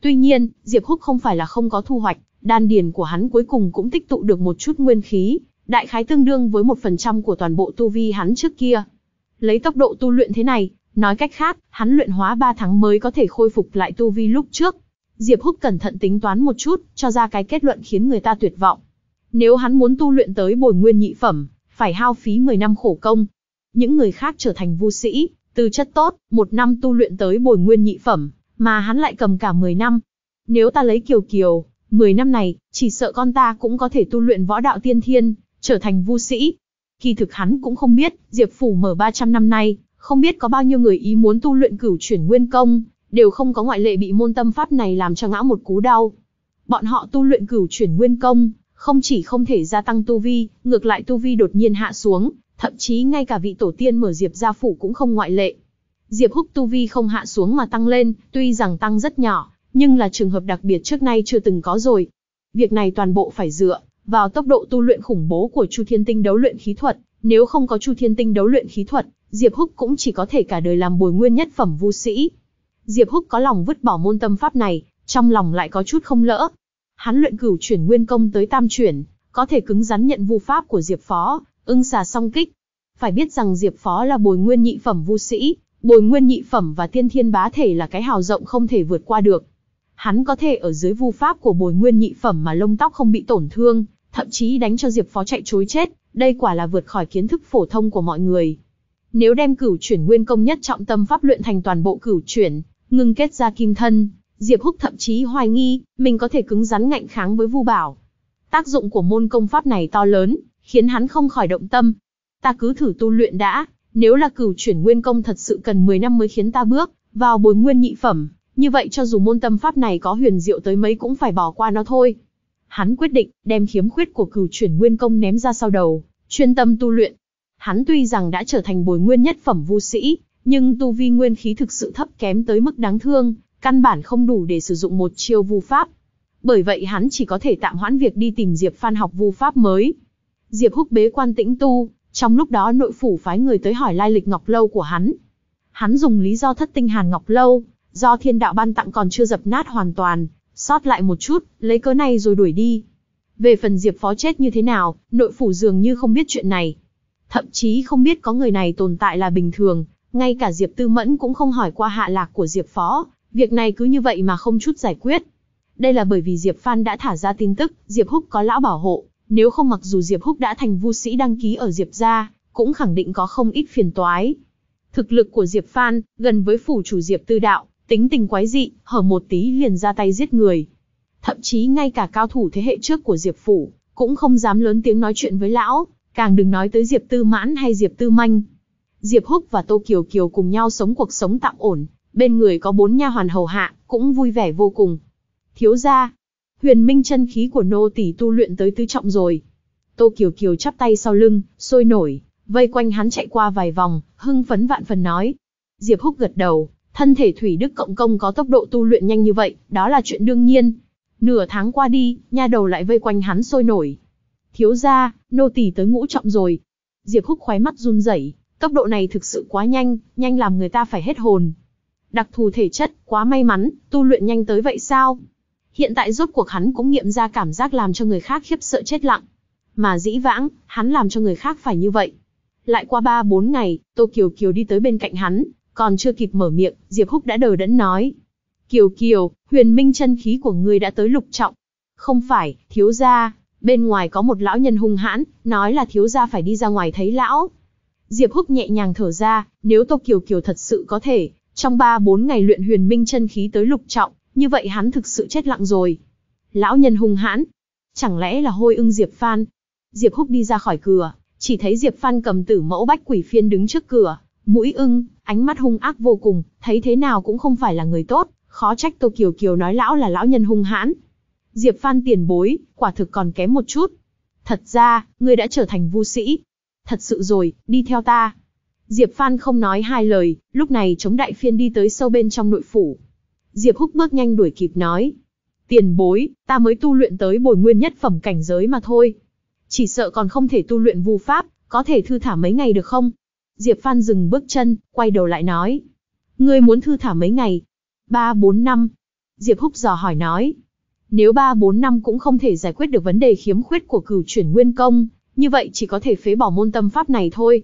Tuy nhiên, Diệp Húc không phải là không có thu hoạch, đan điền của hắn cuối cùng cũng tích tụ được một chút nguyên khí, đại khái tương đương với một phần trăm của toàn bộ tu vi hắn trước kia. Lấy tốc độ tu luyện thế này, nói cách khác, hắn luyện hóa 3 tháng mới có thể khôi phục lại tu vi lúc trước. Diệp Húc cẩn thận tính toán một chút, cho ra cái kết luận khiến người ta tuyệt vọng. Nếu hắn muốn tu luyện tới bồi nguyên nhị phẩm, phải hao phí 10 năm khổ công. Những người khác trở thành vu sĩ, từ chất tốt, một năm tu luyện tới bồi nguyên nhị phẩm, mà hắn lại cầm cả 10 năm. Nếu ta lấy Kiều Kiều, Mười năm này, chỉ sợ con ta cũng có thể tu luyện võ đạo tiên thiên, trở thành vu sĩ. Kỳ thực hắn cũng không biết, Diệp Phủ mở 300 năm nay, không biết có bao nhiêu người ý muốn tu luyện cửu chuyển nguyên công, đều không có ngoại lệ bị môn tâm pháp này làm cho ngã một cú đau. Bọn họ tu luyện cửu chuyển nguyên công, không chỉ không thể gia tăng tu vi, ngược lại tu vi đột nhiên hạ xuống, thậm chí ngay cả vị tổ tiên mở Diệp gia phủ cũng không ngoại lệ. Diệp Húc tu vi không hạ xuống mà tăng lên, tuy rằng tăng rất nhỏ, nhưng là trường hợp đặc biệt trước nay chưa từng có rồi. Việc này toàn bộ phải dựa vào tốc độ tu luyện khủng bố của Chu Thiên Tinh đấu luyện khí thuật, nếu không có Chu Thiên Tinh đấu luyện khí thuật, Diệp Húc cũng chỉ có thể cả đời làm bồi nguyên nhất phẩm vu sĩ. Diệp Húc có lòng vứt bỏ môn tâm pháp này, trong lòng lại có chút không lỡ. Hắn luyện cửu chuyển nguyên công tới tam chuyển, có thể cứng rắn nhận vu pháp của Diệp Phó, ưng xà song kích. Phải biết rằng Diệp Phó là bồi nguyên nhị phẩm vu sĩ, bồi nguyên nhị phẩm và tiên thiên bá thể là cái hào rộng không thể vượt qua được, hắn có thể ở dưới vu pháp của bồi nguyên nhị phẩm mà lông tóc không bị tổn thương, thậm chí đánh cho Diệp Phó chạy chối chết, đây quả là vượt khỏi kiến thức phổ thông của mọi người. Nếu đem cửu chuyển nguyên công nhất trọng tâm pháp luyện thành toàn bộ cửu chuyển, ngưng kết ra kim thân, Diệp Húc thậm chí hoài nghi, mình có thể cứng rắn ngạnh kháng với Vu Bảo. Tác dụng của môn công pháp này to lớn, khiến hắn không khỏi động tâm. Ta cứ thử tu luyện đã, nếu là cửu chuyển nguyên công thật sự cần 10 năm mới khiến ta bước vào bồi nguyên nhị phẩm, như vậy cho dù môn tâm pháp này có huyền diệu tới mấy cũng phải bỏ qua nó thôi. Hắn quyết định đem khiếm khuyết của cửu chuyển nguyên công ném ra sau đầu, chuyên tâm tu luyện. Hắn tuy rằng đã trở thành bồi nguyên nhất phẩm vu sĩ, nhưng tu vi nguyên khí thực sự thấp kém tới mức đáng thương, căn bản không đủ để sử dụng một chiêu vu pháp. Bởi vậy hắn chỉ có thể tạm hoãn việc đi tìm Diệp Phan học vu pháp mới. Diệp Húc bế quan tĩnh tu, trong lúc đó nội phủ phái người tới hỏi lai lịch Ngọc Lâu của hắn. Hắn dùng lý do thất tinh Hàn Ngọc Lâu, do thiên đạo ban tặng còn chưa dập nát hoàn toàn, sót lại một chút, lấy cớ này rồi đuổi đi. Về phần Diệp Phó chết như thế nào, nội phủ dường như không biết chuyện này. Thậm chí không biết có người này tồn tại là bình thường, ngay cả Diệp Tư Mẫn cũng không hỏi qua hạ lạc của Diệp Phó, việc này cứ như vậy mà không chút giải quyết. Đây là bởi vì Diệp Phan đã thả ra tin tức, Diệp Húc có lão bảo hộ, nếu không mặc dù Diệp Húc đã thành vu sĩ đăng ký ở Diệp gia, cũng khẳng định có không ít phiền toái. Thực lực của Diệp Phan, gần với phủ chủ Diệp Tư Đạo, tính tình quái dị, hở một tí liền ra tay giết người. Thậm chí ngay cả cao thủ thế hệ trước của Diệp Phủ, cũng không dám lớn tiếng nói chuyện với lão, càng đừng nói tới Diệp Tư Mãn hay Diệp Tư Manh. Diệp Húc và Tô Kiều Kiều cùng nhau sống cuộc sống tạm ổn, bên người có bốn nha hoàn hầu hạ, cũng vui vẻ vô cùng. Thiếu gia, huyền minh chân khí của nô tỷ tu luyện tới tứ trọng rồi. Tô Kiều Kiều chắp tay sau lưng, sôi nổi, vây quanh hắn chạy qua vài vòng, hưng phấn vạn phần nói. Diệp Húc gật đầu, Thân thể Thủy Đức Cộng Công có tốc độ tu luyện nhanh như vậy, đó là chuyện đương nhiên. Nửa tháng qua đi, nha đầu lại vây quanh hắn sôi nổi. Thiếu ra, nô tỳ tới ngũ trọng rồi. Diệp Húc khóe mắt run rẩy, tốc độ này thực sự quá nhanh, nhanh làm người ta phải hết hồn. Đặc thù thể chất, quá may mắn, tu luyện nhanh tới vậy sao? Hiện tại rốt cuộc hắn cũng nghiệm ra cảm giác làm cho người khác khiếp sợ chết lặng. Mà dĩ vãng, hắn làm cho người khác phải như vậy. Lại qua ba bốn ngày, Tô Kiều Kiều đi tới bên cạnh hắn, còn chưa kịp mở miệng, Diệp Húc đã đờ đẫn nói. Kiều Kiều, huyền minh chân khí của ngươi đã tới lục trọng. Không phải, thiếu gia, bên ngoài có một lão nhân hung hãn, nói là thiếu gia phải đi ra ngoài thấy lão. Diệp Húc nhẹ nhàng thở ra, nếu Tô Kiều Kiều thật sự có thể, trong 3-4 ngày luyện huyền minh chân khí tới lục trọng, như vậy hắn thực sự chết lặng rồi. Lão nhân hung hãn, chẳng lẽ là hôi ưng Diệp Phan? Diệp Húc đi ra khỏi cửa, chỉ thấy Diệp Phan cầm tử mẫu bách quỷ phiên đứng trước cửa, Mũi ưng, ánh mắt hung ác vô cùng, thấy thế nào cũng không phải là người tốt, khó trách Tô Kiều Kiều nói lão là lão nhân hung hãn. Diệp Phan tiền bối, quả thực còn kém một chút. Thật ra, ngươi đã trở thành vu sĩ. Thật sự rồi, đi theo ta. Diệp Phan không nói hai lời, lúc này chống đại phiên đi tới sâu bên trong nội phủ. Diệp Húc bước nhanh đuổi kịp nói. Tiền bối, ta mới tu luyện tới bồi nguyên nhất phẩm cảnh giới mà thôi. Chỉ sợ còn không thể tu luyện vu pháp, có thể thư thả mấy ngày được không? Diệp Phan dừng bước chân, quay đầu lại nói. Ngươi muốn thư thả mấy ngày? Ba bốn năm. Diệp Húc dò hỏi nói. Nếu ba bốn năm cũng không thể giải quyết được vấn đề khiếm khuyết của cửu chuyển nguyên công, như vậy chỉ có thể phế bỏ môn tâm pháp này thôi.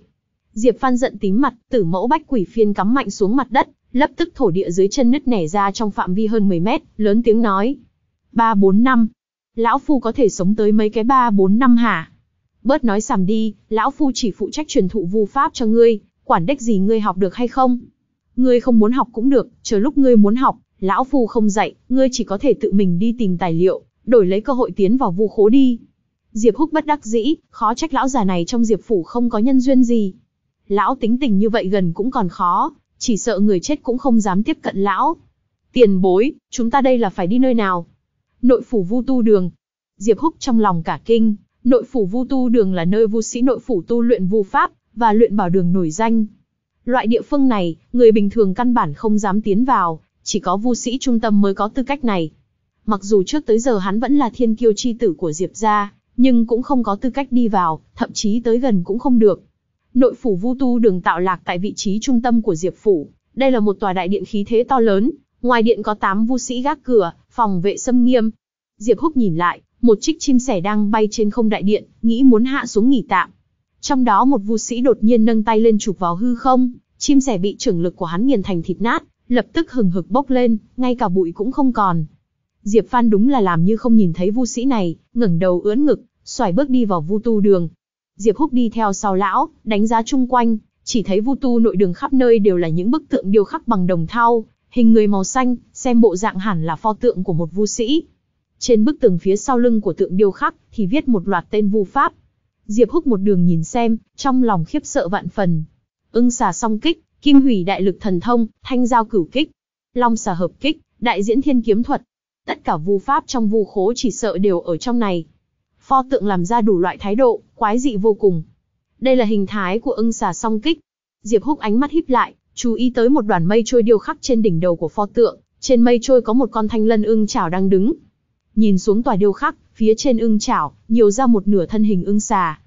Diệp Phan giận tím mặt, tử mẫu bách quỷ phiên cắm mạnh xuống mặt đất, lập tức thổ địa dưới chân nứt nẻ ra trong phạm vi hơn 10 mét, lớn tiếng nói. Ba bốn năm. Lão Phu có thể sống tới mấy cái ba bốn năm hả? bớt nói sàm đi, lão phu chỉ phụ trách truyền thụ vu pháp cho ngươi, quản đếch gì ngươi học được hay không? Ngươi không muốn học cũng được, chờ lúc ngươi muốn học, lão phu không dạy, ngươi chỉ có thể tự mình đi tìm tài liệu, đổi lấy cơ hội tiến vào vu khố đi. Diệp Húc bất đắc dĩ, khó trách lão già này trong Diệp phủ không có nhân duyên gì. Lão tính tình như vậy gần cũng còn khó, chỉ sợ người chết cũng không dám tiếp cận lão. Tiền bối, chúng ta đây là phải đi nơi nào? Nội phủ Vu Tu Đường. Diệp Húc trong lòng cả kinh, Nội phủ Vu Tu Đường là nơi vu sĩ nội phủ tu luyện vu pháp và luyện bảo đường nổi danh. Loại địa phương này, người bình thường căn bản không dám tiến vào, chỉ có vu sĩ trung tâm mới có tư cách này. Mặc dù trước tới giờ hắn vẫn là thiên kiêu chi tử của Diệp gia, nhưng cũng không có tư cách đi vào, thậm chí tới gần cũng không được. Nội phủ Vu Tu Đường tạo lạc tại vị trí trung tâm của Diệp phủ, đây là một tòa đại điện khí thế to lớn, ngoài điện có tám vu sĩ gác cửa, phòng vệ xâm nghiêm. Diệp Húc nhìn lại, một chiếc chim sẻ đang bay trên không đại điện, nghĩ muốn hạ xuống nghỉ tạm. Trong đó một vu sĩ đột nhiên nâng tay lên chụp vào hư không, chim sẻ bị trưởng lực của hắn nghiền thành thịt nát, lập tức hừng hực bốc lên, ngay cả bụi cũng không còn. Diệp Phan đúng là làm như không nhìn thấy vu sĩ này, ngẩng đầu ưỡn ngực, xoài bước đi vào vu tu đường. Diệp Húc đi theo sau lão, đánh giá chung quanh, chỉ thấy vu tu nội đường khắp nơi đều là những bức tượng điêu khắc bằng đồng thau, hình người màu xanh, xem bộ dạng hẳn là pho tượng của một vu sĩ. Trên bức tường phía sau lưng của tượng điêu khắc thì viết một loạt tên vu pháp. Diệp Húc một đường nhìn xem, trong lòng khiếp sợ vạn phần. Ưng xà song kích, kim hủy đại lực thần thông, thanh giao cửu kích, long xà hợp kích, đại diễn thiên kiếm thuật. Tất cả vu pháp trong vu khố chỉ sợ đều ở trong này. Pho tượng làm ra đủ loại thái độ, quái dị vô cùng. Đây là hình thái của ưng xà song kích. Diệp Húc ánh mắt híp lại, chú ý tới một đoàn mây trôi điêu khắc trên đỉnh đầu của pho tượng, trên mây trôi có một con thanh lân ưng chảo đang đứng, nhìn xuống tòa điêu khắc, phía trên ưng chảo, nhiều ra một nửa thân hình ưng xà.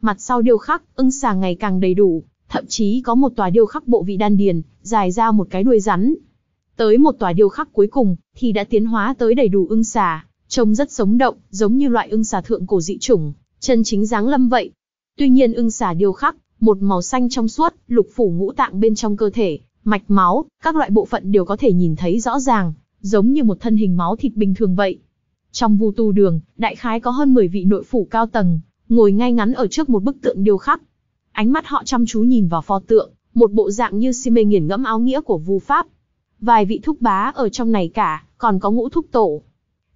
Mặt sau điêu khắc, ưng xà ngày càng đầy đủ, thậm chí có một tòa điêu khắc bộ vị đan điền, dài ra một cái đuôi rắn. Tới một tòa điêu khắc cuối cùng, thì đã tiến hóa tới đầy đủ ưng xà, trông rất sống động, giống như loại ưng xà thượng cổ dị chủng, chân chính dáng lâm vậy. Tuy nhiên ưng xà điêu khắc, một màu xanh trong suốt, lục phủ ngũ tạng bên trong cơ thể, mạch máu, các loại bộ phận đều có thể nhìn thấy rõ ràng, giống như một thân hình máu thịt bình thường vậy. Trong vu tu đường, đại khái có hơn 10 vị nội phủ cao tầng, ngồi ngay ngắn ở trước một bức tượng điêu khắc. Ánh mắt họ chăm chú nhìn vào pho tượng, một bộ dạng như si mê nghiền ngẫm áo nghĩa của vu pháp. Vài vị thúc bá ở trong này cả, còn có ngũ thúc tổ.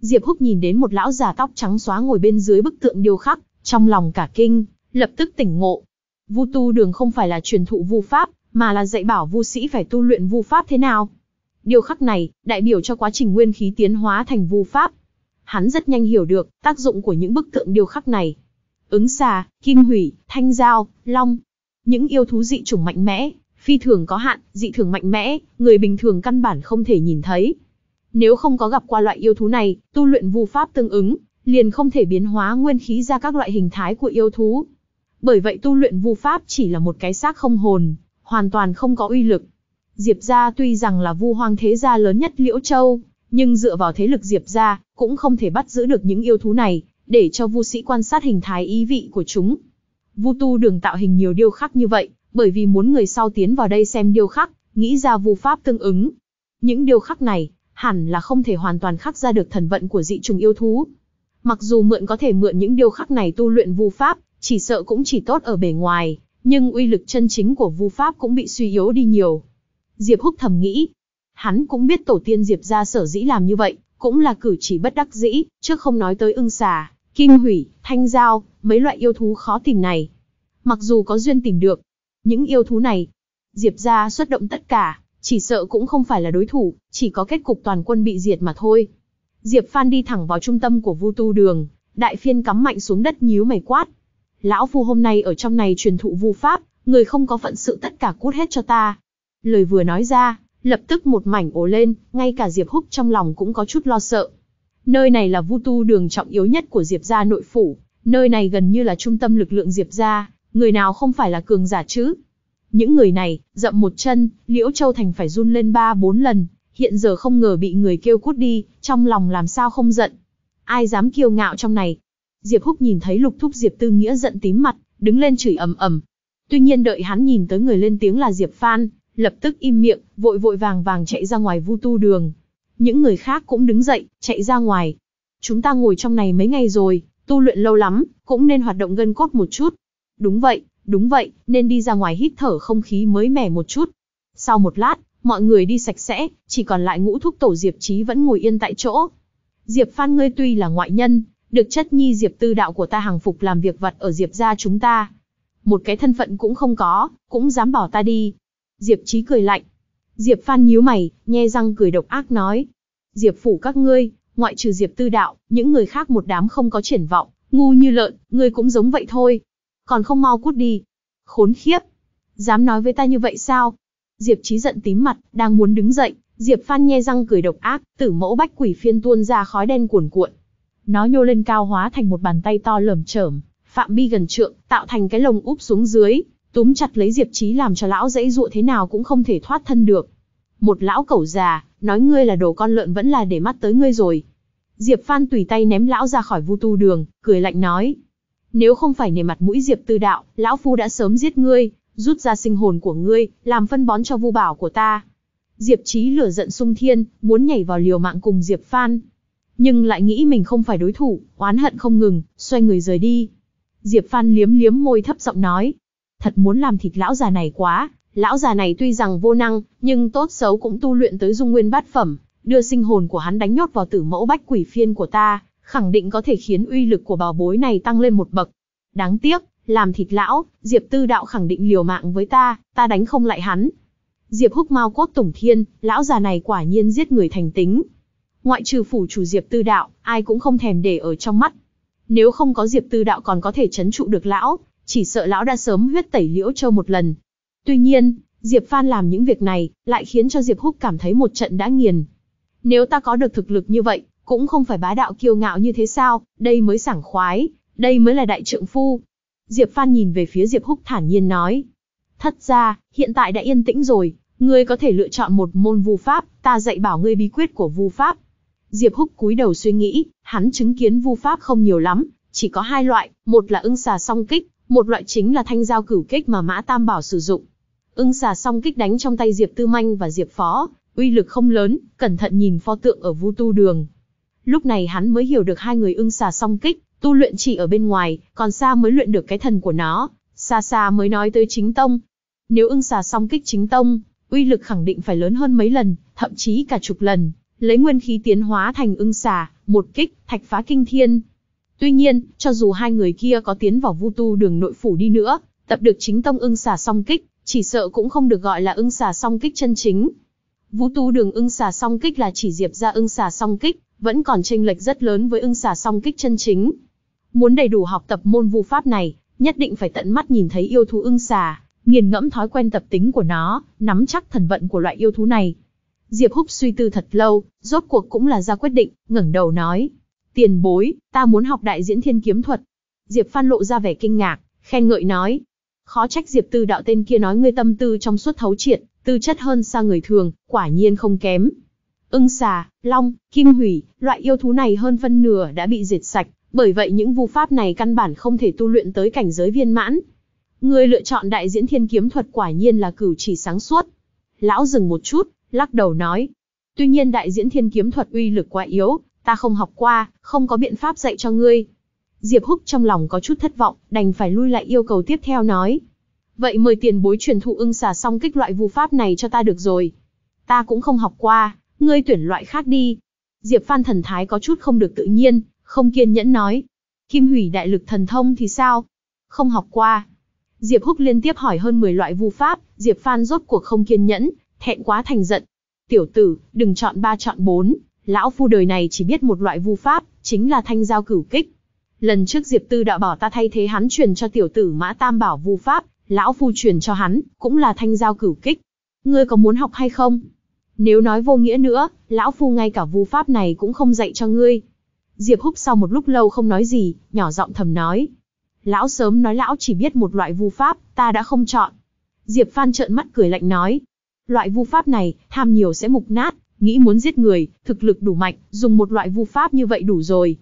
Diệp Húc nhìn đến một lão già tóc trắng xóa ngồi bên dưới bức tượng điêu khắc, trong lòng cả kinh, lập tức tỉnh ngộ. Vu tu đường không phải là truyền thụ vu pháp, mà là dạy bảo vu sĩ phải tu luyện vu pháp thế nào. Điêu khắc này đại biểu cho quá trình nguyên khí tiến hóa thành vu pháp, hắn rất nhanh hiểu được tác dụng của những bức tượng điêu khắc này. Ứng xà, kim hủy, thanh giao long. Những yêu thú dị chủng mạnh mẽ, phi thường có hạn, dị thường mạnh mẽ, người bình thường căn bản không thể nhìn thấy. Nếu không có gặp qua loại yêu thú này, tu luyện vu pháp tương ứng, liền không thể biến hóa nguyên khí ra các loại hình thái của yêu thú. Bởi vậy tu luyện vu pháp chỉ là một cái xác không hồn, hoàn toàn không có uy lực. Diệp gia tuy rằng là vu hoang thế gia lớn nhất Liễu Châu, nhưng dựa vào thế lực Diệp gia, cũng không thể bắt giữ được những yêu thú này, để cho vu sĩ quan sát hình thái ý vị của chúng. Vu tu đường tạo hình nhiều điêu khắc như vậy, bởi vì muốn người sau tiến vào đây xem điêu khắc, nghĩ ra vu pháp tương ứng. Những điêu khắc này, hẳn là không thể hoàn toàn khắc ra được thần vận của dị trùng yêu thú. Mặc dù mượn có thể mượn những điêu khắc này tu luyện vu pháp, chỉ sợ cũng chỉ tốt ở bề ngoài, nhưng uy lực chân chính của vu pháp cũng bị suy yếu đi nhiều. Diệp Húc thầm nghĩ, hắn cũng biết tổ tiên Diệp gia sở dĩ làm như vậy, cũng là cử chỉ bất đắc dĩ, chứ không nói tới ưng xà, kim hủy, thanh giao, mấy loại yêu thú khó tìm này. Mặc dù có duyên tìm được, những yêu thú này, Diệp gia xuất động tất cả, chỉ sợ cũng không phải là đối thủ, chỉ có kết cục toàn quân bị diệt mà thôi. Diệp Phan đi thẳng vào trung tâm của Vu Tu Đường, đại phiên cắm mạnh xuống đất nhíu mày quát: "Lão phu hôm nay ở trong này truyền thụ vu pháp, người không có phận sự tất cả cút hết cho ta." Lời vừa nói ra, Lập tức một mảnh ố lên, ngay cả Diệp Húc trong lòng cũng có chút lo sợ. Nơi này là vu tu đường trọng yếu nhất của Diệp gia nội phủ, nơi này gần như là trung tâm lực lượng Diệp gia, người nào không phải là cường giả chứ? Những người này, dậm một chân, Liễu Châu Thành phải run lên ba bốn lần, hiện giờ không ngờ bị người kêu cút đi, trong lòng làm sao không giận. Ai dám kiêu ngạo trong này? Diệp Húc nhìn thấy Lục Thúc Diệp Tư Nghĩa giận tím mặt, đứng lên chửi ầm ầm. Tuy nhiên đợi hắn nhìn tới người lên tiếng là Diệp Phan, lập tức im miệng, vội vội vàng vàng chạy ra ngoài vu tu đường. Những người khác cũng đứng dậy, chạy ra ngoài. Chúng ta ngồi trong này mấy ngày rồi, tu luyện lâu lắm, cũng nên hoạt động gân cốt một chút. Đúng vậy, đúng vậy, nên đi ra ngoài hít thở không khí mới mẻ một chút. Sau một lát, mọi người đi sạch sẽ, chỉ còn lại ngũ thúc tổ Diệp Trí vẫn ngồi yên tại chỗ. Diệp Phan ngươi tuy là ngoại nhân, được chất nhi Diệp tư đạo của ta hàng phục làm việc vật ở Diệp gia chúng ta. Một cái thân phận cũng không có, cũng dám bỏ ta đi, Diệp Chí cười lạnh. Diệp Phan nhíu mày, nhe răng cười độc ác nói. Diệp phủ các ngươi, ngoại trừ Diệp Tư Đạo, những người khác một đám không có triển vọng, ngu như lợn, ngươi cũng giống vậy thôi. Còn không mau cút đi. Khốn khiếp. Dám nói với ta như vậy sao? Diệp Chí giận tím mặt, đang muốn đứng dậy, Diệp Phan nhe răng cười độc ác, tử mẫu bách quỷ phiên tuôn ra khói đen cuồn cuộn. Nó nhô lên cao hóa thành một bàn tay to lởm chởm, phạm vi gần trượng, tạo thành cái lồng úp xuống dưới, túm chặt lấy Diệp trí làm cho lão dãy dụa thế nào cũng không thể thoát thân được. Một lão cẩu già, nói ngươi là đồ con lợn vẫn là để mắt tới ngươi rồi. Diệp Phan tùy tay ném lão ra khỏi vu tu đường, cười lạnh nói. Nếu không phải nề mặt mũi Diệp tư đạo, lão phu đã sớm giết ngươi, rút ra sinh hồn của ngươi, làm phân bón cho vu bảo của ta. Diệp trí lửa giận sung thiên, muốn nhảy vào liều mạng cùng Diệp Phan. Nhưng lại nghĩ mình không phải đối thủ, oán hận không ngừng, xoay người rời đi. Diệp Phan liếm liếm môi thấp giọng nói, thật muốn làm thịt lão già này quá. Lão già này tuy rằng vô năng, nhưng tốt xấu cũng tu luyện tới dung nguyên bát phẩm, đưa sinh hồn của hắn đánh nhốt vào tử mẫu bách quỷ phiên của ta, khẳng định có thể khiến uy lực của bảo bối này tăng lên một bậc. Đáng tiếc, làm thịt lão, Diệp Tư Đạo khẳng định liều mạng với ta, ta đánh không lại hắn. Diệp Húc mau cốt Tổng Thiên, lão già này quả nhiên giết người thành tính. Ngoại trừ phủ chủ Diệp Tư Đạo, ai cũng không thèm để ở trong mắt. Nếu không có Diệp Tư Đạo còn có thể chấn trụ được lão, chỉ sợ lão đã sớm huyết tẩy Liễu Châu một lần. Tuy nhiên, Diệp Phan làm những việc này, lại khiến cho Diệp Húc cảm thấy một trận đã nghiền. Nếu ta có được thực lực như vậy, cũng không phải bá đạo kiêu ngạo như thế sao, đây mới sảng khoái, đây mới là đại trượng phu. Diệp Phan nhìn về phía Diệp Húc thản nhiên nói. thật ra, hiện tại đã yên tĩnh rồi, ngươi có thể lựa chọn một môn vu pháp, ta dạy bảo ngươi bí quyết của vu pháp. Diệp Húc cúi đầu suy nghĩ, hắn chứng kiến vu pháp không nhiều lắm, chỉ có hai loại, một là ưng xà song kích, một loại chính là thanh dao cửu kích mà Mã Tam Bảo sử dụng. Ưng xà song kích đánh trong tay Diệp Tư Manh và Diệp Phó, uy lực không lớn, cẩn thận nhìn pho tượng ở Vu Tu Đường. Lúc này hắn mới hiểu được hai người ưng xà song kích, tu luyện chỉ ở bên ngoài, còn xa mới luyện được cái thần của nó, xa xa mới nói tới chính tông. Nếu ưng xà song kích chính tông, uy lực khẳng định phải lớn hơn mấy lần, thậm chí cả chục lần, lấy nguyên khí tiến hóa thành ưng xà, một kích, thạch phá kinh thiên, Tuy nhiên, cho dù hai người kia có tiến vào vu tu đường nội phủ đi nữa, tập được chính tông ưng xà song kích, chỉ sợ cũng không được gọi là ưng xà song kích chân chính. Vũ tu đường ưng xà song kích là chỉ diệp ra ưng xà song kích, vẫn còn tranh lệch rất lớn với ưng xà song kích chân chính. Muốn đầy đủ học tập môn vu pháp này, nhất định phải tận mắt nhìn thấy yêu thú ưng xà, nghiền ngẫm thói quen tập tính của nó, nắm chắc thần vận của loại yêu thú này. Diệp Húc suy tư thật lâu, rốt cuộc cũng là ra quyết định, ngẩng đầu nói, tiền bối, ta muốn học đại diễn thiên kiếm thuật. Diệp Phan lộ ra vẻ kinh ngạc, khen ngợi nói. Khó trách Diệp Tư đạo tên kia nói ngươi tâm tư trong suốt thấu triệt, tư chất hơn xa người thường, quả nhiên không kém. Ưng xà, long, kim hủy, loại yêu thú này hơn phân nửa đã bị diệt sạch, bởi vậy những vu pháp này căn bản không thể tu luyện tới cảnh giới viên mãn. ngươi lựa chọn đại diễn thiên kiếm thuật quả nhiên là cử chỉ sáng suốt. Lão dừng một chút, lắc đầu nói. Tuy nhiên đại diễn thiên kiếm thuật uy lực quá yếu, ta không học qua, không có biện pháp dạy cho ngươi. Diệp Húc trong lòng có chút thất vọng, đành phải lui lại yêu cầu tiếp theo nói. Vậy mời tiền bối truyền thụ ưng xà xong kích loại vu pháp này cho ta được rồi. Ta cũng không học qua, ngươi tuyển loại khác đi. Diệp Phan thần thái có chút không được tự nhiên, không kiên nhẫn nói. Kim hủy đại lực thần thông thì sao? Không học qua. Diệp Húc liên tiếp hỏi hơn 10 loại vu pháp, Diệp Phan rốt cuộc không kiên nhẫn, thẹn quá thành giận. Tiểu tử, đừng chọn ba chọn bốn, lão phu đời này chỉ biết một loại vu pháp, chính là thanh giao cửu kích. Lần trước Diệp Tư đã bảo ta thay thế hắn truyền cho tiểu tử Mã Tam Bảo vu pháp, lão phu truyền cho hắn, cũng là thanh giao cửu kích. Ngươi có muốn học hay không? Nếu nói vô nghĩa nữa, lão phu ngay cả vu pháp này cũng không dạy cho ngươi. Diệp Húc sau một lúc lâu không nói gì, nhỏ giọng thầm nói. Lão sớm nói lão chỉ biết một loại vu pháp, ta đã không chọn. Diệp Phan trợn mắt cười lạnh nói. Loại vu pháp này, tham nhiều sẽ mục nát, nghĩ muốn giết người, thực lực đủ mạnh, dùng một loại vu pháp như vậy đủ rồi.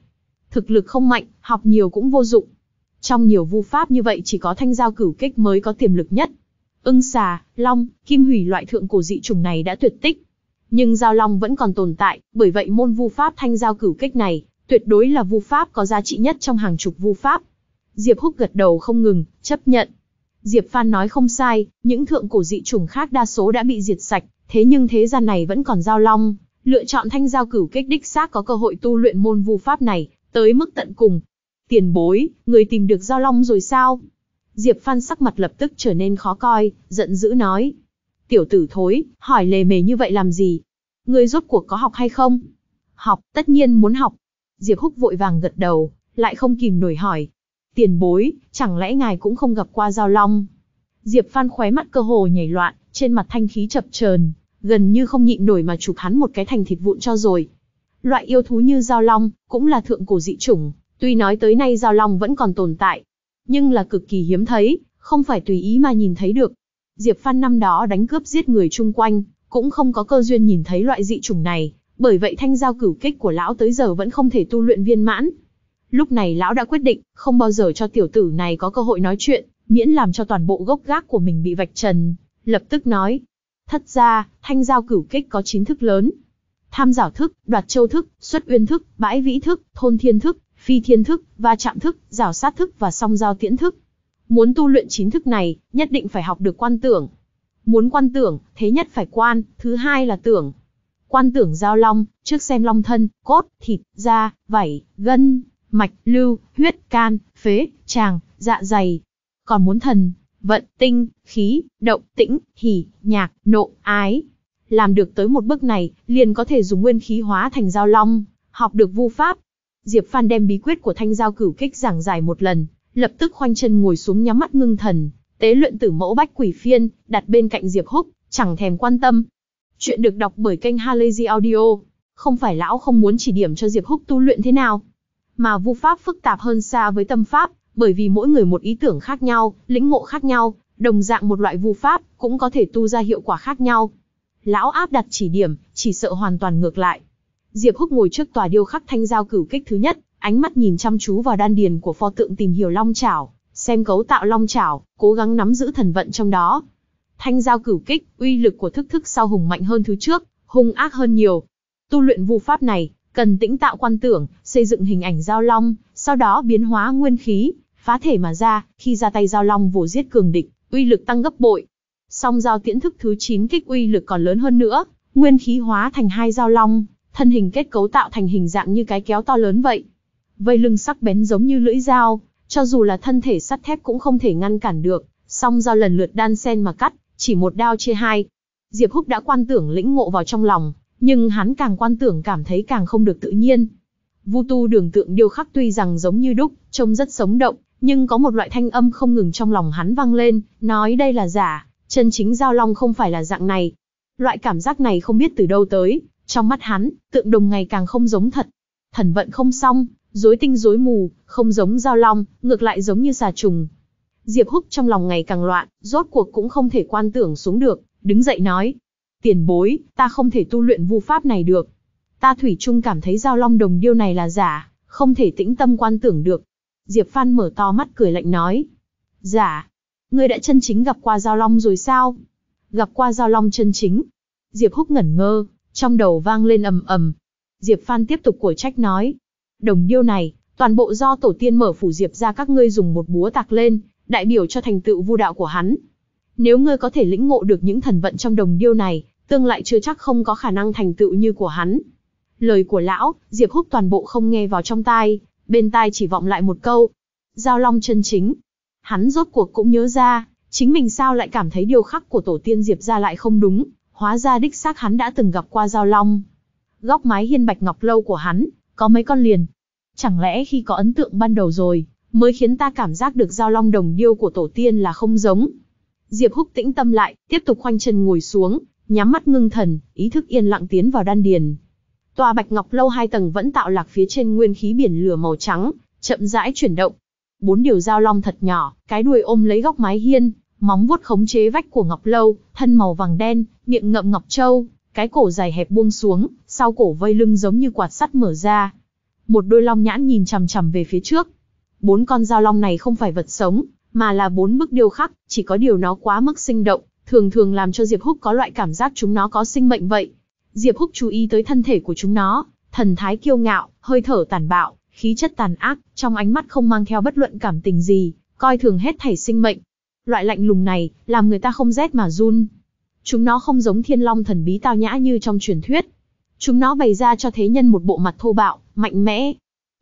Thực lực không mạnh, học nhiều cũng vô dụng. Trong nhiều vu pháp như vậy chỉ có thanh giao cửu kích mới có tiềm lực nhất. Ưng xà, long, kim hủy loại thượng cổ dị trùng này đã tuyệt tích. Nhưng giao long vẫn còn tồn tại, bởi vậy môn vu pháp thanh giao cửu kích này, tuyệt đối là vu pháp có giá trị nhất trong hàng chục vu pháp. Diệp Húc gật đầu không ngừng, chấp nhận. Diệp Phan nói không sai, những thượng cổ dị trùng khác đa số đã bị diệt sạch, Thế nhưng thế gian này vẫn còn giao long, lựa chọn thanh giao cửu kích đích xác có cơ hội tu luyện môn vu pháp này, tới mức tận cùng. Tiền bối, người tìm được giao long rồi sao? Diệp Phan sắc mặt lập tức trở nên khó coi, giận dữ nói. Tiểu tử thối, hỏi lề mề như vậy làm gì? người rốt cuộc có học hay không? Học, tất nhiên muốn học. Diệp Húc vội vàng gật đầu, lại không kìm nổi hỏi. Tiền bối, chẳng lẽ ngài cũng không gặp qua giao long? Diệp Phan khóe mắt cơ hồ nhảy loạn, trên mặt thanh khí chập chờn, gần như không nhịn nổi mà chụp hắn một cái thành thịt vụn cho rồi. Loại yêu thú như giao long, cũng là thượng cổ dị chủng, tuy nói tới nay giao long vẫn còn tồn tại, nhưng là cực kỳ hiếm thấy, không phải tùy ý mà nhìn thấy được. Diệp Phan năm đó đánh cướp giết người chung quanh, cũng không có cơ duyên nhìn thấy loại dị chủng này, bởi vậy thanh giao cửu kích của lão tới giờ vẫn không thể tu luyện viên mãn. Lúc này lão đã quyết định, không bao giờ cho tiểu tử này có cơ hội nói chuyện, miễn làm cho toàn bộ gốc gác của mình bị vạch trần lập tức nói. thật ra, thanh giao cửu kích có chín thức lớn. Tham giảo thức, đoạt châu thức, xuất uyên thức, bãi vĩ thức, thôn thiên thức, phi thiên thức, va chạm thức, giảo sát thức và song giao tiễn thức. Muốn tu luyện chín thức này, nhất định phải học được quan tưởng. Muốn quan tưởng, thế nhất phải quan, thứ hai là tưởng. Quan tưởng giao long, trước xem long thân, cốt, thịt, da, vảy, gân, mạch, lưu, huyết, can, phế, tràng, dạ dày. Còn muốn thần, vận, tinh, khí, động, tĩnh, hỉ, nhạc, nộ, ái. Làm được tới một bước này, liền có thể dùng nguyên khí hóa thành giao long, học được vu pháp. Diệp Phan đem bí quyết của thanh giao cửu kích giảng giải một lần, lập tức khoanh chân ngồi xuống nhắm mắt ngưng thần, tế luyện tử mẫu bách quỷ phiên, đặt bên cạnh Diệp Húc, chẳng thèm quan tâm. Chuyện được đọc bởi kênh Halazy Audio. Không phải lão không muốn chỉ điểm cho Diệp Húc tu luyện thế nào, mà vu pháp phức tạp hơn xa với tâm pháp, bởi vì mỗi người một ý tưởng khác nhau, lĩnh ngộ khác nhau, đồng dạng một loại vu pháp cũng có thể tu ra hiệu quả khác nhau. Lão áp đặt chỉ điểm, chỉ sợ hoàn toàn ngược lại. Diệp Húc ngồi trước tòa điêu khắc thanh giao cửu kích thứ nhất, ánh mắt nhìn chăm chú vào đan điền của pho tượng tìm hiểu long chảo, xem cấu tạo long chảo, cố gắng nắm giữ thần vận trong đó. Thanh giao cửu kích, uy lực của thức thức sau hùng mạnh hơn thứ trước, hung ác hơn nhiều. Tu luyện vu pháp này, cần tĩnh tạo quan tưởng, xây dựng hình ảnh giao long, sau đó biến hóa nguyên khí, phá thể mà ra, khi ra tay giao long vồ giết cường địch, uy lực tăng gấp bội. Song giao tiễn thức thứ 9 kích uy lực còn lớn hơn nữa, nguyên khí hóa thành hai giao long, thân hình kết cấu tạo thành hình dạng như cái kéo to lớn vậy. Vây lưng sắc bén giống như lưỡi dao, cho dù là thân thể sắt thép cũng không thể ngăn cản được, song dao lần lượt đan sen mà cắt, chỉ một đao chia hai. Diệp Húc đã quan tưởng lĩnh ngộ vào trong lòng, nhưng hắn càng quan tưởng cảm thấy càng không được tự nhiên. Vu tu đường tượng điêu khắc tuy rằng giống như đúc, trông rất sống động, nhưng có một loại thanh âm không ngừng trong lòng hắn vang lên, nói đây là giả, chân chính giao long không phải là dạng này. Loại cảm giác này không biết từ đâu tới, trong mắt hắn, tượng đồng ngày càng không giống thật. Thần vận không xong, rối tinh rối mù, không giống giao long, ngược lại giống như xà trùng. Diệp Húc trong lòng ngày càng loạn, rốt cuộc cũng không thể quan tưởng xuống được, đứng dậy nói. Tiền bối, ta không thể tu luyện vu pháp này được. Ta thủy chung cảm thấy giao long đồng điêu này là giả, không thể tĩnh tâm quan tưởng được. Diệp Phan mở to mắt cười lạnh nói. Giả, dạ, ngươi đã chân chính gặp qua Giao Long rồi sao? Gặp qua Giao Long chân chính. Diệp Húc ngẩn ngơ, trong đầu vang lên ầm ầm. Diệp Phan tiếp tục cổ trách nói. Đồng điêu này, toàn bộ do tổ tiên mở phủ Diệp ra các ngươi dùng một búa tạc lên, đại biểu cho thành tựu vu đạo của hắn. Nếu ngươi có thể lĩnh ngộ được những thần vận trong đồng điêu này, tương lại chưa chắc không có khả năng thành tựu như của hắn. Lời của lão, Diệp Húc toàn bộ không nghe vào trong tai, bên tai chỉ vọng lại một câu. Giao long chân chính. Hắn rốt cuộc cũng nhớ ra, chính mình sao lại cảm thấy điều khắc của tổ tiên Diệp ra lại không đúng, hóa ra đích xác hắn đã từng gặp qua giao long. Góc mái hiên bạch ngọc lâu của hắn, có mấy con liền. Chẳng lẽ khi có ấn tượng ban đầu rồi, mới khiến ta cảm giác được giao long đồng điêu của tổ tiên là không giống. Diệp Húc tĩnh tâm lại, tiếp tục khoanh chân ngồi xuống, nhắm mắt ngưng thần, ý thức yên lặng tiến vào đan điền, Tòa bạch ngọc lâu hai tầng vẫn tạo lạc phía trên nguyên khí biển lửa màu trắng, chậm rãi chuyển động. Bốn điều dao long thật nhỏ, cái đuôi ôm lấy góc mái hiên, móng vuốt khống chế vách của ngọc lâu, thân màu vàng đen, miệng ngậm ngọc châu, cái cổ dài hẹp buông xuống, sau cổ vây lưng giống như quạt sắt mở ra. Một đôi long nhãn nhìn chằm chằm về phía trước. Bốn con dao long này không phải vật sống, mà là bốn bức điêu khắc, chỉ có điều nó quá mức sinh động, thường thường làm cho Diệp Húc có loại cảm giác chúng nó có sinh mệnh vậy. Diệp Húc chú ý tới thân thể của chúng nó, thần thái kiêu ngạo, hơi thở tàn bạo, khí chất tàn ác, trong ánh mắt không mang theo bất luận cảm tình gì, coi thường hết thảy sinh mệnh. Loại lạnh lùng này, làm người ta không rét mà run. Chúng nó không giống thiên long thần bí tao nhã như trong truyền thuyết. Chúng nó bày ra cho thế nhân một bộ mặt thô bạo, mạnh mẽ.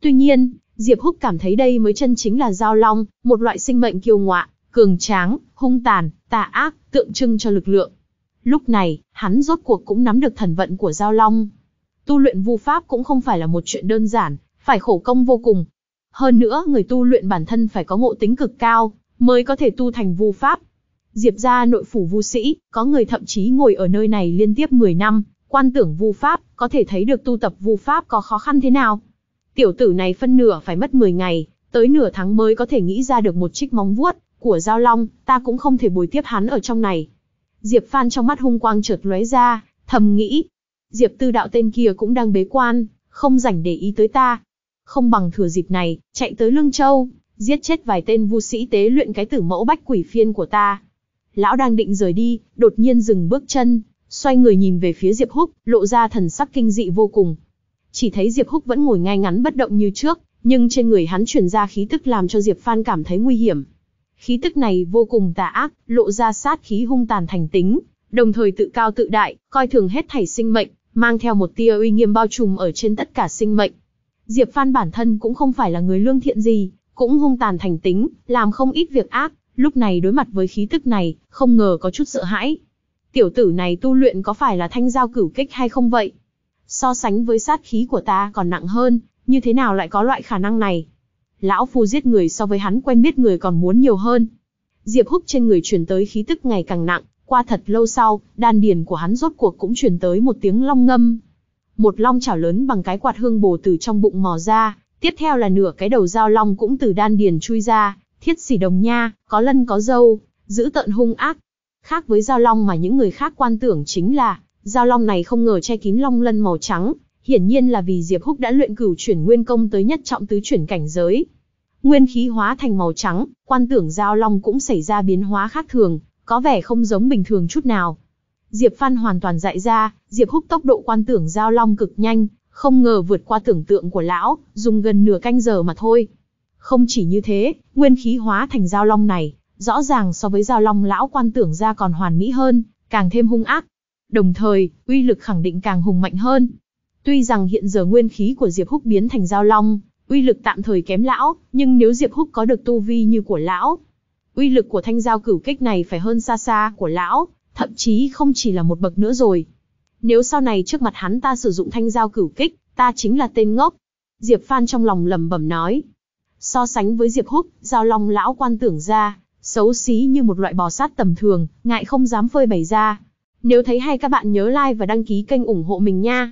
Tuy nhiên, Diệp Húc cảm thấy đây mới chân chính là giao long, một loại sinh mệnh kiêu ngạo, cường tráng, hung tàn, tà ác, tượng trưng cho lực lượng, Lúc này, hắn rốt cuộc cũng nắm được thần vận của Giao Long. Tu luyện vu pháp cũng không phải là một chuyện đơn giản, phải khổ công vô cùng. Hơn nữa, người tu luyện bản thân phải có ngộ tính cực cao, mới có thể tu thành vu pháp. Diệp gia nội phủ vu sĩ, có người thậm chí ngồi ở nơi này liên tiếp 10 năm, quan tưởng vu pháp, có thể thấy được tu tập vu pháp có khó khăn thế nào. Tiểu tử này phân nửa phải mất 10 ngày, tới nửa tháng mới có thể nghĩ ra được một chiếc móng vuốt của Giao Long, ta cũng không thể bồi tiếp hắn ở trong này. Diệp Phan trong mắt hung quang chợt lóe ra, thầm nghĩ. Diệp tư đạo tên kia cũng đang bế quan, không rảnh để ý tới ta. Không bằng thừa dịp này, chạy tới Lương Châu, giết chết vài tên vu sĩ tế luyện cái tử mẫu bách quỷ phiên của ta. Lão đang định rời đi, đột nhiên dừng bước chân, xoay người nhìn về phía Diệp Húc, lộ ra thần sắc kinh dị vô cùng. Chỉ thấy Diệp Húc vẫn ngồi ngay ngắn bất động như trước, nhưng trên người hắn truyền ra khí tức làm cho Diệp Phan cảm thấy nguy hiểm. Khí tức này vô cùng tà ác, lộ ra sát khí hung tàn thành tính, đồng thời tự cao tự đại, coi thường hết thảy sinh mệnh, mang theo một tia uy nghiêm bao trùm ở trên tất cả sinh mệnh. Diệp Phan bản thân cũng không phải là người lương thiện gì, cũng hung tàn thành tính, làm không ít việc ác, lúc này đối mặt với khí tức này, không ngờ có chút sợ hãi. Tiểu tử này tu luyện có phải là thanh giao cửu kích hay không vậy? So sánh với sát khí của ta còn nặng hơn, như thế nào lại có loại khả năng này? lão phu giết người so với hắn quen biết người còn muốn nhiều hơn. Diệp Húc trên người truyền tới khí tức ngày càng nặng, qua thật lâu sau, đan điền của hắn rốt cuộc cũng truyền tới một tiếng long ngâm. Một long chảo lớn bằng cái quạt hương bồ từ trong bụng mò ra, tiếp theo là nửa cái đầu dao long cũng từ đan điền chui ra, thiết xỉ đồng nha, có lân có dâu, giữ tợn hung ác. Khác với dao long mà những người khác quan tưởng chính là, dao long này không ngờ che kín long lân màu trắng, hiển nhiên là vì Diệp Húc đã luyện cửu chuyển nguyên công tới nhất trọng tứ chuyển cảnh giới. Nguyên khí hóa thành màu trắng, quan tưởng giao long cũng xảy ra biến hóa khác thường, có vẻ không giống bình thường chút nào. Diệp Phan hoàn toàn dại ra, Diệp Húc tốc độ quan tưởng giao long cực nhanh, không ngờ vượt qua tưởng tượng của lão, dùng gần nửa canh giờ mà thôi. Không chỉ như thế, nguyên khí hóa thành giao long này, rõ ràng so với giao long lão quan tưởng ra còn hoàn mỹ hơn, càng thêm hung ác. Đồng thời, uy lực khẳng định càng hùng mạnh hơn. Tuy rằng hiện giờ nguyên khí của Diệp Húc biến thành giao long, uy lực tạm thời kém lão, nhưng nếu Diệp Húc có được tu vi như của lão, uy lực của thanh giao cửu kích này phải hơn xa xa của lão, thậm chí không chỉ là một bậc nữa rồi. Nếu sau này trước mặt hắn ta sử dụng thanh giao cửu kích, ta chính là tên ngốc. Diệp Phan trong lòng lầm bẩm nói. So sánh với Diệp Húc, giao long lão quan tưởng ra, xấu xí như một loại bò sát tầm thường, ngại không dám phơi bày ra. Nếu thấy hay các bạn nhớ like và đăng ký kênh ủng hộ mình nha.